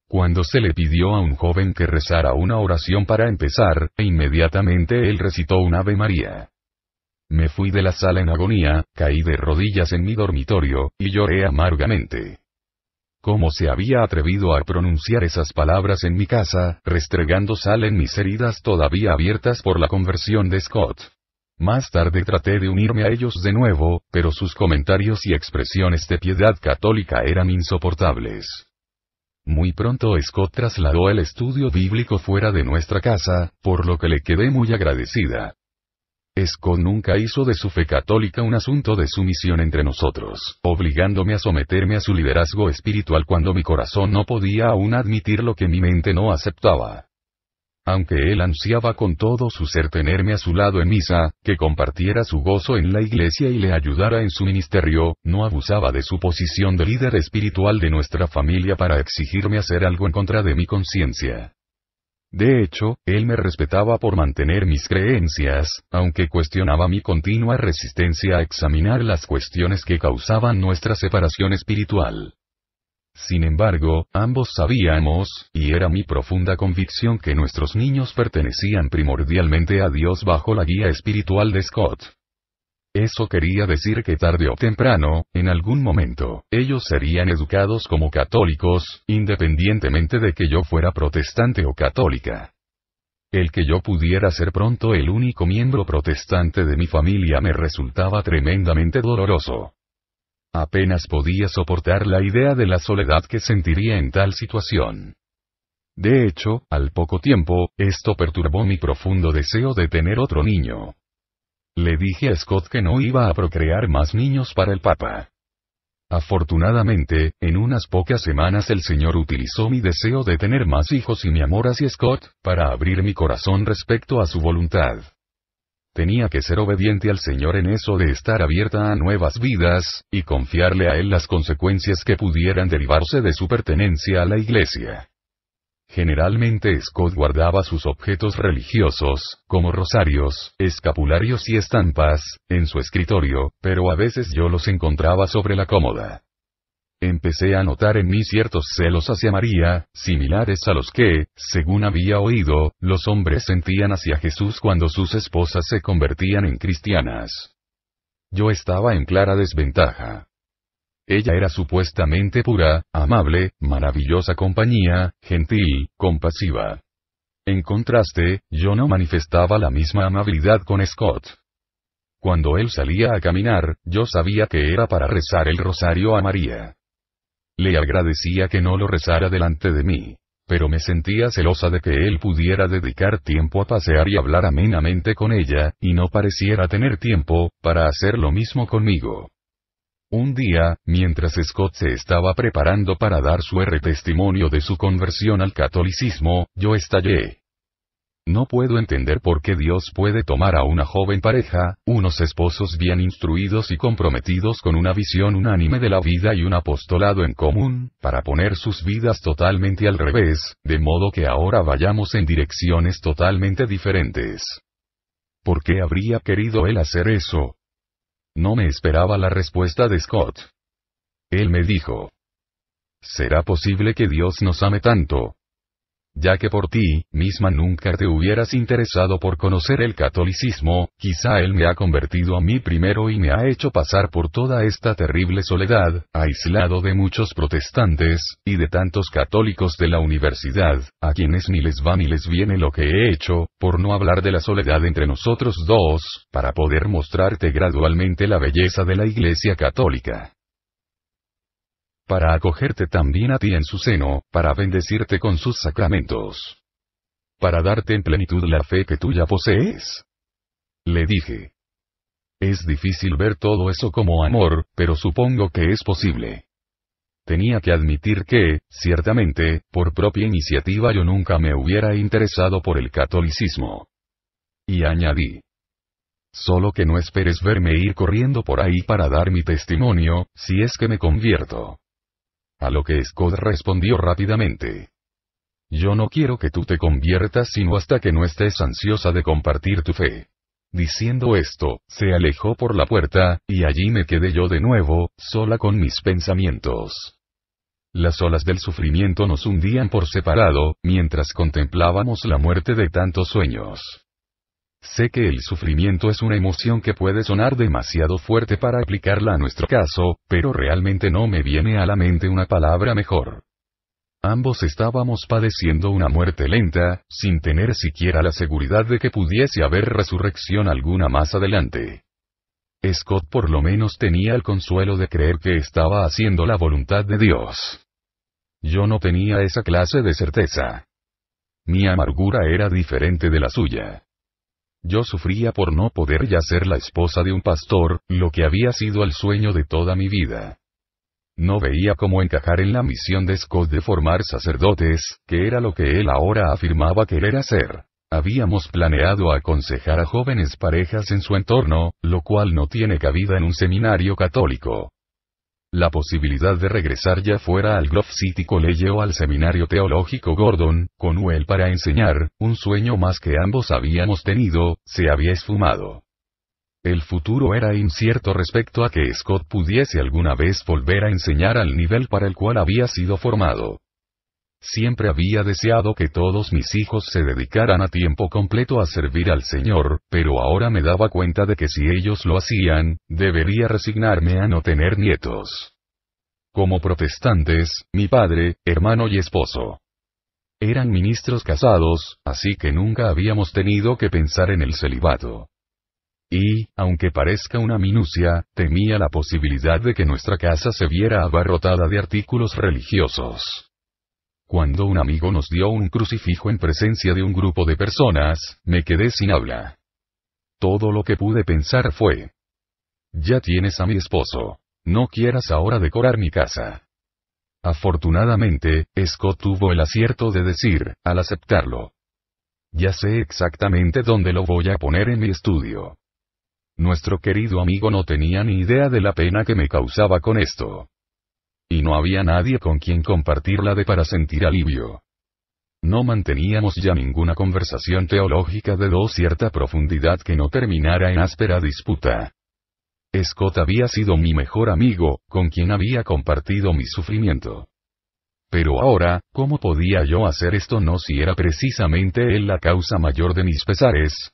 Cuando se le pidió a un joven que rezara una oración para empezar, inmediatamente él recitó un Ave María. Me fui de la sala en agonía, caí de rodillas en mi dormitorio, y lloré amargamente. ¿Cómo se había atrevido a pronunciar esas palabras en mi casa, restregando sal en mis heridas todavía abiertas por la conversión de Scott? Más tarde traté de unirme a ellos de nuevo, pero sus comentarios y expresiones de piedad católica eran insoportables. Muy pronto Scott trasladó el estudio bíblico fuera de nuestra casa, por lo que le quedé muy agradecida. Esco nunca hizo de su fe católica un asunto de sumisión entre nosotros, obligándome a someterme a su liderazgo espiritual cuando mi corazón no podía aún admitir lo que mi mente no aceptaba. Aunque él ansiaba con todo su ser tenerme a su lado en misa, que compartiera su gozo en la iglesia y le ayudara en su ministerio, no abusaba de su posición de líder espiritual de nuestra familia para exigirme hacer algo en contra de mi conciencia. De hecho, él me respetaba por mantener mis creencias, aunque cuestionaba mi continua resistencia a examinar las cuestiones que causaban nuestra separación espiritual. Sin embargo, ambos sabíamos, y era mi profunda convicción que nuestros niños pertenecían primordialmente a Dios bajo la guía espiritual de Scott. Eso quería decir que tarde o temprano, en algún momento, ellos serían educados como católicos, independientemente de que yo fuera protestante o católica. El que yo pudiera ser pronto el único miembro protestante de mi familia me resultaba tremendamente doloroso. Apenas podía soportar la idea de la soledad que sentiría en tal situación. De hecho, al poco tiempo, esto perturbó mi profundo deseo de tener otro niño. Le dije a Scott que no iba a procrear más niños para el Papa. Afortunadamente, en unas pocas semanas el Señor utilizó mi deseo de tener más hijos y mi amor hacia Scott, para abrir mi corazón respecto a su voluntad. Tenía que ser obediente al Señor en eso de estar abierta a nuevas vidas, y confiarle a Él las consecuencias que pudieran derivarse de su pertenencia a la Iglesia. Generalmente Scott guardaba sus objetos religiosos, como rosarios, escapularios y estampas, en su escritorio, pero a veces yo los encontraba sobre la cómoda. Empecé a notar en mí ciertos celos hacia María, similares a los que, según había oído, los hombres sentían hacia Jesús cuando sus esposas se convertían en cristianas. Yo estaba en clara desventaja. Ella era supuestamente pura, amable, maravillosa compañía, gentil, compasiva. En contraste, yo no manifestaba la misma amabilidad con Scott. Cuando él salía a caminar, yo sabía que era para rezar el rosario a María. Le agradecía que no lo rezara delante de mí. Pero me sentía celosa de que él pudiera dedicar tiempo a pasear y hablar amenamente con ella, y no pareciera tener tiempo, para hacer lo mismo conmigo. Un día, mientras Scott se estaba preparando para dar su R testimonio de su conversión al catolicismo, yo estallé. No puedo entender por qué Dios puede tomar a una joven pareja, unos esposos bien instruidos y comprometidos con una visión unánime de la vida y un apostolado en común, para poner sus vidas totalmente al revés, de modo que ahora vayamos en direcciones totalmente diferentes. ¿Por qué habría querido Él hacer eso? No me esperaba la respuesta de Scott. Él me dijo. ¿Será posible que Dios nos ame tanto? ya que por ti, misma nunca te hubieras interesado por conocer el catolicismo, quizá él me ha convertido a mí primero y me ha hecho pasar por toda esta terrible soledad, aislado de muchos protestantes, y de tantos católicos de la universidad, a quienes ni les va ni les viene lo que he hecho, por no hablar de la soledad entre nosotros dos, para poder mostrarte gradualmente la belleza de la Iglesia católica para acogerte también a ti en su seno, para bendecirte con sus sacramentos. Para darte en plenitud la fe que tú ya posees. Le dije. Es difícil ver todo eso como amor, pero supongo que es posible. Tenía que admitir que, ciertamente, por propia iniciativa yo nunca me hubiera interesado por el catolicismo. Y añadí. Solo que no esperes verme ir corriendo por ahí para dar mi testimonio, si es que me convierto. A lo que Scott respondió rápidamente. Yo no quiero que tú te conviertas sino hasta que no estés ansiosa de compartir tu fe. Diciendo esto, se alejó por la puerta, y allí me quedé yo de nuevo, sola con mis pensamientos. Las olas del sufrimiento nos hundían por separado, mientras contemplábamos la muerte de tantos sueños. Sé que el sufrimiento es una emoción que puede sonar demasiado fuerte para aplicarla a nuestro caso, pero realmente no me viene a la mente una palabra mejor. Ambos estábamos padeciendo una muerte lenta, sin tener siquiera la seguridad de que pudiese haber resurrección alguna más adelante. Scott por lo menos tenía el consuelo de creer que estaba haciendo la voluntad de Dios. Yo no tenía esa clase de certeza. Mi amargura era diferente de la suya. Yo sufría por no poder ya ser la esposa de un pastor, lo que había sido el sueño de toda mi vida. No veía cómo encajar en la misión de Scott de formar sacerdotes, que era lo que él ahora afirmaba querer hacer. Habíamos planeado aconsejar a jóvenes parejas en su entorno, lo cual no tiene cabida en un seminario católico. La posibilidad de regresar ya fuera al Grove City College o al Seminario Teológico Gordon, con Well para enseñar, un sueño más que ambos habíamos tenido, se había esfumado. El futuro era incierto respecto a que Scott pudiese alguna vez volver a enseñar al nivel para el cual había sido formado. Siempre había deseado que todos mis hijos se dedicaran a tiempo completo a servir al Señor, pero ahora me daba cuenta de que si ellos lo hacían, debería resignarme a no tener nietos. Como protestantes, mi padre, hermano y esposo. Eran ministros casados, así que nunca habíamos tenido que pensar en el celibato. Y, aunque parezca una minucia, temía la posibilidad de que nuestra casa se viera abarrotada de artículos religiosos. Cuando un amigo nos dio un crucifijo en presencia de un grupo de personas, me quedé sin habla. Todo lo que pude pensar fue, ya tienes a mi esposo. No quieras ahora decorar mi casa. Afortunadamente, Scott tuvo el acierto de decir, al aceptarlo. Ya sé exactamente dónde lo voy a poner en mi estudio. Nuestro querido amigo no tenía ni idea de la pena que me causaba con esto. Y no había nadie con quien compartirla de para sentir alivio. No manteníamos ya ninguna conversación teológica de dos cierta profundidad que no terminara en áspera disputa. Scott había sido mi mejor amigo, con quien había compartido mi sufrimiento. Pero ahora, ¿cómo podía yo hacer esto no si era precisamente él la causa mayor de mis pesares?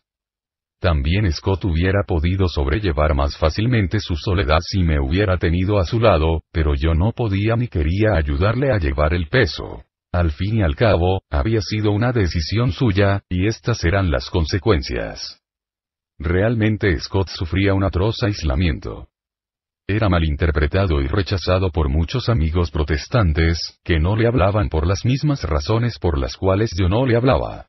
También Scott hubiera podido sobrellevar más fácilmente su soledad si me hubiera tenido a su lado, pero yo no podía ni quería ayudarle a llevar el peso. Al fin y al cabo, había sido una decisión suya, y estas eran las consecuencias. Realmente Scott sufría un atroz aislamiento. Era malinterpretado y rechazado por muchos amigos protestantes, que no le hablaban por las mismas razones por las cuales yo no le hablaba.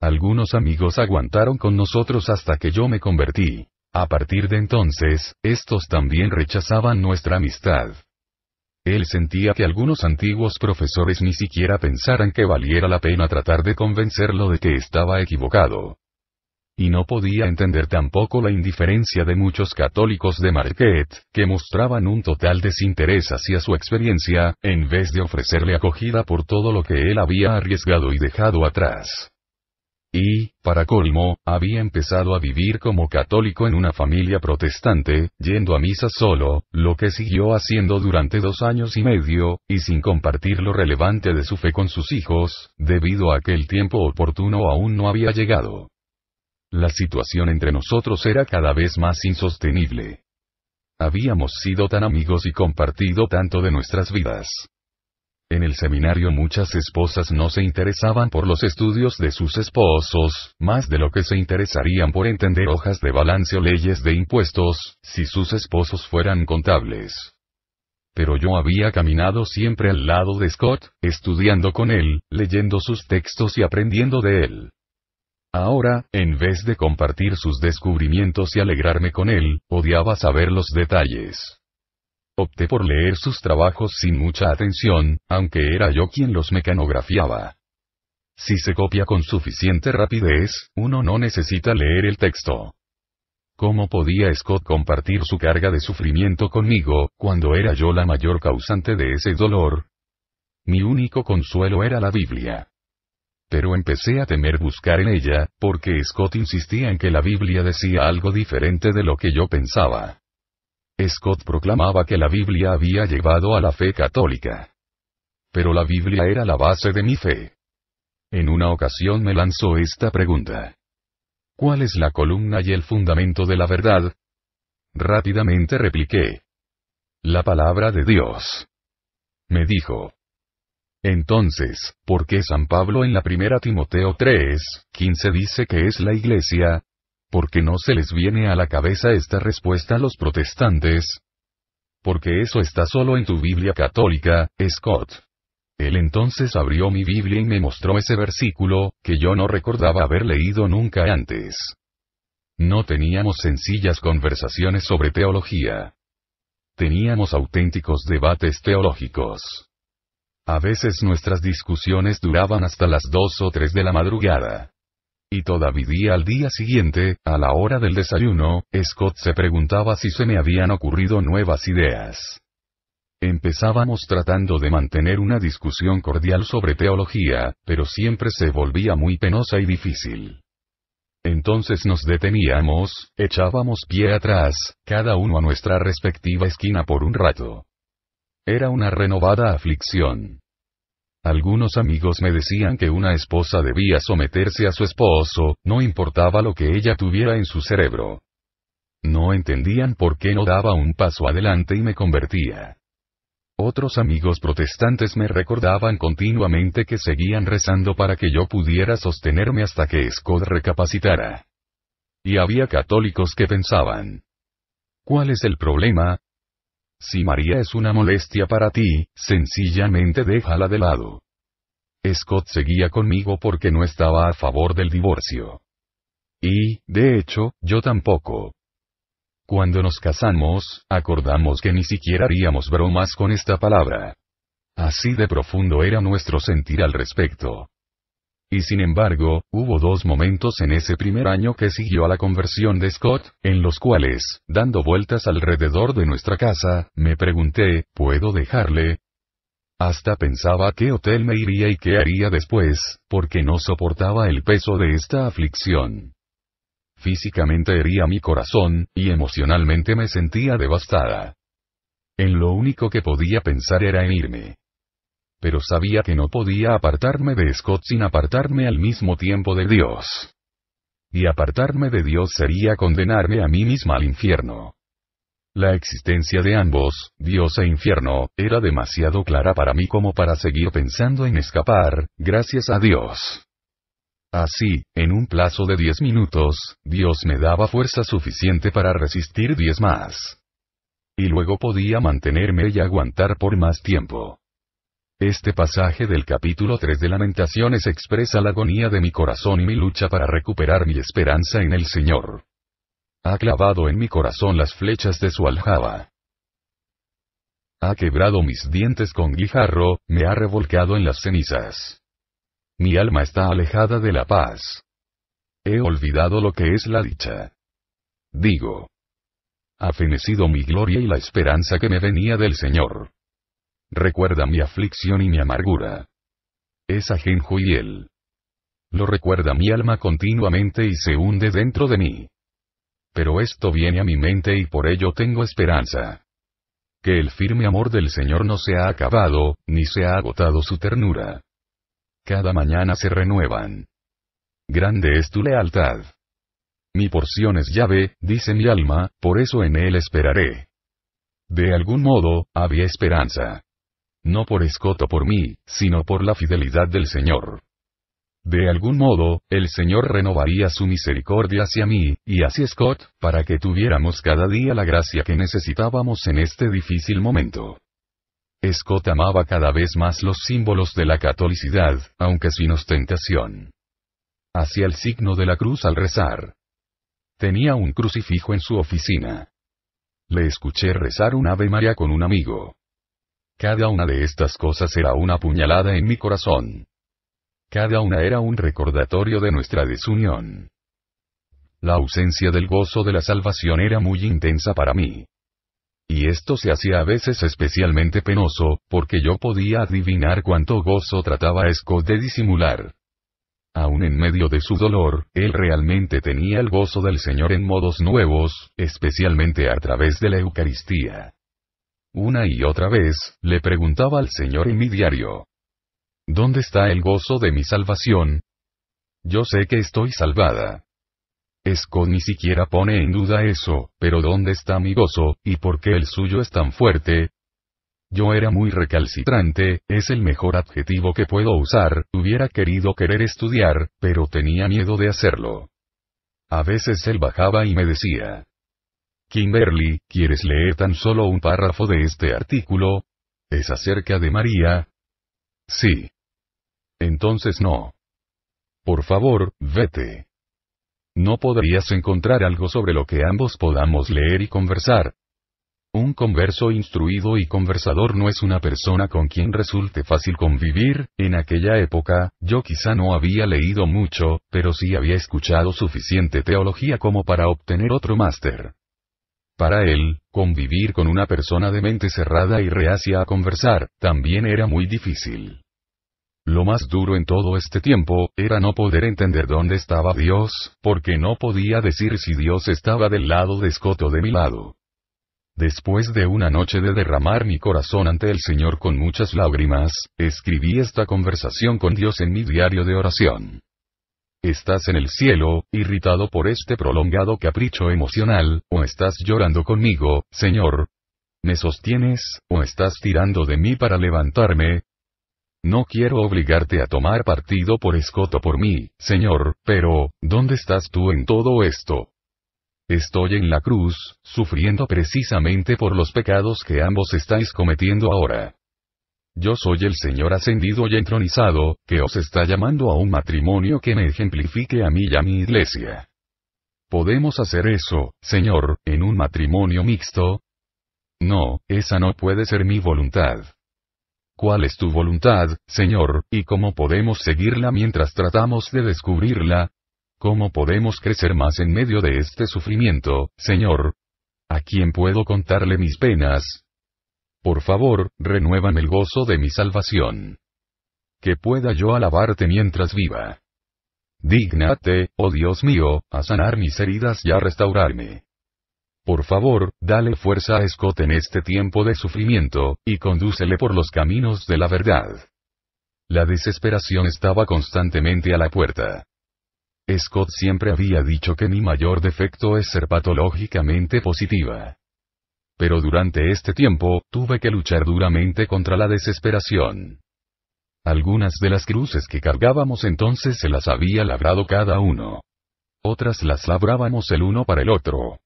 Algunos amigos aguantaron con nosotros hasta que yo me convertí. A partir de entonces, estos también rechazaban nuestra amistad. Él sentía que algunos antiguos profesores ni siquiera pensaran que valiera la pena tratar de convencerlo de que estaba equivocado. Y no podía entender tampoco la indiferencia de muchos católicos de Marquette, que mostraban un total desinterés hacia su experiencia, en vez de ofrecerle acogida por todo lo que él había arriesgado y dejado atrás y, para colmo, había empezado a vivir como católico en una familia protestante, yendo a misa solo, lo que siguió haciendo durante dos años y medio, y sin compartir lo relevante de su fe con sus hijos, debido a que el tiempo oportuno aún no había llegado. La situación entre nosotros era cada vez más insostenible. Habíamos sido tan amigos y compartido tanto de nuestras vidas. En el seminario muchas esposas no se interesaban por los estudios de sus esposos, más de lo que se interesarían por entender hojas de balance o leyes de impuestos, si sus esposos fueran contables. Pero yo había caminado siempre al lado de Scott, estudiando con él, leyendo sus textos y aprendiendo de él. Ahora, en vez de compartir sus descubrimientos y alegrarme con él, odiaba saber los detalles. Opté por leer sus trabajos sin mucha atención, aunque era yo quien los mecanografiaba. Si se copia con suficiente rapidez, uno no necesita leer el texto. ¿Cómo podía Scott compartir su carga de sufrimiento conmigo, cuando era yo la mayor causante de ese dolor? Mi único consuelo era la Biblia. Pero empecé a temer buscar en ella, porque Scott insistía en que la Biblia decía algo diferente de lo que yo pensaba. Scott proclamaba que la Biblia había llevado a la fe católica. Pero la Biblia era la base de mi fe. En una ocasión me lanzó esta pregunta. ¿Cuál es la columna y el fundamento de la verdad? Rápidamente repliqué. La palabra de Dios. Me dijo. Entonces, ¿por qué San Pablo en la primera Timoteo 3, 15 dice que es la iglesia? qué no se les viene a la cabeza esta respuesta a los protestantes? Porque eso está solo en tu Biblia católica, Scott. Él entonces abrió mi Biblia y me mostró ese versículo, que yo no recordaba haber leído nunca antes. No teníamos sencillas conversaciones sobre teología. Teníamos auténticos debates teológicos. A veces nuestras discusiones duraban hasta las dos o tres de la madrugada. Y todavía al día siguiente, a la hora del desayuno, Scott se preguntaba si se me habían ocurrido nuevas ideas. Empezábamos tratando de mantener una discusión cordial sobre teología, pero siempre se volvía muy penosa y difícil. Entonces nos deteníamos, echábamos pie atrás, cada uno a nuestra respectiva esquina por un rato. Era una renovada aflicción. Algunos amigos me decían que una esposa debía someterse a su esposo, no importaba lo que ella tuviera en su cerebro. No entendían por qué no daba un paso adelante y me convertía. Otros amigos protestantes me recordaban continuamente que seguían rezando para que yo pudiera sostenerme hasta que Scott recapacitara. Y había católicos que pensaban. ¿Cuál es el problema? Si María es una molestia para ti, sencillamente déjala de lado. Scott seguía conmigo porque no estaba a favor del divorcio. Y, de hecho, yo tampoco. Cuando nos casamos, acordamos que ni siquiera haríamos bromas con esta palabra. Así de profundo era nuestro sentir al respecto. Y sin embargo, hubo dos momentos en ese primer año que siguió a la conversión de Scott, en los cuales, dando vueltas alrededor de nuestra casa, me pregunté, ¿puedo dejarle? Hasta pensaba qué hotel me iría y qué haría después, porque no soportaba el peso de esta aflicción. Físicamente hería mi corazón, y emocionalmente me sentía devastada. En lo único que podía pensar era en irme pero sabía que no podía apartarme de Scott sin apartarme al mismo tiempo de Dios. Y apartarme de Dios sería condenarme a mí misma al infierno. La existencia de ambos, Dios e infierno, era demasiado clara para mí como para seguir pensando en escapar, gracias a Dios. Así, en un plazo de diez minutos, Dios me daba fuerza suficiente para resistir diez más. Y luego podía mantenerme y aguantar por más tiempo. Este pasaje del capítulo 3 de Lamentaciones expresa la agonía de mi corazón y mi lucha para recuperar mi esperanza en el Señor. Ha clavado en mi corazón las flechas de su aljaba. Ha quebrado mis dientes con guijarro, me ha revolcado en las cenizas. Mi alma está alejada de la paz. He olvidado lo que es la dicha. Digo. Ha fenecido mi gloria y la esperanza que me venía del Señor. Recuerda mi aflicción y mi amargura. Es ajenjo y él. Lo recuerda mi alma continuamente y se hunde dentro de mí. Pero esto viene a mi mente y por ello tengo esperanza. Que el firme amor del Señor no se ha acabado, ni se ha agotado su ternura. Cada mañana se renuevan. Grande es tu lealtad. Mi porción es llave, dice mi alma, por eso en él esperaré. De algún modo, había esperanza. No por escoto por mí, sino por la fidelidad del Señor. De algún modo, el Señor renovaría su misericordia hacia mí, y hacia Scott, para que tuviéramos cada día la gracia que necesitábamos en este difícil momento. Scott amaba cada vez más los símbolos de la catolicidad, aunque sin ostentación. Hacia el signo de la cruz al rezar. Tenía un crucifijo en su oficina. Le escuché rezar un Ave María con un amigo. Cada una de estas cosas era una puñalada en mi corazón. Cada una era un recordatorio de nuestra desunión. La ausencia del gozo de la salvación era muy intensa para mí. Y esto se hacía a veces especialmente penoso, porque yo podía adivinar cuánto gozo trataba Scott de disimular. Aún en medio de su dolor, él realmente tenía el gozo del Señor en modos nuevos, especialmente a través de la Eucaristía. Una y otra vez, le preguntaba al Señor en mi diario. ¿Dónde está el gozo de mi salvación? Yo sé que estoy salvada. Scott ni siquiera pone en duda eso, pero ¿dónde está mi gozo, y por qué el suyo es tan fuerte? Yo era muy recalcitrante, es el mejor adjetivo que puedo usar, hubiera querido querer estudiar, pero tenía miedo de hacerlo. A veces él bajaba y me decía, Kimberly, ¿quieres leer tan solo un párrafo de este artículo? ¿Es acerca de María? Sí. Entonces no. Por favor, vete. No podrías encontrar algo sobre lo que ambos podamos leer y conversar. Un converso instruido y conversador no es una persona con quien resulte fácil convivir, en aquella época, yo quizá no había leído mucho, pero sí había escuchado suficiente teología como para obtener otro máster. Para él, convivir con una persona de mente cerrada y reacia a conversar, también era muy difícil. Lo más duro en todo este tiempo, era no poder entender dónde estaba Dios, porque no podía decir si Dios estaba del lado de Scott o de mi lado. Después de una noche de derramar mi corazón ante el Señor con muchas lágrimas, escribí esta conversación con Dios en mi diario de oración. ¿Estás en el cielo, irritado por este prolongado capricho emocional, o estás llorando conmigo, Señor? ¿Me sostienes, o estás tirando de mí para levantarme? No quiero obligarte a tomar partido por escoto por mí, Señor, pero, ¿dónde estás tú en todo esto? Estoy en la cruz, sufriendo precisamente por los pecados que ambos estáis cometiendo ahora. Yo soy el Señor ascendido y entronizado, que os está llamando a un matrimonio que me ejemplifique a mí y a mi iglesia. ¿Podemos hacer eso, Señor, en un matrimonio mixto? No, esa no puede ser mi voluntad. ¿Cuál es tu voluntad, Señor, y cómo podemos seguirla mientras tratamos de descubrirla? ¿Cómo podemos crecer más en medio de este sufrimiento, Señor? ¿A quién puedo contarle mis penas, por favor, renuevan el gozo de mi salvación. Que pueda yo alabarte mientras viva. Dígnate, oh Dios mío, a sanar mis heridas y a restaurarme. Por favor, dale fuerza a Scott en este tiempo de sufrimiento, y condúcele por los caminos de la verdad. La desesperación estaba constantemente a la puerta. Scott siempre había dicho que mi mayor defecto es ser patológicamente positiva. Pero durante este tiempo, tuve que luchar duramente contra la desesperación. Algunas de las cruces que cargábamos entonces se las había labrado cada uno. Otras las labrábamos el uno para el otro.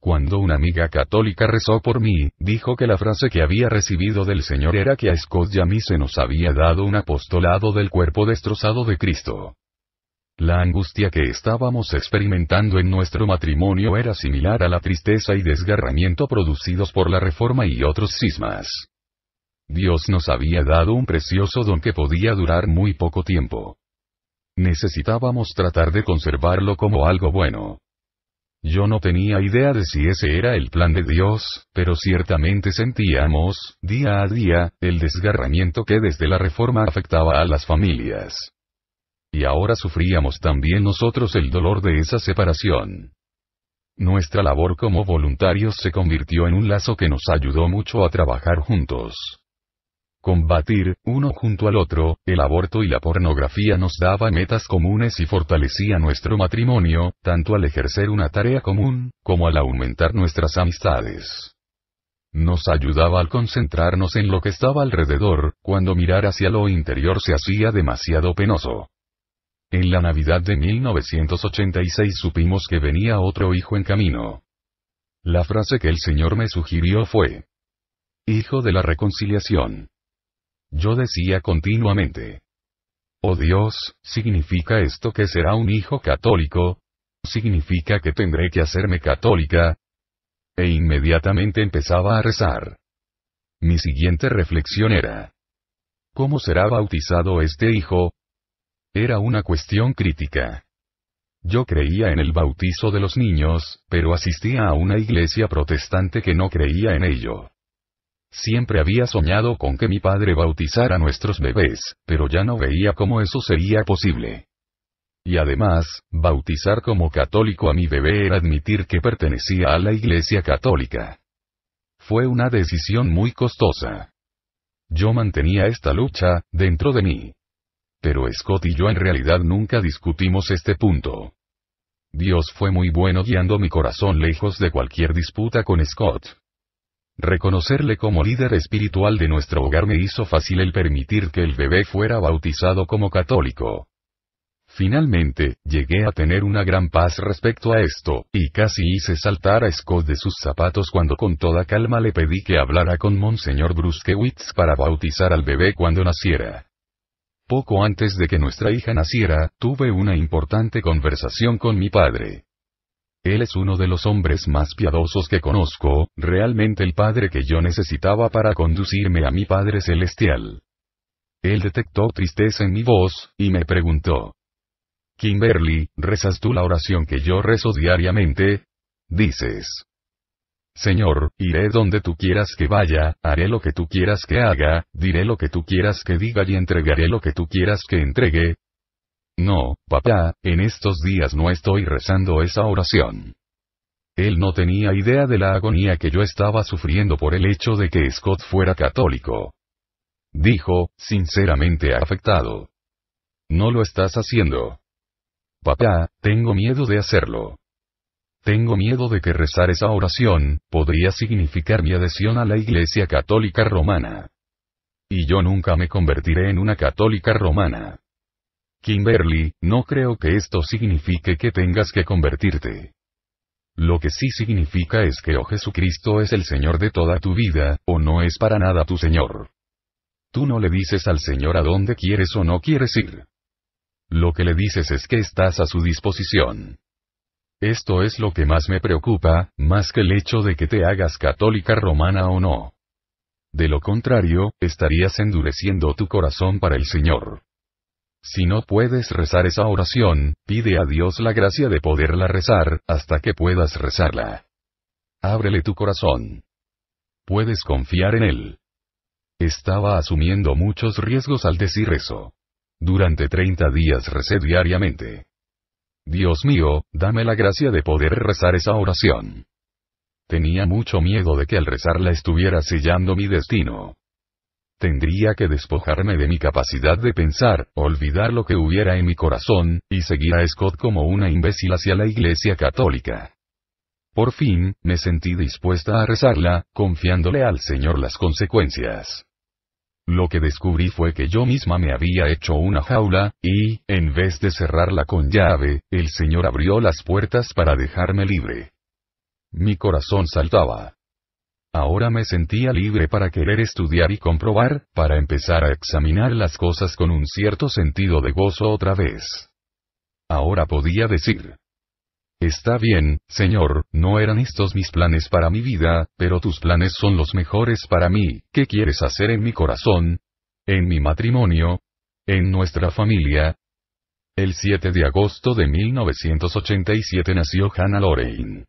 Cuando una amiga católica rezó por mí, dijo que la frase que había recibido del Señor era que a Scott y a mí se nos había dado un apostolado del cuerpo destrozado de Cristo. La angustia que estábamos experimentando en nuestro matrimonio era similar a la tristeza y desgarramiento producidos por la reforma y otros sismas. Dios nos había dado un precioso don que podía durar muy poco tiempo. Necesitábamos tratar de conservarlo como algo bueno. Yo no tenía idea de si ese era el plan de Dios, pero ciertamente sentíamos, día a día, el desgarramiento que desde la reforma afectaba a las familias y ahora sufríamos también nosotros el dolor de esa separación. Nuestra labor como voluntarios se convirtió en un lazo que nos ayudó mucho a trabajar juntos. Combatir, uno junto al otro, el aborto y la pornografía nos daba metas comunes y fortalecía nuestro matrimonio, tanto al ejercer una tarea común, como al aumentar nuestras amistades nos ayudaba al concentrarnos en lo que estaba alrededor, cuando mirar hacia lo interior se hacía demasiado penoso. En la Navidad de 1986 supimos que venía otro hijo en camino. La frase que el Señor me sugirió fue, Hijo de la reconciliación. Yo decía continuamente, Oh Dios, ¿significa esto que será un hijo católico? ¿Significa que tendré que hacerme católica? E inmediatamente empezaba a rezar. Mi siguiente reflexión era, ¿Cómo será bautizado este hijo? Era una cuestión crítica. Yo creía en el bautizo de los niños, pero asistía a una iglesia protestante que no creía en ello. Siempre había soñado con que mi padre bautizara nuestros bebés, pero ya no veía cómo eso sería posible. Y además, bautizar como católico a mi bebé era admitir que pertenecía a la Iglesia Católica. Fue una decisión muy costosa. Yo mantenía esta lucha, dentro de mí. Pero Scott y yo en realidad nunca discutimos este punto. Dios fue muy bueno guiando mi corazón lejos de cualquier disputa con Scott. Reconocerle como líder espiritual de nuestro hogar me hizo fácil el permitir que el bebé fuera bautizado como católico. Finalmente, llegué a tener una gran paz respecto a esto, y casi hice saltar a Scott de sus zapatos cuando con toda calma le pedí que hablara con Monseñor Bruskewitz para bautizar al bebé cuando naciera. Poco antes de que nuestra hija naciera, tuve una importante conversación con mi padre. Él es uno de los hombres más piadosos que conozco, realmente el padre que yo necesitaba para conducirme a mi Padre Celestial. Él detectó tristeza en mi voz, y me preguntó. Kimberly, ¿rezas tú la oración que yo rezo diariamente? Dices. Señor, iré donde tú quieras que vaya, haré lo que tú quieras que haga, diré lo que tú quieras que diga y entregaré lo que tú quieras que entregue. No, papá, en estos días no estoy rezando esa oración. Él no tenía idea de la agonía que yo estaba sufriendo por el hecho de que Scott fuera católico. Dijo, sinceramente afectado. No lo estás haciendo. Papá, tengo miedo de hacerlo. Tengo miedo de que rezar esa oración, podría significar mi adhesión a la Iglesia Católica Romana. Y yo nunca me convertiré en una católica romana. Kimberly, no creo que esto signifique que tengas que convertirte. Lo que sí significa es que o oh Jesucristo es el Señor de toda tu vida, o no es para nada tu Señor. Tú no le dices al Señor a dónde quieres o no quieres ir. Lo que le dices es que estás a su disposición. Esto es lo que más me preocupa, más que el hecho de que te hagas católica romana o no. De lo contrario, estarías endureciendo tu corazón para el Señor. Si no puedes rezar esa oración, pide a Dios la gracia de poderla rezar, hasta que puedas rezarla. Ábrele tu corazón. Puedes confiar en Él. Estaba asumiendo muchos riesgos al decir eso. Durante 30 días recé diariamente. Dios mío, dame la gracia de poder rezar esa oración. Tenía mucho miedo de que al rezarla estuviera sellando mi destino. Tendría que despojarme de mi capacidad de pensar, olvidar lo que hubiera en mi corazón, y seguir a Scott como una imbécil hacia la Iglesia Católica. Por fin, me sentí dispuesta a rezarla, confiándole al Señor las consecuencias. Lo que descubrí fue que yo misma me había hecho una jaula, y, en vez de cerrarla con llave, el Señor abrió las puertas para dejarme libre. Mi corazón saltaba. Ahora me sentía libre para querer estudiar y comprobar, para empezar a examinar las cosas con un cierto sentido de gozo otra vez. Ahora podía decir, Está bien, Señor, no eran estos mis planes para mi vida, pero tus planes son los mejores para mí. ¿Qué quieres hacer en mi corazón? ¿En mi matrimonio? ¿En nuestra familia? El 7 de agosto de 1987 nació Hannah Lorraine.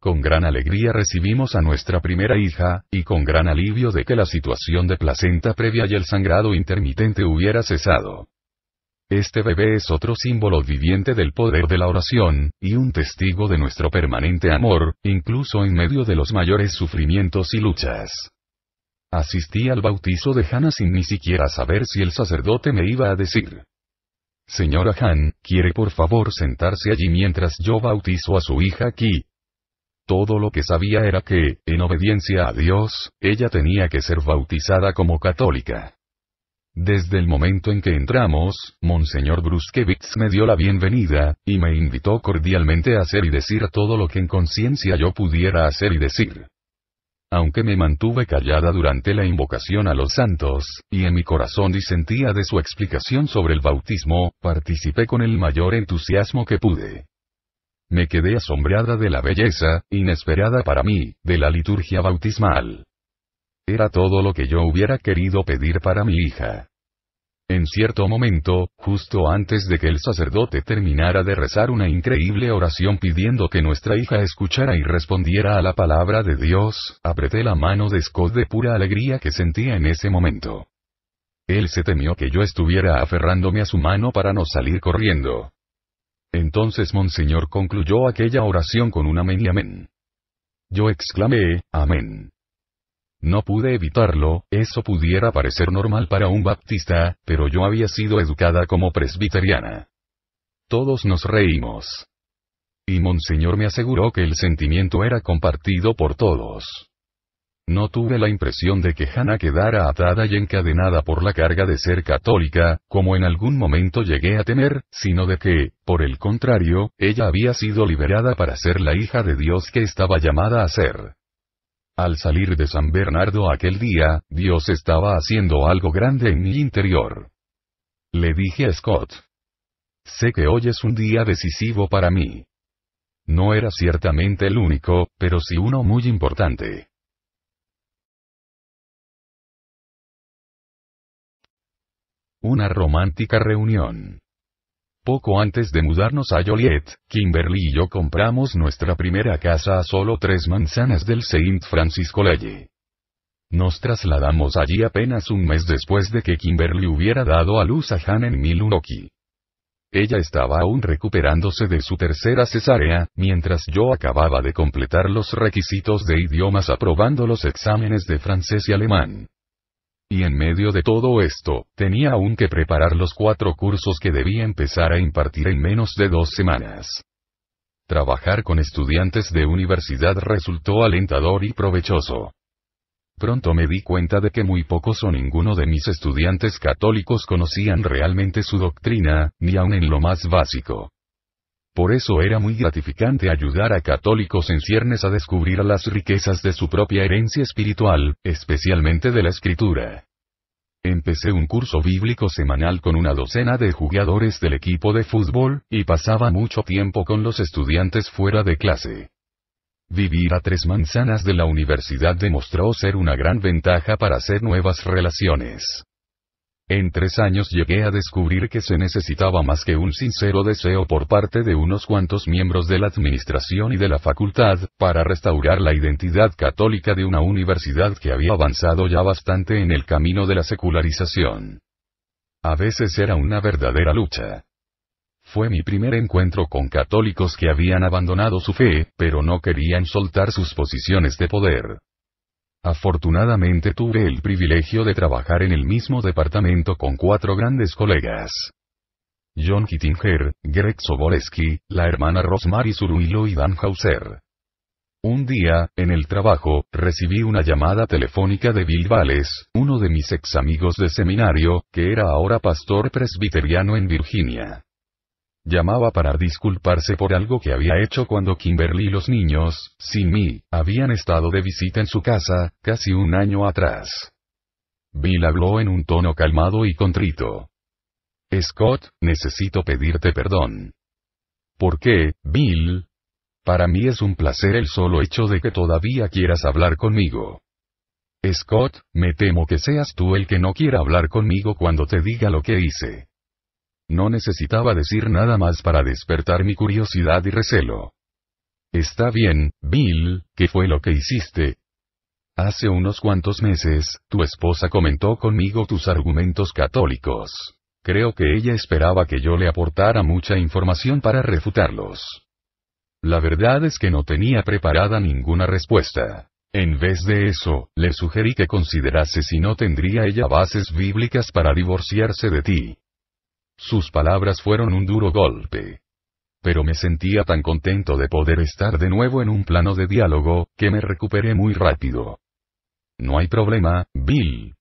Con gran alegría recibimos a nuestra primera hija, y con gran alivio de que la situación de placenta previa y el sangrado intermitente hubiera cesado. Este bebé es otro símbolo viviente del poder de la oración, y un testigo de nuestro permanente amor, incluso en medio de los mayores sufrimientos y luchas. Asistí al bautizo de Hannah sin ni siquiera saber si el sacerdote me iba a decir. Señora Han, ¿quiere por favor sentarse allí mientras yo bautizo a su hija aquí? Todo lo que sabía era que, en obediencia a Dios, ella tenía que ser bautizada como católica. Desde el momento en que entramos, Monseñor Bruskevitz me dio la bienvenida, y me invitó cordialmente a hacer y decir todo lo que en conciencia yo pudiera hacer y decir. Aunque me mantuve callada durante la invocación a los santos, y en mi corazón disentía de su explicación sobre el bautismo, participé con el mayor entusiasmo que pude. Me quedé asombrada de la belleza, inesperada para mí, de la liturgia bautismal. Era todo lo que yo hubiera querido pedir para mi hija. En cierto momento, justo antes de que el sacerdote terminara de rezar una increíble oración pidiendo que nuestra hija escuchara y respondiera a la palabra de Dios, apreté la mano de Scott de pura alegría que sentía en ese momento. Él se temió que yo estuviera aferrándome a su mano para no salir corriendo. Entonces Monseñor concluyó aquella oración con un amén y amén. Yo exclamé, amén. No pude evitarlo, eso pudiera parecer normal para un baptista, pero yo había sido educada como presbiteriana. Todos nos reímos. Y Monseñor me aseguró que el sentimiento era compartido por todos. No tuve la impresión de que Hannah quedara atada y encadenada por la carga de ser católica, como en algún momento llegué a temer, sino de que, por el contrario, ella había sido liberada para ser la hija de Dios que estaba llamada a ser. Al salir de San Bernardo aquel día, Dios estaba haciendo algo grande en mi interior. Le dije a Scott. Sé que hoy es un día decisivo para mí. No era ciertamente el único, pero sí uno muy importante. Una romántica reunión. Poco antes de mudarnos a Joliet, Kimberly y yo compramos nuestra primera casa a solo tres manzanas del Saint Francis College. Nos trasladamos allí apenas un mes después de que Kimberly hubiera dado a luz a Han en Milunoki. Ella estaba aún recuperándose de su tercera cesárea, mientras yo acababa de completar los requisitos de idiomas aprobando los exámenes de francés y alemán y en medio de todo esto, tenía aún que preparar los cuatro cursos que debía empezar a impartir en menos de dos semanas. Trabajar con estudiantes de universidad resultó alentador y provechoso. Pronto me di cuenta de que muy pocos o ninguno de mis estudiantes católicos conocían realmente su doctrina, ni aun en lo más básico. Por eso era muy gratificante ayudar a católicos en ciernes a descubrir las riquezas de su propia herencia espiritual, especialmente de la escritura. Empecé un curso bíblico semanal con una docena de jugadores del equipo de fútbol, y pasaba mucho tiempo con los estudiantes fuera de clase. Vivir a tres manzanas de la universidad demostró ser una gran ventaja para hacer nuevas relaciones. En tres años llegué a descubrir que se necesitaba más que un sincero deseo por parte de unos cuantos miembros de la administración y de la facultad, para restaurar la identidad católica de una universidad que había avanzado ya bastante en el camino de la secularización. A veces era una verdadera lucha. Fue mi primer encuentro con católicos que habían abandonado su fe, pero no querían soltar sus posiciones de poder. Afortunadamente tuve el privilegio de trabajar en el mismo departamento con cuatro grandes colegas. John Kittinger, Greg Soboleski, la hermana Rosemary Zuruilo y Dan Hauser. Un día, en el trabajo, recibí una llamada telefónica de Bill Valles, uno de mis ex amigos de seminario, que era ahora pastor presbiteriano en Virginia. Llamaba para disculparse por algo que había hecho cuando Kimberly y los niños, sin mí, habían estado de visita en su casa, casi un año atrás. Bill habló en un tono calmado y contrito. Scott, necesito pedirte perdón. ¿Por qué, Bill? Para mí es un placer el solo hecho de que todavía quieras hablar conmigo. Scott, me temo que seas tú el que no quiera hablar conmigo cuando te diga lo que hice. No necesitaba decir nada más para despertar mi curiosidad y recelo. Está bien, Bill, ¿qué fue lo que hiciste? Hace unos cuantos meses, tu esposa comentó conmigo tus argumentos católicos. Creo que ella esperaba que yo le aportara mucha información para refutarlos. La verdad es que no tenía preparada ninguna respuesta. En vez de eso, le sugerí que considerase si no tendría ella bases bíblicas para divorciarse de ti. Sus palabras fueron un duro golpe. Pero me sentía tan contento de poder estar de nuevo en un plano de diálogo, que me recuperé muy rápido. No hay problema, Bill.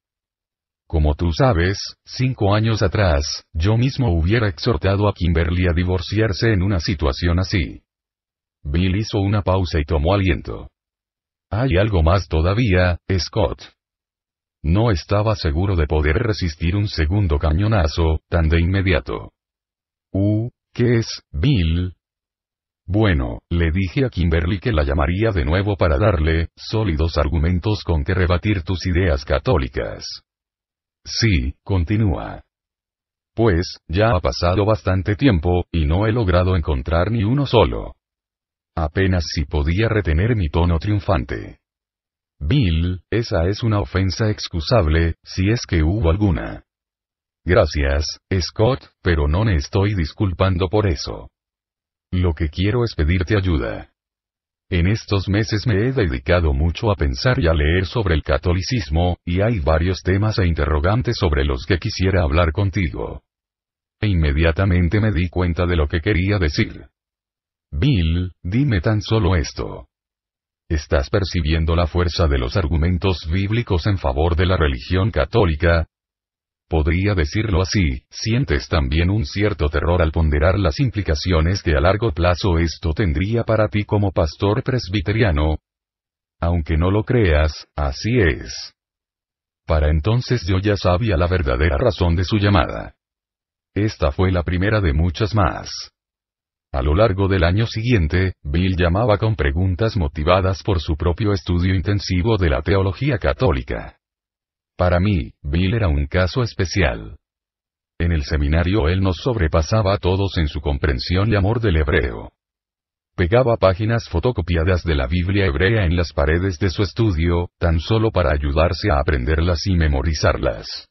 Como tú sabes, cinco años atrás, yo mismo hubiera exhortado a Kimberly a divorciarse en una situación así. Bill hizo una pausa y tomó aliento. Hay algo más todavía, Scott. No estaba seguro de poder resistir un segundo cañonazo, tan de inmediato. Uh, ¿qué es, Bill? Bueno, le dije a Kimberly que la llamaría de nuevo para darle, sólidos argumentos con que rebatir tus ideas católicas. Sí, continúa. Pues, ya ha pasado bastante tiempo, y no he logrado encontrar ni uno solo. Apenas si podía retener mi tono triunfante. Bill, esa es una ofensa excusable, si es que hubo alguna. Gracias, Scott, pero no me estoy disculpando por eso. Lo que quiero es pedirte ayuda. En estos meses me he dedicado mucho a pensar y a leer sobre el catolicismo, y hay varios temas e interrogantes sobre los que quisiera hablar contigo. E inmediatamente me di cuenta de lo que quería decir. Bill, dime tan solo esto. ¿Estás percibiendo la fuerza de los argumentos bíblicos en favor de la religión católica? Podría decirlo así, sientes también un cierto terror al ponderar las implicaciones que a largo plazo esto tendría para ti como pastor presbiteriano. Aunque no lo creas, así es. Para entonces yo ya sabía la verdadera razón de su llamada. Esta fue la primera de muchas más. A lo largo del año siguiente, Bill llamaba con preguntas motivadas por su propio estudio intensivo de la teología católica. Para mí, Bill era un caso especial. En el seminario él nos sobrepasaba a todos en su comprensión y amor del hebreo. Pegaba páginas fotocopiadas de la Biblia hebrea en las paredes de su estudio, tan solo para ayudarse a aprenderlas y memorizarlas.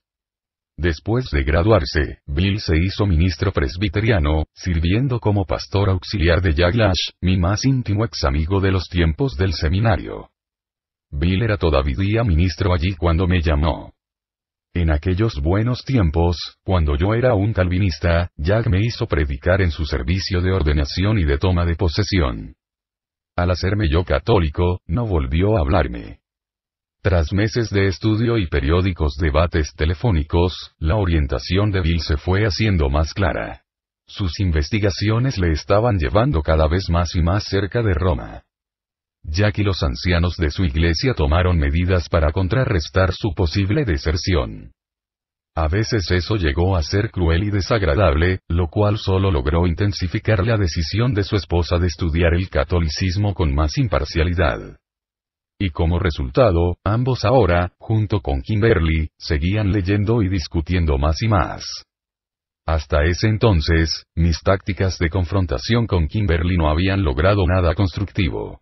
Después de graduarse, Bill se hizo ministro presbiteriano, sirviendo como pastor auxiliar de Jaglash, mi más íntimo ex amigo de los tiempos del seminario. Bill era todavía ministro allí cuando me llamó. En aquellos buenos tiempos, cuando yo era un calvinista, Jack me hizo predicar en su servicio de ordenación y de toma de posesión. Al hacerme yo católico, no volvió a hablarme. Tras meses de estudio y periódicos debates telefónicos, la orientación de Bill se fue haciendo más clara. Sus investigaciones le estaban llevando cada vez más y más cerca de Roma. Ya que los ancianos de su iglesia tomaron medidas para contrarrestar su posible deserción. A veces eso llegó a ser cruel y desagradable, lo cual solo logró intensificar la decisión de su esposa de estudiar el catolicismo con más imparcialidad y como resultado, ambos ahora, junto con Kimberly, seguían leyendo y discutiendo más y más. Hasta ese entonces, mis tácticas de confrontación con Kimberly no habían logrado nada constructivo.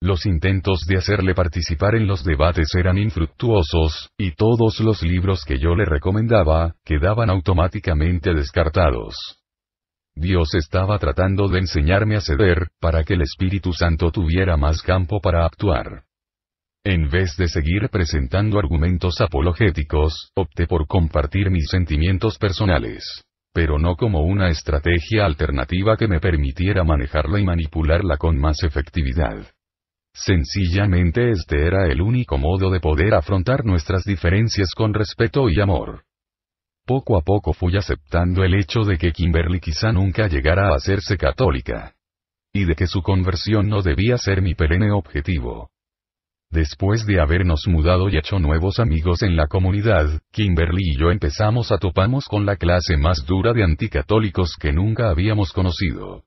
Los intentos de hacerle participar en los debates eran infructuosos, y todos los libros que yo le recomendaba, quedaban automáticamente descartados. Dios estaba tratando de enseñarme a ceder, para que el Espíritu Santo tuviera más campo para actuar. En vez de seguir presentando argumentos apologéticos, opté por compartir mis sentimientos personales. Pero no como una estrategia alternativa que me permitiera manejarla y manipularla con más efectividad. Sencillamente este era el único modo de poder afrontar nuestras diferencias con respeto y amor. Poco a poco fui aceptando el hecho de que Kimberly quizá nunca llegara a hacerse católica. Y de que su conversión no debía ser mi perenne objetivo. Después de habernos mudado y hecho nuevos amigos en la comunidad, Kimberly y yo empezamos a topamos con la clase más dura de anticatólicos que nunca habíamos conocido.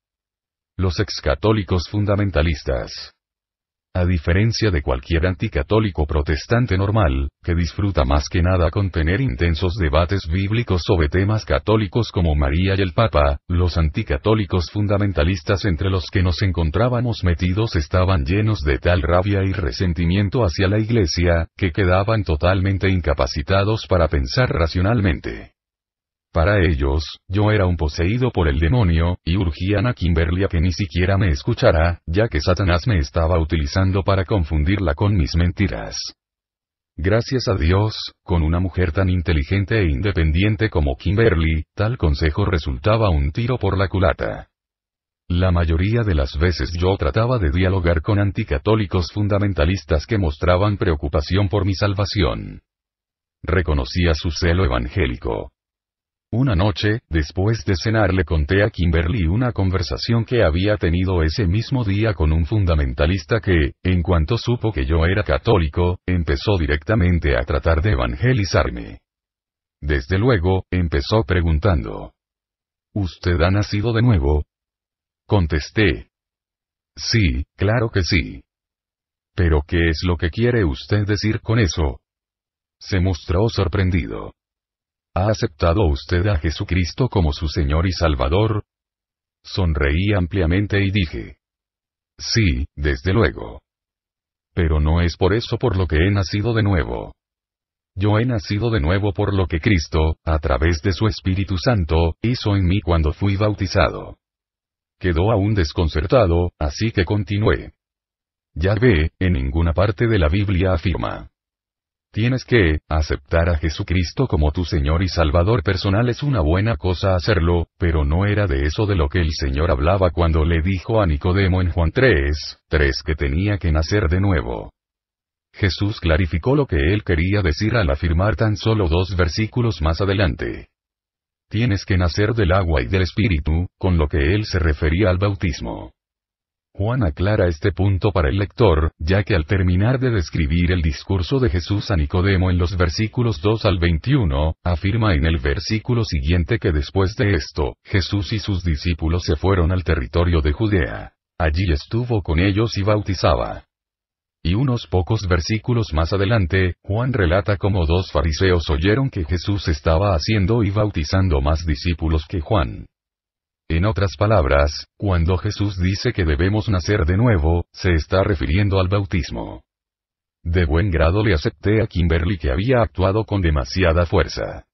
Los excatólicos fundamentalistas a diferencia de cualquier anticatólico protestante normal, que disfruta más que nada con tener intensos debates bíblicos sobre temas católicos como María y el Papa, los anticatólicos fundamentalistas entre los que nos encontrábamos metidos estaban llenos de tal rabia y resentimiento hacia la Iglesia, que quedaban totalmente incapacitados para pensar racionalmente. Para ellos, yo era un poseído por el demonio, y urgían a Kimberly a que ni siquiera me escuchara, ya que Satanás me estaba utilizando para confundirla con mis mentiras. Gracias a Dios, con una mujer tan inteligente e independiente como Kimberly, tal consejo resultaba un tiro por la culata. La mayoría de las veces yo trataba de dialogar con anticatólicos fundamentalistas que mostraban preocupación por mi salvación. Reconocía su celo evangélico, una noche, después de cenar le conté a Kimberly una conversación que había tenido ese mismo día con un fundamentalista que, en cuanto supo que yo era católico, empezó directamente a tratar de evangelizarme. Desde luego, empezó preguntando. ¿Usted ha nacido de nuevo? Contesté. Sí, claro que sí. Pero ¿qué es lo que quiere usted decir con eso? Se mostró sorprendido. ¿Ha aceptado usted a Jesucristo como su Señor y Salvador? Sonreí ampliamente y dije. Sí, desde luego. Pero no es por eso por lo que he nacido de nuevo. Yo he nacido de nuevo por lo que Cristo, a través de su Espíritu Santo, hizo en mí cuando fui bautizado. Quedó aún desconcertado, así que continué. Ya ve, en ninguna parte de la Biblia afirma. Tienes que aceptar a Jesucristo como tu Señor y Salvador personal es una buena cosa hacerlo, pero no era de eso de lo que el Señor hablaba cuando le dijo a Nicodemo en Juan 3, 3 que tenía que nacer de nuevo. Jesús clarificó lo que él quería decir al afirmar tan solo dos versículos más adelante. Tienes que nacer del agua y del espíritu, con lo que él se refería al bautismo. Juan aclara este punto para el lector, ya que al terminar de describir el discurso de Jesús a Nicodemo en los versículos 2 al 21, afirma en el versículo siguiente que después de esto, Jesús y sus discípulos se fueron al territorio de Judea. Allí estuvo con ellos y bautizaba. Y unos pocos versículos más adelante, Juan relata cómo dos fariseos oyeron que Jesús estaba haciendo y bautizando más discípulos que Juan. En otras palabras, cuando Jesús dice que debemos nacer de nuevo, se está refiriendo al bautismo. De buen grado le acepté a Kimberly que había actuado con demasiada fuerza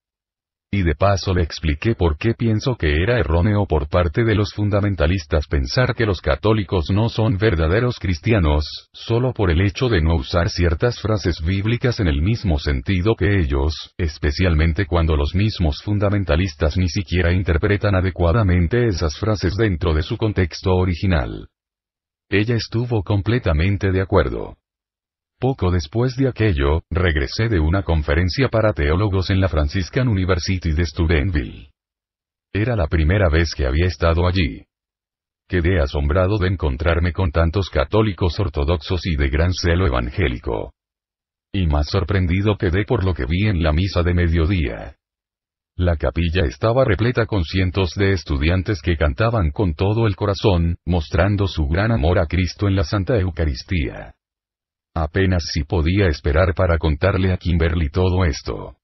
y de paso le expliqué por qué pienso que era erróneo por parte de los fundamentalistas pensar que los católicos no son verdaderos cristianos, solo por el hecho de no usar ciertas frases bíblicas en el mismo sentido que ellos, especialmente cuando los mismos fundamentalistas ni siquiera interpretan adecuadamente esas frases dentro de su contexto original. Ella estuvo completamente de acuerdo. Poco después de aquello, regresé de una conferencia para teólogos en la Franciscan University de Studentville. Era la primera vez que había estado allí. Quedé asombrado de encontrarme con tantos católicos ortodoxos y de gran celo evangélico. Y más sorprendido quedé por lo que vi en la misa de mediodía. La capilla estaba repleta con cientos de estudiantes que cantaban con todo el corazón, mostrando su gran amor a Cristo en la Santa Eucaristía. Apenas si podía esperar para contarle a Kimberly todo esto.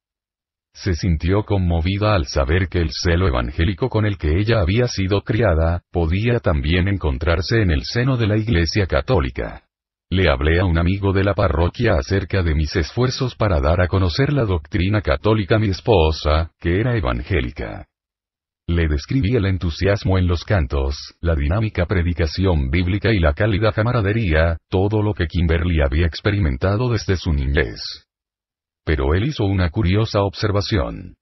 Se sintió conmovida al saber que el celo evangélico con el que ella había sido criada, podía también encontrarse en el seno de la Iglesia Católica. Le hablé a un amigo de la parroquia acerca de mis esfuerzos para dar a conocer la doctrina católica a mi esposa, que era evangélica. Le describí el entusiasmo en los cantos, la dinámica predicación bíblica y la cálida camaradería, todo lo que Kimberly había experimentado desde su niñez. Pero él hizo una curiosa observación.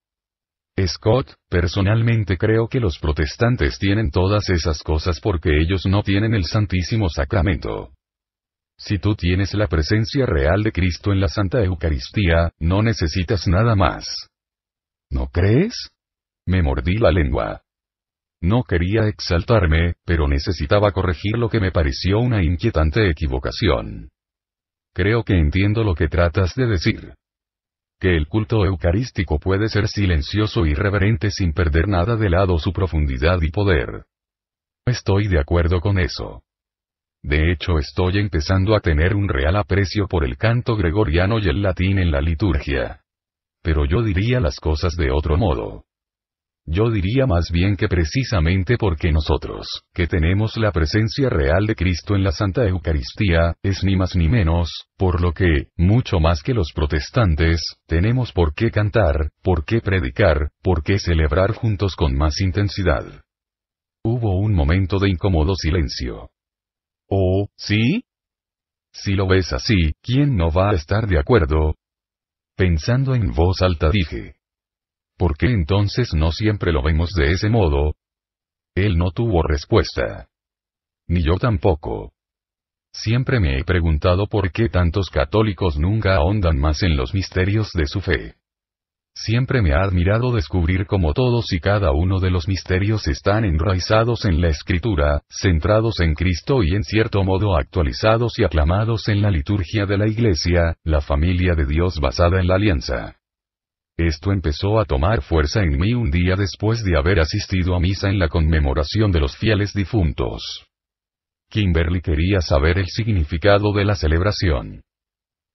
Scott, personalmente creo que los protestantes tienen todas esas cosas porque ellos no tienen el Santísimo Sacramento. Si tú tienes la presencia real de Cristo en la Santa Eucaristía, no necesitas nada más. ¿No crees? Me mordí la lengua. No quería exaltarme, pero necesitaba corregir lo que me pareció una inquietante equivocación. Creo que entiendo lo que tratas de decir. Que el culto eucarístico puede ser silencioso y reverente sin perder nada de lado su profundidad y poder. Estoy de acuerdo con eso. De hecho estoy empezando a tener un real aprecio por el canto gregoriano y el latín en la liturgia. Pero yo diría las cosas de otro modo. Yo diría más bien que precisamente porque nosotros, que tenemos la presencia real de Cristo en la Santa Eucaristía, es ni más ni menos, por lo que, mucho más que los protestantes, tenemos por qué cantar, por qué predicar, por qué celebrar juntos con más intensidad. Hubo un momento de incómodo silencio. ¿Oh, sí? Si lo ves así, ¿quién no va a estar de acuerdo? Pensando en voz alta dije. ¿Por qué entonces no siempre lo vemos de ese modo? Él no tuvo respuesta. Ni yo tampoco. Siempre me he preguntado por qué tantos católicos nunca ahondan más en los misterios de su fe. Siempre me ha admirado descubrir cómo todos y cada uno de los misterios están enraizados en la escritura, centrados en Cristo y en cierto modo actualizados y aclamados en la liturgia de la Iglesia, la familia de Dios basada en la alianza. Esto empezó a tomar fuerza en mí un día después de haber asistido a misa en la conmemoración de los fieles difuntos. Kimberly quería saber el significado de la celebración.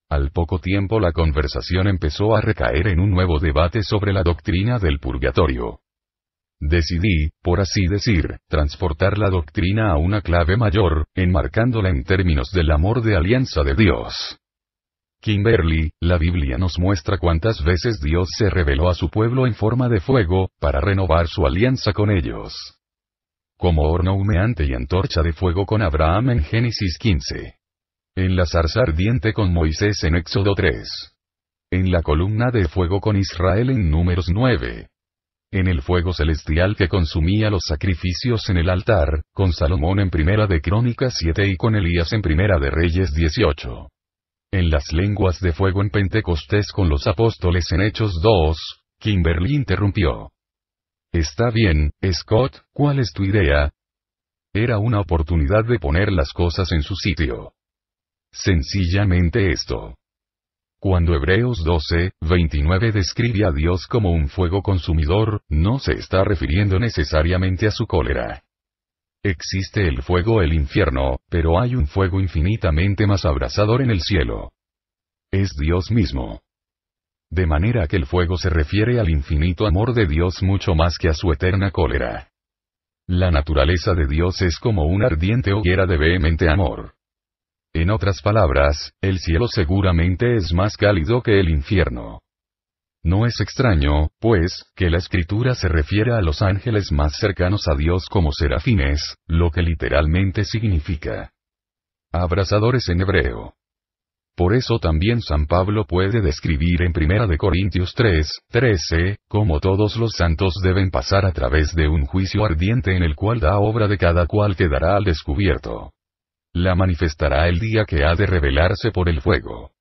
Al poco tiempo la conversación empezó a recaer en un nuevo debate sobre la doctrina del purgatorio. Decidí, por así decir, transportar la doctrina a una clave mayor, enmarcándola en términos del amor de alianza de Dios. Kimberly, la Biblia nos muestra cuántas veces Dios se reveló a su pueblo en forma de fuego, para renovar su alianza con ellos. Como horno humeante y antorcha de fuego con Abraham en Génesis 15. En la zarza ardiente con Moisés en Éxodo 3. En la columna de fuego con Israel en Números 9. En el fuego celestial que consumía los sacrificios en el altar, con Salomón en Primera de Crónicas 7 y con Elías en Primera de Reyes 18 en las lenguas de fuego en Pentecostés con los apóstoles en Hechos 2, Kimberly interrumpió. Está bien, Scott, ¿cuál es tu idea? Era una oportunidad de poner las cosas en su sitio. Sencillamente esto. Cuando Hebreos 12, 29 describe a Dios como un fuego consumidor, no se está refiriendo necesariamente a su cólera. Existe el fuego el infierno, pero hay un fuego infinitamente más abrasador en el cielo. Es Dios mismo. De manera que el fuego se refiere al infinito amor de Dios mucho más que a su eterna cólera. La naturaleza de Dios es como una ardiente hoguera de vehemente amor. En otras palabras, el cielo seguramente es más cálido que el infierno. No es extraño, pues, que la escritura se refiera a los ángeles más cercanos a Dios como serafines, lo que literalmente significa abrazadores en hebreo. Por eso también San Pablo puede describir en 1 Corintios 3, 13, como todos los santos deben pasar a través de un juicio ardiente en el cual la obra de cada cual quedará al descubierto. La manifestará el día que ha de revelarse por el fuego.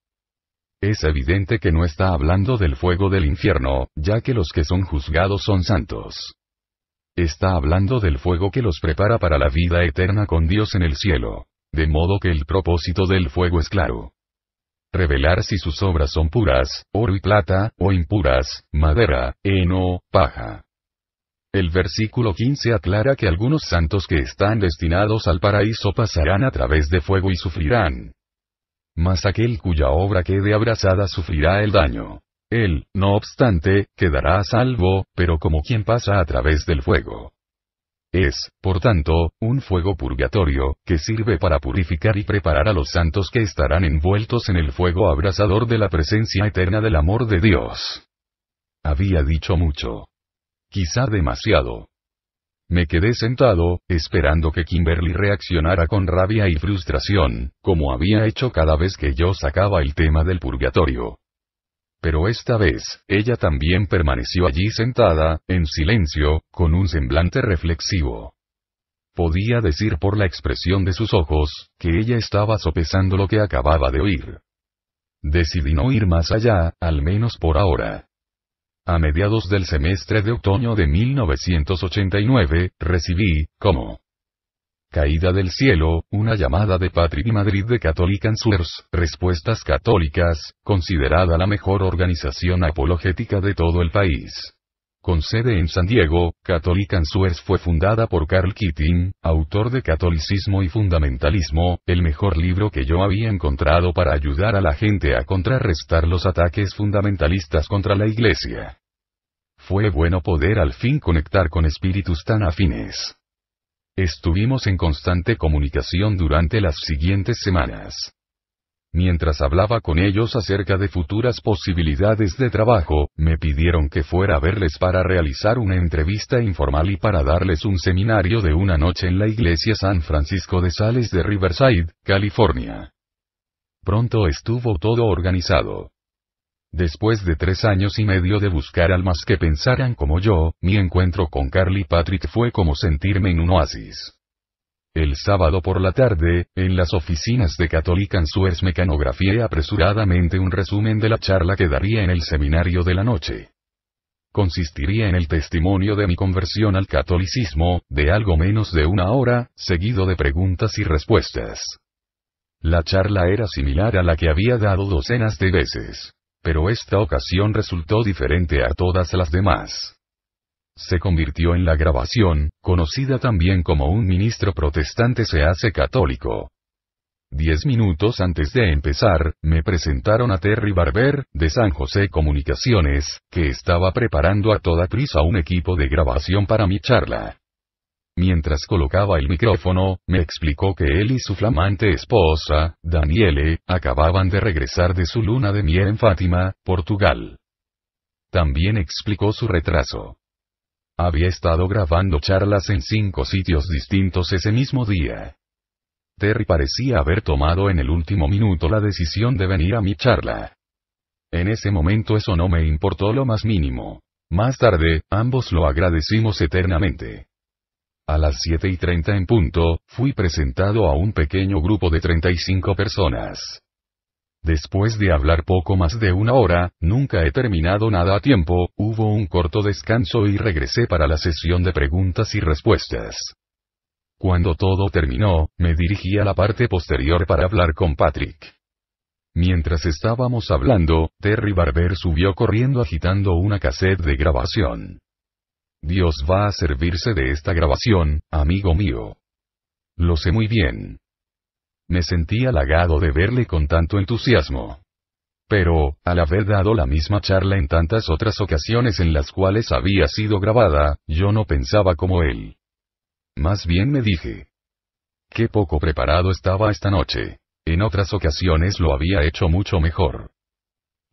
Es evidente que no está hablando del fuego del infierno, ya que los que son juzgados son santos. Está hablando del fuego que los prepara para la vida eterna con Dios en el cielo. De modo que el propósito del fuego es claro. Revelar si sus obras son puras, oro y plata, o impuras, madera, heno, paja. El versículo 15 aclara que algunos santos que están destinados al paraíso pasarán a través de fuego y sufrirán, mas aquel cuya obra quede abrazada sufrirá el daño. Él, no obstante, quedará a salvo, pero como quien pasa a través del fuego. Es, por tanto, un fuego purgatorio, que sirve para purificar y preparar a los santos que estarán envueltos en el fuego abrasador de la presencia eterna del amor de Dios. Había dicho mucho. Quizá demasiado. Me quedé sentado, esperando que Kimberly reaccionara con rabia y frustración, como había hecho cada vez que yo sacaba el tema del purgatorio. Pero esta vez, ella también permaneció allí sentada, en silencio, con un semblante reflexivo. Podía decir por la expresión de sus ojos, que ella estaba sopesando lo que acababa de oír. Decidí no ir más allá, al menos por ahora. A mediados del semestre de otoño de 1989, recibí, como caída del cielo, una llamada de Patrick y Madrid de Catholic Answers, Respuestas Católicas, considerada la mejor organización apologética de todo el país. Con sede en San Diego, Catholic Answers fue fundada por Carl Keating, autor de Catolicismo y Fundamentalismo, el mejor libro que yo había encontrado para ayudar a la gente a contrarrestar los ataques fundamentalistas contra la Iglesia. Fue bueno poder al fin conectar con espíritus tan afines. Estuvimos en constante comunicación durante las siguientes semanas. Mientras hablaba con ellos acerca de futuras posibilidades de trabajo, me pidieron que fuera a verles para realizar una entrevista informal y para darles un seminario de una noche en la iglesia San Francisco de Sales de Riverside, California. Pronto estuvo todo organizado. Después de tres años y medio de buscar almas que pensaran como yo, mi encuentro con Carly Patrick fue como sentirme en un oasis. El sábado por la tarde, en las oficinas de Catholic Answers mecanografié apresuradamente un resumen de la charla que daría en el seminario de la noche. Consistiría en el testimonio de mi conversión al catolicismo, de algo menos de una hora, seguido de preguntas y respuestas. La charla era similar a la que había dado docenas de veces pero esta ocasión resultó diferente a todas las demás. Se convirtió en la grabación, conocida también como un ministro protestante se hace católico. Diez minutos antes de empezar, me presentaron a Terry Barber, de San José Comunicaciones, que estaba preparando a toda prisa un equipo de grabación para mi charla. Mientras colocaba el micrófono, me explicó que él y su flamante esposa, Daniele, acababan de regresar de su luna de miel en Fátima, Portugal. También explicó su retraso. Había estado grabando charlas en cinco sitios distintos ese mismo día. Terry parecía haber tomado en el último minuto la decisión de venir a mi charla. En ese momento eso no me importó lo más mínimo. Más tarde, ambos lo agradecimos eternamente. A las 7 y 30 en punto, fui presentado a un pequeño grupo de 35 personas. Después de hablar poco más de una hora, nunca he terminado nada a tiempo, hubo un corto descanso y regresé para la sesión de preguntas y respuestas. Cuando todo terminó, me dirigí a la parte posterior para hablar con Patrick. Mientras estábamos hablando, Terry Barber subió corriendo agitando una cassette de grabación. Dios va a servirse de esta grabación, amigo mío. Lo sé muy bien. Me sentí halagado de verle con tanto entusiasmo. Pero, al haber dado la misma charla en tantas otras ocasiones en las cuales había sido grabada, yo no pensaba como él. Más bien me dije. Qué poco preparado estaba esta noche. En otras ocasiones lo había hecho mucho mejor.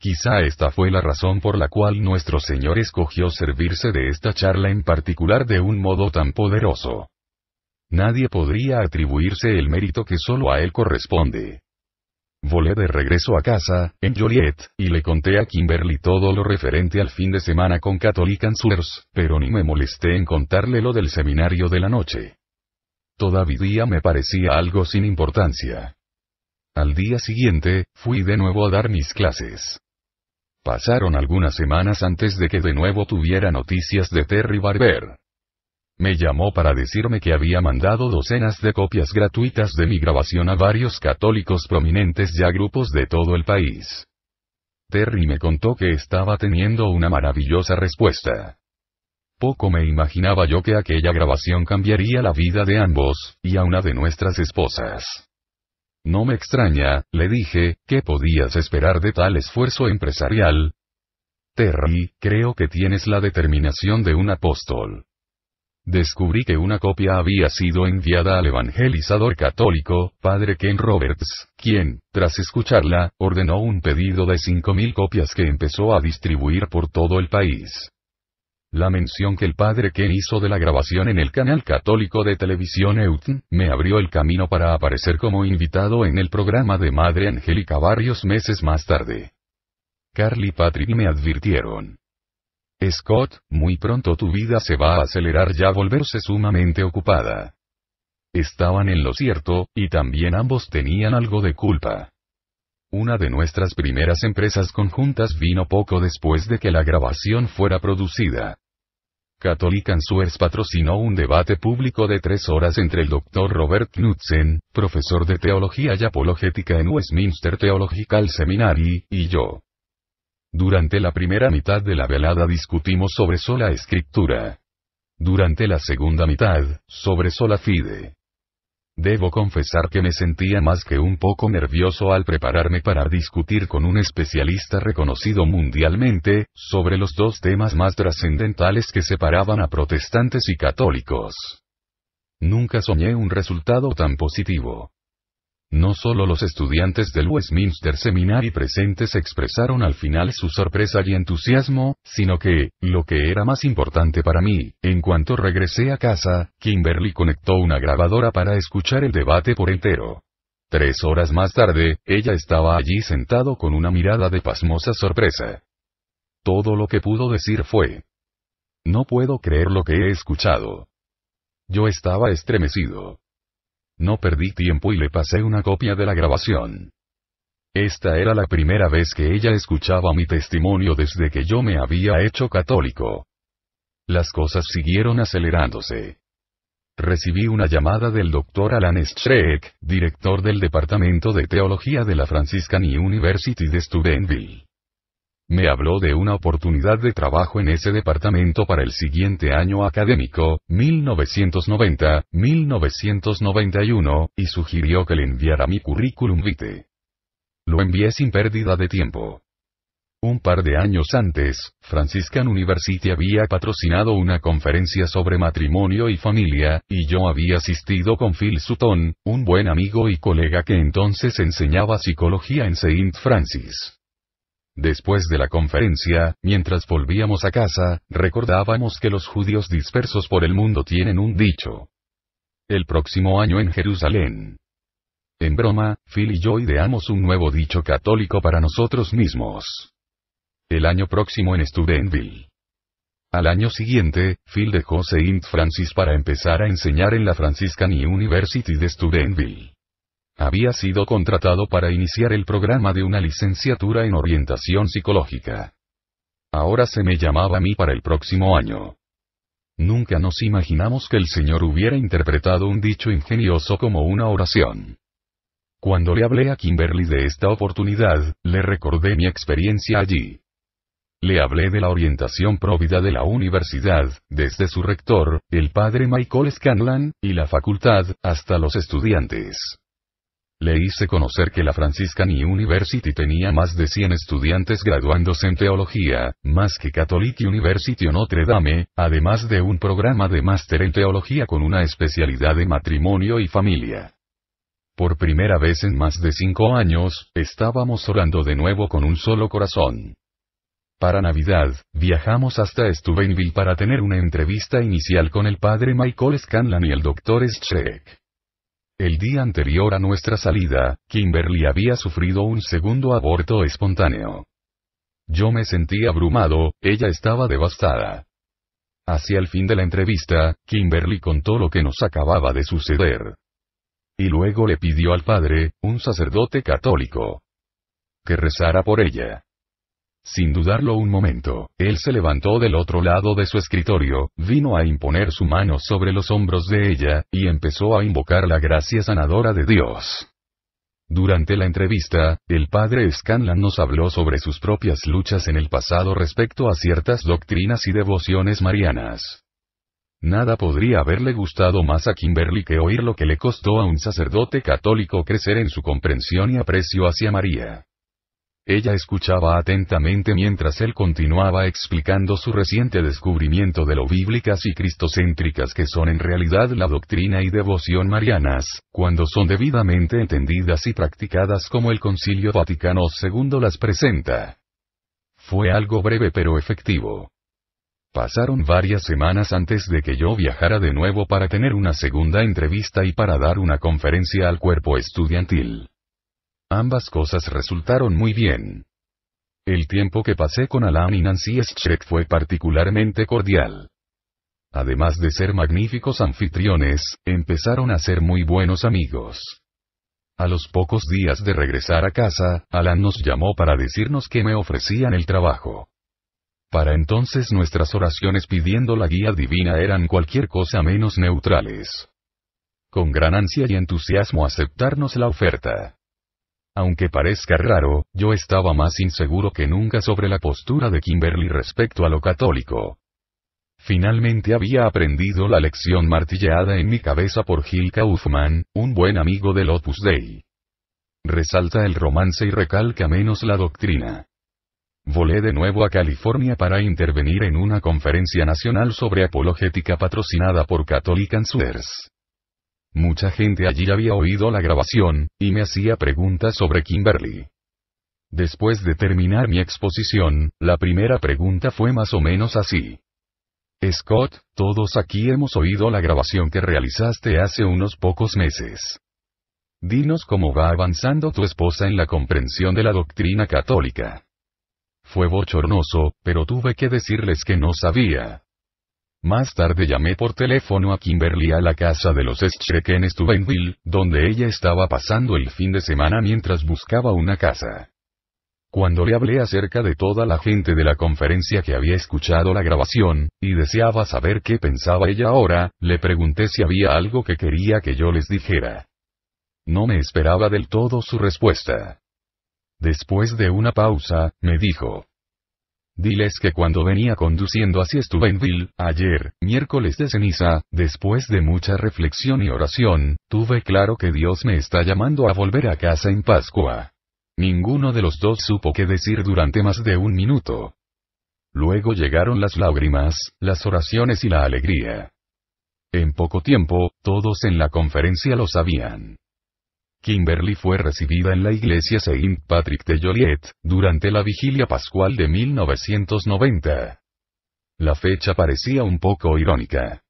Quizá esta fue la razón por la cual nuestro Señor escogió servirse de esta charla en particular de un modo tan poderoso. Nadie podría atribuirse el mérito que solo a él corresponde. Volé de regreso a casa, en Joliet, y le conté a Kimberly todo lo referente al fin de semana con Catholic Answers, pero ni me molesté en contarle lo del seminario de la noche. Todavía me parecía algo sin importancia. Al día siguiente, fui de nuevo a dar mis clases. Pasaron algunas semanas antes de que de nuevo tuviera noticias de Terry Barber. Me llamó para decirme que había mandado docenas de copias gratuitas de mi grabación a varios católicos prominentes y a grupos de todo el país. Terry me contó que estaba teniendo una maravillosa respuesta. Poco me imaginaba yo que aquella grabación cambiaría la vida de ambos, y a una de nuestras esposas. No me extraña, le dije, «¿qué podías esperar de tal esfuerzo empresarial. Terry, creo que tienes la determinación de un apóstol. Descubrí que una copia había sido enviada al evangelizador católico, padre Ken Roberts, quien, tras escucharla, ordenó un pedido de 5.000 copias que empezó a distribuir por todo el país. La mención que el padre Ken hizo de la grabación en el canal católico de televisión EUTN, me abrió el camino para aparecer como invitado en el programa de Madre Angélica varios meses más tarde. Carly Patrick me advirtieron. Scott, muy pronto tu vida se va a acelerar ya volverse sumamente ocupada. Estaban en lo cierto, y también ambos tenían algo de culpa. Una de nuestras primeras empresas conjuntas vino poco después de que la grabación fuera producida. Catholic Answers patrocinó un debate público de tres horas entre el Dr. Robert Knudsen, profesor de teología y apologética en Westminster Theological Seminary, y yo. Durante la primera mitad de la velada discutimos sobre sola escritura. Durante la segunda mitad, sobre sola fide. Debo confesar que me sentía más que un poco nervioso al prepararme para discutir con un especialista reconocido mundialmente, sobre los dos temas más trascendentales que separaban a protestantes y católicos. Nunca soñé un resultado tan positivo. No solo los estudiantes del Westminster Seminary presentes expresaron al final su sorpresa y entusiasmo, sino que, lo que era más importante para mí, en cuanto regresé a casa, Kimberly conectó una grabadora para escuchar el debate por entero. Tres horas más tarde, ella estaba allí sentado con una mirada de pasmosa sorpresa. Todo lo que pudo decir fue, no puedo creer lo que he escuchado. Yo estaba estremecido. No perdí tiempo y le pasé una copia de la grabación. Esta era la primera vez que ella escuchaba mi testimonio desde que yo me había hecho católico. Las cosas siguieron acelerándose. Recibí una llamada del doctor Alan Streck, director del Departamento de Teología de la Franciscan University de Studentville. Me habló de una oportunidad de trabajo en ese departamento para el siguiente año académico, 1990-1991, y sugirió que le enviara mi currículum vitae. Lo envié sin pérdida de tiempo. Un par de años antes, Franciscan University había patrocinado una conferencia sobre matrimonio y familia, y yo había asistido con Phil Sutton, un buen amigo y colega que entonces enseñaba psicología en Saint Francis. Después de la conferencia, mientras volvíamos a casa, recordábamos que los judíos dispersos por el mundo tienen un dicho. El próximo año en Jerusalén. En broma, Phil y yo ideamos un nuevo dicho católico para nosotros mismos. El año próximo en Studentville. Al año siguiente, Phil dejó Saint Francis para empezar a enseñar en la Franciscan University de Studentville. Había sido contratado para iniciar el programa de una licenciatura en orientación psicológica. Ahora se me llamaba a mí para el próximo año. Nunca nos imaginamos que el Señor hubiera interpretado un dicho ingenioso como una oración. Cuando le hablé a Kimberly de esta oportunidad, le recordé mi experiencia allí. Le hablé de la orientación próvida de la universidad, desde su rector, el padre Michael Scanlan, y la facultad, hasta los estudiantes. Le hice conocer que la Franciscan University tenía más de 100 estudiantes graduándose en teología, más que Catholic University o Notre Dame, además de un programa de máster en teología con una especialidad de matrimonio y familia. Por primera vez en más de cinco años, estábamos orando de nuevo con un solo corazón. Para Navidad, viajamos hasta Stubenville para tener una entrevista inicial con el padre Michael Scanlan y el doctor Schreck. El día anterior a nuestra salida, Kimberly había sufrido un segundo aborto espontáneo. Yo me sentí abrumado, ella estaba devastada. Hacia el fin de la entrevista, Kimberly contó lo que nos acababa de suceder. Y luego le pidió al padre, un sacerdote católico, que rezara por ella. Sin dudarlo un momento, él se levantó del otro lado de su escritorio, vino a imponer su mano sobre los hombros de ella, y empezó a invocar la gracia sanadora de Dios. Durante la entrevista, el padre Scanlan nos habló sobre sus propias luchas en el pasado respecto a ciertas doctrinas y devociones marianas. Nada podría haberle gustado más a Kimberly que oír lo que le costó a un sacerdote católico crecer en su comprensión y aprecio hacia María. Ella escuchaba atentamente mientras él continuaba explicando su reciente descubrimiento de lo bíblicas y cristocéntricas que son en realidad la doctrina y devoción marianas, cuando son debidamente entendidas y practicadas como el Concilio Vaticano II las presenta. Fue algo breve pero efectivo. Pasaron varias semanas antes de que yo viajara de nuevo para tener una segunda entrevista y para dar una conferencia al cuerpo estudiantil. Ambas cosas resultaron muy bien. El tiempo que pasé con Alan y Nancy Schreck fue particularmente cordial. Además de ser magníficos anfitriones, empezaron a ser muy buenos amigos. A los pocos días de regresar a casa, Alan nos llamó para decirnos que me ofrecían el trabajo. Para entonces nuestras oraciones pidiendo la guía divina eran cualquier cosa menos neutrales. Con gran ansia y entusiasmo aceptarnos la oferta. Aunque parezca raro, yo estaba más inseguro que nunca sobre la postura de Kimberly respecto a lo católico. Finalmente había aprendido la lección martilleada en mi cabeza por Gil Kaufman, un buen amigo del Opus Dei. Resalta el romance y recalca menos la doctrina. Volé de nuevo a California para intervenir en una conferencia nacional sobre apologética patrocinada por Catholic Answers. Mucha gente allí había oído la grabación, y me hacía preguntas sobre Kimberly. Después de terminar mi exposición, la primera pregunta fue más o menos así. Scott, todos aquí hemos oído la grabación que realizaste hace unos pocos meses. Dinos cómo va avanzando tu esposa en la comprensión de la doctrina católica. Fue bochornoso, pero tuve que decirles que no sabía. Más tarde llamé por teléfono a Kimberly a la casa de los Schreck en Stubenville, donde ella estaba pasando el fin de semana mientras buscaba una casa. Cuando le hablé acerca de toda la gente de la conferencia que había escuchado la grabación, y deseaba saber qué pensaba ella ahora, le pregunté si había algo que quería que yo les dijera. No me esperaba del todo su respuesta. Después de una pausa, me dijo, Diles que cuando venía conduciendo hacia Stubenville, ayer, miércoles de ceniza, después de mucha reflexión y oración, tuve claro que Dios me está llamando a volver a casa en Pascua. Ninguno de los dos supo qué decir durante más de un minuto. Luego llegaron las lágrimas, las oraciones y la alegría. En poco tiempo, todos en la conferencia lo sabían. Kimberly fue recibida en la iglesia Saint Patrick de Joliet, durante la vigilia pascual de 1990. La fecha parecía un poco irónica.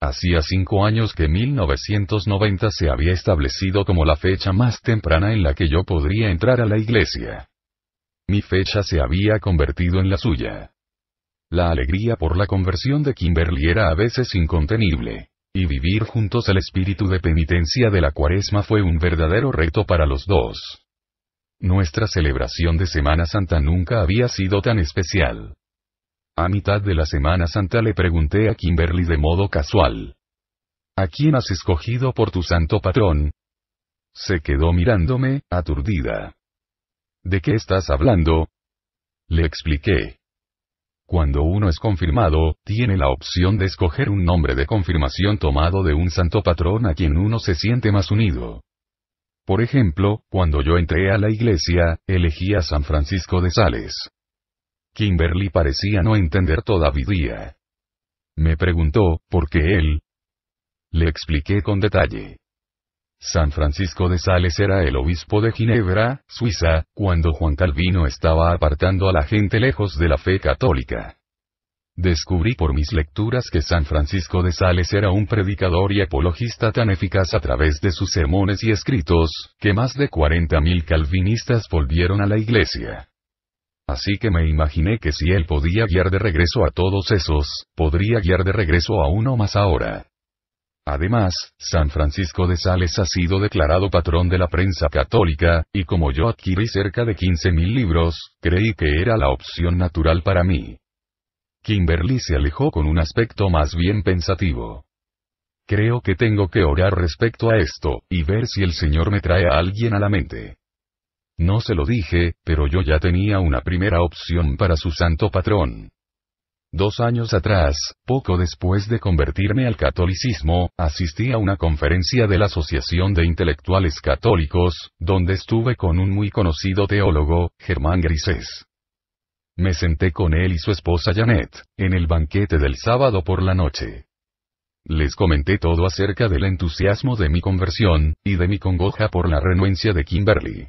Hacía cinco años que 1990 se había establecido como la fecha más temprana en la que yo podría entrar a la iglesia. Mi fecha se había convertido en la suya. La alegría por la conversión de Kimberly era a veces incontenible y vivir juntos el espíritu de penitencia de la cuaresma fue un verdadero reto para los dos. Nuestra celebración de Semana Santa nunca había sido tan especial. A mitad de la Semana Santa le pregunté a Kimberly de modo casual. ¿A quién has escogido por tu santo patrón? Se quedó mirándome, aturdida. ¿De qué estás hablando? Le expliqué. Cuando uno es confirmado, tiene la opción de escoger un nombre de confirmación tomado de un santo patrón a quien uno se siente más unido. Por ejemplo, cuando yo entré a la iglesia, elegí a San Francisco de Sales. Kimberly parecía no entender todavía. Me preguntó, ¿por qué él? Le expliqué con detalle. San Francisco de Sales era el obispo de Ginebra, Suiza, cuando Juan Calvino estaba apartando a la gente lejos de la fe católica. Descubrí por mis lecturas que San Francisco de Sales era un predicador y apologista tan eficaz a través de sus sermones y escritos, que más de 40.000 calvinistas volvieron a la iglesia. Así que me imaginé que si él podía guiar de regreso a todos esos, podría guiar de regreso a uno más ahora. Además, San Francisco de Sales ha sido declarado patrón de la prensa católica, y como yo adquirí cerca de 15.000 libros, creí que era la opción natural para mí. Kimberly se alejó con un aspecto más bien pensativo. Creo que tengo que orar respecto a esto, y ver si el Señor me trae a alguien a la mente. No se lo dije, pero yo ya tenía una primera opción para su santo patrón. Dos años atrás, poco después de convertirme al catolicismo, asistí a una conferencia de la Asociación de Intelectuales Católicos, donde estuve con un muy conocido teólogo, Germán Grises. Me senté con él y su esposa Janet, en el banquete del sábado por la noche. Les comenté todo acerca del entusiasmo de mi conversión, y de mi congoja por la renuencia de Kimberly.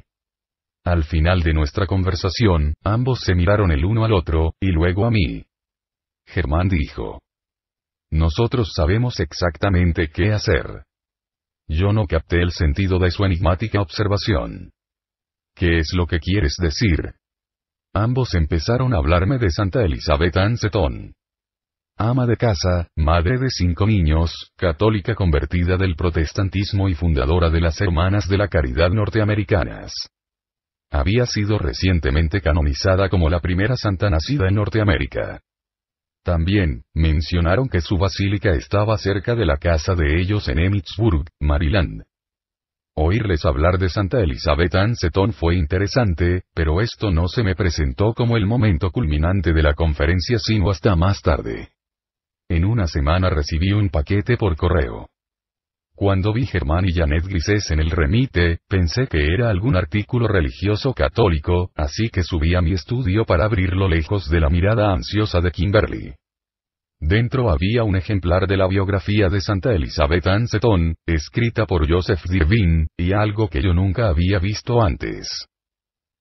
Al final de nuestra conversación, ambos se miraron el uno al otro, y luego a mí. Germán dijo. Nosotros sabemos exactamente qué hacer. Yo no capté el sentido de su enigmática observación. ¿Qué es lo que quieres decir? Ambos empezaron a hablarme de Santa Elizabeth Ancetón. Ama de casa, madre de cinco niños, católica convertida del protestantismo y fundadora de las Hermanas de la Caridad norteamericanas. Había sido recientemente canonizada como la primera santa nacida en Norteamérica. También, mencionaron que su basílica estaba cerca de la casa de ellos en Emmitsburg, Maryland. Oírles hablar de Santa Elizabeth Ancetón fue interesante, pero esto no se me presentó como el momento culminante de la conferencia sino hasta más tarde. En una semana recibí un paquete por correo. Cuando vi Germán y Janet Grises en el remite, pensé que era algún artículo religioso católico, así que subí a mi estudio para abrirlo lejos de la mirada ansiosa de Kimberly. Dentro había un ejemplar de la biografía de Santa Elizabeth Ann escrita por Joseph Dirvin, y algo que yo nunca había visto antes.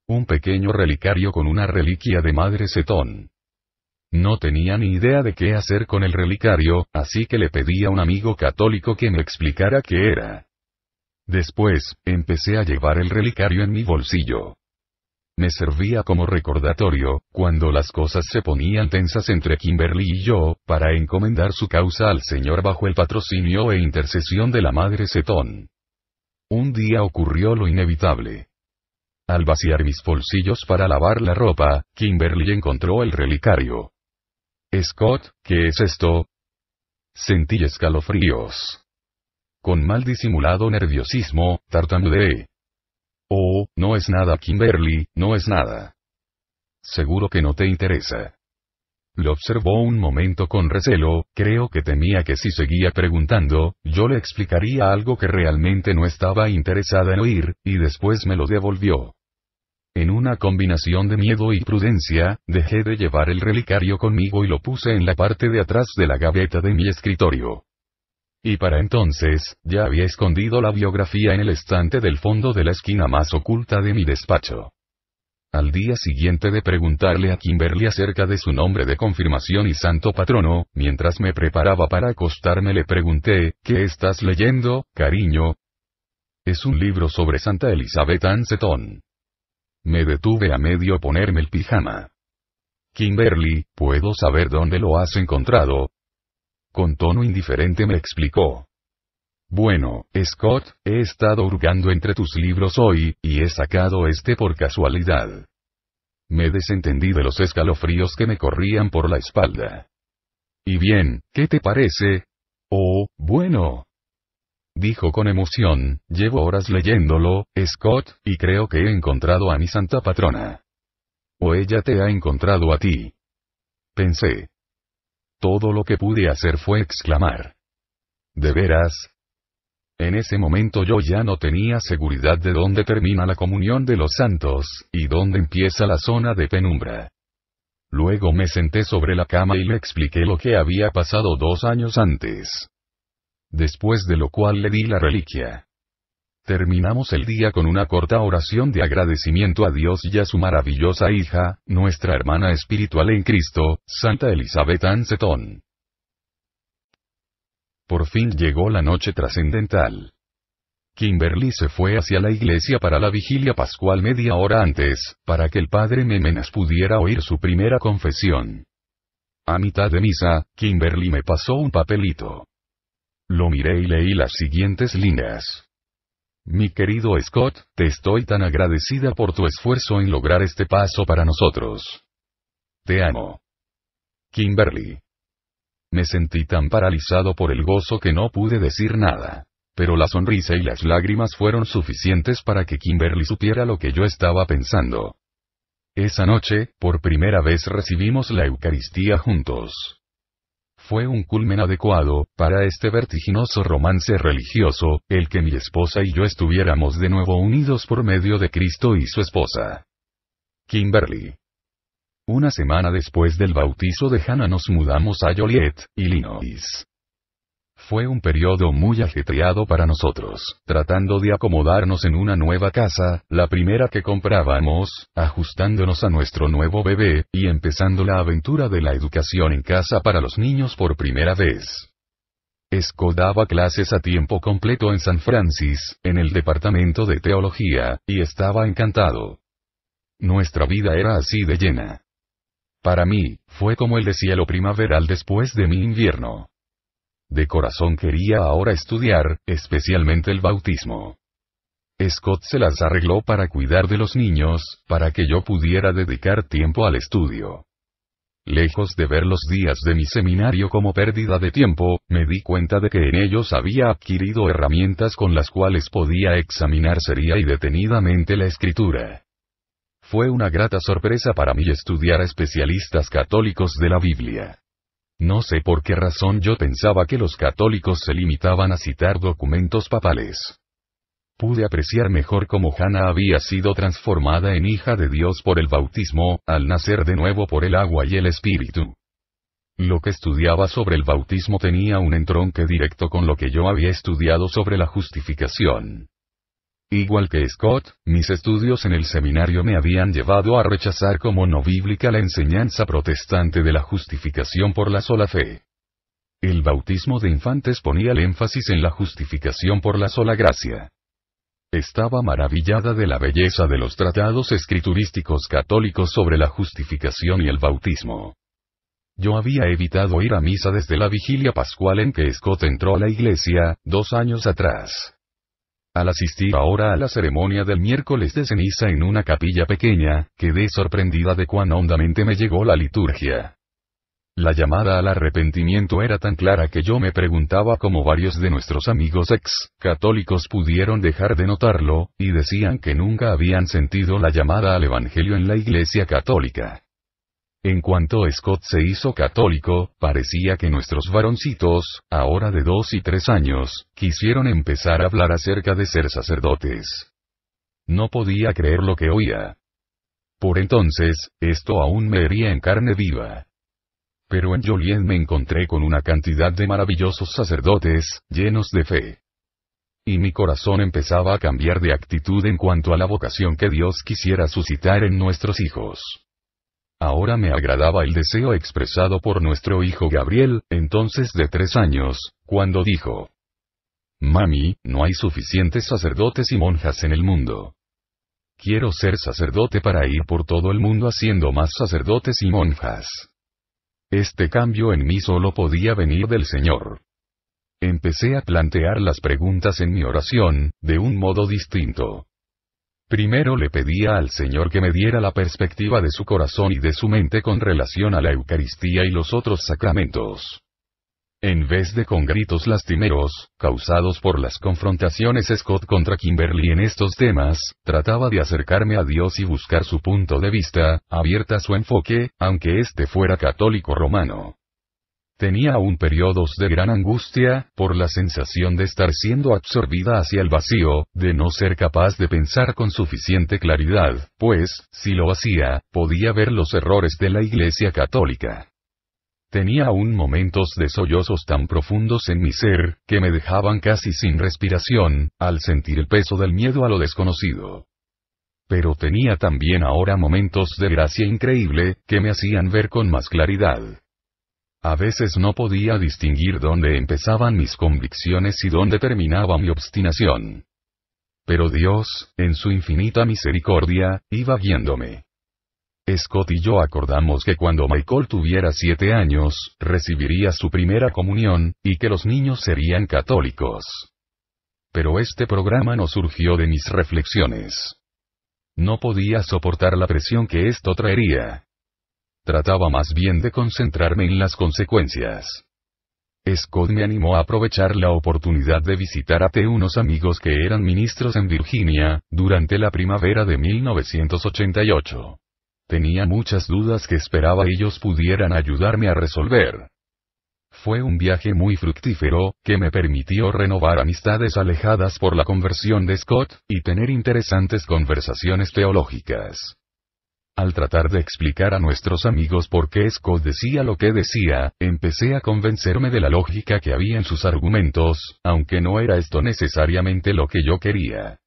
Un pequeño relicario con una reliquia de Madre Seton. No tenía ni idea de qué hacer con el relicario, así que le pedí a un amigo católico que me explicara qué era. Después, empecé a llevar el relicario en mi bolsillo. Me servía como recordatorio, cuando las cosas se ponían tensas entre Kimberly y yo, para encomendar su causa al Señor bajo el patrocinio e intercesión de la Madre Setón. Un día ocurrió lo inevitable. Al vaciar mis bolsillos para lavar la ropa, Kimberly encontró el relicario. Scott, ¿qué es esto? Sentí escalofríos. Con mal disimulado nerviosismo, tartamudeé. Oh, no es nada Kimberly, no es nada. Seguro que no te interesa. Lo observó un momento con recelo, creo que temía que si seguía preguntando, yo le explicaría algo que realmente no estaba interesada en oír, y después me lo devolvió. En una combinación de miedo y prudencia, dejé de llevar el relicario conmigo y lo puse en la parte de atrás de la gaveta de mi escritorio. Y para entonces, ya había escondido la biografía en el estante del fondo de la esquina más oculta de mi despacho. Al día siguiente de preguntarle a Kimberly acerca de su nombre de confirmación y santo patrono, mientras me preparaba para acostarme le pregunté, ¿qué estás leyendo, cariño? Es un libro sobre Santa Elizabeth Ancetón. Me detuve a medio ponerme el pijama. Kimberly, ¿puedo saber dónde lo has encontrado? Con tono indiferente me explicó. Bueno, Scott, he estado hurgando entre tus libros hoy, y he sacado este por casualidad. Me desentendí de los escalofríos que me corrían por la espalda. ¿Y bien, qué te parece? Oh, bueno, dijo con emoción, llevo horas leyéndolo, Scott, y creo que he encontrado a mi santa patrona. O ella te ha encontrado a ti. Pensé. Todo lo que pude hacer fue exclamar. ¿De veras? En ese momento yo ya no tenía seguridad de dónde termina la comunión de los santos, y dónde empieza la zona de penumbra. Luego me senté sobre la cama y le expliqué lo que había pasado dos años antes después de lo cual le di la reliquia. Terminamos el día con una corta oración de agradecimiento a Dios y a su maravillosa hija, nuestra hermana espiritual en Cristo, Santa Elizabeth Ancetón. Por fin llegó la noche trascendental. Kimberly se fue hacia la iglesia para la vigilia pascual media hora antes, para que el padre Memenas pudiera oír su primera confesión. A mitad de misa, Kimberly me pasó un papelito. Lo miré y leí las siguientes líneas. Mi querido Scott, te estoy tan agradecida por tu esfuerzo en lograr este paso para nosotros. Te amo. Kimberly. Me sentí tan paralizado por el gozo que no pude decir nada. Pero la sonrisa y las lágrimas fueron suficientes para que Kimberly supiera lo que yo estaba pensando. Esa noche, por primera vez recibimos la Eucaristía juntos fue un culmen adecuado, para este vertiginoso romance religioso, el que mi esposa y yo estuviéramos de nuevo unidos por medio de Cristo y su esposa. Kimberly. Una semana después del bautizo de Hannah nos mudamos a Joliet, Illinois. Fue un periodo muy ajetreado para nosotros, tratando de acomodarnos en una nueva casa, la primera que comprábamos, ajustándonos a nuestro nuevo bebé, y empezando la aventura de la educación en casa para los niños por primera vez. Escodaba daba clases a tiempo completo en San Francis, en el departamento de teología, y estaba encantado. Nuestra vida era así de llena. Para mí, fue como el deshielo primaveral después de mi invierno. De corazón quería ahora estudiar, especialmente el bautismo. Scott se las arregló para cuidar de los niños, para que yo pudiera dedicar tiempo al estudio. Lejos de ver los días de mi seminario como pérdida de tiempo, me di cuenta de que en ellos había adquirido herramientas con las cuales podía examinar seria y detenidamente la escritura. Fue una grata sorpresa para mí estudiar a especialistas católicos de la Biblia. No sé por qué razón yo pensaba que los católicos se limitaban a citar documentos papales. Pude apreciar mejor cómo Hannah había sido transformada en hija de Dios por el bautismo, al nacer de nuevo por el agua y el espíritu. Lo que estudiaba sobre el bautismo tenía un entronque directo con lo que yo había estudiado sobre la justificación. Igual que Scott, mis estudios en el seminario me habían llevado a rechazar como no bíblica la enseñanza protestante de la justificación por la sola fe. El bautismo de infantes ponía el énfasis en la justificación por la sola gracia. Estaba maravillada de la belleza de los tratados escriturísticos católicos sobre la justificación y el bautismo. Yo había evitado ir a misa desde la vigilia pascual en que Scott entró a la iglesia, dos años atrás. Al asistir ahora a la ceremonia del miércoles de ceniza en una capilla pequeña, quedé sorprendida de cuán hondamente me llegó la liturgia. La llamada al arrepentimiento era tan clara que yo me preguntaba cómo varios de nuestros amigos ex católicos pudieron dejar de notarlo, y decían que nunca habían sentido la llamada al Evangelio en la Iglesia Católica. En cuanto Scott se hizo católico, parecía que nuestros varoncitos, ahora de dos y tres años, quisieron empezar a hablar acerca de ser sacerdotes. No podía creer lo que oía. Por entonces, esto aún me hería en carne viva. Pero en Joliet me encontré con una cantidad de maravillosos sacerdotes, llenos de fe. Y mi corazón empezaba a cambiar de actitud en cuanto a la vocación que Dios quisiera suscitar en nuestros hijos. Ahora me agradaba el deseo expresado por nuestro hijo Gabriel, entonces de tres años, cuando dijo, Mami, no hay suficientes sacerdotes y monjas en el mundo. Quiero ser sacerdote para ir por todo el mundo haciendo más sacerdotes y monjas. Este cambio en mí solo podía venir del Señor. Empecé a plantear las preguntas en mi oración, de un modo distinto. Primero le pedía al Señor que me diera la perspectiva de su corazón y de su mente con relación a la Eucaristía y los otros sacramentos. En vez de con gritos lastimeros, causados por las confrontaciones Scott contra Kimberly en estos temas, trataba de acercarme a Dios y buscar su punto de vista, abierta su enfoque, aunque éste fuera católico romano. Tenía aún periodos de gran angustia, por la sensación de estar siendo absorbida hacia el vacío, de no ser capaz de pensar con suficiente claridad, pues, si lo hacía, podía ver los errores de la Iglesia Católica. Tenía aún momentos de sollozos tan profundos en mi ser, que me dejaban casi sin respiración, al sentir el peso del miedo a lo desconocido pero tenía también ahora momentos de gracia increíble, que me hacían ver con más claridad. A veces no podía distinguir dónde empezaban mis convicciones y dónde terminaba mi obstinación. Pero Dios, en su infinita misericordia, iba guiándome. Scott y yo acordamos que cuando Michael tuviera siete años, recibiría su primera comunión, y que los niños serían católicos. Pero este programa no surgió de mis reflexiones. No podía soportar la presión que esto traería, trataba más bien de concentrarme en las consecuencias. Scott me animó a aprovechar la oportunidad de visitar a T unos amigos que eran ministros en Virginia, durante la primavera de 1988. Tenía muchas dudas que esperaba ellos pudieran ayudarme a resolver. Fue un viaje muy fructífero, que me permitió renovar amistades alejadas por la conversión de Scott, y tener interesantes conversaciones teológicas. Al tratar de explicar a nuestros amigos por qué Scott decía lo que decía, empecé a convencerme de la lógica que había en sus argumentos, aunque no era esto necesariamente lo que yo quería.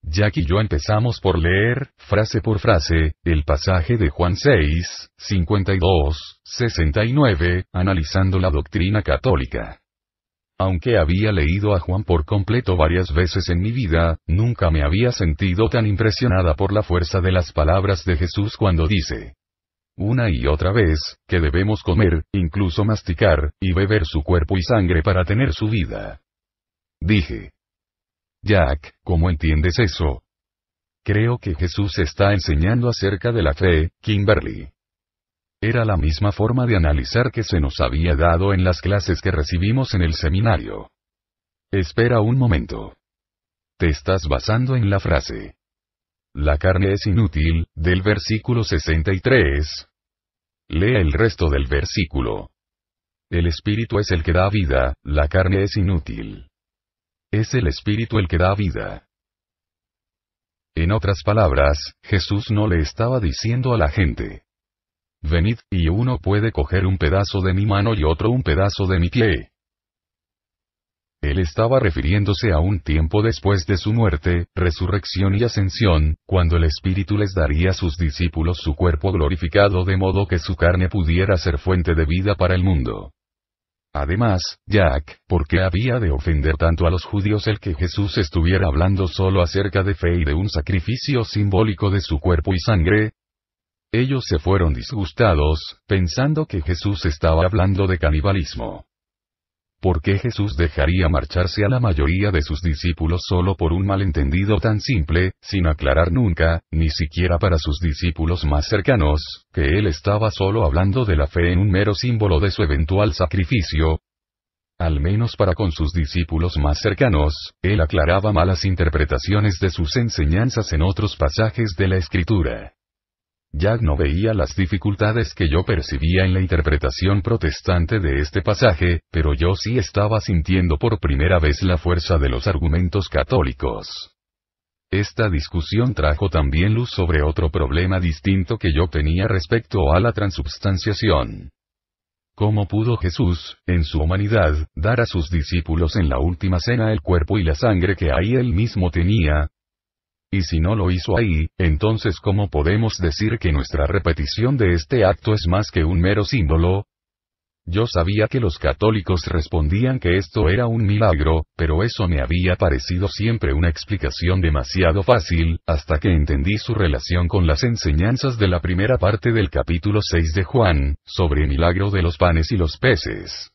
Jack y yo empezamos por leer, frase por frase, el pasaje de Juan 6, 52, 69, analizando la doctrina católica. Aunque había leído a Juan por completo varias veces en mi vida, nunca me había sentido tan impresionada por la fuerza de las palabras de Jesús cuando dice, una y otra vez, que debemos comer, incluso masticar, y beber su cuerpo y sangre para tener su vida. Dije. Jack, ¿cómo entiendes eso? Creo que Jesús está enseñando acerca de la fe, Kimberly. Era la misma forma de analizar que se nos había dado en las clases que recibimos en el seminario. Espera un momento. Te estás basando en la frase. La carne es inútil, del versículo 63. Lea el resto del versículo. El espíritu es el que da vida, la carne es inútil. Es el espíritu el que da vida. En otras palabras, Jesús no le estaba diciendo a la gente, Venid, y uno puede coger un pedazo de mi mano y otro un pedazo de mi pie. Él estaba refiriéndose a un tiempo después de su muerte, resurrección y ascensión, cuando el Espíritu les daría a sus discípulos su cuerpo glorificado de modo que su carne pudiera ser fuente de vida para el mundo. Además, Jack, ¿por qué había de ofender tanto a los judíos el que Jesús estuviera hablando solo acerca de fe y de un sacrificio simbólico de su cuerpo y sangre? Ellos se fueron disgustados, pensando que Jesús estaba hablando de canibalismo. ¿Por qué Jesús dejaría marcharse a la mayoría de sus discípulos solo por un malentendido tan simple, sin aclarar nunca, ni siquiera para sus discípulos más cercanos, que él estaba solo hablando de la fe en un mero símbolo de su eventual sacrificio, al menos para con sus discípulos más cercanos, él aclaraba malas interpretaciones de sus enseñanzas en otros pasajes de la Escritura. Jack no veía las dificultades que yo percibía en la interpretación protestante de este pasaje, pero yo sí estaba sintiendo por primera vez la fuerza de los argumentos católicos. Esta discusión trajo también luz sobre otro problema distinto que yo tenía respecto a la transubstanciación. ¿Cómo pudo Jesús, en su humanidad, dar a sus discípulos en la última cena el cuerpo y la sangre que ahí él mismo tenía, y si no lo hizo ahí, entonces ¿cómo podemos decir que nuestra repetición de este acto es más que un mero símbolo? Yo sabía que los católicos respondían que esto era un milagro, pero eso me había parecido siempre una explicación demasiado fácil, hasta que entendí su relación con las enseñanzas de la primera parte del capítulo 6 de Juan, sobre el milagro de los panes y los peces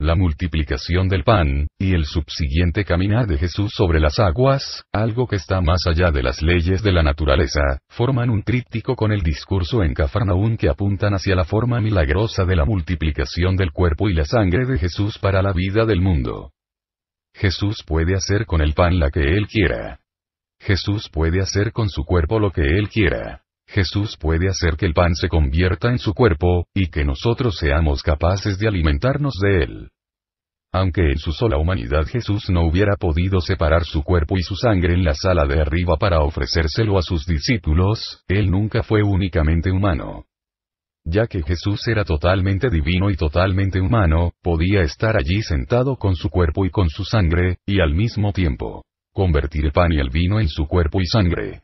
la multiplicación del pan, y el subsiguiente caminar de Jesús sobre las aguas, algo que está más allá de las leyes de la naturaleza, forman un tríptico con el discurso en Cafarnaún que apuntan hacia la forma milagrosa de la multiplicación del cuerpo y la sangre de Jesús para la vida del mundo. Jesús puede hacer con el pan la que Él quiera. Jesús puede hacer con su cuerpo lo que Él quiera. Jesús puede hacer que el pan se convierta en su cuerpo, y que nosotros seamos capaces de alimentarnos de él. Aunque en su sola humanidad Jesús no hubiera podido separar su cuerpo y su sangre en la sala de arriba para ofrecérselo a sus discípulos, él nunca fue únicamente humano. Ya que Jesús era totalmente divino y totalmente humano, podía estar allí sentado con su cuerpo y con su sangre, y al mismo tiempo, convertir el pan y el vino en su cuerpo y sangre.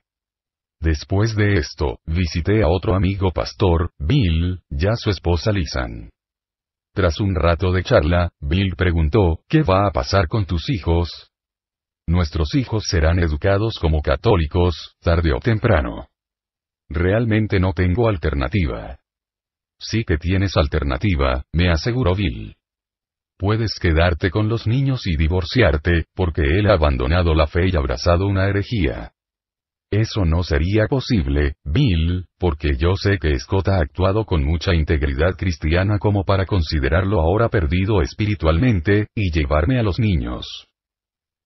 Después de esto, visité a otro amigo pastor, Bill, ya su esposa Lisan. Tras un rato de charla, Bill preguntó, ¿qué va a pasar con tus hijos? Nuestros hijos serán educados como católicos, tarde o temprano. Realmente no tengo alternativa. Sí que tienes alternativa, me aseguró Bill. Puedes quedarte con los niños y divorciarte, porque él ha abandonado la fe y abrazado una herejía. Eso no sería posible, Bill, porque yo sé que Scott ha actuado con mucha integridad cristiana como para considerarlo ahora perdido espiritualmente, y llevarme a los niños.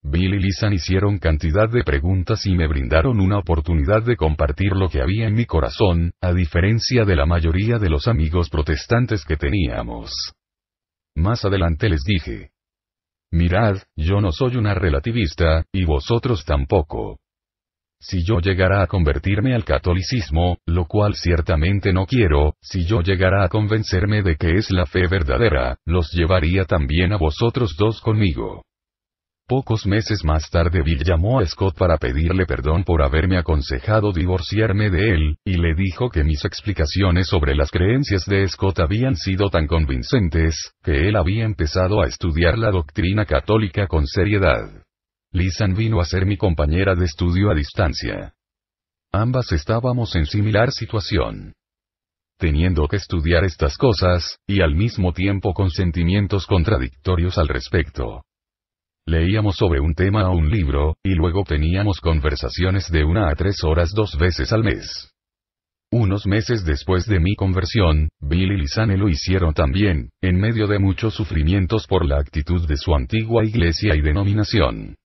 Bill y Lisa hicieron cantidad de preguntas y me brindaron una oportunidad de compartir lo que había en mi corazón, a diferencia de la mayoría de los amigos protestantes que teníamos. Más adelante les dije. Mirad, yo no soy una relativista, y vosotros tampoco. Si yo llegara a convertirme al catolicismo, lo cual ciertamente no quiero, si yo llegara a convencerme de que es la fe verdadera, los llevaría también a vosotros dos conmigo. Pocos meses más tarde Bill llamó a Scott para pedirle perdón por haberme aconsejado divorciarme de él, y le dijo que mis explicaciones sobre las creencias de Scott habían sido tan convincentes, que él había empezado a estudiar la doctrina católica con seriedad. Lisan vino a ser mi compañera de estudio a distancia. Ambas estábamos en similar situación. Teniendo que estudiar estas cosas, y al mismo tiempo con sentimientos contradictorios al respecto. Leíamos sobre un tema o un libro, y luego teníamos conversaciones de una a tres horas dos veces al mes. Unos meses después de mi conversión, Bill y Lisane lo hicieron también, en medio de muchos sufrimientos por la actitud de su antigua iglesia y denominación.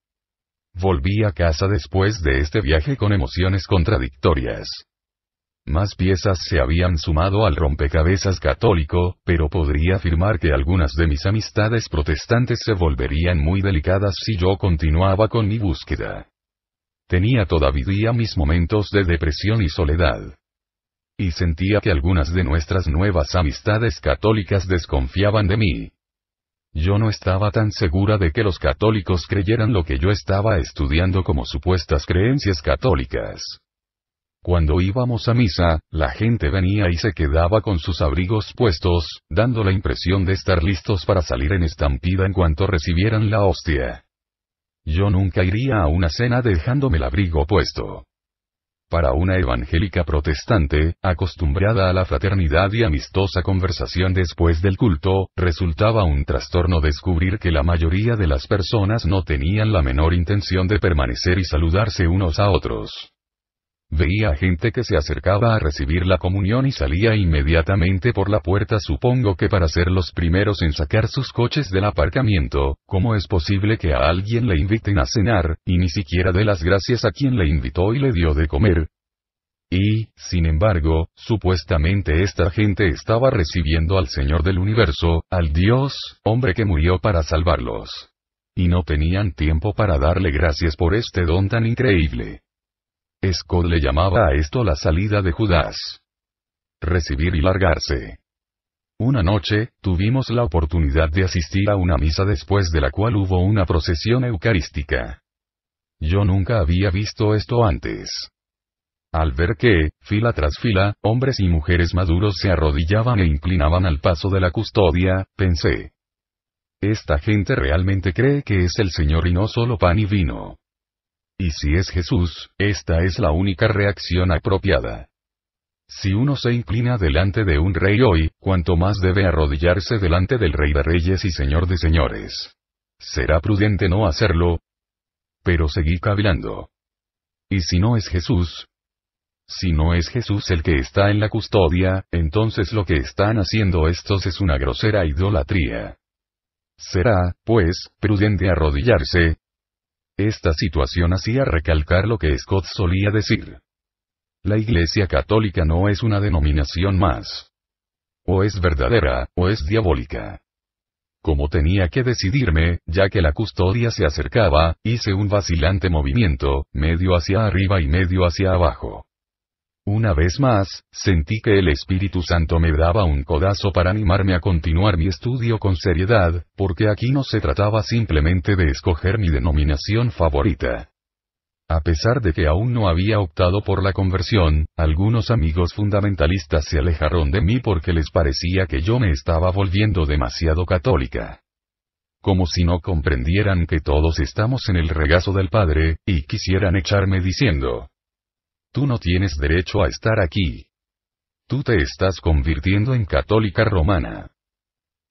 Volví a casa después de este viaje con emociones contradictorias. Más piezas se habían sumado al rompecabezas católico, pero podría afirmar que algunas de mis amistades protestantes se volverían muy delicadas si yo continuaba con mi búsqueda. Tenía todavía mis momentos de depresión y soledad. Y sentía que algunas de nuestras nuevas amistades católicas desconfiaban de mí. Yo no estaba tan segura de que los católicos creyeran lo que yo estaba estudiando como supuestas creencias católicas. Cuando íbamos a misa, la gente venía y se quedaba con sus abrigos puestos, dando la impresión de estar listos para salir en estampida en cuanto recibieran la hostia. Yo nunca iría a una cena dejándome el abrigo puesto para una evangélica protestante, acostumbrada a la fraternidad y amistosa conversación después del culto, resultaba un trastorno descubrir que la mayoría de las personas no tenían la menor intención de permanecer y saludarse unos a otros. Veía gente que se acercaba a recibir la comunión y salía inmediatamente por la puerta supongo que para ser los primeros en sacar sus coches del aparcamiento, ¿cómo es posible que a alguien le inviten a cenar, y ni siquiera dé las gracias a quien le invitó y le dio de comer? Y, sin embargo, supuestamente esta gente estaba recibiendo al Señor del universo, al Dios, hombre que murió para salvarlos. Y no tenían tiempo para darle gracias por este don tan increíble. Scott le llamaba a esto la salida de Judas. Recibir y largarse. Una noche, tuvimos la oportunidad de asistir a una misa después de la cual hubo una procesión eucarística. Yo nunca había visto esto antes. Al ver que, fila tras fila, hombres y mujeres maduros se arrodillaban e inclinaban al paso de la custodia, pensé. Esta gente realmente cree que es el Señor y no solo pan y vino. Y si es Jesús, esta es la única reacción apropiada. Si uno se inclina delante de un rey hoy, cuanto más debe arrodillarse delante del rey de reyes y señor de señores. ¿Será prudente no hacerlo? Pero seguí cavilando. ¿Y si no es Jesús? Si no es Jesús el que está en la custodia, entonces lo que están haciendo estos es una grosera idolatría. Será, pues, prudente arrodillarse, esta situación hacía recalcar lo que Scott solía decir. La Iglesia Católica no es una denominación más. O es verdadera, o es diabólica. Como tenía que decidirme, ya que la custodia se acercaba, hice un vacilante movimiento, medio hacia arriba y medio hacia abajo. Una vez más, sentí que el Espíritu Santo me daba un codazo para animarme a continuar mi estudio con seriedad, porque aquí no se trataba simplemente de escoger mi denominación favorita. A pesar de que aún no había optado por la conversión, algunos amigos fundamentalistas se alejaron de mí porque les parecía que yo me estaba volviendo demasiado católica como si no comprendieran que todos estamos en el regazo del Padre, y quisieran echarme diciendo, Tú no tienes derecho a estar aquí. Tú te estás convirtiendo en católica romana.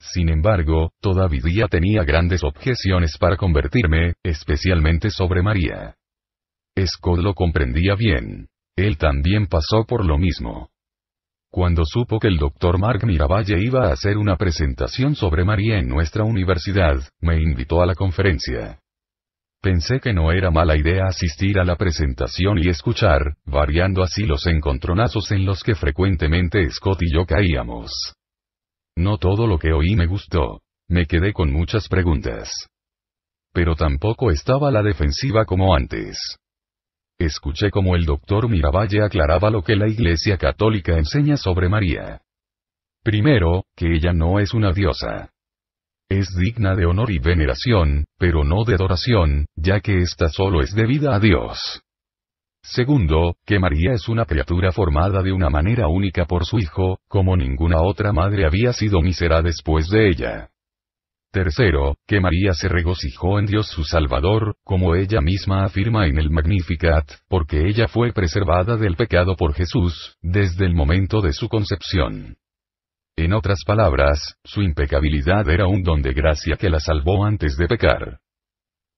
Sin embargo, todavía tenía grandes objeciones para convertirme, especialmente sobre María. Scott lo comprendía bien. Él también pasó por lo mismo. Cuando supo que el doctor Mark Miravalle iba a hacer una presentación sobre María en nuestra universidad, me invitó a la conferencia. Pensé que no era mala idea asistir a la presentación y escuchar, variando así los encontronazos en los que frecuentemente Scott y yo caíamos. No todo lo que oí me gustó. Me quedé con muchas preguntas. Pero tampoco estaba la defensiva como antes. Escuché como el doctor Miravalle aclaraba lo que la Iglesia Católica enseña sobre María. Primero, que ella no es una diosa es digna de honor y veneración, pero no de adoración, ya que ésta solo es debida a Dios. Segundo, que María es una criatura formada de una manera única por su Hijo, como ninguna otra madre había sido ni después de ella. Tercero, que María se regocijó en Dios su Salvador, como ella misma afirma en el Magnificat, porque ella fue preservada del pecado por Jesús, desde el momento de su concepción. En otras palabras, su impecabilidad era un don de gracia que la salvó antes de pecar.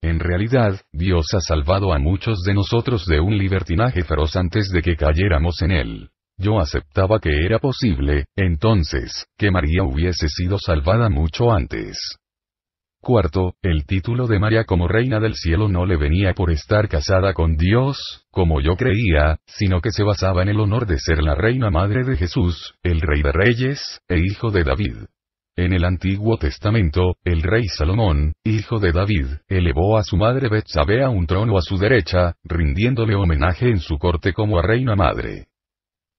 En realidad, Dios ha salvado a muchos de nosotros de un libertinaje feroz antes de que cayéramos en él. Yo aceptaba que era posible, entonces, que María hubiese sido salvada mucho antes. Cuarto, el título de María como reina del cielo no le venía por estar casada con Dios, como yo creía, sino que se basaba en el honor de ser la reina madre de Jesús, el rey de reyes, e hijo de David. En el Antiguo Testamento, el rey Salomón, hijo de David, elevó a su madre Betsabé a un trono a su derecha, rindiéndole homenaje en su corte como a reina madre.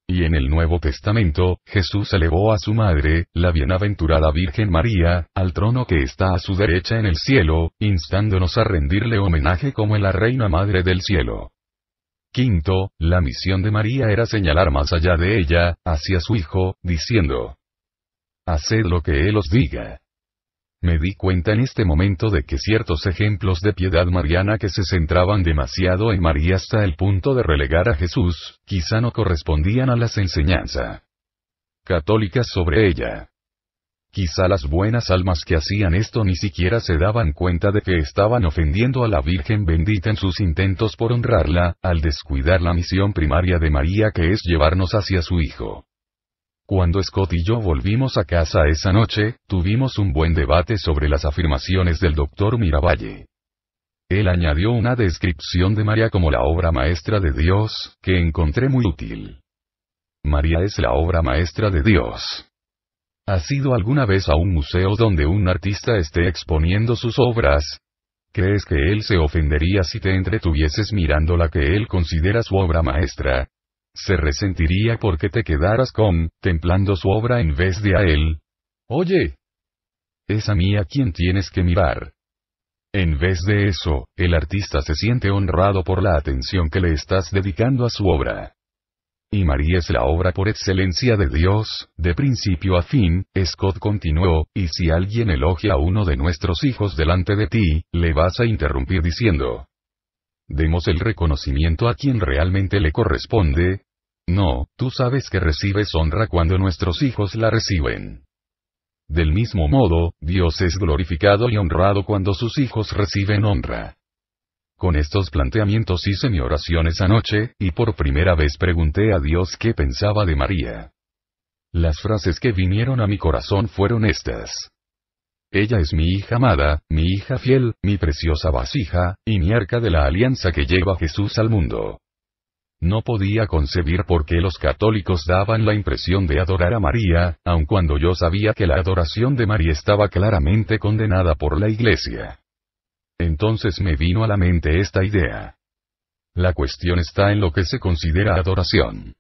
Y en el Nuevo Testamento, Jesús elevó a su madre, la bienaventurada Virgen María, al trono que está a su derecha en el cielo, instándonos a rendirle homenaje como la Reina Madre del Cielo. Quinto, la misión de María era señalar más allá de ella, hacia su Hijo, diciendo, Haced lo que Él os diga. Me di cuenta en este momento de que ciertos ejemplos de piedad mariana que se centraban demasiado en María hasta el punto de relegar a Jesús, quizá no correspondían a las enseñanzas católicas sobre ella. Quizá las buenas almas que hacían esto ni siquiera se daban cuenta de que estaban ofendiendo a la Virgen bendita en sus intentos por honrarla, al descuidar la misión primaria de María que es llevarnos hacia su Hijo. Cuando Scott y yo volvimos a casa esa noche, tuvimos un buen debate sobre las afirmaciones del doctor Miravalle. Él añadió una descripción de María como la obra maestra de Dios, que encontré muy útil. María es la obra maestra de Dios. ¿Has ido alguna vez a un museo donde un artista esté exponiendo sus obras? ¿Crees que él se ofendería si te entretuvieses mirando la que él considera su obra maestra? se resentiría porque te quedaras con, templando su obra en vez de a él. Oye. Es a mí a quien tienes que mirar. En vez de eso, el artista se siente honrado por la atención que le estás dedicando a su obra. Y María es la obra por excelencia de Dios, de principio a fin, Scott continuó, y si alguien elogia a uno de nuestros hijos delante de ti, le vas a interrumpir diciendo, demos el reconocimiento a quien realmente le corresponde, no, tú sabes que recibes honra cuando nuestros hijos la reciben. Del mismo modo, Dios es glorificado y honrado cuando sus hijos reciben honra. Con estos planteamientos hice mi oración esa noche, y por primera vez pregunté a Dios qué pensaba de María. Las frases que vinieron a mi corazón fueron estas. Ella es mi hija amada, mi hija fiel, mi preciosa vasija, y mi arca de la alianza que lleva Jesús al mundo. No podía concebir por qué los católicos daban la impresión de adorar a María, aun cuando yo sabía que la adoración de María estaba claramente condenada por la Iglesia. Entonces me vino a la mente esta idea. La cuestión está en lo que se considera adoración.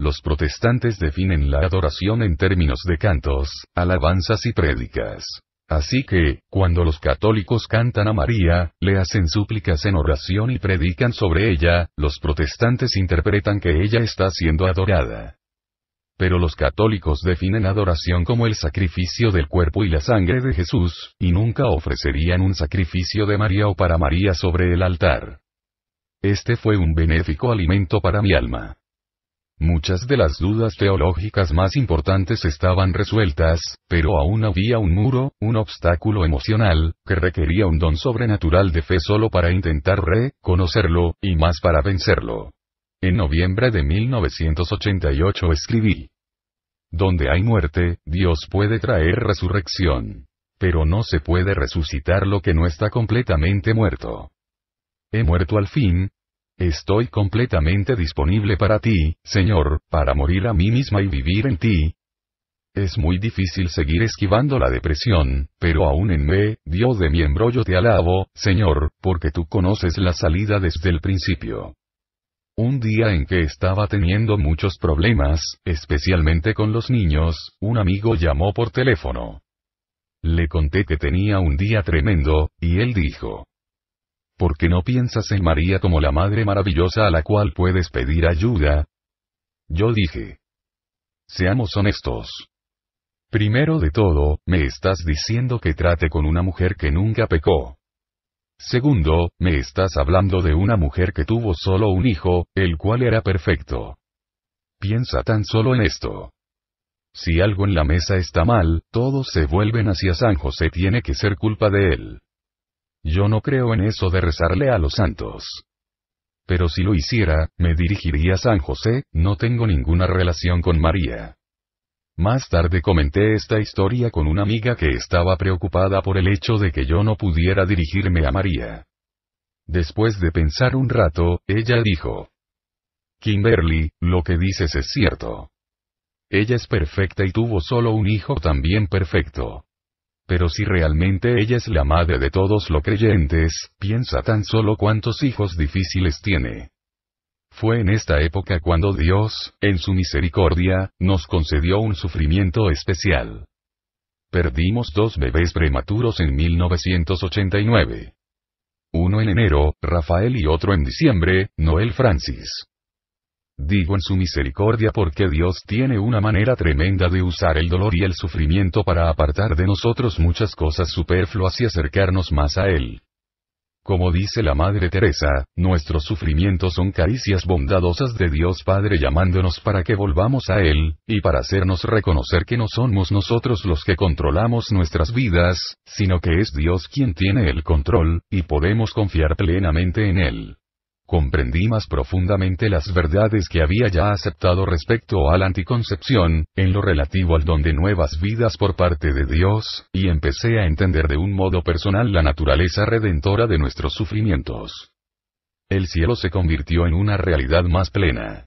Los protestantes definen la adoración en términos de cantos, alabanzas y prédicas. Así que, cuando los católicos cantan a María, le hacen súplicas en oración y predican sobre ella, los protestantes interpretan que ella está siendo adorada. Pero los católicos definen adoración como el sacrificio del cuerpo y la sangre de Jesús, y nunca ofrecerían un sacrificio de María o para María sobre el altar. Este fue un benéfico alimento para mi alma. Muchas de las dudas teológicas más importantes estaban resueltas, pero aún había un muro, un obstáculo emocional, que requería un don sobrenatural de fe solo para intentar reconocerlo, y más para vencerlo. En noviembre de 1988 escribí. Donde hay muerte, Dios puede traer resurrección. Pero no se puede resucitar lo que no está completamente muerto. He muerto al fin, Estoy completamente disponible para ti, Señor, para morir a mí misma y vivir en ti. Es muy difícil seguir esquivando la depresión, pero aún en mí, Dios de mi embrollo te alabo, Señor, porque tú conoces la salida desde el principio. Un día en que estaba teniendo muchos problemas, especialmente con los niños, un amigo llamó por teléfono. Le conté que tenía un día tremendo, y él dijo, «¿Por qué no piensas en María como la Madre maravillosa a la cual puedes pedir ayuda? Yo dije. Seamos honestos. Primero de todo, me estás diciendo que trate con una mujer que nunca pecó. Segundo, me estás hablando de una mujer que tuvo solo un hijo, el cual era perfecto. Piensa tan solo en esto. Si algo en la mesa está mal, todos se vuelven hacia San José tiene que ser culpa de él. Yo no creo en eso de rezarle a los santos. Pero si lo hiciera, me dirigiría a San José, no tengo ninguna relación con María. Más tarde comenté esta historia con una amiga que estaba preocupada por el hecho de que yo no pudiera dirigirme a María. Después de pensar un rato, ella dijo. Kimberly, lo que dices es cierto. Ella es perfecta y tuvo solo un hijo también perfecto. Pero si realmente ella es la madre de todos los creyentes, piensa tan solo cuántos hijos difíciles tiene. Fue en esta época cuando Dios, en su misericordia, nos concedió un sufrimiento especial. Perdimos dos bebés prematuros en 1989. Uno en enero, Rafael y otro en diciembre, Noel Francis. Digo en su misericordia porque Dios tiene una manera tremenda de usar el dolor y el sufrimiento para apartar de nosotros muchas cosas superfluas y acercarnos más a Él. Como dice la Madre Teresa, nuestros sufrimientos son caricias bondadosas de Dios Padre llamándonos para que volvamos a Él, y para hacernos reconocer que no somos nosotros los que controlamos nuestras vidas, sino que es Dios quien tiene el control, y podemos confiar plenamente en Él comprendí más profundamente las verdades que había ya aceptado respecto a la anticoncepción, en lo relativo al don de nuevas vidas por parte de Dios, y empecé a entender de un modo personal la naturaleza redentora de nuestros sufrimientos. El cielo se convirtió en una realidad más plena.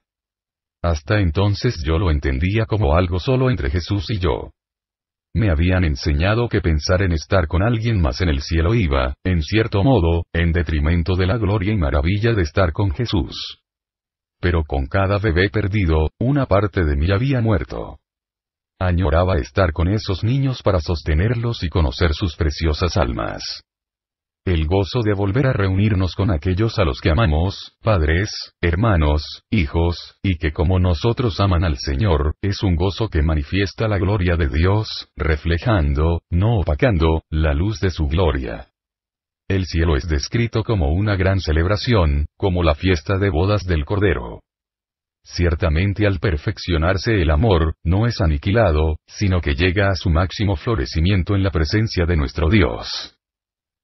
Hasta entonces yo lo entendía como algo solo entre Jesús y yo. Me habían enseñado que pensar en estar con alguien más en el cielo iba, en cierto modo, en detrimento de la gloria y maravilla de estar con Jesús. Pero con cada bebé perdido, una parte de mí había muerto. Añoraba estar con esos niños para sostenerlos y conocer sus preciosas almas. El gozo de volver a reunirnos con aquellos a los que amamos, padres, hermanos, hijos, y que como nosotros aman al Señor, es un gozo que manifiesta la gloria de Dios, reflejando, no opacando, la luz de su gloria. El cielo es descrito como una gran celebración, como la fiesta de bodas del Cordero. Ciertamente al perfeccionarse el amor, no es aniquilado, sino que llega a su máximo florecimiento en la presencia de nuestro Dios.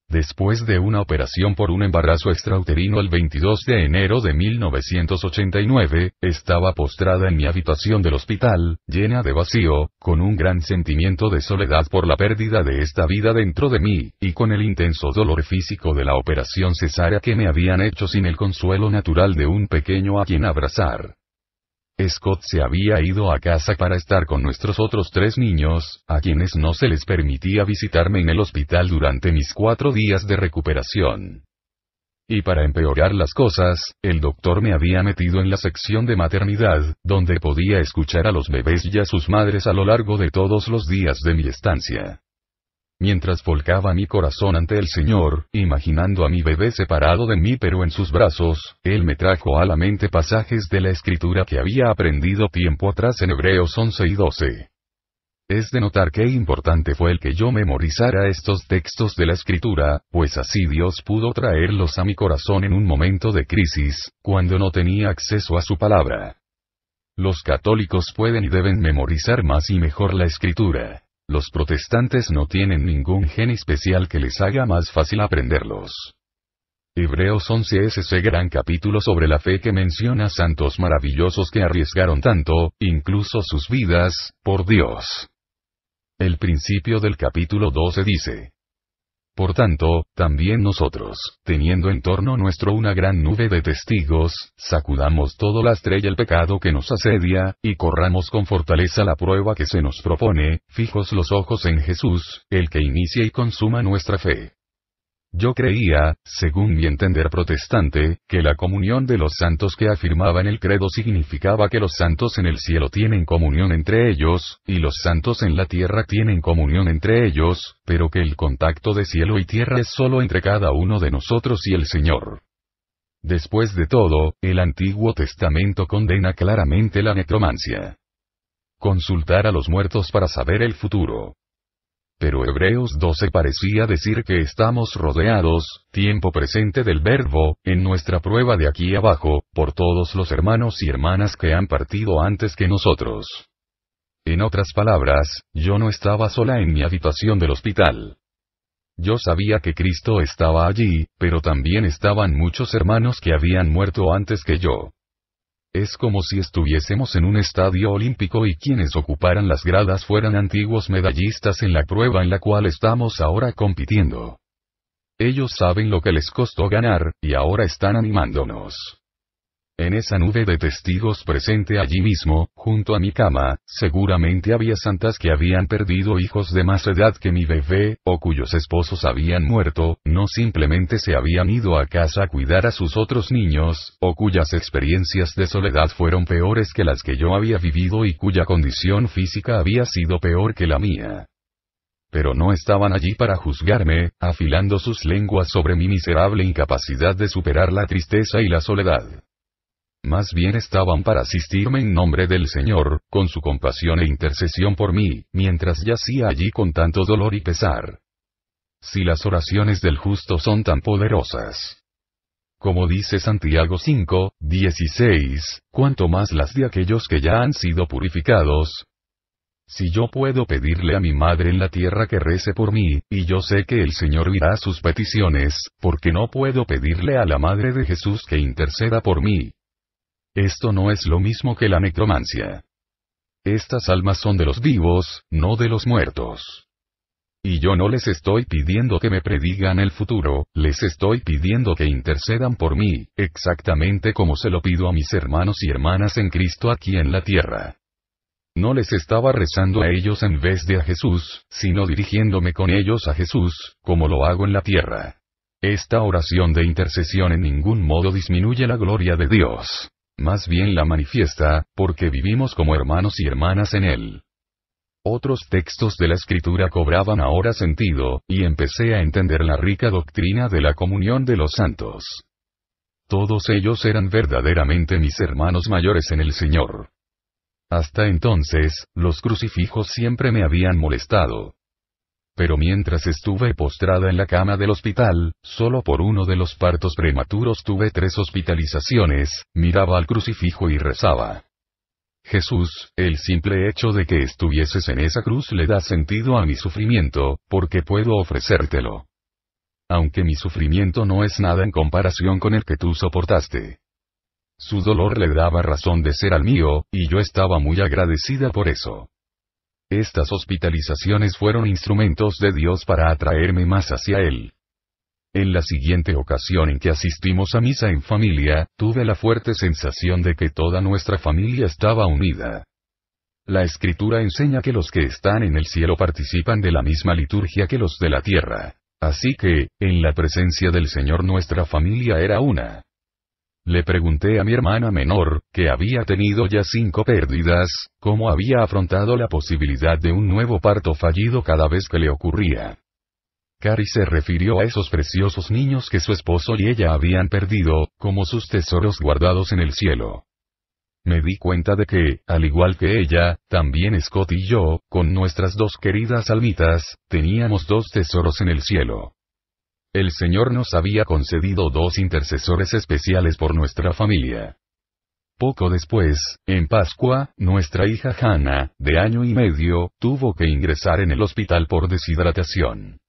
Después de una operación por un embarazo extrauterino el 22 de enero de 1989, estaba postrada en mi habitación del hospital, llena de vacío, con un gran sentimiento de soledad por la pérdida de esta vida dentro de mí, y con el intenso dolor físico de la operación cesárea que me habían hecho sin el consuelo natural de un pequeño a quien abrazar. Scott se había ido a casa para estar con nuestros otros tres niños, a quienes no se les permitía visitarme en el hospital durante mis cuatro días de recuperación. Y para empeorar las cosas, el doctor me había metido en la sección de maternidad, donde podía escuchar a los bebés y a sus madres a lo largo de todos los días de mi estancia. Mientras volcaba mi corazón ante el Señor, imaginando a mi bebé separado de mí pero en sus brazos, Él me trajo a la mente pasajes de la escritura que había aprendido tiempo atrás en Hebreos 11 y 12. Es de notar qué importante fue el que yo memorizara estos textos de la escritura, pues así Dios pudo traerlos a mi corazón en un momento de crisis, cuando no tenía acceso a su palabra. Los católicos pueden y deben memorizar más y mejor la escritura. Los protestantes no tienen ningún gen especial que les haga más fácil aprenderlos. Hebreos 11 es ese gran capítulo sobre la fe que menciona santos maravillosos que arriesgaron tanto, incluso sus vidas, por Dios. El principio del capítulo 12 dice, por tanto, también nosotros, teniendo en torno nuestro una gran nube de testigos, sacudamos todo la estrella el pecado que nos asedia, y corramos con fortaleza la prueba que se nos propone, fijos los ojos en Jesús, el que inicia y consuma nuestra fe. Yo creía, según mi entender protestante, que la comunión de los santos que afirmaban el credo significaba que los santos en el cielo tienen comunión entre ellos, y los santos en la tierra tienen comunión entre ellos, pero que el contacto de cielo y tierra es solo entre cada uno de nosotros y el Señor. Después de todo, el Antiguo Testamento condena claramente la necromancia. Consultar a los muertos para saber el futuro. Pero Hebreos 12 parecía decir que estamos rodeados, tiempo presente del verbo, en nuestra prueba de aquí abajo, por todos los hermanos y hermanas que han partido antes que nosotros. En otras palabras, yo no estaba sola en mi habitación del hospital. Yo sabía que Cristo estaba allí, pero también estaban muchos hermanos que habían muerto antes que yo. Es como si estuviésemos en un estadio olímpico y quienes ocuparan las gradas fueran antiguos medallistas en la prueba en la cual estamos ahora compitiendo. Ellos saben lo que les costó ganar, y ahora están animándonos. En esa nube de testigos presente allí mismo, junto a mi cama, seguramente había santas que habían perdido hijos de más edad que mi bebé, o cuyos esposos habían muerto, no simplemente se habían ido a casa a cuidar a sus otros niños, o cuyas experiencias de soledad fueron peores que las que yo había vivido y cuya condición física había sido peor que la mía pero no estaban allí para juzgarme, afilando sus lenguas sobre mi miserable incapacidad de superar la tristeza y la soledad más bien estaban para asistirme en nombre del Señor, con su compasión e intercesión por mí, mientras yacía allí con tanto dolor y pesar. Si las oraciones del justo son tan poderosas, como dice Santiago 5, 16, cuanto más las de aquellos que ya han sido purificados. Si yo puedo pedirle a mi madre en la tierra que rece por mí, y yo sé que el Señor oirá sus peticiones, porque no puedo pedirle a la madre de Jesús que interceda por mí. Esto no es lo mismo que la necromancia. Estas almas son de los vivos, no de los muertos. Y yo no les estoy pidiendo que me predigan el futuro, les estoy pidiendo que intercedan por mí, exactamente como se lo pido a mis hermanos y hermanas en Cristo aquí en la tierra. No les estaba rezando a ellos en vez de a Jesús, sino dirigiéndome con ellos a Jesús, como lo hago en la tierra. Esta oración de intercesión en ningún modo disminuye la gloria de Dios. Más bien la manifiesta, porque vivimos como hermanos y hermanas en él. Otros textos de la escritura cobraban ahora sentido, y empecé a entender la rica doctrina de la comunión de los santos. Todos ellos eran verdaderamente mis hermanos mayores en el Señor. Hasta entonces, los crucifijos siempre me habían molestado pero mientras estuve postrada en la cama del hospital, solo por uno de los partos prematuros tuve tres hospitalizaciones, miraba al crucifijo y rezaba. Jesús, el simple hecho de que estuvieses en esa cruz le da sentido a mi sufrimiento, porque puedo ofrecértelo. Aunque mi sufrimiento no es nada en comparación con el que tú soportaste. Su dolor le daba razón de ser al mío, y yo estaba muy agradecida por eso. Estas hospitalizaciones fueron instrumentos de Dios para atraerme más hacia Él. En la siguiente ocasión en que asistimos a misa en familia, tuve la fuerte sensación de que toda nuestra familia estaba unida. La escritura enseña que los que están en el cielo participan de la misma liturgia que los de la tierra. Así que, en la presencia del Señor nuestra familia era una. Le pregunté a mi hermana menor, que había tenido ya cinco pérdidas, cómo había afrontado la posibilidad de un nuevo parto fallido cada vez que le ocurría. Cari se refirió a esos preciosos niños que su esposo y ella habían perdido, como sus tesoros guardados en el cielo. Me di cuenta de que, al igual que ella, también Scott y yo, con nuestras dos queridas almitas, teníamos dos tesoros en el cielo el Señor nos había concedido dos intercesores especiales por nuestra familia. Poco después, en Pascua, nuestra hija Hannah, de año y medio, tuvo que ingresar en el hospital por deshidratación.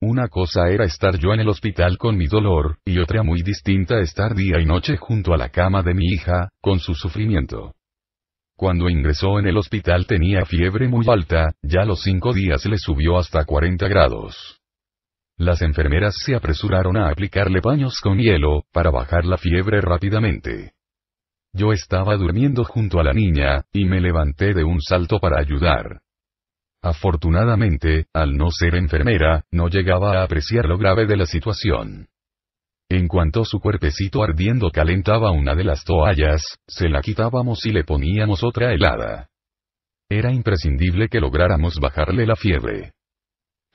Una cosa era estar yo en el hospital con mi dolor, y otra muy distinta estar día y noche junto a la cama de mi hija, con su sufrimiento. Cuando ingresó en el hospital tenía fiebre muy alta, ya los cinco días le subió hasta 40 grados. Las enfermeras se apresuraron a aplicarle paños con hielo, para bajar la fiebre rápidamente. Yo estaba durmiendo junto a la niña, y me levanté de un salto para ayudar. Afortunadamente, al no ser enfermera, no llegaba a apreciar lo grave de la situación. En cuanto su cuerpecito ardiendo calentaba una de las toallas, se la quitábamos y le poníamos otra helada. Era imprescindible que lográramos bajarle la fiebre.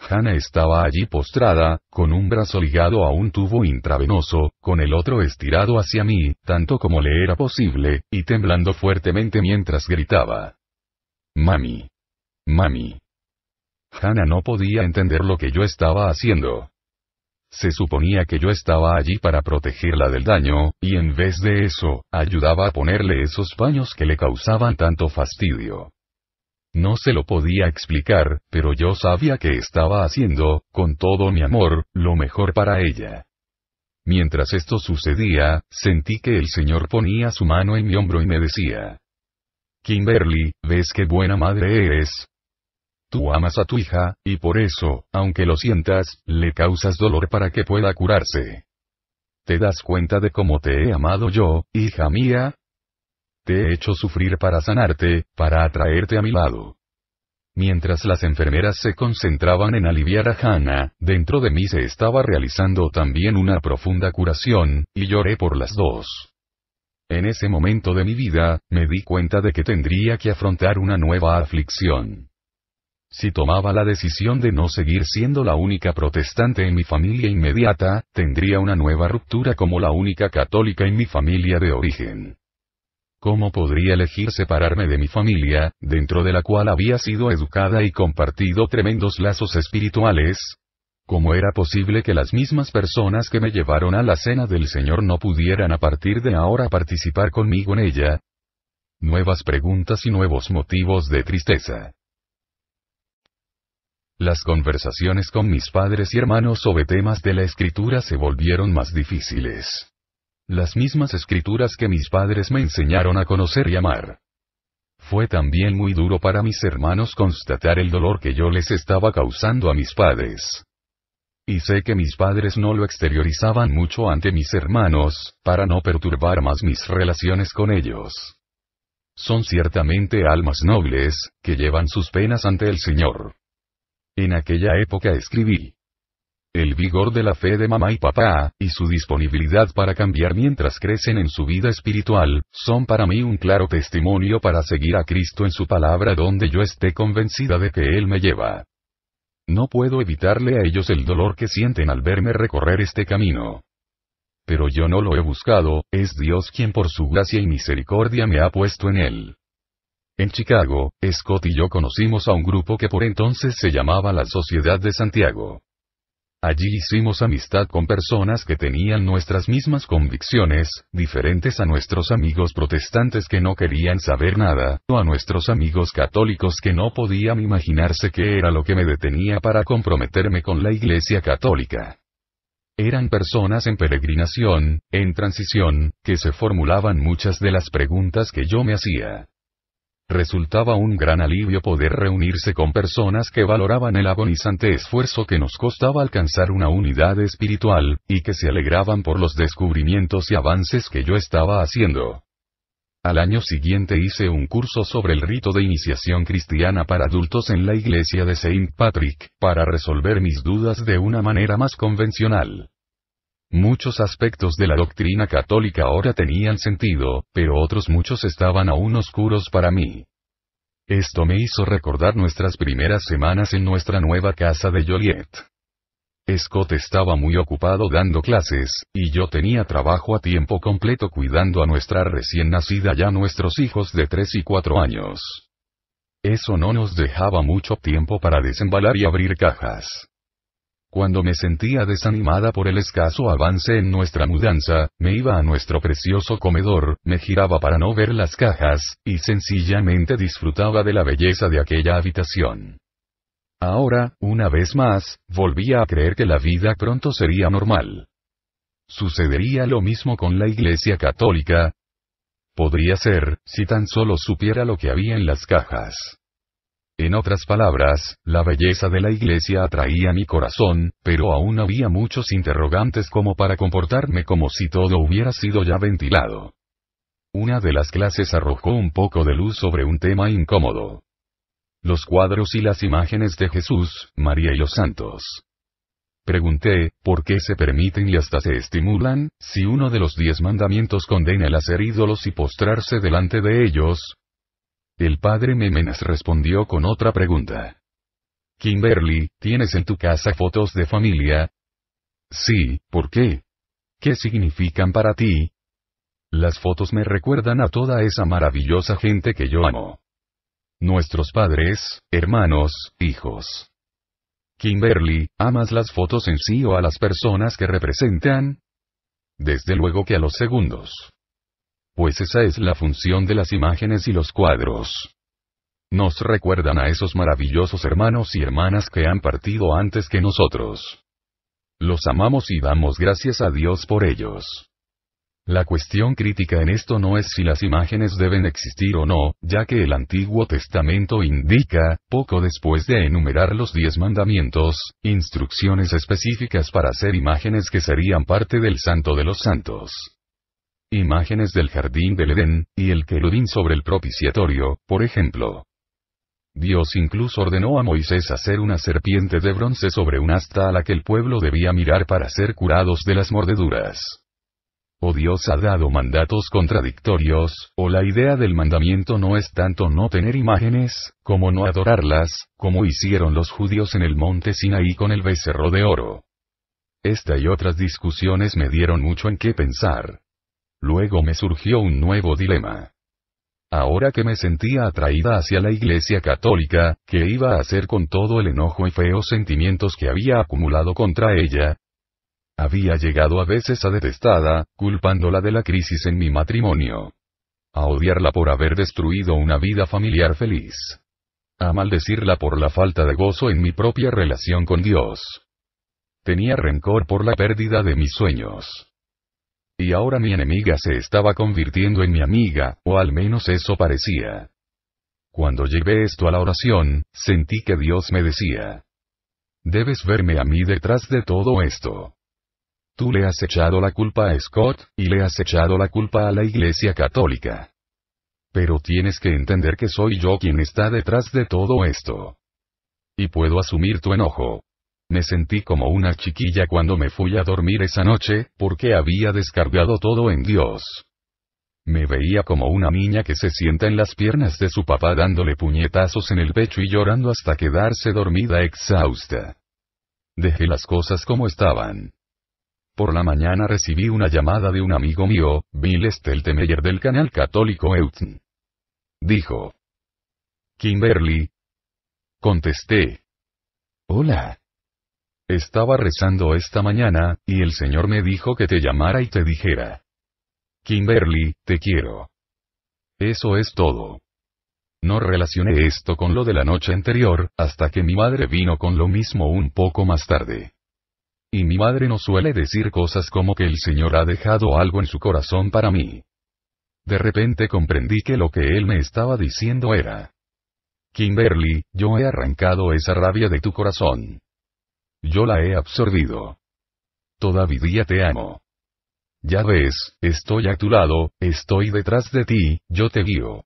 Hannah estaba allí postrada, con un brazo ligado a un tubo intravenoso, con el otro estirado hacia mí, tanto como le era posible, y temblando fuertemente mientras gritaba. Mami. Mami. Hannah no podía entender lo que yo estaba haciendo. Se suponía que yo estaba allí para protegerla del daño, y en vez de eso, ayudaba a ponerle esos paños que le causaban tanto fastidio. No se lo podía explicar, pero yo sabía que estaba haciendo, con todo mi amor, lo mejor para ella. Mientras esto sucedía, sentí que el Señor ponía su mano en mi hombro y me decía, Kimberly, ¿ves qué buena madre eres? Tú amas a tu hija, y por eso, aunque lo sientas, le causas dolor para que pueda curarse. ¿Te das cuenta de cómo te he amado yo, hija mía? Te he hecho sufrir para sanarte, para atraerte a mi lado. Mientras las enfermeras se concentraban en aliviar a Hannah, dentro de mí se estaba realizando también una profunda curación, y lloré por las dos. En ese momento de mi vida, me di cuenta de que tendría que afrontar una nueva aflicción. Si tomaba la decisión de no seguir siendo la única protestante en mi familia inmediata, tendría una nueva ruptura como la única católica en mi familia de origen. ¿Cómo podría elegir separarme de mi familia, dentro de la cual había sido educada y compartido tremendos lazos espirituales? ¿Cómo era posible que las mismas personas que me llevaron a la cena del Señor no pudieran a partir de ahora participar conmigo en ella? Nuevas preguntas y nuevos motivos de tristeza. Las conversaciones con mis padres y hermanos sobre temas de la escritura se volvieron más difíciles las mismas escrituras que mis padres me enseñaron a conocer y amar. Fue también muy duro para mis hermanos constatar el dolor que yo les estaba causando a mis padres. Y sé que mis padres no lo exteriorizaban mucho ante mis hermanos, para no perturbar más mis relaciones con ellos. Son ciertamente almas nobles, que llevan sus penas ante el Señor. En aquella época escribí. El vigor de la fe de mamá y papá, y su disponibilidad para cambiar mientras crecen en su vida espiritual, son para mí un claro testimonio para seguir a Cristo en su palabra donde yo esté convencida de que Él me lleva. No puedo evitarle a ellos el dolor que sienten al verme recorrer este camino. Pero yo no lo he buscado, es Dios quien por su gracia y misericordia me ha puesto en él. En Chicago, Scott y yo conocimos a un grupo que por entonces se llamaba la Sociedad de Santiago. Allí hicimos amistad con personas que tenían nuestras mismas convicciones, diferentes a nuestros amigos protestantes que no querían saber nada, o a nuestros amigos católicos que no podían imaginarse qué era lo que me detenía para comprometerme con la Iglesia Católica. Eran personas en peregrinación, en transición, que se formulaban muchas de las preguntas que yo me hacía resultaba un gran alivio poder reunirse con personas que valoraban el agonizante esfuerzo que nos costaba alcanzar una unidad espiritual, y que se alegraban por los descubrimientos y avances que yo estaba haciendo. Al año siguiente hice un curso sobre el rito de iniciación cristiana para adultos en la iglesia de Saint Patrick, para resolver mis dudas de una manera más convencional. Muchos aspectos de la doctrina católica ahora tenían sentido, pero otros muchos estaban aún oscuros para mí. Esto me hizo recordar nuestras primeras semanas en nuestra nueva casa de Joliet. Scott estaba muy ocupado dando clases, y yo tenía trabajo a tiempo completo cuidando a nuestra recién nacida ya nuestros hijos de 3 y 4 años. Eso no nos dejaba mucho tiempo para desembalar y abrir cajas. Cuando me sentía desanimada por el escaso avance en nuestra mudanza, me iba a nuestro precioso comedor, me giraba para no ver las cajas, y sencillamente disfrutaba de la belleza de aquella habitación. Ahora, una vez más, volvía a creer que la vida pronto sería normal. ¿Sucedería lo mismo con la Iglesia Católica? Podría ser, si tan solo supiera lo que había en las cajas. En otras palabras, la belleza de la iglesia atraía mi corazón, pero aún había muchos interrogantes como para comportarme como si todo hubiera sido ya ventilado. Una de las clases arrojó un poco de luz sobre un tema incómodo. Los cuadros y las imágenes de Jesús, María y los santos. Pregunté, ¿por qué se permiten y hasta se estimulan, si uno de los diez mandamientos condena el hacer ídolos y postrarse delante de ellos, el padre Memenas respondió con otra pregunta. Kimberly, ¿tienes en tu casa fotos de familia? Sí, ¿por qué? ¿Qué significan para ti? Las fotos me recuerdan a toda esa maravillosa gente que yo amo. Nuestros padres, hermanos, hijos. Kimberly, ¿amas las fotos en sí o a las personas que representan? Desde luego que a los segundos pues esa es la función de las imágenes y los cuadros. Nos recuerdan a esos maravillosos hermanos y hermanas que han partido antes que nosotros. Los amamos y damos gracias a Dios por ellos. La cuestión crítica en esto no es si las imágenes deben existir o no, ya que el Antiguo Testamento indica, poco después de enumerar los diez mandamientos, instrucciones específicas para hacer imágenes que serían parte del santo de los santos. Imágenes del jardín del Edén, y el querubín sobre el propiciatorio, por ejemplo. Dios incluso ordenó a Moisés hacer una serpiente de bronce sobre un asta a la que el pueblo debía mirar para ser curados de las mordeduras. O oh Dios ha dado mandatos contradictorios, o la idea del mandamiento no es tanto no tener imágenes, como no adorarlas, como hicieron los judíos en el monte Sinaí con el becerro de oro. Esta y otras discusiones me dieron mucho en qué pensar. Luego me surgió un nuevo dilema. Ahora que me sentía atraída hacia la Iglesia Católica, ¿qué iba a hacer con todo el enojo y feos sentimientos que había acumulado contra ella? Había llegado a veces a detestada, culpándola de la crisis en mi matrimonio. A odiarla por haber destruido una vida familiar feliz. A maldecirla por la falta de gozo en mi propia relación con Dios. Tenía rencor por la pérdida de mis sueños y ahora mi enemiga se estaba convirtiendo en mi amiga, o al menos eso parecía. Cuando llevé esto a la oración, sentí que Dios me decía, Debes verme a mí detrás de todo esto. Tú le has echado la culpa a Scott, y le has echado la culpa a la Iglesia Católica. Pero tienes que entender que soy yo quien está detrás de todo esto. Y puedo asumir tu enojo, me sentí como una chiquilla cuando me fui a dormir esa noche, porque había descargado todo en Dios. Me veía como una niña que se sienta en las piernas de su papá dándole puñetazos en el pecho y llorando hasta quedarse dormida exhausta. Dejé las cosas como estaban. Por la mañana recibí una llamada de un amigo mío, Bill Steltemeyer del canal católico Eutn. Dijo. Kimberly. Contesté. Hola. Estaba rezando esta mañana, y el Señor me dijo que te llamara y te dijera. Kimberly, te quiero. Eso es todo. No relacioné esto con lo de la noche anterior, hasta que mi madre vino con lo mismo un poco más tarde. Y mi madre no suele decir cosas como que el Señor ha dejado algo en su corazón para mí. De repente comprendí que lo que él me estaba diciendo era. Kimberly, yo he arrancado esa rabia de tu corazón. Yo la he absorbido. Todavía te amo. Ya ves, estoy a tu lado, estoy detrás de ti, yo te guío.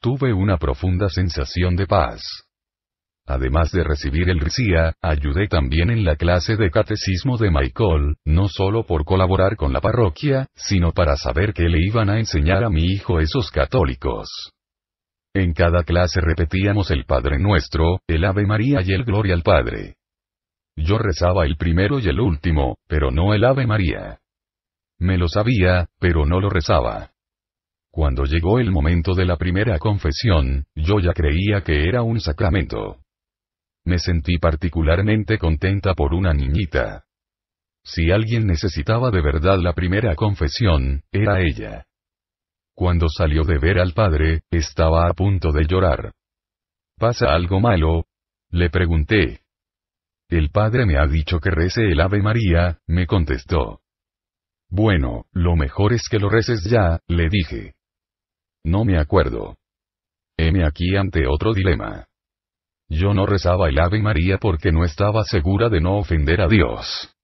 Tuve una profunda sensación de paz. Además de recibir el RICIA, ayudé también en la clase de catecismo de Michael, no solo por colaborar con la parroquia, sino para saber qué le iban a enseñar a mi hijo esos católicos. En cada clase repetíamos el Padre Nuestro, el Ave María y el Gloria al Padre. Yo rezaba el primero y el último, pero no el Ave María. Me lo sabía, pero no lo rezaba. Cuando llegó el momento de la primera confesión, yo ya creía que era un sacramento. Me sentí particularmente contenta por una niñita. Si alguien necesitaba de verdad la primera confesión, era ella. Cuando salió de ver al padre, estaba a punto de llorar. ¿Pasa algo malo? Le pregunté. El padre me ha dicho que rece el Ave María, me contestó. Bueno, lo mejor es que lo reces ya, le dije. No me acuerdo. Heme aquí ante otro dilema. Yo no rezaba el Ave María porque no estaba segura de no ofender a Dios.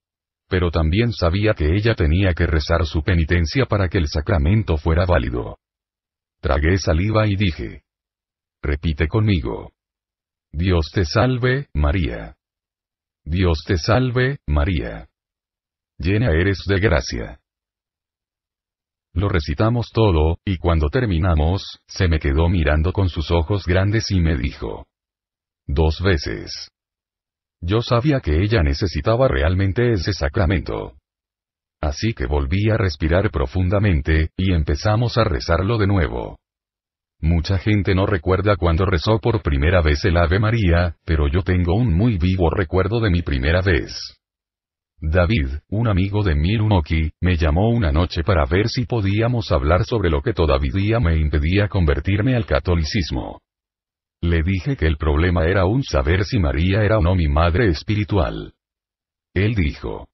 Pero también sabía que ella tenía que rezar su penitencia para que el sacramento fuera válido. Tragué saliva y dije. Repite conmigo. Dios te salve, María. Dios te salve, María. Llena eres de gracia. Lo recitamos todo, y cuando terminamos, se me quedó mirando con sus ojos grandes y me dijo. Dos veces. Yo sabía que ella necesitaba realmente ese sacramento. Así que volví a respirar profundamente, y empezamos a rezarlo de nuevo. Mucha gente no recuerda cuando rezó por primera vez el Ave María, pero yo tengo un muy vivo recuerdo de mi primera vez. David, un amigo de Mirunoki, me llamó una noche para ver si podíamos hablar sobre lo que todavía me impedía convertirme al catolicismo. Le dije que el problema era un saber si María era o no mi madre espiritual. Él dijo.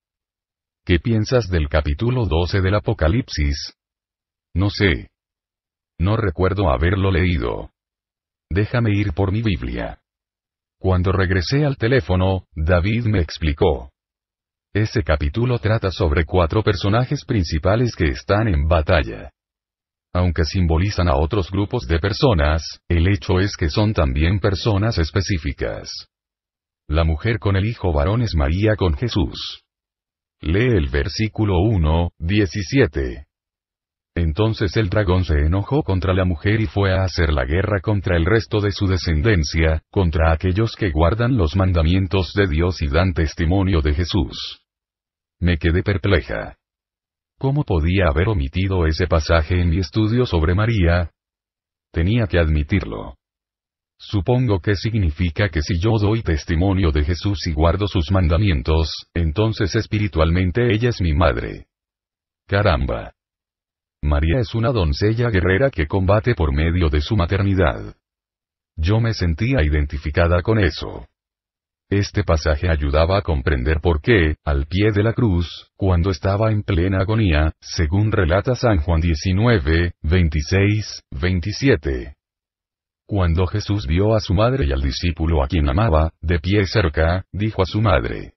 ¿Qué piensas del capítulo 12 del Apocalipsis? No sé, no recuerdo haberlo leído. Déjame ir por mi Biblia. Cuando regresé al teléfono, David me explicó. Ese capítulo trata sobre cuatro personajes principales que están en batalla. Aunque simbolizan a otros grupos de personas, el hecho es que son también personas específicas. La mujer con el hijo varón es María con Jesús. Lee el versículo 1, 17. Entonces el dragón se enojó contra la mujer y fue a hacer la guerra contra el resto de su descendencia, contra aquellos que guardan los mandamientos de Dios y dan testimonio de Jesús. Me quedé perpleja. ¿Cómo podía haber omitido ese pasaje en mi estudio sobre María? Tenía que admitirlo. Supongo que significa que si yo doy testimonio de Jesús y guardo sus mandamientos, entonces espiritualmente ella es mi madre. Caramba. María es una doncella guerrera que combate por medio de su maternidad. Yo me sentía identificada con eso. Este pasaje ayudaba a comprender por qué, al pie de la cruz, cuando estaba en plena agonía, según relata San Juan 19, 26, 27. Cuando Jesús vio a su madre y al discípulo a quien amaba, de pie cerca, dijo a su madre,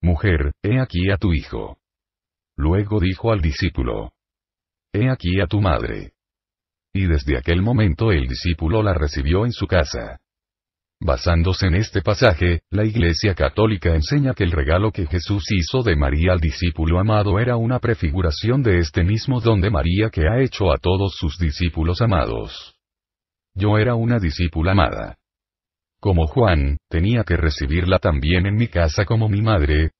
Mujer, he aquí a tu hijo. Luego dijo al discípulo, He aquí a tu madre. Y desde aquel momento el discípulo la recibió en su casa. Basándose en este pasaje, la Iglesia Católica enseña que el regalo que Jesús hizo de María al discípulo amado era una prefiguración de este mismo don de María que ha hecho a todos sus discípulos amados. Yo era una discípula amada. Como Juan, tenía que recibirla también en mi casa como mi madre,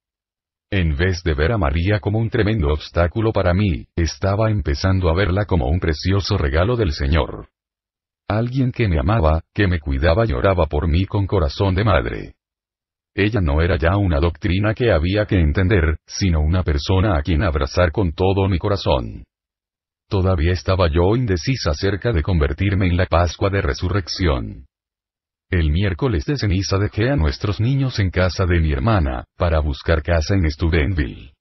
en vez de ver a María como un tremendo obstáculo para mí, estaba empezando a verla como un precioso regalo del Señor. Alguien que me amaba, que me cuidaba y oraba por mí con corazón de madre. Ella no era ya una doctrina que había que entender, sino una persona a quien abrazar con todo mi corazón. Todavía estaba yo indecisa acerca de convertirme en la Pascua de Resurrección. El miércoles de ceniza dejé a nuestros niños en casa de mi hermana, para buscar casa en Studentville.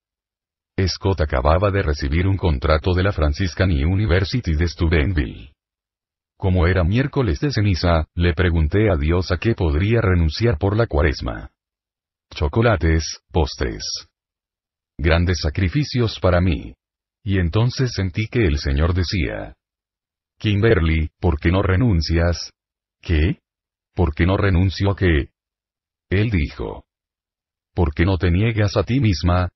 Scott acababa de recibir un contrato de la Franciscan University de studentville Como era miércoles de ceniza, le pregunté a Dios a qué podría renunciar por la cuaresma. Chocolates, postres. Grandes sacrificios para mí. Y entonces sentí que el Señor decía. Kimberly, ¿por qué no renuncias? ¿Qué? «¿Por qué no renuncio a qué?» Él dijo. «¿Por qué no te niegas a ti misma?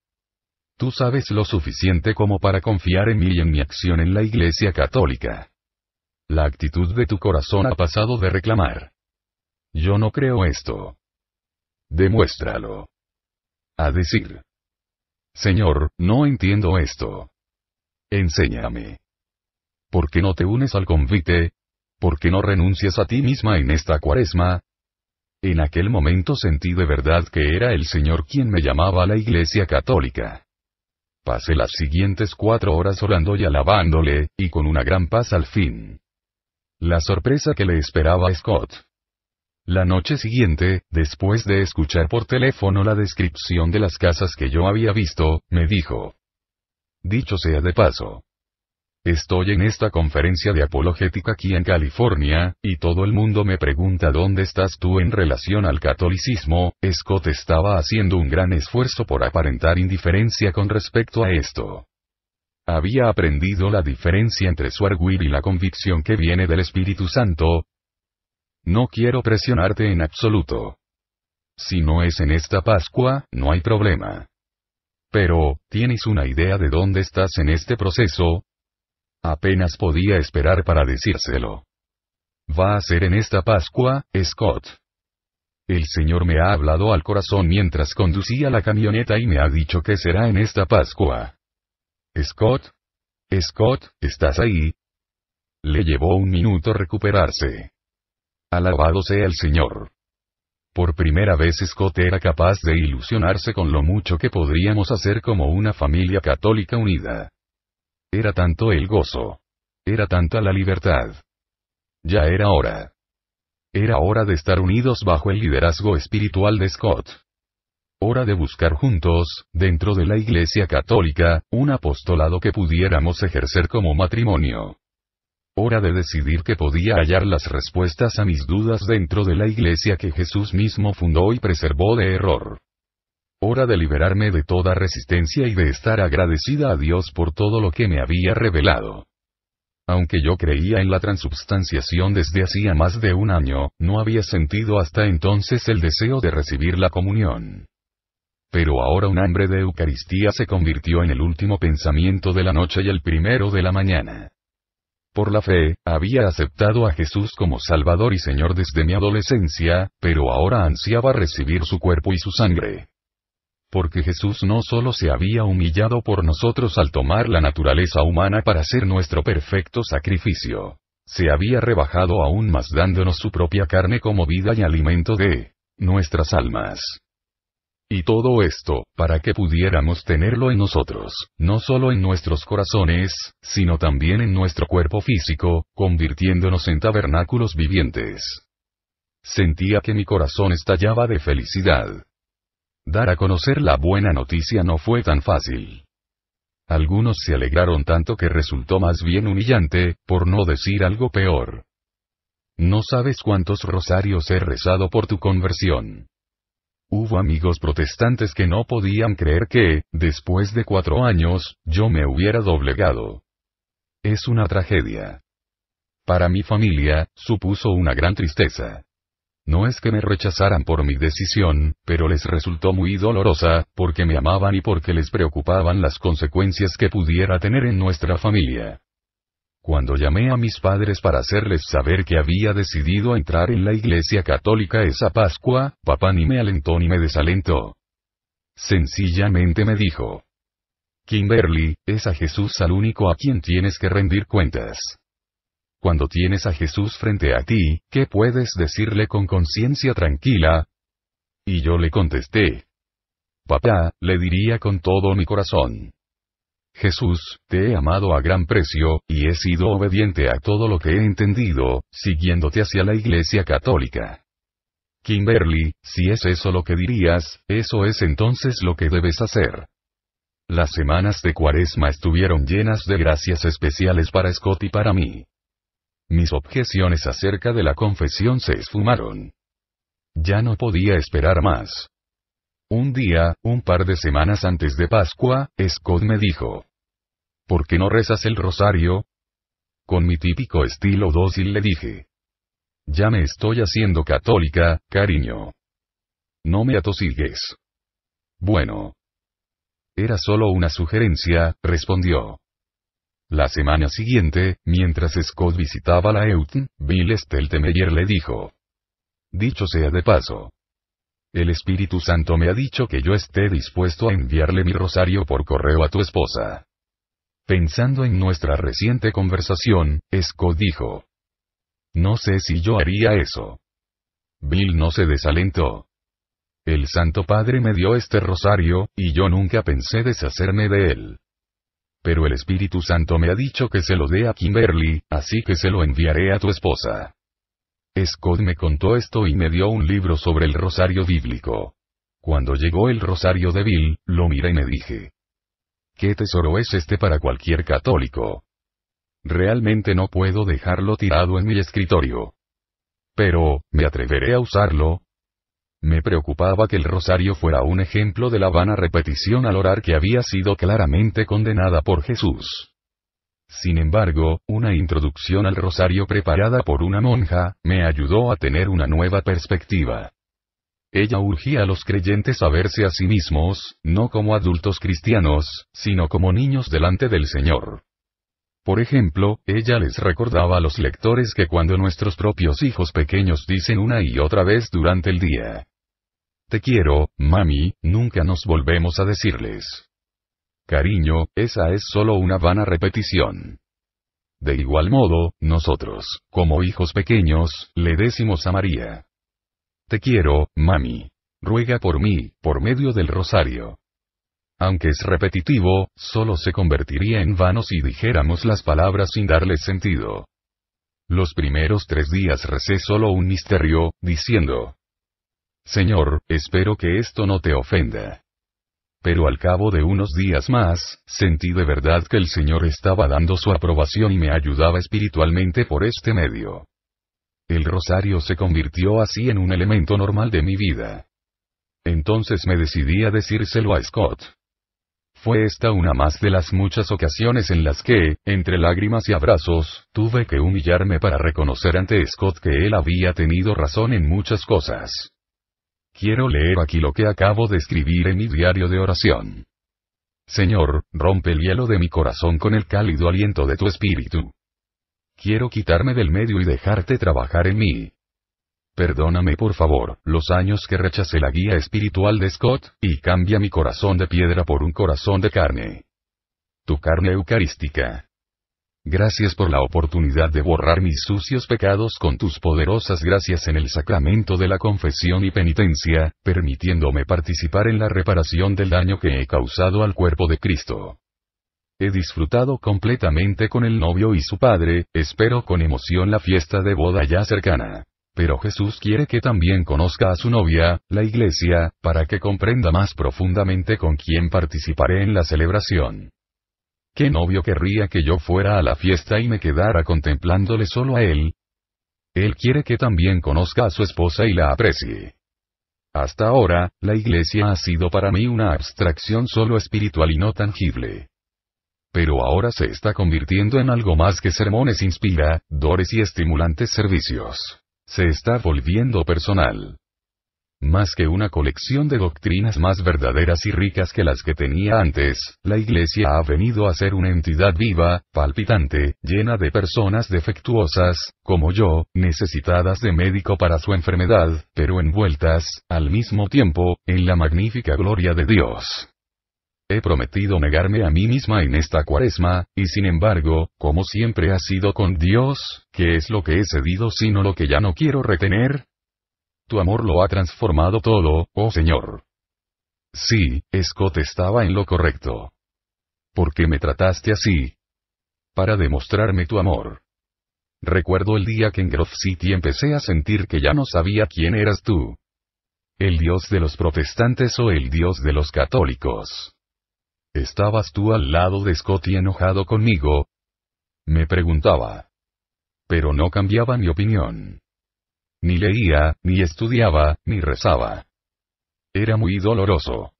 Tú sabes lo suficiente como para confiar en mí y en mi acción en la Iglesia Católica. La actitud de tu corazón ha pasado de reclamar. Yo no creo esto. Demuéstralo. A decir. Señor, no entiendo esto. Enséñame. ¿Por qué no te unes al convite? ¿por qué no renuncias a ti misma en esta cuaresma? En aquel momento sentí de verdad que era el Señor quien me llamaba a la Iglesia Católica. Pasé las siguientes cuatro horas orando y alabándole, y con una gran paz al fin. La sorpresa que le esperaba a Scott. La noche siguiente, después de escuchar por teléfono la descripción de las casas que yo había visto, me dijo. Dicho sea de paso. Estoy en esta conferencia de apologética aquí en California, y todo el mundo me pregunta dónde estás tú en relación al catolicismo, Scott estaba haciendo un gran esfuerzo por aparentar indiferencia con respecto a esto. Había aprendido la diferencia entre su y la convicción que viene del Espíritu Santo. No quiero presionarte en absoluto. Si no es en esta Pascua, no hay problema. Pero, ¿tienes una idea de dónde estás en este proceso? Apenas podía esperar para decírselo. Va a ser en esta Pascua, Scott. El Señor me ha hablado al corazón mientras conducía la camioneta y me ha dicho que será en esta Pascua. Scott. Scott, ¿estás ahí? Le llevó un minuto recuperarse. Alabado sea el Señor. Por primera vez Scott era capaz de ilusionarse con lo mucho que podríamos hacer como una familia católica unida. Era tanto el gozo. Era tanta la libertad. Ya era hora. Era hora de estar unidos bajo el liderazgo espiritual de Scott. Hora de buscar juntos, dentro de la Iglesia Católica, un apostolado que pudiéramos ejercer como matrimonio. Hora de decidir que podía hallar las respuestas a mis dudas dentro de la Iglesia que Jesús mismo fundó y preservó de error. Hora de liberarme de toda resistencia y de estar agradecida a Dios por todo lo que me había revelado. Aunque yo creía en la transubstanciación desde hacía más de un año, no había sentido hasta entonces el deseo de recibir la comunión. Pero ahora un hambre de Eucaristía se convirtió en el último pensamiento de la noche y el primero de la mañana. Por la fe, había aceptado a Jesús como Salvador y Señor desde mi adolescencia, pero ahora ansiaba recibir su cuerpo y su sangre porque Jesús no solo se había humillado por nosotros al tomar la naturaleza humana para ser nuestro perfecto sacrificio, se había rebajado aún más dándonos su propia carne como vida y alimento de nuestras almas. Y todo esto, para que pudiéramos tenerlo en nosotros, no solo en nuestros corazones, sino también en nuestro cuerpo físico, convirtiéndonos en tabernáculos vivientes. Sentía que mi corazón estallaba de felicidad. Dar a conocer la buena noticia no fue tan fácil. Algunos se alegraron tanto que resultó más bien humillante, por no decir algo peor. No sabes cuántos rosarios he rezado por tu conversión. Hubo amigos protestantes que no podían creer que, después de cuatro años, yo me hubiera doblegado. Es una tragedia. Para mi familia, supuso una gran tristeza. No es que me rechazaran por mi decisión, pero les resultó muy dolorosa, porque me amaban y porque les preocupaban las consecuencias que pudiera tener en nuestra familia. Cuando llamé a mis padres para hacerles saber que había decidido entrar en la Iglesia Católica esa Pascua, papá ni me alentó ni me desalentó. Sencillamente me dijo. Kimberly, es a Jesús al único a quien tienes que rendir cuentas. Cuando tienes a Jesús frente a ti, ¿qué puedes decirle con conciencia tranquila? Y yo le contesté. Papá, le diría con todo mi corazón. Jesús, te he amado a gran precio, y he sido obediente a todo lo que he entendido, siguiéndote hacia la Iglesia Católica. Kimberly, si es eso lo que dirías, eso es entonces lo que debes hacer. Las semanas de Cuaresma estuvieron llenas de gracias especiales para Scott y para mí mis objeciones acerca de la confesión se esfumaron. Ya no podía esperar más. Un día, un par de semanas antes de Pascua, Scott me dijo. ¿Por qué no rezas el rosario? Con mi típico estilo dócil le dije. Ya me estoy haciendo católica, cariño. No me atosigues. Bueno. Era solo una sugerencia, respondió. La semana siguiente, mientras Scott visitaba la Euton, Bill Steltemeyer le dijo. Dicho sea de paso. El Espíritu Santo me ha dicho que yo esté dispuesto a enviarle mi rosario por correo a tu esposa. Pensando en nuestra reciente conversación, Scott dijo. No sé si yo haría eso. Bill no se desalentó. El Santo Padre me dio este rosario, y yo nunca pensé deshacerme de él. Pero el Espíritu Santo me ha dicho que se lo dé a Kimberly, así que se lo enviaré a tu esposa. Scott me contó esto y me dio un libro sobre el rosario bíblico. Cuando llegó el rosario de Bill, lo miré y me dije. ¿Qué tesoro es este para cualquier católico? Realmente no puedo dejarlo tirado en mi escritorio. Pero, me atreveré a usarlo, me preocupaba que el rosario fuera un ejemplo de la vana repetición al orar que había sido claramente condenada por Jesús. Sin embargo, una introducción al rosario preparada por una monja, me ayudó a tener una nueva perspectiva. Ella urgía a los creyentes a verse a sí mismos, no como adultos cristianos, sino como niños delante del Señor. Por ejemplo, ella les recordaba a los lectores que cuando nuestros propios hijos pequeños dicen una y otra vez durante el día, te quiero, mami, nunca nos volvemos a decirles. Cariño, esa es solo una vana repetición. De igual modo, nosotros, como hijos pequeños, le decimos a María. Te quiero, mami. Ruega por mí, por medio del rosario. Aunque es repetitivo, solo se convertiría en vano si dijéramos las palabras sin darles sentido. Los primeros tres días recé solo un misterio, diciendo, Señor, espero que esto no te ofenda. Pero al cabo de unos días más, sentí de verdad que el Señor estaba dando su aprobación y me ayudaba espiritualmente por este medio. El rosario se convirtió así en un elemento normal de mi vida. Entonces me decidí a decírselo a Scott. Fue esta una más de las muchas ocasiones en las que, entre lágrimas y abrazos, tuve que humillarme para reconocer ante Scott que él había tenido razón en muchas cosas. Quiero leer aquí lo que acabo de escribir en mi diario de oración. Señor, rompe el hielo de mi corazón con el cálido aliento de tu espíritu. Quiero quitarme del medio y dejarte trabajar en mí. Perdóname por favor, los años que rechacé la guía espiritual de Scott, y cambia mi corazón de piedra por un corazón de carne. Tu carne eucarística. Gracias por la oportunidad de borrar mis sucios pecados con tus poderosas gracias en el sacramento de la confesión y penitencia, permitiéndome participar en la reparación del daño que he causado al cuerpo de Cristo. He disfrutado completamente con el novio y su padre, espero con emoción la fiesta de boda ya cercana. Pero Jesús quiere que también conozca a su novia, la iglesia, para que comprenda más profundamente con quién participaré en la celebración. ¿Qué novio querría que yo fuera a la fiesta y me quedara contemplándole solo a él? Él quiere que también conozca a su esposa y la aprecie. Hasta ahora, la iglesia ha sido para mí una abstracción solo espiritual y no tangible. Pero ahora se está convirtiendo en algo más que sermones inspira, dores y estimulantes servicios. Se está volviendo personal. Más que una colección de doctrinas más verdaderas y ricas que las que tenía antes, la Iglesia ha venido a ser una entidad viva, palpitante, llena de personas defectuosas, como yo, necesitadas de médico para su enfermedad, pero envueltas, al mismo tiempo, en la magnífica gloria de Dios. He prometido negarme a mí misma en esta cuaresma, y sin embargo, como siempre ha sido con Dios, ¿qué es lo que he cedido sino lo que ya no quiero retener? tu amor lo ha transformado todo, oh Señor. Sí, Scott estaba en lo correcto. ¿Por qué me trataste así? Para demostrarme tu amor. Recuerdo el día que en Grove City empecé a sentir que ya no sabía quién eras tú. El Dios de los protestantes o el Dios de los católicos. ¿Estabas tú al lado de Scott y enojado conmigo? Me preguntaba. Pero no cambiaba mi opinión. Ni leía, ni estudiaba, ni rezaba. Era muy doloroso.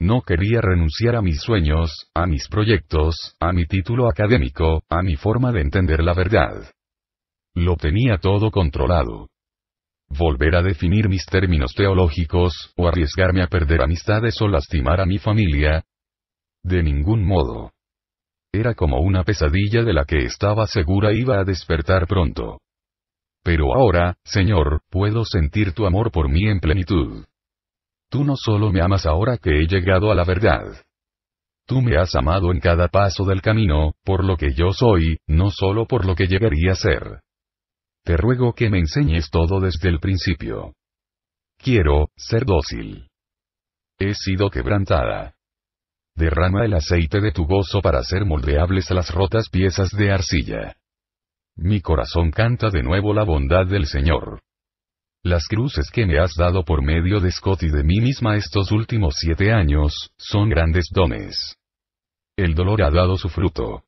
No quería renunciar a mis sueños, a mis proyectos, a mi título académico, a mi forma de entender la verdad. Lo tenía todo controlado. Volver a definir mis términos teológicos, o arriesgarme a perder amistades o lastimar a mi familia. De ningún modo. Era como una pesadilla de la que estaba segura iba a despertar pronto. Pero ahora, Señor, puedo sentir tu amor por mí en plenitud. Tú no solo me amas ahora que he llegado a la verdad. Tú me has amado en cada paso del camino, por lo que yo soy, no solo por lo que llegaría a ser. Te ruego que me enseñes todo desde el principio. Quiero, ser dócil. He sido quebrantada. Derrama el aceite de tu gozo para hacer moldeables las rotas piezas de arcilla mi corazón canta de nuevo la bondad del Señor. Las cruces que me has dado por medio de Scott y de mí misma estos últimos siete años, son grandes dones. El dolor ha dado su fruto.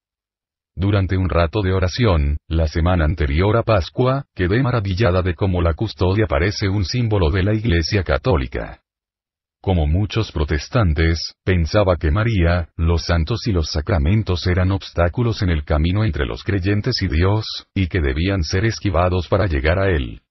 Durante un rato de oración, la semana anterior a Pascua, quedé maravillada de cómo la custodia parece un símbolo de la Iglesia Católica. Como muchos protestantes, pensaba que María, los santos y los sacramentos eran obstáculos en el camino entre los creyentes y Dios, y que debían ser esquivados para llegar a Él.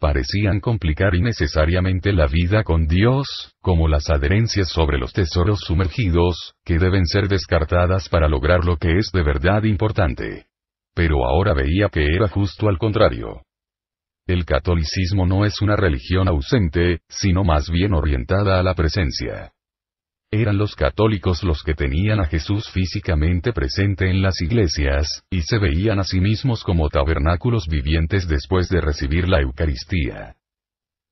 Parecían complicar innecesariamente la vida con Dios, como las adherencias sobre los tesoros sumergidos, que deben ser descartadas para lograr lo que es de verdad importante. Pero ahora veía que era justo al contrario. El catolicismo no es una religión ausente, sino más bien orientada a la presencia. Eran los católicos los que tenían a Jesús físicamente presente en las iglesias, y se veían a sí mismos como tabernáculos vivientes después de recibir la Eucaristía.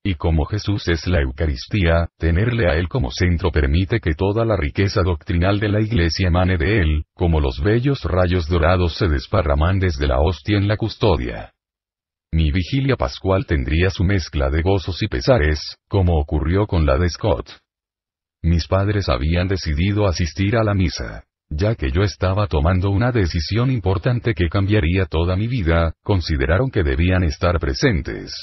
Y como Jesús es la Eucaristía, tenerle a Él como centro permite que toda la riqueza doctrinal de la Iglesia emane de Él, como los bellos rayos dorados se desparraman desde la hostia en la custodia. Mi vigilia pascual tendría su mezcla de gozos y pesares, como ocurrió con la de Scott. Mis padres habían decidido asistir a la misa. Ya que yo estaba tomando una decisión importante que cambiaría toda mi vida, consideraron que debían estar presentes.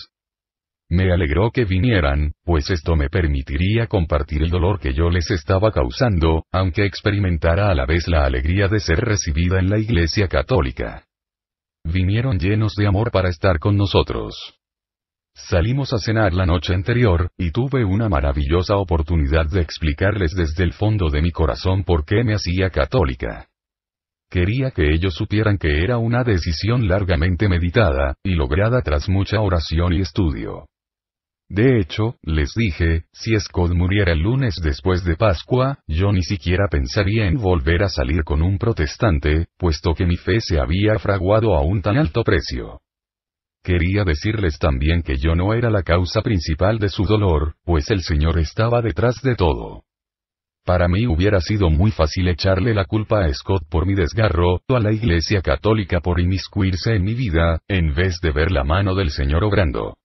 Me alegró que vinieran, pues esto me permitiría compartir el dolor que yo les estaba causando, aunque experimentara a la vez la alegría de ser recibida en la Iglesia Católica vinieron llenos de amor para estar con nosotros. Salimos a cenar la noche anterior, y tuve una maravillosa oportunidad de explicarles desde el fondo de mi corazón por qué me hacía católica. Quería que ellos supieran que era una decisión largamente meditada, y lograda tras mucha oración y estudio. De hecho, les dije, si Scott muriera el lunes después de Pascua, yo ni siquiera pensaría en volver a salir con un protestante, puesto que mi fe se había fraguado a un tan alto precio. Quería decirles también que yo no era la causa principal de su dolor, pues el Señor estaba detrás de todo. Para mí hubiera sido muy fácil echarle la culpa a Scott por mi desgarro, o a la Iglesia Católica por inmiscuirse en mi vida, en vez de ver la mano del Señor obrando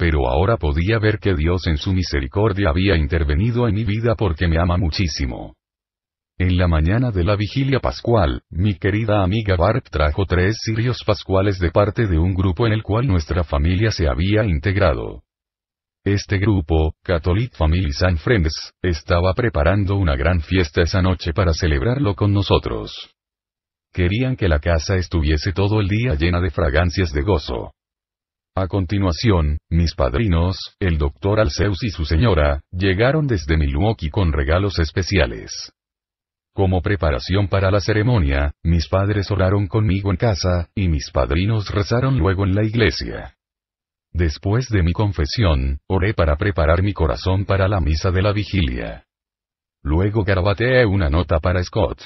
pero ahora podía ver que Dios en su misericordia había intervenido en mi vida porque me ama muchísimo. En la mañana de la vigilia pascual, mi querida amiga Barb trajo tres cirios pascuales de parte de un grupo en el cual nuestra familia se había integrado. Este grupo, Catholic Families and Friends, estaba preparando una gran fiesta esa noche para celebrarlo con nosotros. Querían que la casa estuviese todo el día llena de fragancias de gozo. A continuación, mis padrinos, el doctor Alceus y su señora, llegaron desde Milwaukee con regalos especiales. Como preparación para la ceremonia, mis padres oraron conmigo en casa, y mis padrinos rezaron luego en la iglesia. Después de mi confesión, oré para preparar mi corazón para la misa de la vigilia. Luego garabateé una nota para Scott.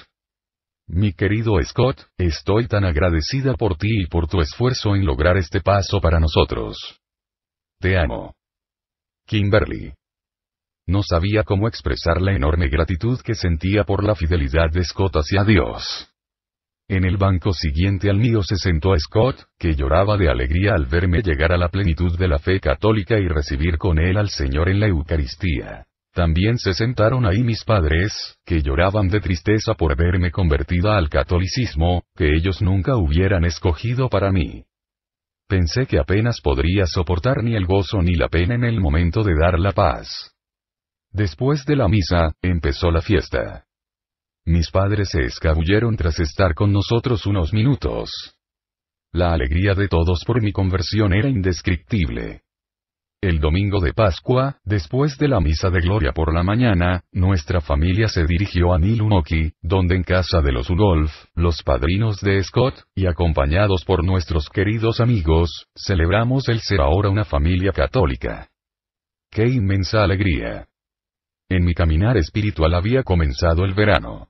Mi querido Scott, estoy tan agradecida por ti y por tu esfuerzo en lograr este paso para nosotros. Te amo. Kimberly. No sabía cómo expresar la enorme gratitud que sentía por la fidelidad de Scott hacia Dios. En el banco siguiente al mío se sentó Scott, que lloraba de alegría al verme llegar a la plenitud de la fe católica y recibir con él al Señor en la Eucaristía. También se sentaron ahí mis padres, que lloraban de tristeza por verme convertida al catolicismo, que ellos nunca hubieran escogido para mí. Pensé que apenas podría soportar ni el gozo ni la pena en el momento de dar la paz. Después de la misa, empezó la fiesta. Mis padres se escabulleron tras estar con nosotros unos minutos. La alegría de todos por mi conversión era indescriptible. El domingo de Pascua, después de la misa de gloria por la mañana, nuestra familia se dirigió a Nilunoki, donde en casa de los Udolf, los padrinos de Scott, y acompañados por nuestros queridos amigos, celebramos el ser ahora una familia católica. ¡Qué inmensa alegría! En mi caminar espiritual había comenzado el verano.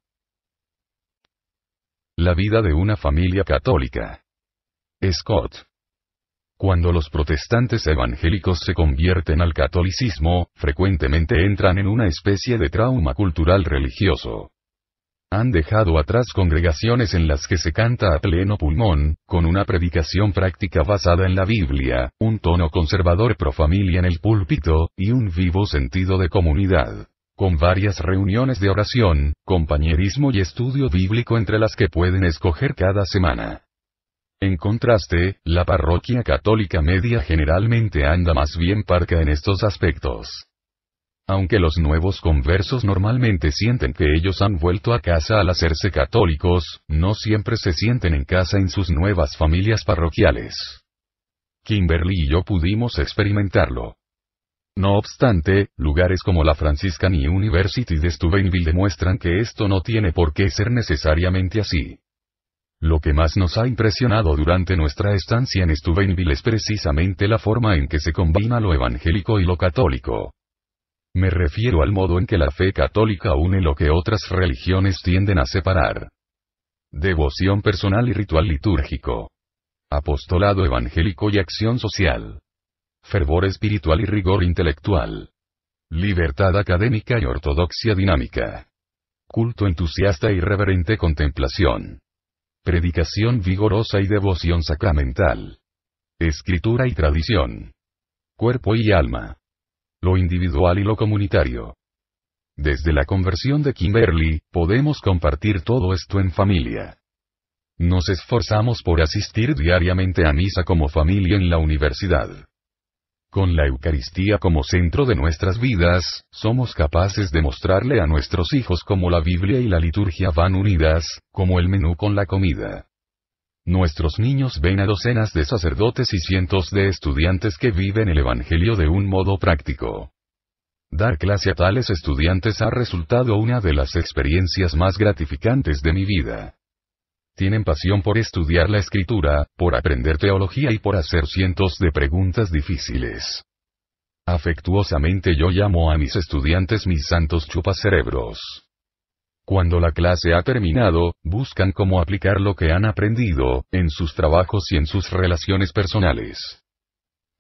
La vida de una familia católica. Scott. Cuando los protestantes evangélicos se convierten al catolicismo, frecuentemente entran en una especie de trauma cultural religioso. Han dejado atrás congregaciones en las que se canta a pleno pulmón, con una predicación práctica basada en la Biblia, un tono conservador pro familia en el púlpito, y un vivo sentido de comunidad con varias reuniones de oración, compañerismo y estudio bíblico entre las que pueden escoger cada semana. En contraste, la parroquia católica media generalmente anda más bien parca en estos aspectos. Aunque los nuevos conversos normalmente sienten que ellos han vuelto a casa al hacerse católicos, no siempre se sienten en casa en sus nuevas familias parroquiales. Kimberly y yo pudimos experimentarlo. No obstante, lugares como la Franciscan University de Steubenville demuestran que esto no tiene por qué ser necesariamente así. Lo que más nos ha impresionado durante nuestra estancia en Steubenville es precisamente la forma en que se combina lo evangélico y lo católico. Me refiero al modo en que la fe católica une lo que otras religiones tienden a separar. Devoción personal y ritual litúrgico. Apostolado evangélico y acción social. Fervor espiritual y rigor intelectual. Libertad académica y ortodoxia dinámica. Culto entusiasta y reverente contemplación. Predicación vigorosa y devoción sacramental. Escritura y tradición. Cuerpo y alma. Lo individual y lo comunitario. Desde la conversión de Kimberly, podemos compartir todo esto en familia. Nos esforzamos por asistir diariamente a misa como familia en la universidad. Con la Eucaristía como centro de nuestras vidas, somos capaces de mostrarle a nuestros hijos cómo la Biblia y la liturgia van unidas, como el menú con la comida. Nuestros niños ven a docenas de sacerdotes y cientos de estudiantes que viven el Evangelio de un modo práctico. Dar clase a tales estudiantes ha resultado una de las experiencias más gratificantes de mi vida. Tienen pasión por estudiar la escritura, por aprender teología y por hacer cientos de preguntas difíciles. Afectuosamente yo llamo a mis estudiantes mis santos chupacerebros. Cuando la clase ha terminado, buscan cómo aplicar lo que han aprendido, en sus trabajos y en sus relaciones personales.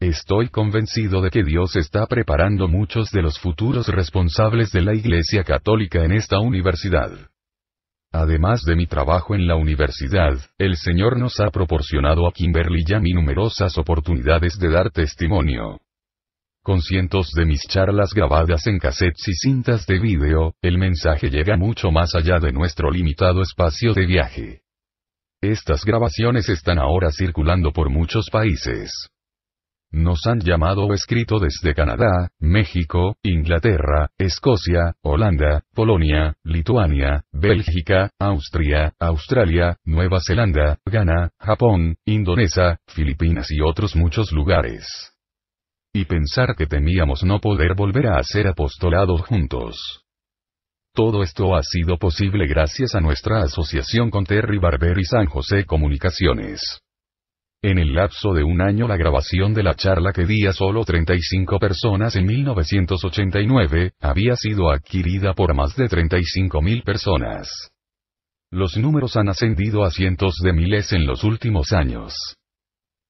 Estoy convencido de que Dios está preparando muchos de los futuros responsables de la Iglesia Católica en esta universidad. Además de mi trabajo en la universidad, el Señor nos ha proporcionado a Kimberly y a mí numerosas oportunidades de dar testimonio. Con cientos de mis charlas grabadas en cassettes y cintas de vídeo, el mensaje llega mucho más allá de nuestro limitado espacio de viaje. Estas grabaciones están ahora circulando por muchos países. Nos han llamado o escrito desde Canadá, México, Inglaterra, Escocia, Holanda, Polonia, Lituania, Bélgica, Austria, Australia, Nueva Zelanda, Ghana, Japón, Indonesia, Filipinas y otros muchos lugares. Y pensar que temíamos no poder volver a hacer apostolados juntos. Todo esto ha sido posible gracias a nuestra asociación con Terry Barber y San José Comunicaciones. En el lapso de un año la grabación de la charla que di a solo 35 personas en 1989, había sido adquirida por más de 35.000 personas. Los números han ascendido a cientos de miles en los últimos años.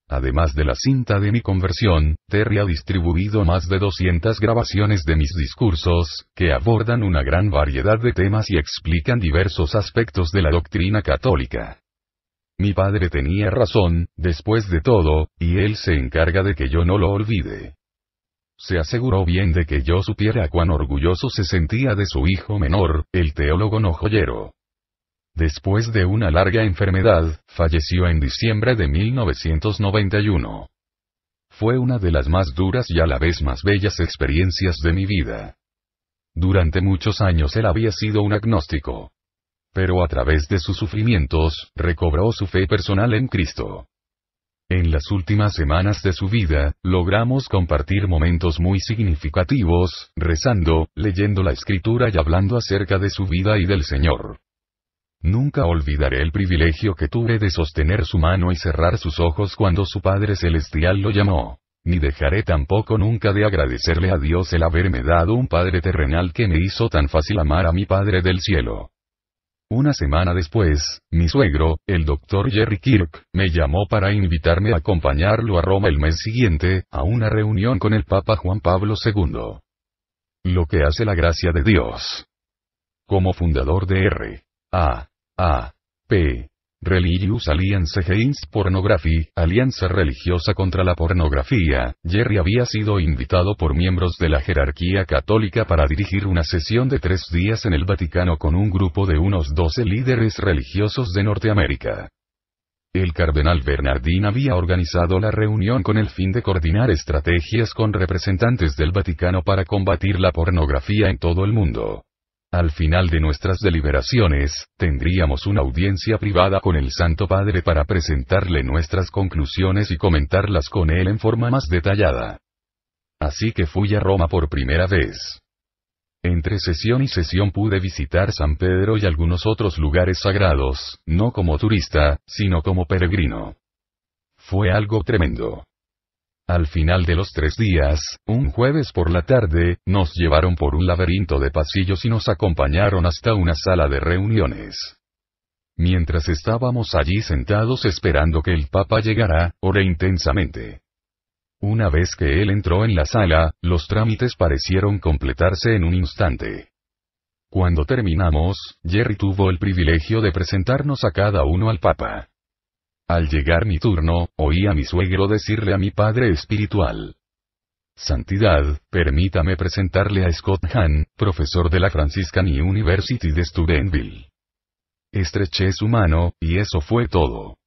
Además de la cinta de mi conversión, Terry ha distribuido más de 200 grabaciones de mis discursos, que abordan una gran variedad de temas y explican diversos aspectos de la doctrina católica mi padre tenía razón, después de todo, y él se encarga de que yo no lo olvide. Se aseguró bien de que yo supiera cuán orgulloso se sentía de su hijo menor, el teólogo no joyero. Después de una larga enfermedad, falleció en diciembre de 1991. Fue una de las más duras y a la vez más bellas experiencias de mi vida. Durante muchos años él había sido un agnóstico pero a través de sus sufrimientos, recobró su fe personal en Cristo. En las últimas semanas de su vida, logramos compartir momentos muy significativos, rezando, leyendo la escritura y hablando acerca de su vida y del Señor. Nunca olvidaré el privilegio que tuve de sostener su mano y cerrar sus ojos cuando su Padre Celestial lo llamó. Ni dejaré tampoco nunca de agradecerle a Dios el haberme dado un Padre terrenal que me hizo tan fácil amar a mi Padre del cielo. Una semana después, mi suegro, el doctor Jerry Kirk, me llamó para invitarme a acompañarlo a Roma el mes siguiente, a una reunión con el Papa Juan Pablo II. Lo que hace la gracia de Dios. Como fundador de R. A. A. P. Religious Alliance Against Pornography, Alianza Religiosa contra la Pornografía, Jerry había sido invitado por miembros de la jerarquía católica para dirigir una sesión de tres días en el Vaticano con un grupo de unos doce líderes religiosos de Norteamérica. El cardenal Bernardín había organizado la reunión con el fin de coordinar estrategias con representantes del Vaticano para combatir la pornografía en todo el mundo. Al final de nuestras deliberaciones, tendríamos una audiencia privada con el Santo Padre para presentarle nuestras conclusiones y comentarlas con él en forma más detallada. Así que fui a Roma por primera vez. Entre sesión y sesión pude visitar San Pedro y algunos otros lugares sagrados, no como turista, sino como peregrino. Fue algo tremendo. Al final de los tres días, un jueves por la tarde, nos llevaron por un laberinto de pasillos y nos acompañaron hasta una sala de reuniones. Mientras estábamos allí sentados esperando que el Papa llegara, oré intensamente. Una vez que él entró en la sala, los trámites parecieron completarse en un instante. Cuando terminamos, Jerry tuvo el privilegio de presentarnos a cada uno al Papa. Al llegar mi turno, oí a mi suegro decirle a mi padre espiritual. Santidad, permítame presentarle a Scott Hahn, profesor de la Franciscan University de Studentville. Estreché su mano, y eso fue todo.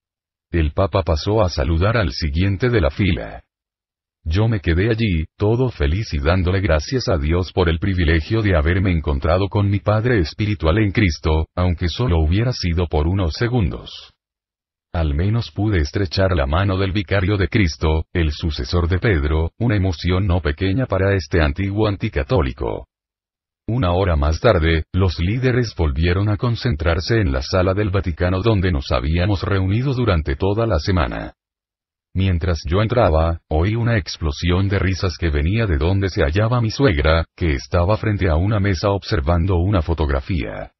El Papa pasó a saludar al siguiente de la fila. Yo me quedé allí, todo feliz y dándole gracias a Dios por el privilegio de haberme encontrado con mi Padre Espiritual en Cristo, aunque solo hubiera sido por unos segundos. Al menos pude estrechar la mano del vicario de Cristo, el sucesor de Pedro, una emoción no pequeña para este antiguo anticatólico. Una hora más tarde, los líderes volvieron a concentrarse en la sala del Vaticano donde nos habíamos reunido durante toda la semana. Mientras yo entraba, oí una explosión de risas que venía de donde se hallaba mi suegra, que estaba frente a una mesa observando una fotografía.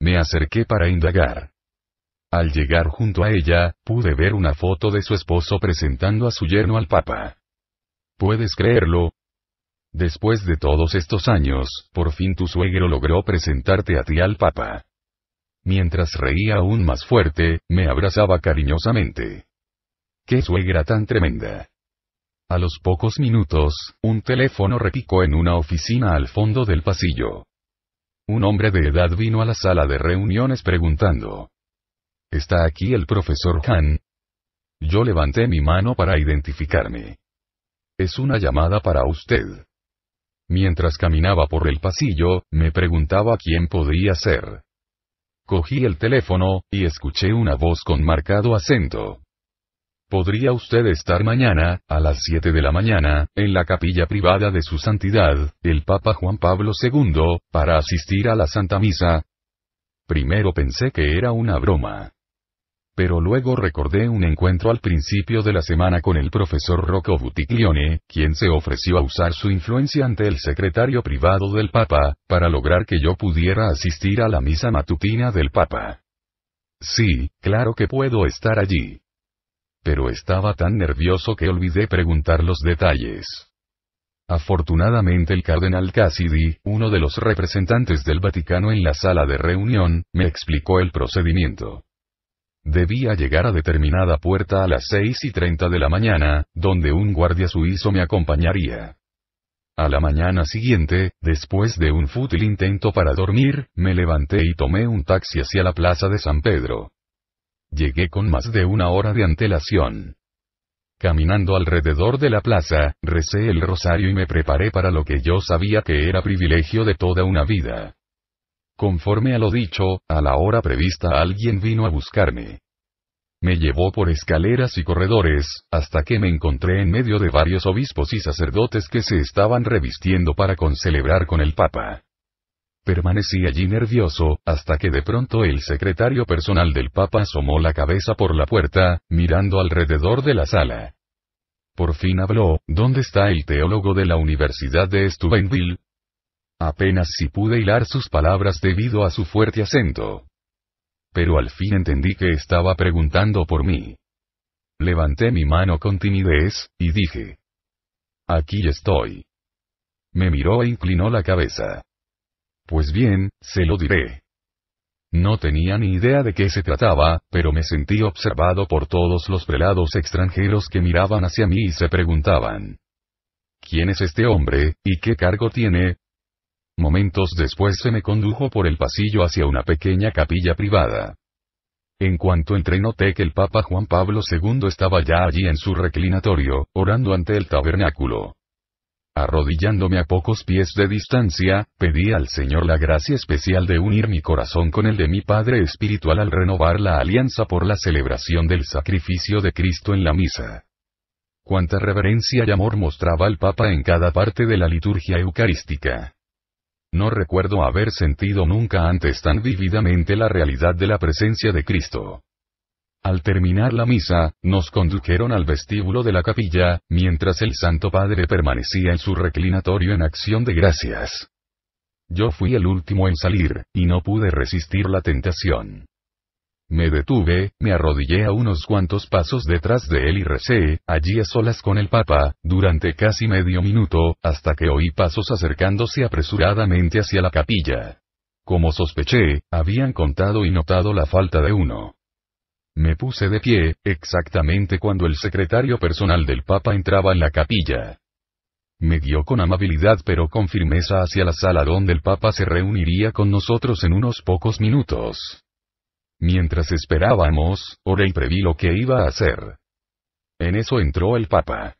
Me acerqué para indagar. Al llegar junto a ella, pude ver una foto de su esposo presentando a su yerno al Papa. ¿Puedes creerlo? Después de todos estos años, por fin tu suegro logró presentarte a ti al Papa. Mientras reía aún más fuerte, me abrazaba cariñosamente. ¡Qué suegra tan tremenda! A los pocos minutos, un teléfono repicó en una oficina al fondo del pasillo. Un hombre de edad vino a la sala de reuniones preguntando. ¿Está aquí el profesor Han? Yo levanté mi mano para identificarme. Es una llamada para usted. Mientras caminaba por el pasillo, me preguntaba quién podría ser. Cogí el teléfono, y escuché una voz con marcado acento. ¿Podría usted estar mañana, a las 7 de la mañana, en la capilla privada de su santidad, el Papa Juan Pablo II, para asistir a la Santa Misa? Primero pensé que era una broma pero luego recordé un encuentro al principio de la semana con el profesor Rocco Buticlione, quien se ofreció a usar su influencia ante el secretario privado del Papa, para lograr que yo pudiera asistir a la misa matutina del Papa. Sí, claro que puedo estar allí. Pero estaba tan nervioso que olvidé preguntar los detalles. Afortunadamente el cardenal Cassidy, uno de los representantes del Vaticano en la sala de reunión, me explicó el procedimiento. Debía llegar a determinada puerta a las 6 y 30 de la mañana, donde un guardia suizo me acompañaría. A la mañana siguiente, después de un fútil intento para dormir, me levanté y tomé un taxi hacia la plaza de San Pedro. Llegué con más de una hora de antelación. Caminando alrededor de la plaza, recé el rosario y me preparé para lo que yo sabía que era privilegio de toda una vida. Conforme a lo dicho, a la hora prevista alguien vino a buscarme. Me llevó por escaleras y corredores, hasta que me encontré en medio de varios obispos y sacerdotes que se estaban revistiendo para concelebrar con el Papa. Permanecí allí nervioso, hasta que de pronto el secretario personal del Papa asomó la cabeza por la puerta, mirando alrededor de la sala. Por fin habló, ¿dónde está el teólogo de la Universidad de Steubenville? Apenas si pude hilar sus palabras debido a su fuerte acento. Pero al fin entendí que estaba preguntando por mí. Levanté mi mano con timidez, y dije. Aquí estoy. Me miró e inclinó la cabeza. Pues bien, se lo diré. No tenía ni idea de qué se trataba, pero me sentí observado por todos los prelados extranjeros que miraban hacia mí y se preguntaban. ¿Quién es este hombre, y qué cargo tiene? Momentos después se me condujo por el pasillo hacia una pequeña capilla privada. En cuanto entré noté que el Papa Juan Pablo II estaba ya allí en su reclinatorio, orando ante el tabernáculo. Arrodillándome a pocos pies de distancia, pedí al Señor la gracia especial de unir mi corazón con el de mi Padre Espiritual al renovar la alianza por la celebración del sacrificio de Cristo en la misa. Cuánta reverencia y amor mostraba el Papa en cada parte de la liturgia eucarística no recuerdo haber sentido nunca antes tan vívidamente la realidad de la presencia de Cristo. Al terminar la misa, nos condujeron al vestíbulo de la capilla, mientras el Santo Padre permanecía en su reclinatorio en acción de gracias. Yo fui el último en salir, y no pude resistir la tentación. Me detuve, me arrodillé a unos cuantos pasos detrás de él y recé, allí a solas con el Papa, durante casi medio minuto, hasta que oí pasos acercándose apresuradamente hacia la capilla. Como sospeché, habían contado y notado la falta de uno. Me puse de pie, exactamente cuando el secretario personal del Papa entraba en la capilla. Me guió con amabilidad pero con firmeza hacia la sala donde el Papa se reuniría con nosotros en unos pocos minutos. Mientras esperábamos, oré y preví lo que iba a hacer. En eso entró el Papa.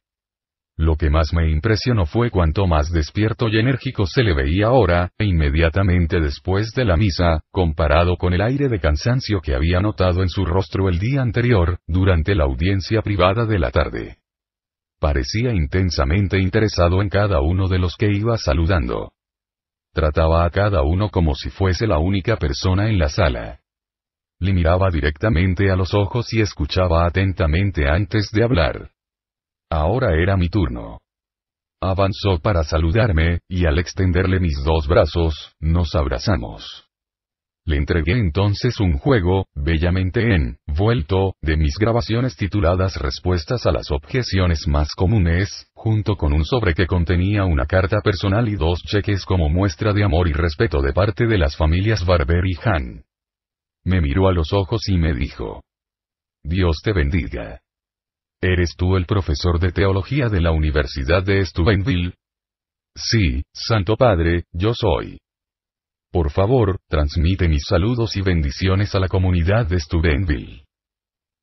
Lo que más me impresionó fue cuanto más despierto y enérgico se le veía ahora, e inmediatamente después de la misa, comparado con el aire de cansancio que había notado en su rostro el día anterior, durante la audiencia privada de la tarde. Parecía intensamente interesado en cada uno de los que iba saludando. Trataba a cada uno como si fuese la única persona en la sala. Le miraba directamente a los ojos y escuchaba atentamente antes de hablar. Ahora era mi turno. Avanzó para saludarme, y al extenderle mis dos brazos, nos abrazamos. Le entregué entonces un juego, bellamente envuelto, de mis grabaciones tituladas Respuestas a las objeciones más comunes, junto con un sobre que contenía una carta personal y dos cheques como muestra de amor y respeto de parte de las familias Barber y Han. Me miró a los ojos y me dijo. Dios te bendiga. ¿Eres tú el profesor de teología de la Universidad de Stubenville?» Sí, Santo Padre, yo soy. Por favor, transmite mis saludos y bendiciones a la comunidad de Stubenville.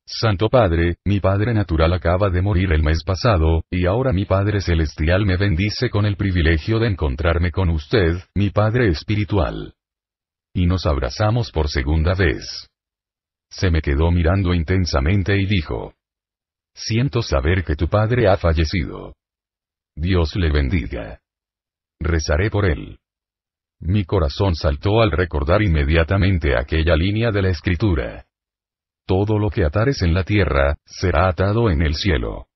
Santo Padre, mi Padre natural acaba de morir el mes pasado, y ahora mi Padre celestial me bendice con el privilegio de encontrarme con usted, mi Padre espiritual. Y nos abrazamos por segunda vez. Se me quedó mirando intensamente y dijo. Siento saber que tu padre ha fallecido. Dios le bendiga. Rezaré por él. Mi corazón saltó al recordar inmediatamente aquella línea de la escritura. Todo lo que atares en la tierra, será atado en el cielo.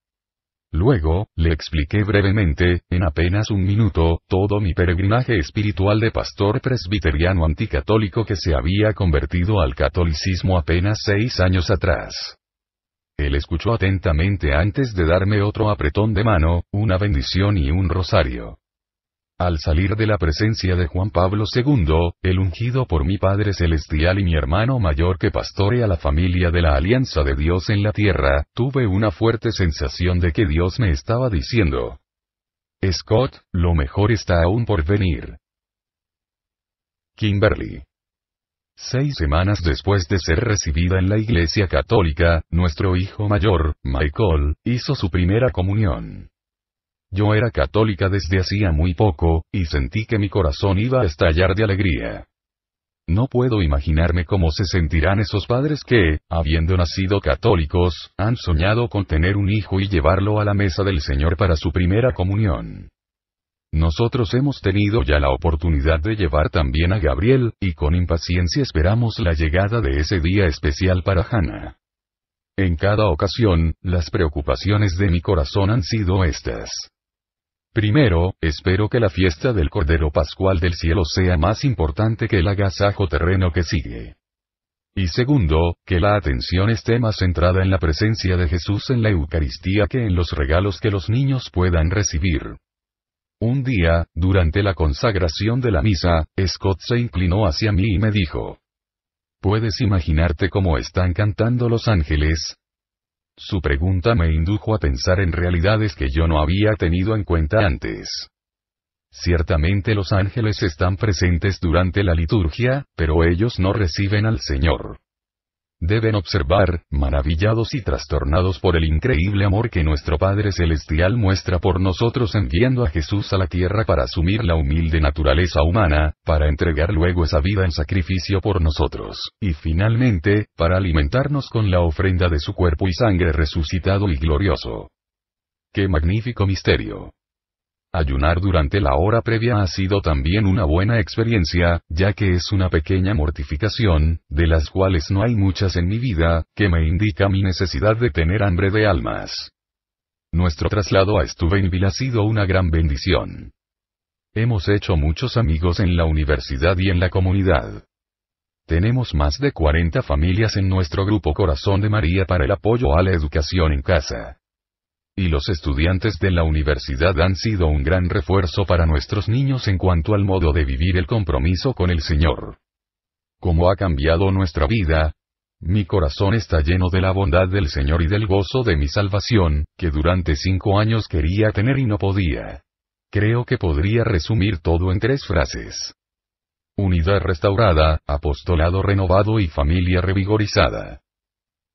Luego, le expliqué brevemente, en apenas un minuto, todo mi peregrinaje espiritual de pastor presbiteriano anticatólico que se había convertido al catolicismo apenas seis años atrás. Él escuchó atentamente antes de darme otro apretón de mano, una bendición y un rosario. Al salir de la presencia de Juan Pablo II, el ungido por mi Padre Celestial y mi hermano mayor que pastorea la familia de la Alianza de Dios en la tierra, tuve una fuerte sensación de que Dios me estaba diciendo, Scott, lo mejor está aún por venir. Kimberly. Seis semanas después de ser recibida en la Iglesia Católica, nuestro hijo mayor, Michael, hizo su primera comunión. Yo era católica desde hacía muy poco, y sentí que mi corazón iba a estallar de alegría. No puedo imaginarme cómo se sentirán esos padres que, habiendo nacido católicos, han soñado con tener un hijo y llevarlo a la mesa del Señor para su primera comunión. Nosotros hemos tenido ya la oportunidad de llevar también a Gabriel, y con impaciencia esperamos la llegada de ese día especial para Hannah. En cada ocasión, las preocupaciones de mi corazón han sido estas. Primero, espero que la fiesta del Cordero Pascual del Cielo sea más importante que el agasajo terreno que sigue. Y segundo, que la atención esté más centrada en la presencia de Jesús en la Eucaristía que en los regalos que los niños puedan recibir. Un día, durante la consagración de la misa, Scott se inclinó hacia mí y me dijo, ¿Puedes imaginarte cómo están cantando los ángeles? Su pregunta me indujo a pensar en realidades que yo no había tenido en cuenta antes. Ciertamente los ángeles están presentes durante la liturgia, pero ellos no reciben al Señor. Deben observar, maravillados y trastornados por el increíble amor que nuestro Padre Celestial muestra por nosotros enviando a Jesús a la tierra para asumir la humilde naturaleza humana, para entregar luego esa vida en sacrificio por nosotros, y finalmente, para alimentarnos con la ofrenda de su cuerpo y sangre resucitado y glorioso. ¡Qué magnífico misterio! Ayunar durante la hora previa ha sido también una buena experiencia, ya que es una pequeña mortificación, de las cuales no hay muchas en mi vida, que me indica mi necesidad de tener hambre de almas. Nuestro traslado a Stuvenville ha sido una gran bendición. Hemos hecho muchos amigos en la universidad y en la comunidad. Tenemos más de 40 familias en nuestro grupo Corazón de María para el apoyo a la educación en casa y los estudiantes de la universidad han sido un gran refuerzo para nuestros niños en cuanto al modo de vivir el compromiso con el Señor. ¿Cómo ha cambiado nuestra vida? Mi corazón está lleno de la bondad del Señor y del gozo de mi salvación, que durante cinco años quería tener y no podía. Creo que podría resumir todo en tres frases. Unidad restaurada, apostolado renovado y familia revigorizada.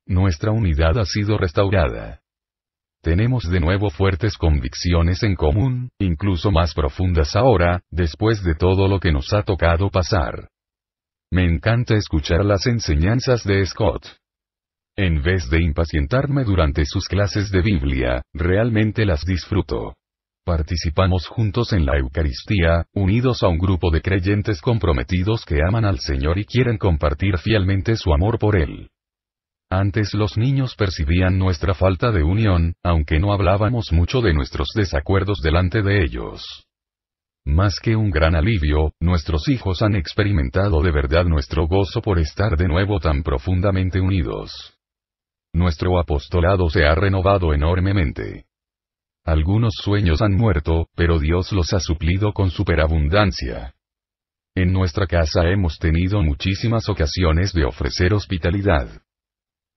Nuestra unidad ha sido restaurada. Tenemos de nuevo fuertes convicciones en común, incluso más profundas ahora, después de todo lo que nos ha tocado pasar. Me encanta escuchar las enseñanzas de Scott. En vez de impacientarme durante sus clases de Biblia, realmente las disfruto. Participamos juntos en la Eucaristía, unidos a un grupo de creyentes comprometidos que aman al Señor y quieren compartir fielmente su amor por Él. Antes los niños percibían nuestra falta de unión, aunque no hablábamos mucho de nuestros desacuerdos delante de ellos. Más que un gran alivio, nuestros hijos han experimentado de verdad nuestro gozo por estar de nuevo tan profundamente unidos. Nuestro apostolado se ha renovado enormemente. Algunos sueños han muerto, pero Dios los ha suplido con superabundancia. En nuestra casa hemos tenido muchísimas ocasiones de ofrecer hospitalidad.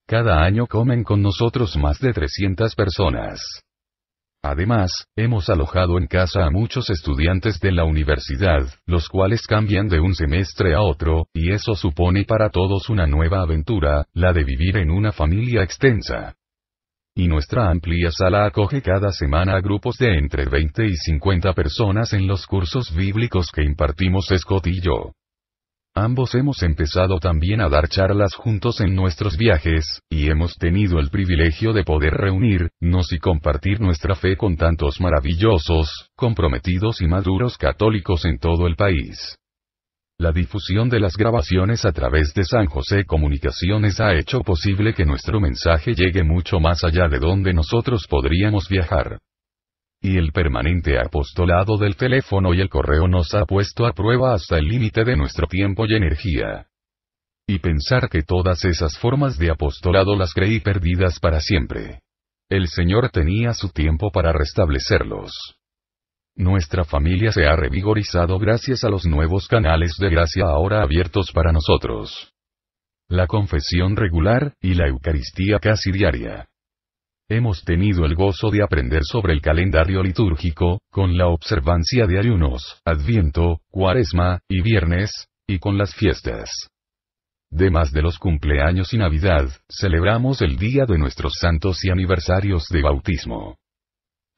Cada año comen con nosotros más de 300 personas. Además, hemos alojado en casa a muchos estudiantes de la universidad, los cuales cambian de un semestre a otro, y eso supone para todos una nueva aventura, la de vivir en una familia extensa. Y nuestra amplia sala acoge cada semana a grupos de entre 20 y 50 personas en los cursos bíblicos que impartimos Scott y yo. Ambos hemos empezado también a dar charlas juntos en nuestros viajes, y hemos tenido el privilegio de poder reunirnos y compartir nuestra fe con tantos maravillosos, comprometidos y maduros católicos en todo el país. La difusión de las grabaciones a través de San José Comunicaciones ha hecho posible que nuestro mensaje llegue mucho más allá de donde nosotros podríamos viajar. Y el permanente apostolado del teléfono y el correo nos ha puesto a prueba hasta el límite de nuestro tiempo y energía. Y pensar que todas esas formas de apostolado las creí perdidas para siempre. El Señor tenía su tiempo para restablecerlos. Nuestra familia se ha revigorizado gracias a los nuevos canales de gracia ahora abiertos para nosotros. La confesión regular, y la Eucaristía casi diaria. Hemos tenido el gozo de aprender sobre el calendario litúrgico, con la observancia de ayunos, adviento, cuaresma, y viernes, y con las fiestas. Demás de los cumpleaños y Navidad, celebramos el día de nuestros santos y aniversarios de bautismo.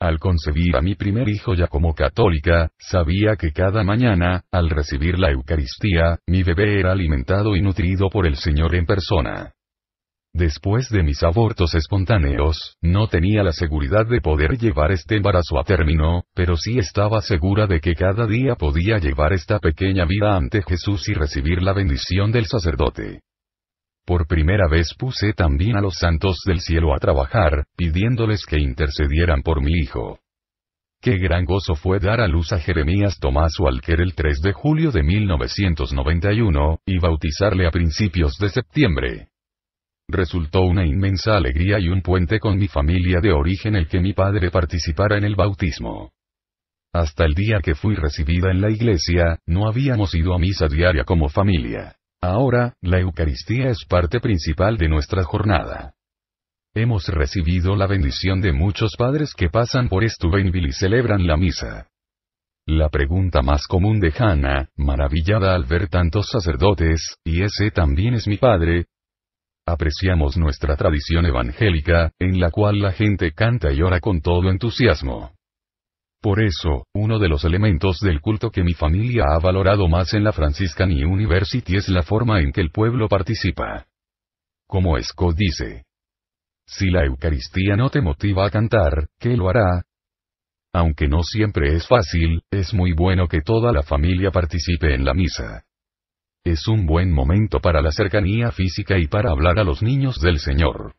Al concebir a mi primer hijo ya como católica, sabía que cada mañana, al recibir la Eucaristía, mi bebé era alimentado y nutrido por el Señor en persona. Después de mis abortos espontáneos, no tenía la seguridad de poder llevar este embarazo a término, pero sí estaba segura de que cada día podía llevar esta pequeña vida ante Jesús y recibir la bendición del sacerdote. Por primera vez puse también a los santos del cielo a trabajar, pidiéndoles que intercedieran por mi hijo. Qué gran gozo fue dar a luz a Jeremías Tomás Walker el 3 de julio de 1991, y bautizarle a principios de septiembre. Resultó una inmensa alegría y un puente con mi familia de origen el que mi padre participara en el bautismo. Hasta el día que fui recibida en la iglesia, no habíamos ido a misa diaria como familia. Ahora, la Eucaristía es parte principal de nuestra jornada. Hemos recibido la bendición de muchos padres que pasan por Stubenville y celebran la misa. La pregunta más común de Hannah, maravillada al ver tantos sacerdotes, y ese también es mi padre, apreciamos nuestra tradición evangélica, en la cual la gente canta y ora con todo entusiasmo. Por eso, uno de los elementos del culto que mi familia ha valorado más en la Franciscan University es la forma en que el pueblo participa. Como Scott dice, si la Eucaristía no te motiva a cantar, ¿qué lo hará? Aunque no siempre es fácil, es muy bueno que toda la familia participe en la misa. Es un buen momento para la cercanía física y para hablar a los niños del Señor.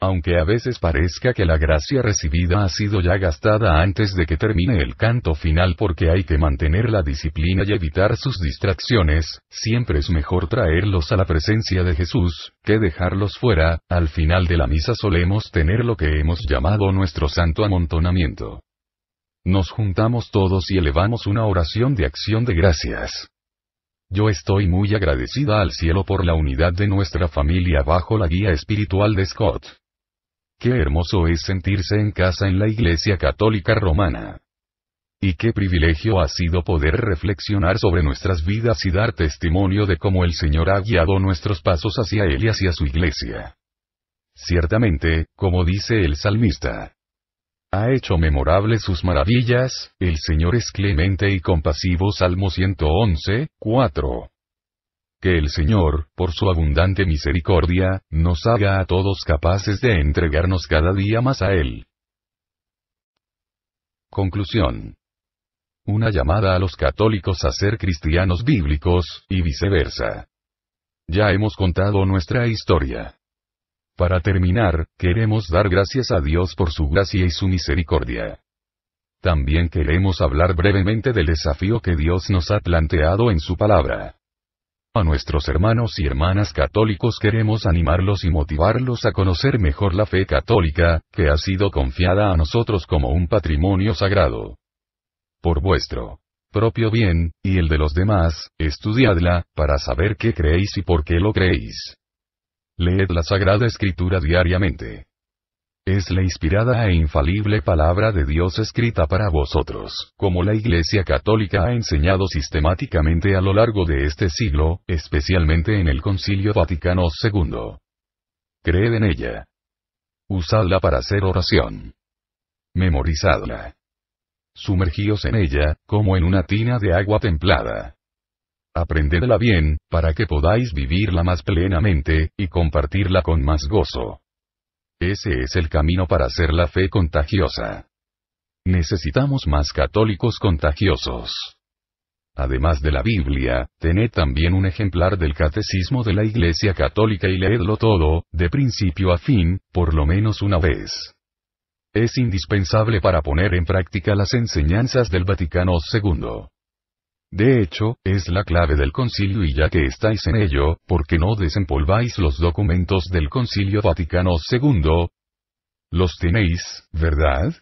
Aunque a veces parezca que la gracia recibida ha sido ya gastada antes de que termine el canto final porque hay que mantener la disciplina y evitar sus distracciones, siempre es mejor traerlos a la presencia de Jesús, que dejarlos fuera, al final de la misa solemos tener lo que hemos llamado nuestro santo amontonamiento. Nos juntamos todos y elevamos una oración de acción de gracias. Yo estoy muy agradecida al cielo por la unidad de nuestra familia bajo la guía espiritual de Scott. Qué hermoso es sentirse en casa en la Iglesia Católica Romana. Y qué privilegio ha sido poder reflexionar sobre nuestras vidas y dar testimonio de cómo el Señor ha guiado nuestros pasos hacia Él y hacia su Iglesia. Ciertamente, como dice el salmista, ha hecho memorable sus maravillas, el Señor es clemente y compasivo. Salmo 111, 4. Que el Señor, por su abundante misericordia, nos haga a todos capaces de entregarnos cada día más a Él. Conclusión. Una llamada a los católicos a ser cristianos bíblicos, y viceversa. Ya hemos contado nuestra historia. Para terminar, queremos dar gracias a Dios por su gracia y su misericordia. También queremos hablar brevemente del desafío que Dios nos ha planteado en su palabra. A nuestros hermanos y hermanas católicos queremos animarlos y motivarlos a conocer mejor la fe católica, que ha sido confiada a nosotros como un patrimonio sagrado. Por vuestro propio bien, y el de los demás, estudiadla, para saber qué creéis y por qué lo creéis. Leed la Sagrada Escritura diariamente. Es la inspirada e infalible palabra de Dios escrita para vosotros, como la Iglesia Católica ha enseñado sistemáticamente a lo largo de este siglo, especialmente en el Concilio Vaticano II. Creed en ella. Usadla para hacer oración. Memorizadla. Sumergíos en ella, como en una tina de agua templada Aprendedla bien, para que podáis vivirla más plenamente, y compartirla con más gozo. Ese es el camino para hacer la fe contagiosa. Necesitamos más católicos contagiosos. Además de la Biblia, tened también un ejemplar del Catecismo de la Iglesia Católica y leedlo todo, de principio a fin, por lo menos una vez. Es indispensable para poner en práctica las enseñanzas del Vaticano II. De hecho, es la clave del concilio y ya que estáis en ello, ¿por qué no desempolváis los documentos del concilio Vaticano II? Los tenéis, ¿verdad?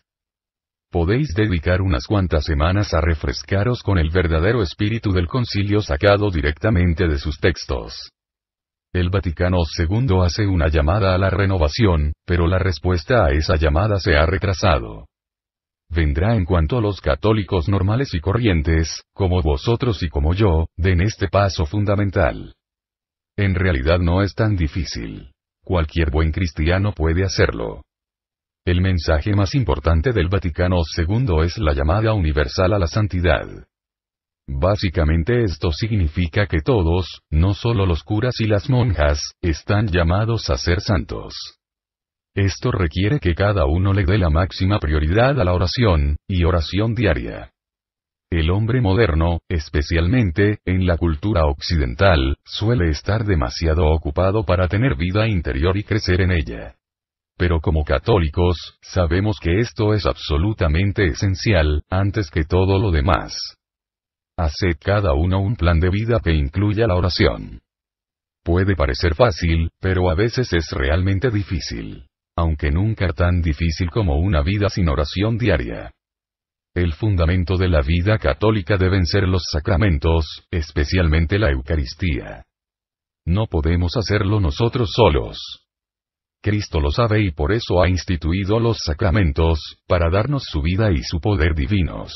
Podéis dedicar unas cuantas semanas a refrescaros con el verdadero espíritu del concilio sacado directamente de sus textos. El Vaticano II hace una llamada a la renovación, pero la respuesta a esa llamada se ha retrasado vendrá en cuanto los católicos normales y corrientes, como vosotros y como yo, den este paso fundamental. En realidad no es tan difícil. Cualquier buen cristiano puede hacerlo. El mensaje más importante del Vaticano II es la llamada universal a la santidad. Básicamente esto significa que todos, no solo los curas y las monjas, están llamados a ser santos. Esto requiere que cada uno le dé la máxima prioridad a la oración, y oración diaria. El hombre moderno, especialmente, en la cultura occidental, suele estar demasiado ocupado para tener vida interior y crecer en ella. Pero como católicos, sabemos que esto es absolutamente esencial, antes que todo lo demás. Haced cada uno un plan de vida que incluya la oración. Puede parecer fácil, pero a veces es realmente difícil aunque nunca tan difícil como una vida sin oración diaria. El fundamento de la vida católica deben ser los sacramentos, especialmente la Eucaristía. No podemos hacerlo nosotros solos. Cristo lo sabe y por eso ha instituido los sacramentos, para darnos su vida y su poder divinos.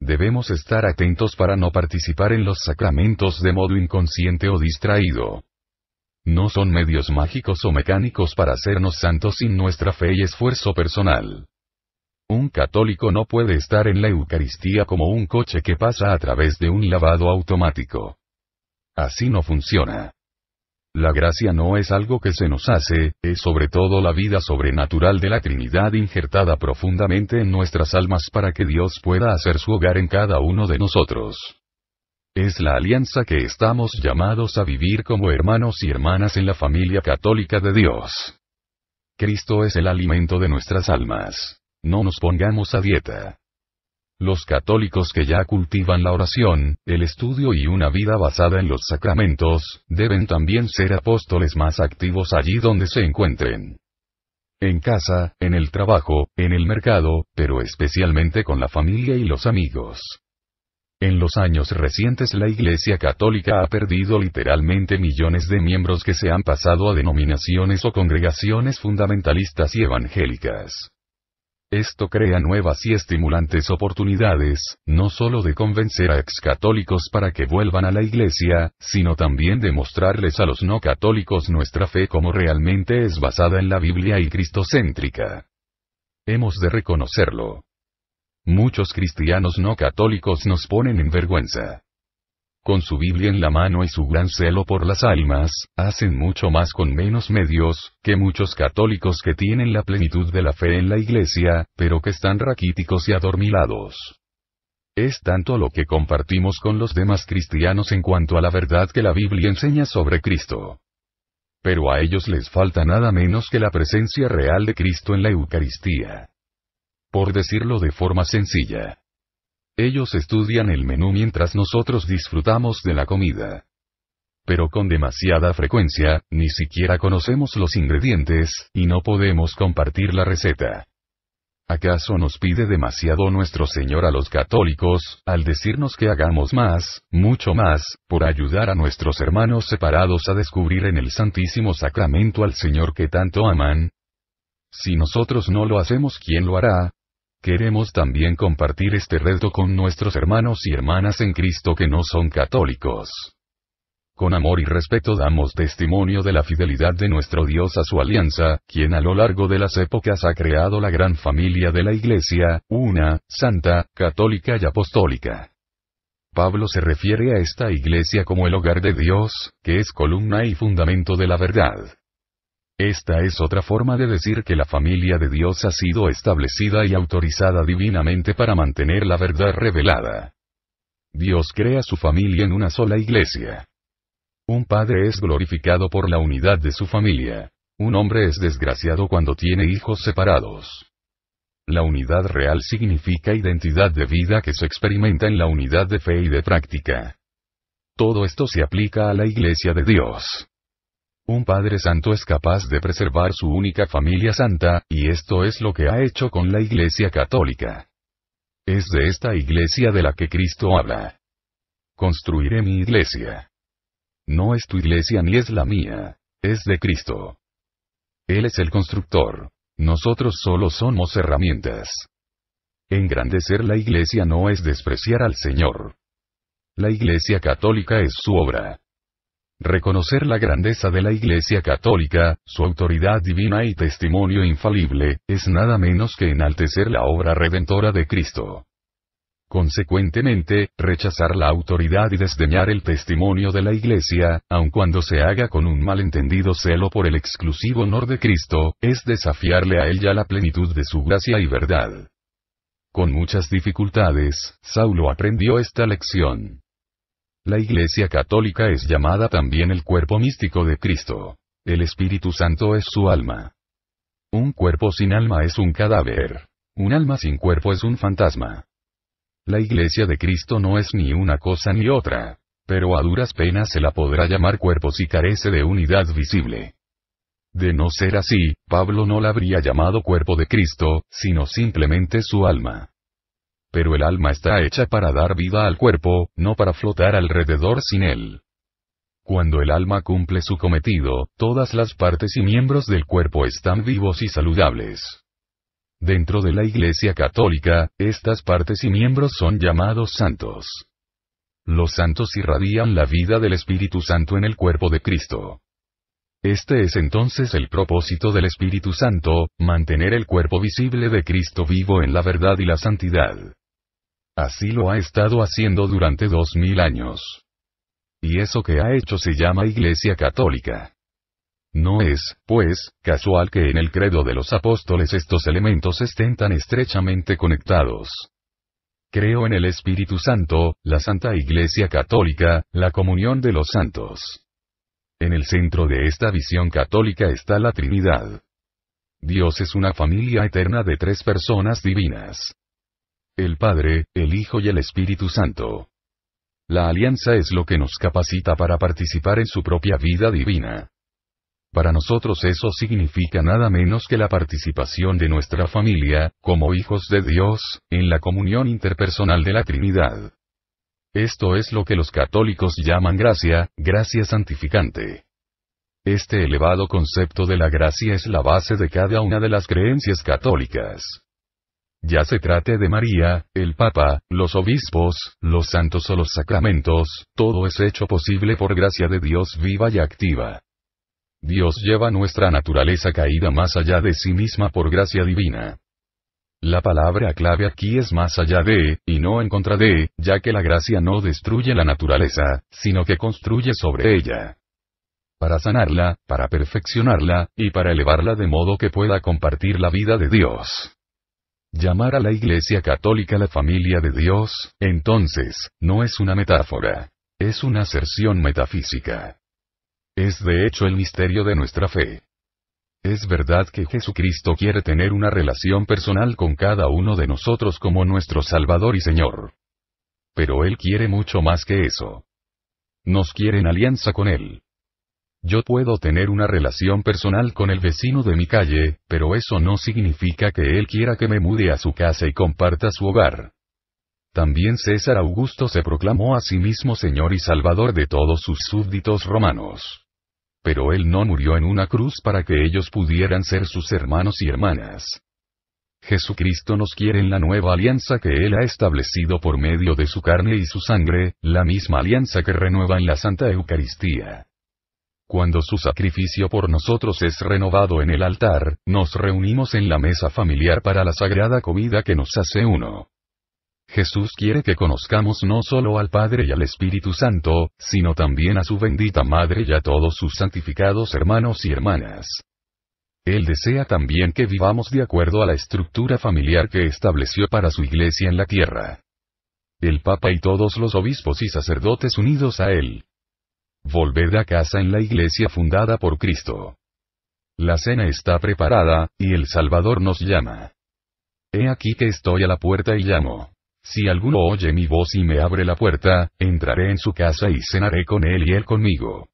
Debemos estar atentos para no participar en los sacramentos de modo inconsciente o distraído. No son medios mágicos o mecánicos para hacernos santos sin nuestra fe y esfuerzo personal. Un católico no puede estar en la Eucaristía como un coche que pasa a través de un lavado automático. Así no funciona. La gracia no es algo que se nos hace, es sobre todo la vida sobrenatural de la Trinidad injertada profundamente en nuestras almas para que Dios pueda hacer su hogar en cada uno de nosotros es la alianza que estamos llamados a vivir como hermanos y hermanas en la familia católica de Dios. Cristo es el alimento de nuestras almas. No nos pongamos a dieta. Los católicos que ya cultivan la oración, el estudio y una vida basada en los sacramentos, deben también ser apóstoles más activos allí donde se encuentren. En casa, en el trabajo, en el mercado, pero especialmente con la familia y los amigos. En los años recientes la Iglesia Católica ha perdido literalmente millones de miembros que se han pasado a denominaciones o congregaciones fundamentalistas y evangélicas. Esto crea nuevas y estimulantes oportunidades, no solo de convencer a excatólicos para que vuelvan a la Iglesia, sino también de mostrarles a los no católicos nuestra fe como realmente es basada en la Biblia y cristocéntrica. Hemos de reconocerlo muchos cristianos no católicos nos ponen en vergüenza. Con su Biblia en la mano y su gran celo por las almas, hacen mucho más con menos medios, que muchos católicos que tienen la plenitud de la fe en la iglesia, pero que están raquíticos y adormilados. Es tanto lo que compartimos con los demás cristianos en cuanto a la verdad que la Biblia enseña sobre Cristo. Pero a ellos les falta nada menos que la presencia real de Cristo en la Eucaristía por decirlo de forma sencilla. Ellos estudian el menú mientras nosotros disfrutamos de la comida. Pero con demasiada frecuencia, ni siquiera conocemos los ingredientes, y no podemos compartir la receta. ¿Acaso nos pide demasiado nuestro Señor a los católicos, al decirnos que hagamos más, mucho más, por ayudar a nuestros hermanos separados a descubrir en el Santísimo Sacramento al Señor que tanto aman? Si nosotros no lo hacemos, ¿quién lo hará? Queremos también compartir este reto con nuestros hermanos y hermanas en Cristo que no son católicos. Con amor y respeto damos testimonio de la fidelidad de nuestro Dios a su alianza, quien a lo largo de las épocas ha creado la gran familia de la Iglesia, una, santa, católica y apostólica. Pablo se refiere a esta iglesia como el hogar de Dios, que es columna y fundamento de la verdad. Esta es otra forma de decir que la familia de Dios ha sido establecida y autorizada divinamente para mantener la verdad revelada. Dios crea su familia en una sola iglesia. Un padre es glorificado por la unidad de su familia. Un hombre es desgraciado cuando tiene hijos separados. La unidad real significa identidad de vida que se experimenta en la unidad de fe y de práctica. Todo esto se aplica a la iglesia de Dios. Un Padre Santo es capaz de preservar su única familia santa, y esto es lo que ha hecho con la Iglesia Católica. Es de esta Iglesia de la que Cristo habla. Construiré mi Iglesia. No es tu Iglesia ni es la mía, es de Cristo. Él es el constructor. Nosotros solo somos herramientas. Engrandecer la Iglesia no es despreciar al Señor. La Iglesia Católica es su obra, Reconocer la grandeza de la Iglesia Católica, su autoridad divina y testimonio infalible, es nada menos que enaltecer la obra redentora de Cristo. Consecuentemente, rechazar la autoridad y desdeñar el testimonio de la Iglesia, aun cuando se haga con un malentendido celo por el exclusivo honor de Cristo, es desafiarle a ella la plenitud de su gracia y verdad. Con muchas dificultades, Saulo aprendió esta lección. La Iglesia Católica es llamada también el cuerpo místico de Cristo. El Espíritu Santo es su alma. Un cuerpo sin alma es un cadáver. Un alma sin cuerpo es un fantasma. La Iglesia de Cristo no es ni una cosa ni otra. Pero a duras penas se la podrá llamar cuerpo si carece de unidad visible. De no ser así, Pablo no la habría llamado cuerpo de Cristo, sino simplemente su alma pero el alma está hecha para dar vida al cuerpo, no para flotar alrededor sin él. Cuando el alma cumple su cometido, todas las partes y miembros del cuerpo están vivos y saludables. Dentro de la Iglesia Católica, estas partes y miembros son llamados santos. Los santos irradian la vida del Espíritu Santo en el cuerpo de Cristo. Este es entonces el propósito del Espíritu Santo, mantener el cuerpo visible de Cristo vivo en la verdad y la santidad. Así lo ha estado haciendo durante dos mil años. Y eso que ha hecho se llama Iglesia Católica. No es, pues, casual que en el credo de los apóstoles estos elementos estén tan estrechamente conectados. Creo en el Espíritu Santo, la Santa Iglesia Católica, la comunión de los santos. En el centro de esta visión católica está la Trinidad. Dios es una familia eterna de tres personas divinas el Padre, el Hijo y el Espíritu Santo. La alianza es lo que nos capacita para participar en su propia vida divina. Para nosotros eso significa nada menos que la participación de nuestra familia, como hijos de Dios, en la comunión interpersonal de la Trinidad. Esto es lo que los católicos llaman gracia, gracia santificante. Este elevado concepto de la gracia es la base de cada una de las creencias católicas ya se trate de María, el Papa, los obispos, los santos o los sacramentos, todo es hecho posible por gracia de Dios viva y activa. Dios lleva nuestra naturaleza caída más allá de sí misma por gracia divina. La palabra clave aquí es más allá de, y no en contra de, ya que la gracia no destruye la naturaleza, sino que construye sobre ella. Para sanarla, para perfeccionarla, y para elevarla de modo que pueda compartir la vida de Dios. Llamar a la Iglesia Católica la familia de Dios, entonces, no es una metáfora. Es una aserción metafísica. Es de hecho el misterio de nuestra fe. Es verdad que Jesucristo quiere tener una relación personal con cada uno de nosotros como nuestro Salvador y Señor. Pero Él quiere mucho más que eso. Nos quiere en alianza con Él. Yo puedo tener una relación personal con el vecino de mi calle, pero eso no significa que él quiera que me mude a su casa y comparta su hogar. También César Augusto se proclamó a sí mismo señor y salvador de todos sus súbditos romanos. Pero él no murió en una cruz para que ellos pudieran ser sus hermanos y hermanas. Jesucristo nos quiere en la nueva alianza que Él ha establecido por medio de su carne y su sangre, la misma alianza que renueva en la Santa Eucaristía. Cuando su sacrificio por nosotros es renovado en el altar, nos reunimos en la mesa familiar para la sagrada comida que nos hace uno. Jesús quiere que conozcamos no solo al Padre y al Espíritu Santo, sino también a su bendita Madre y a todos sus santificados hermanos y hermanas. Él desea también que vivamos de acuerdo a la estructura familiar que estableció para su iglesia en la tierra. El Papa y todos los obispos y sacerdotes unidos a él, volved a casa en la iglesia fundada por Cristo. La cena está preparada, y el Salvador nos llama. He aquí que estoy a la puerta y llamo. Si alguno oye mi voz y me abre la puerta, entraré en su casa y cenaré con él y él conmigo.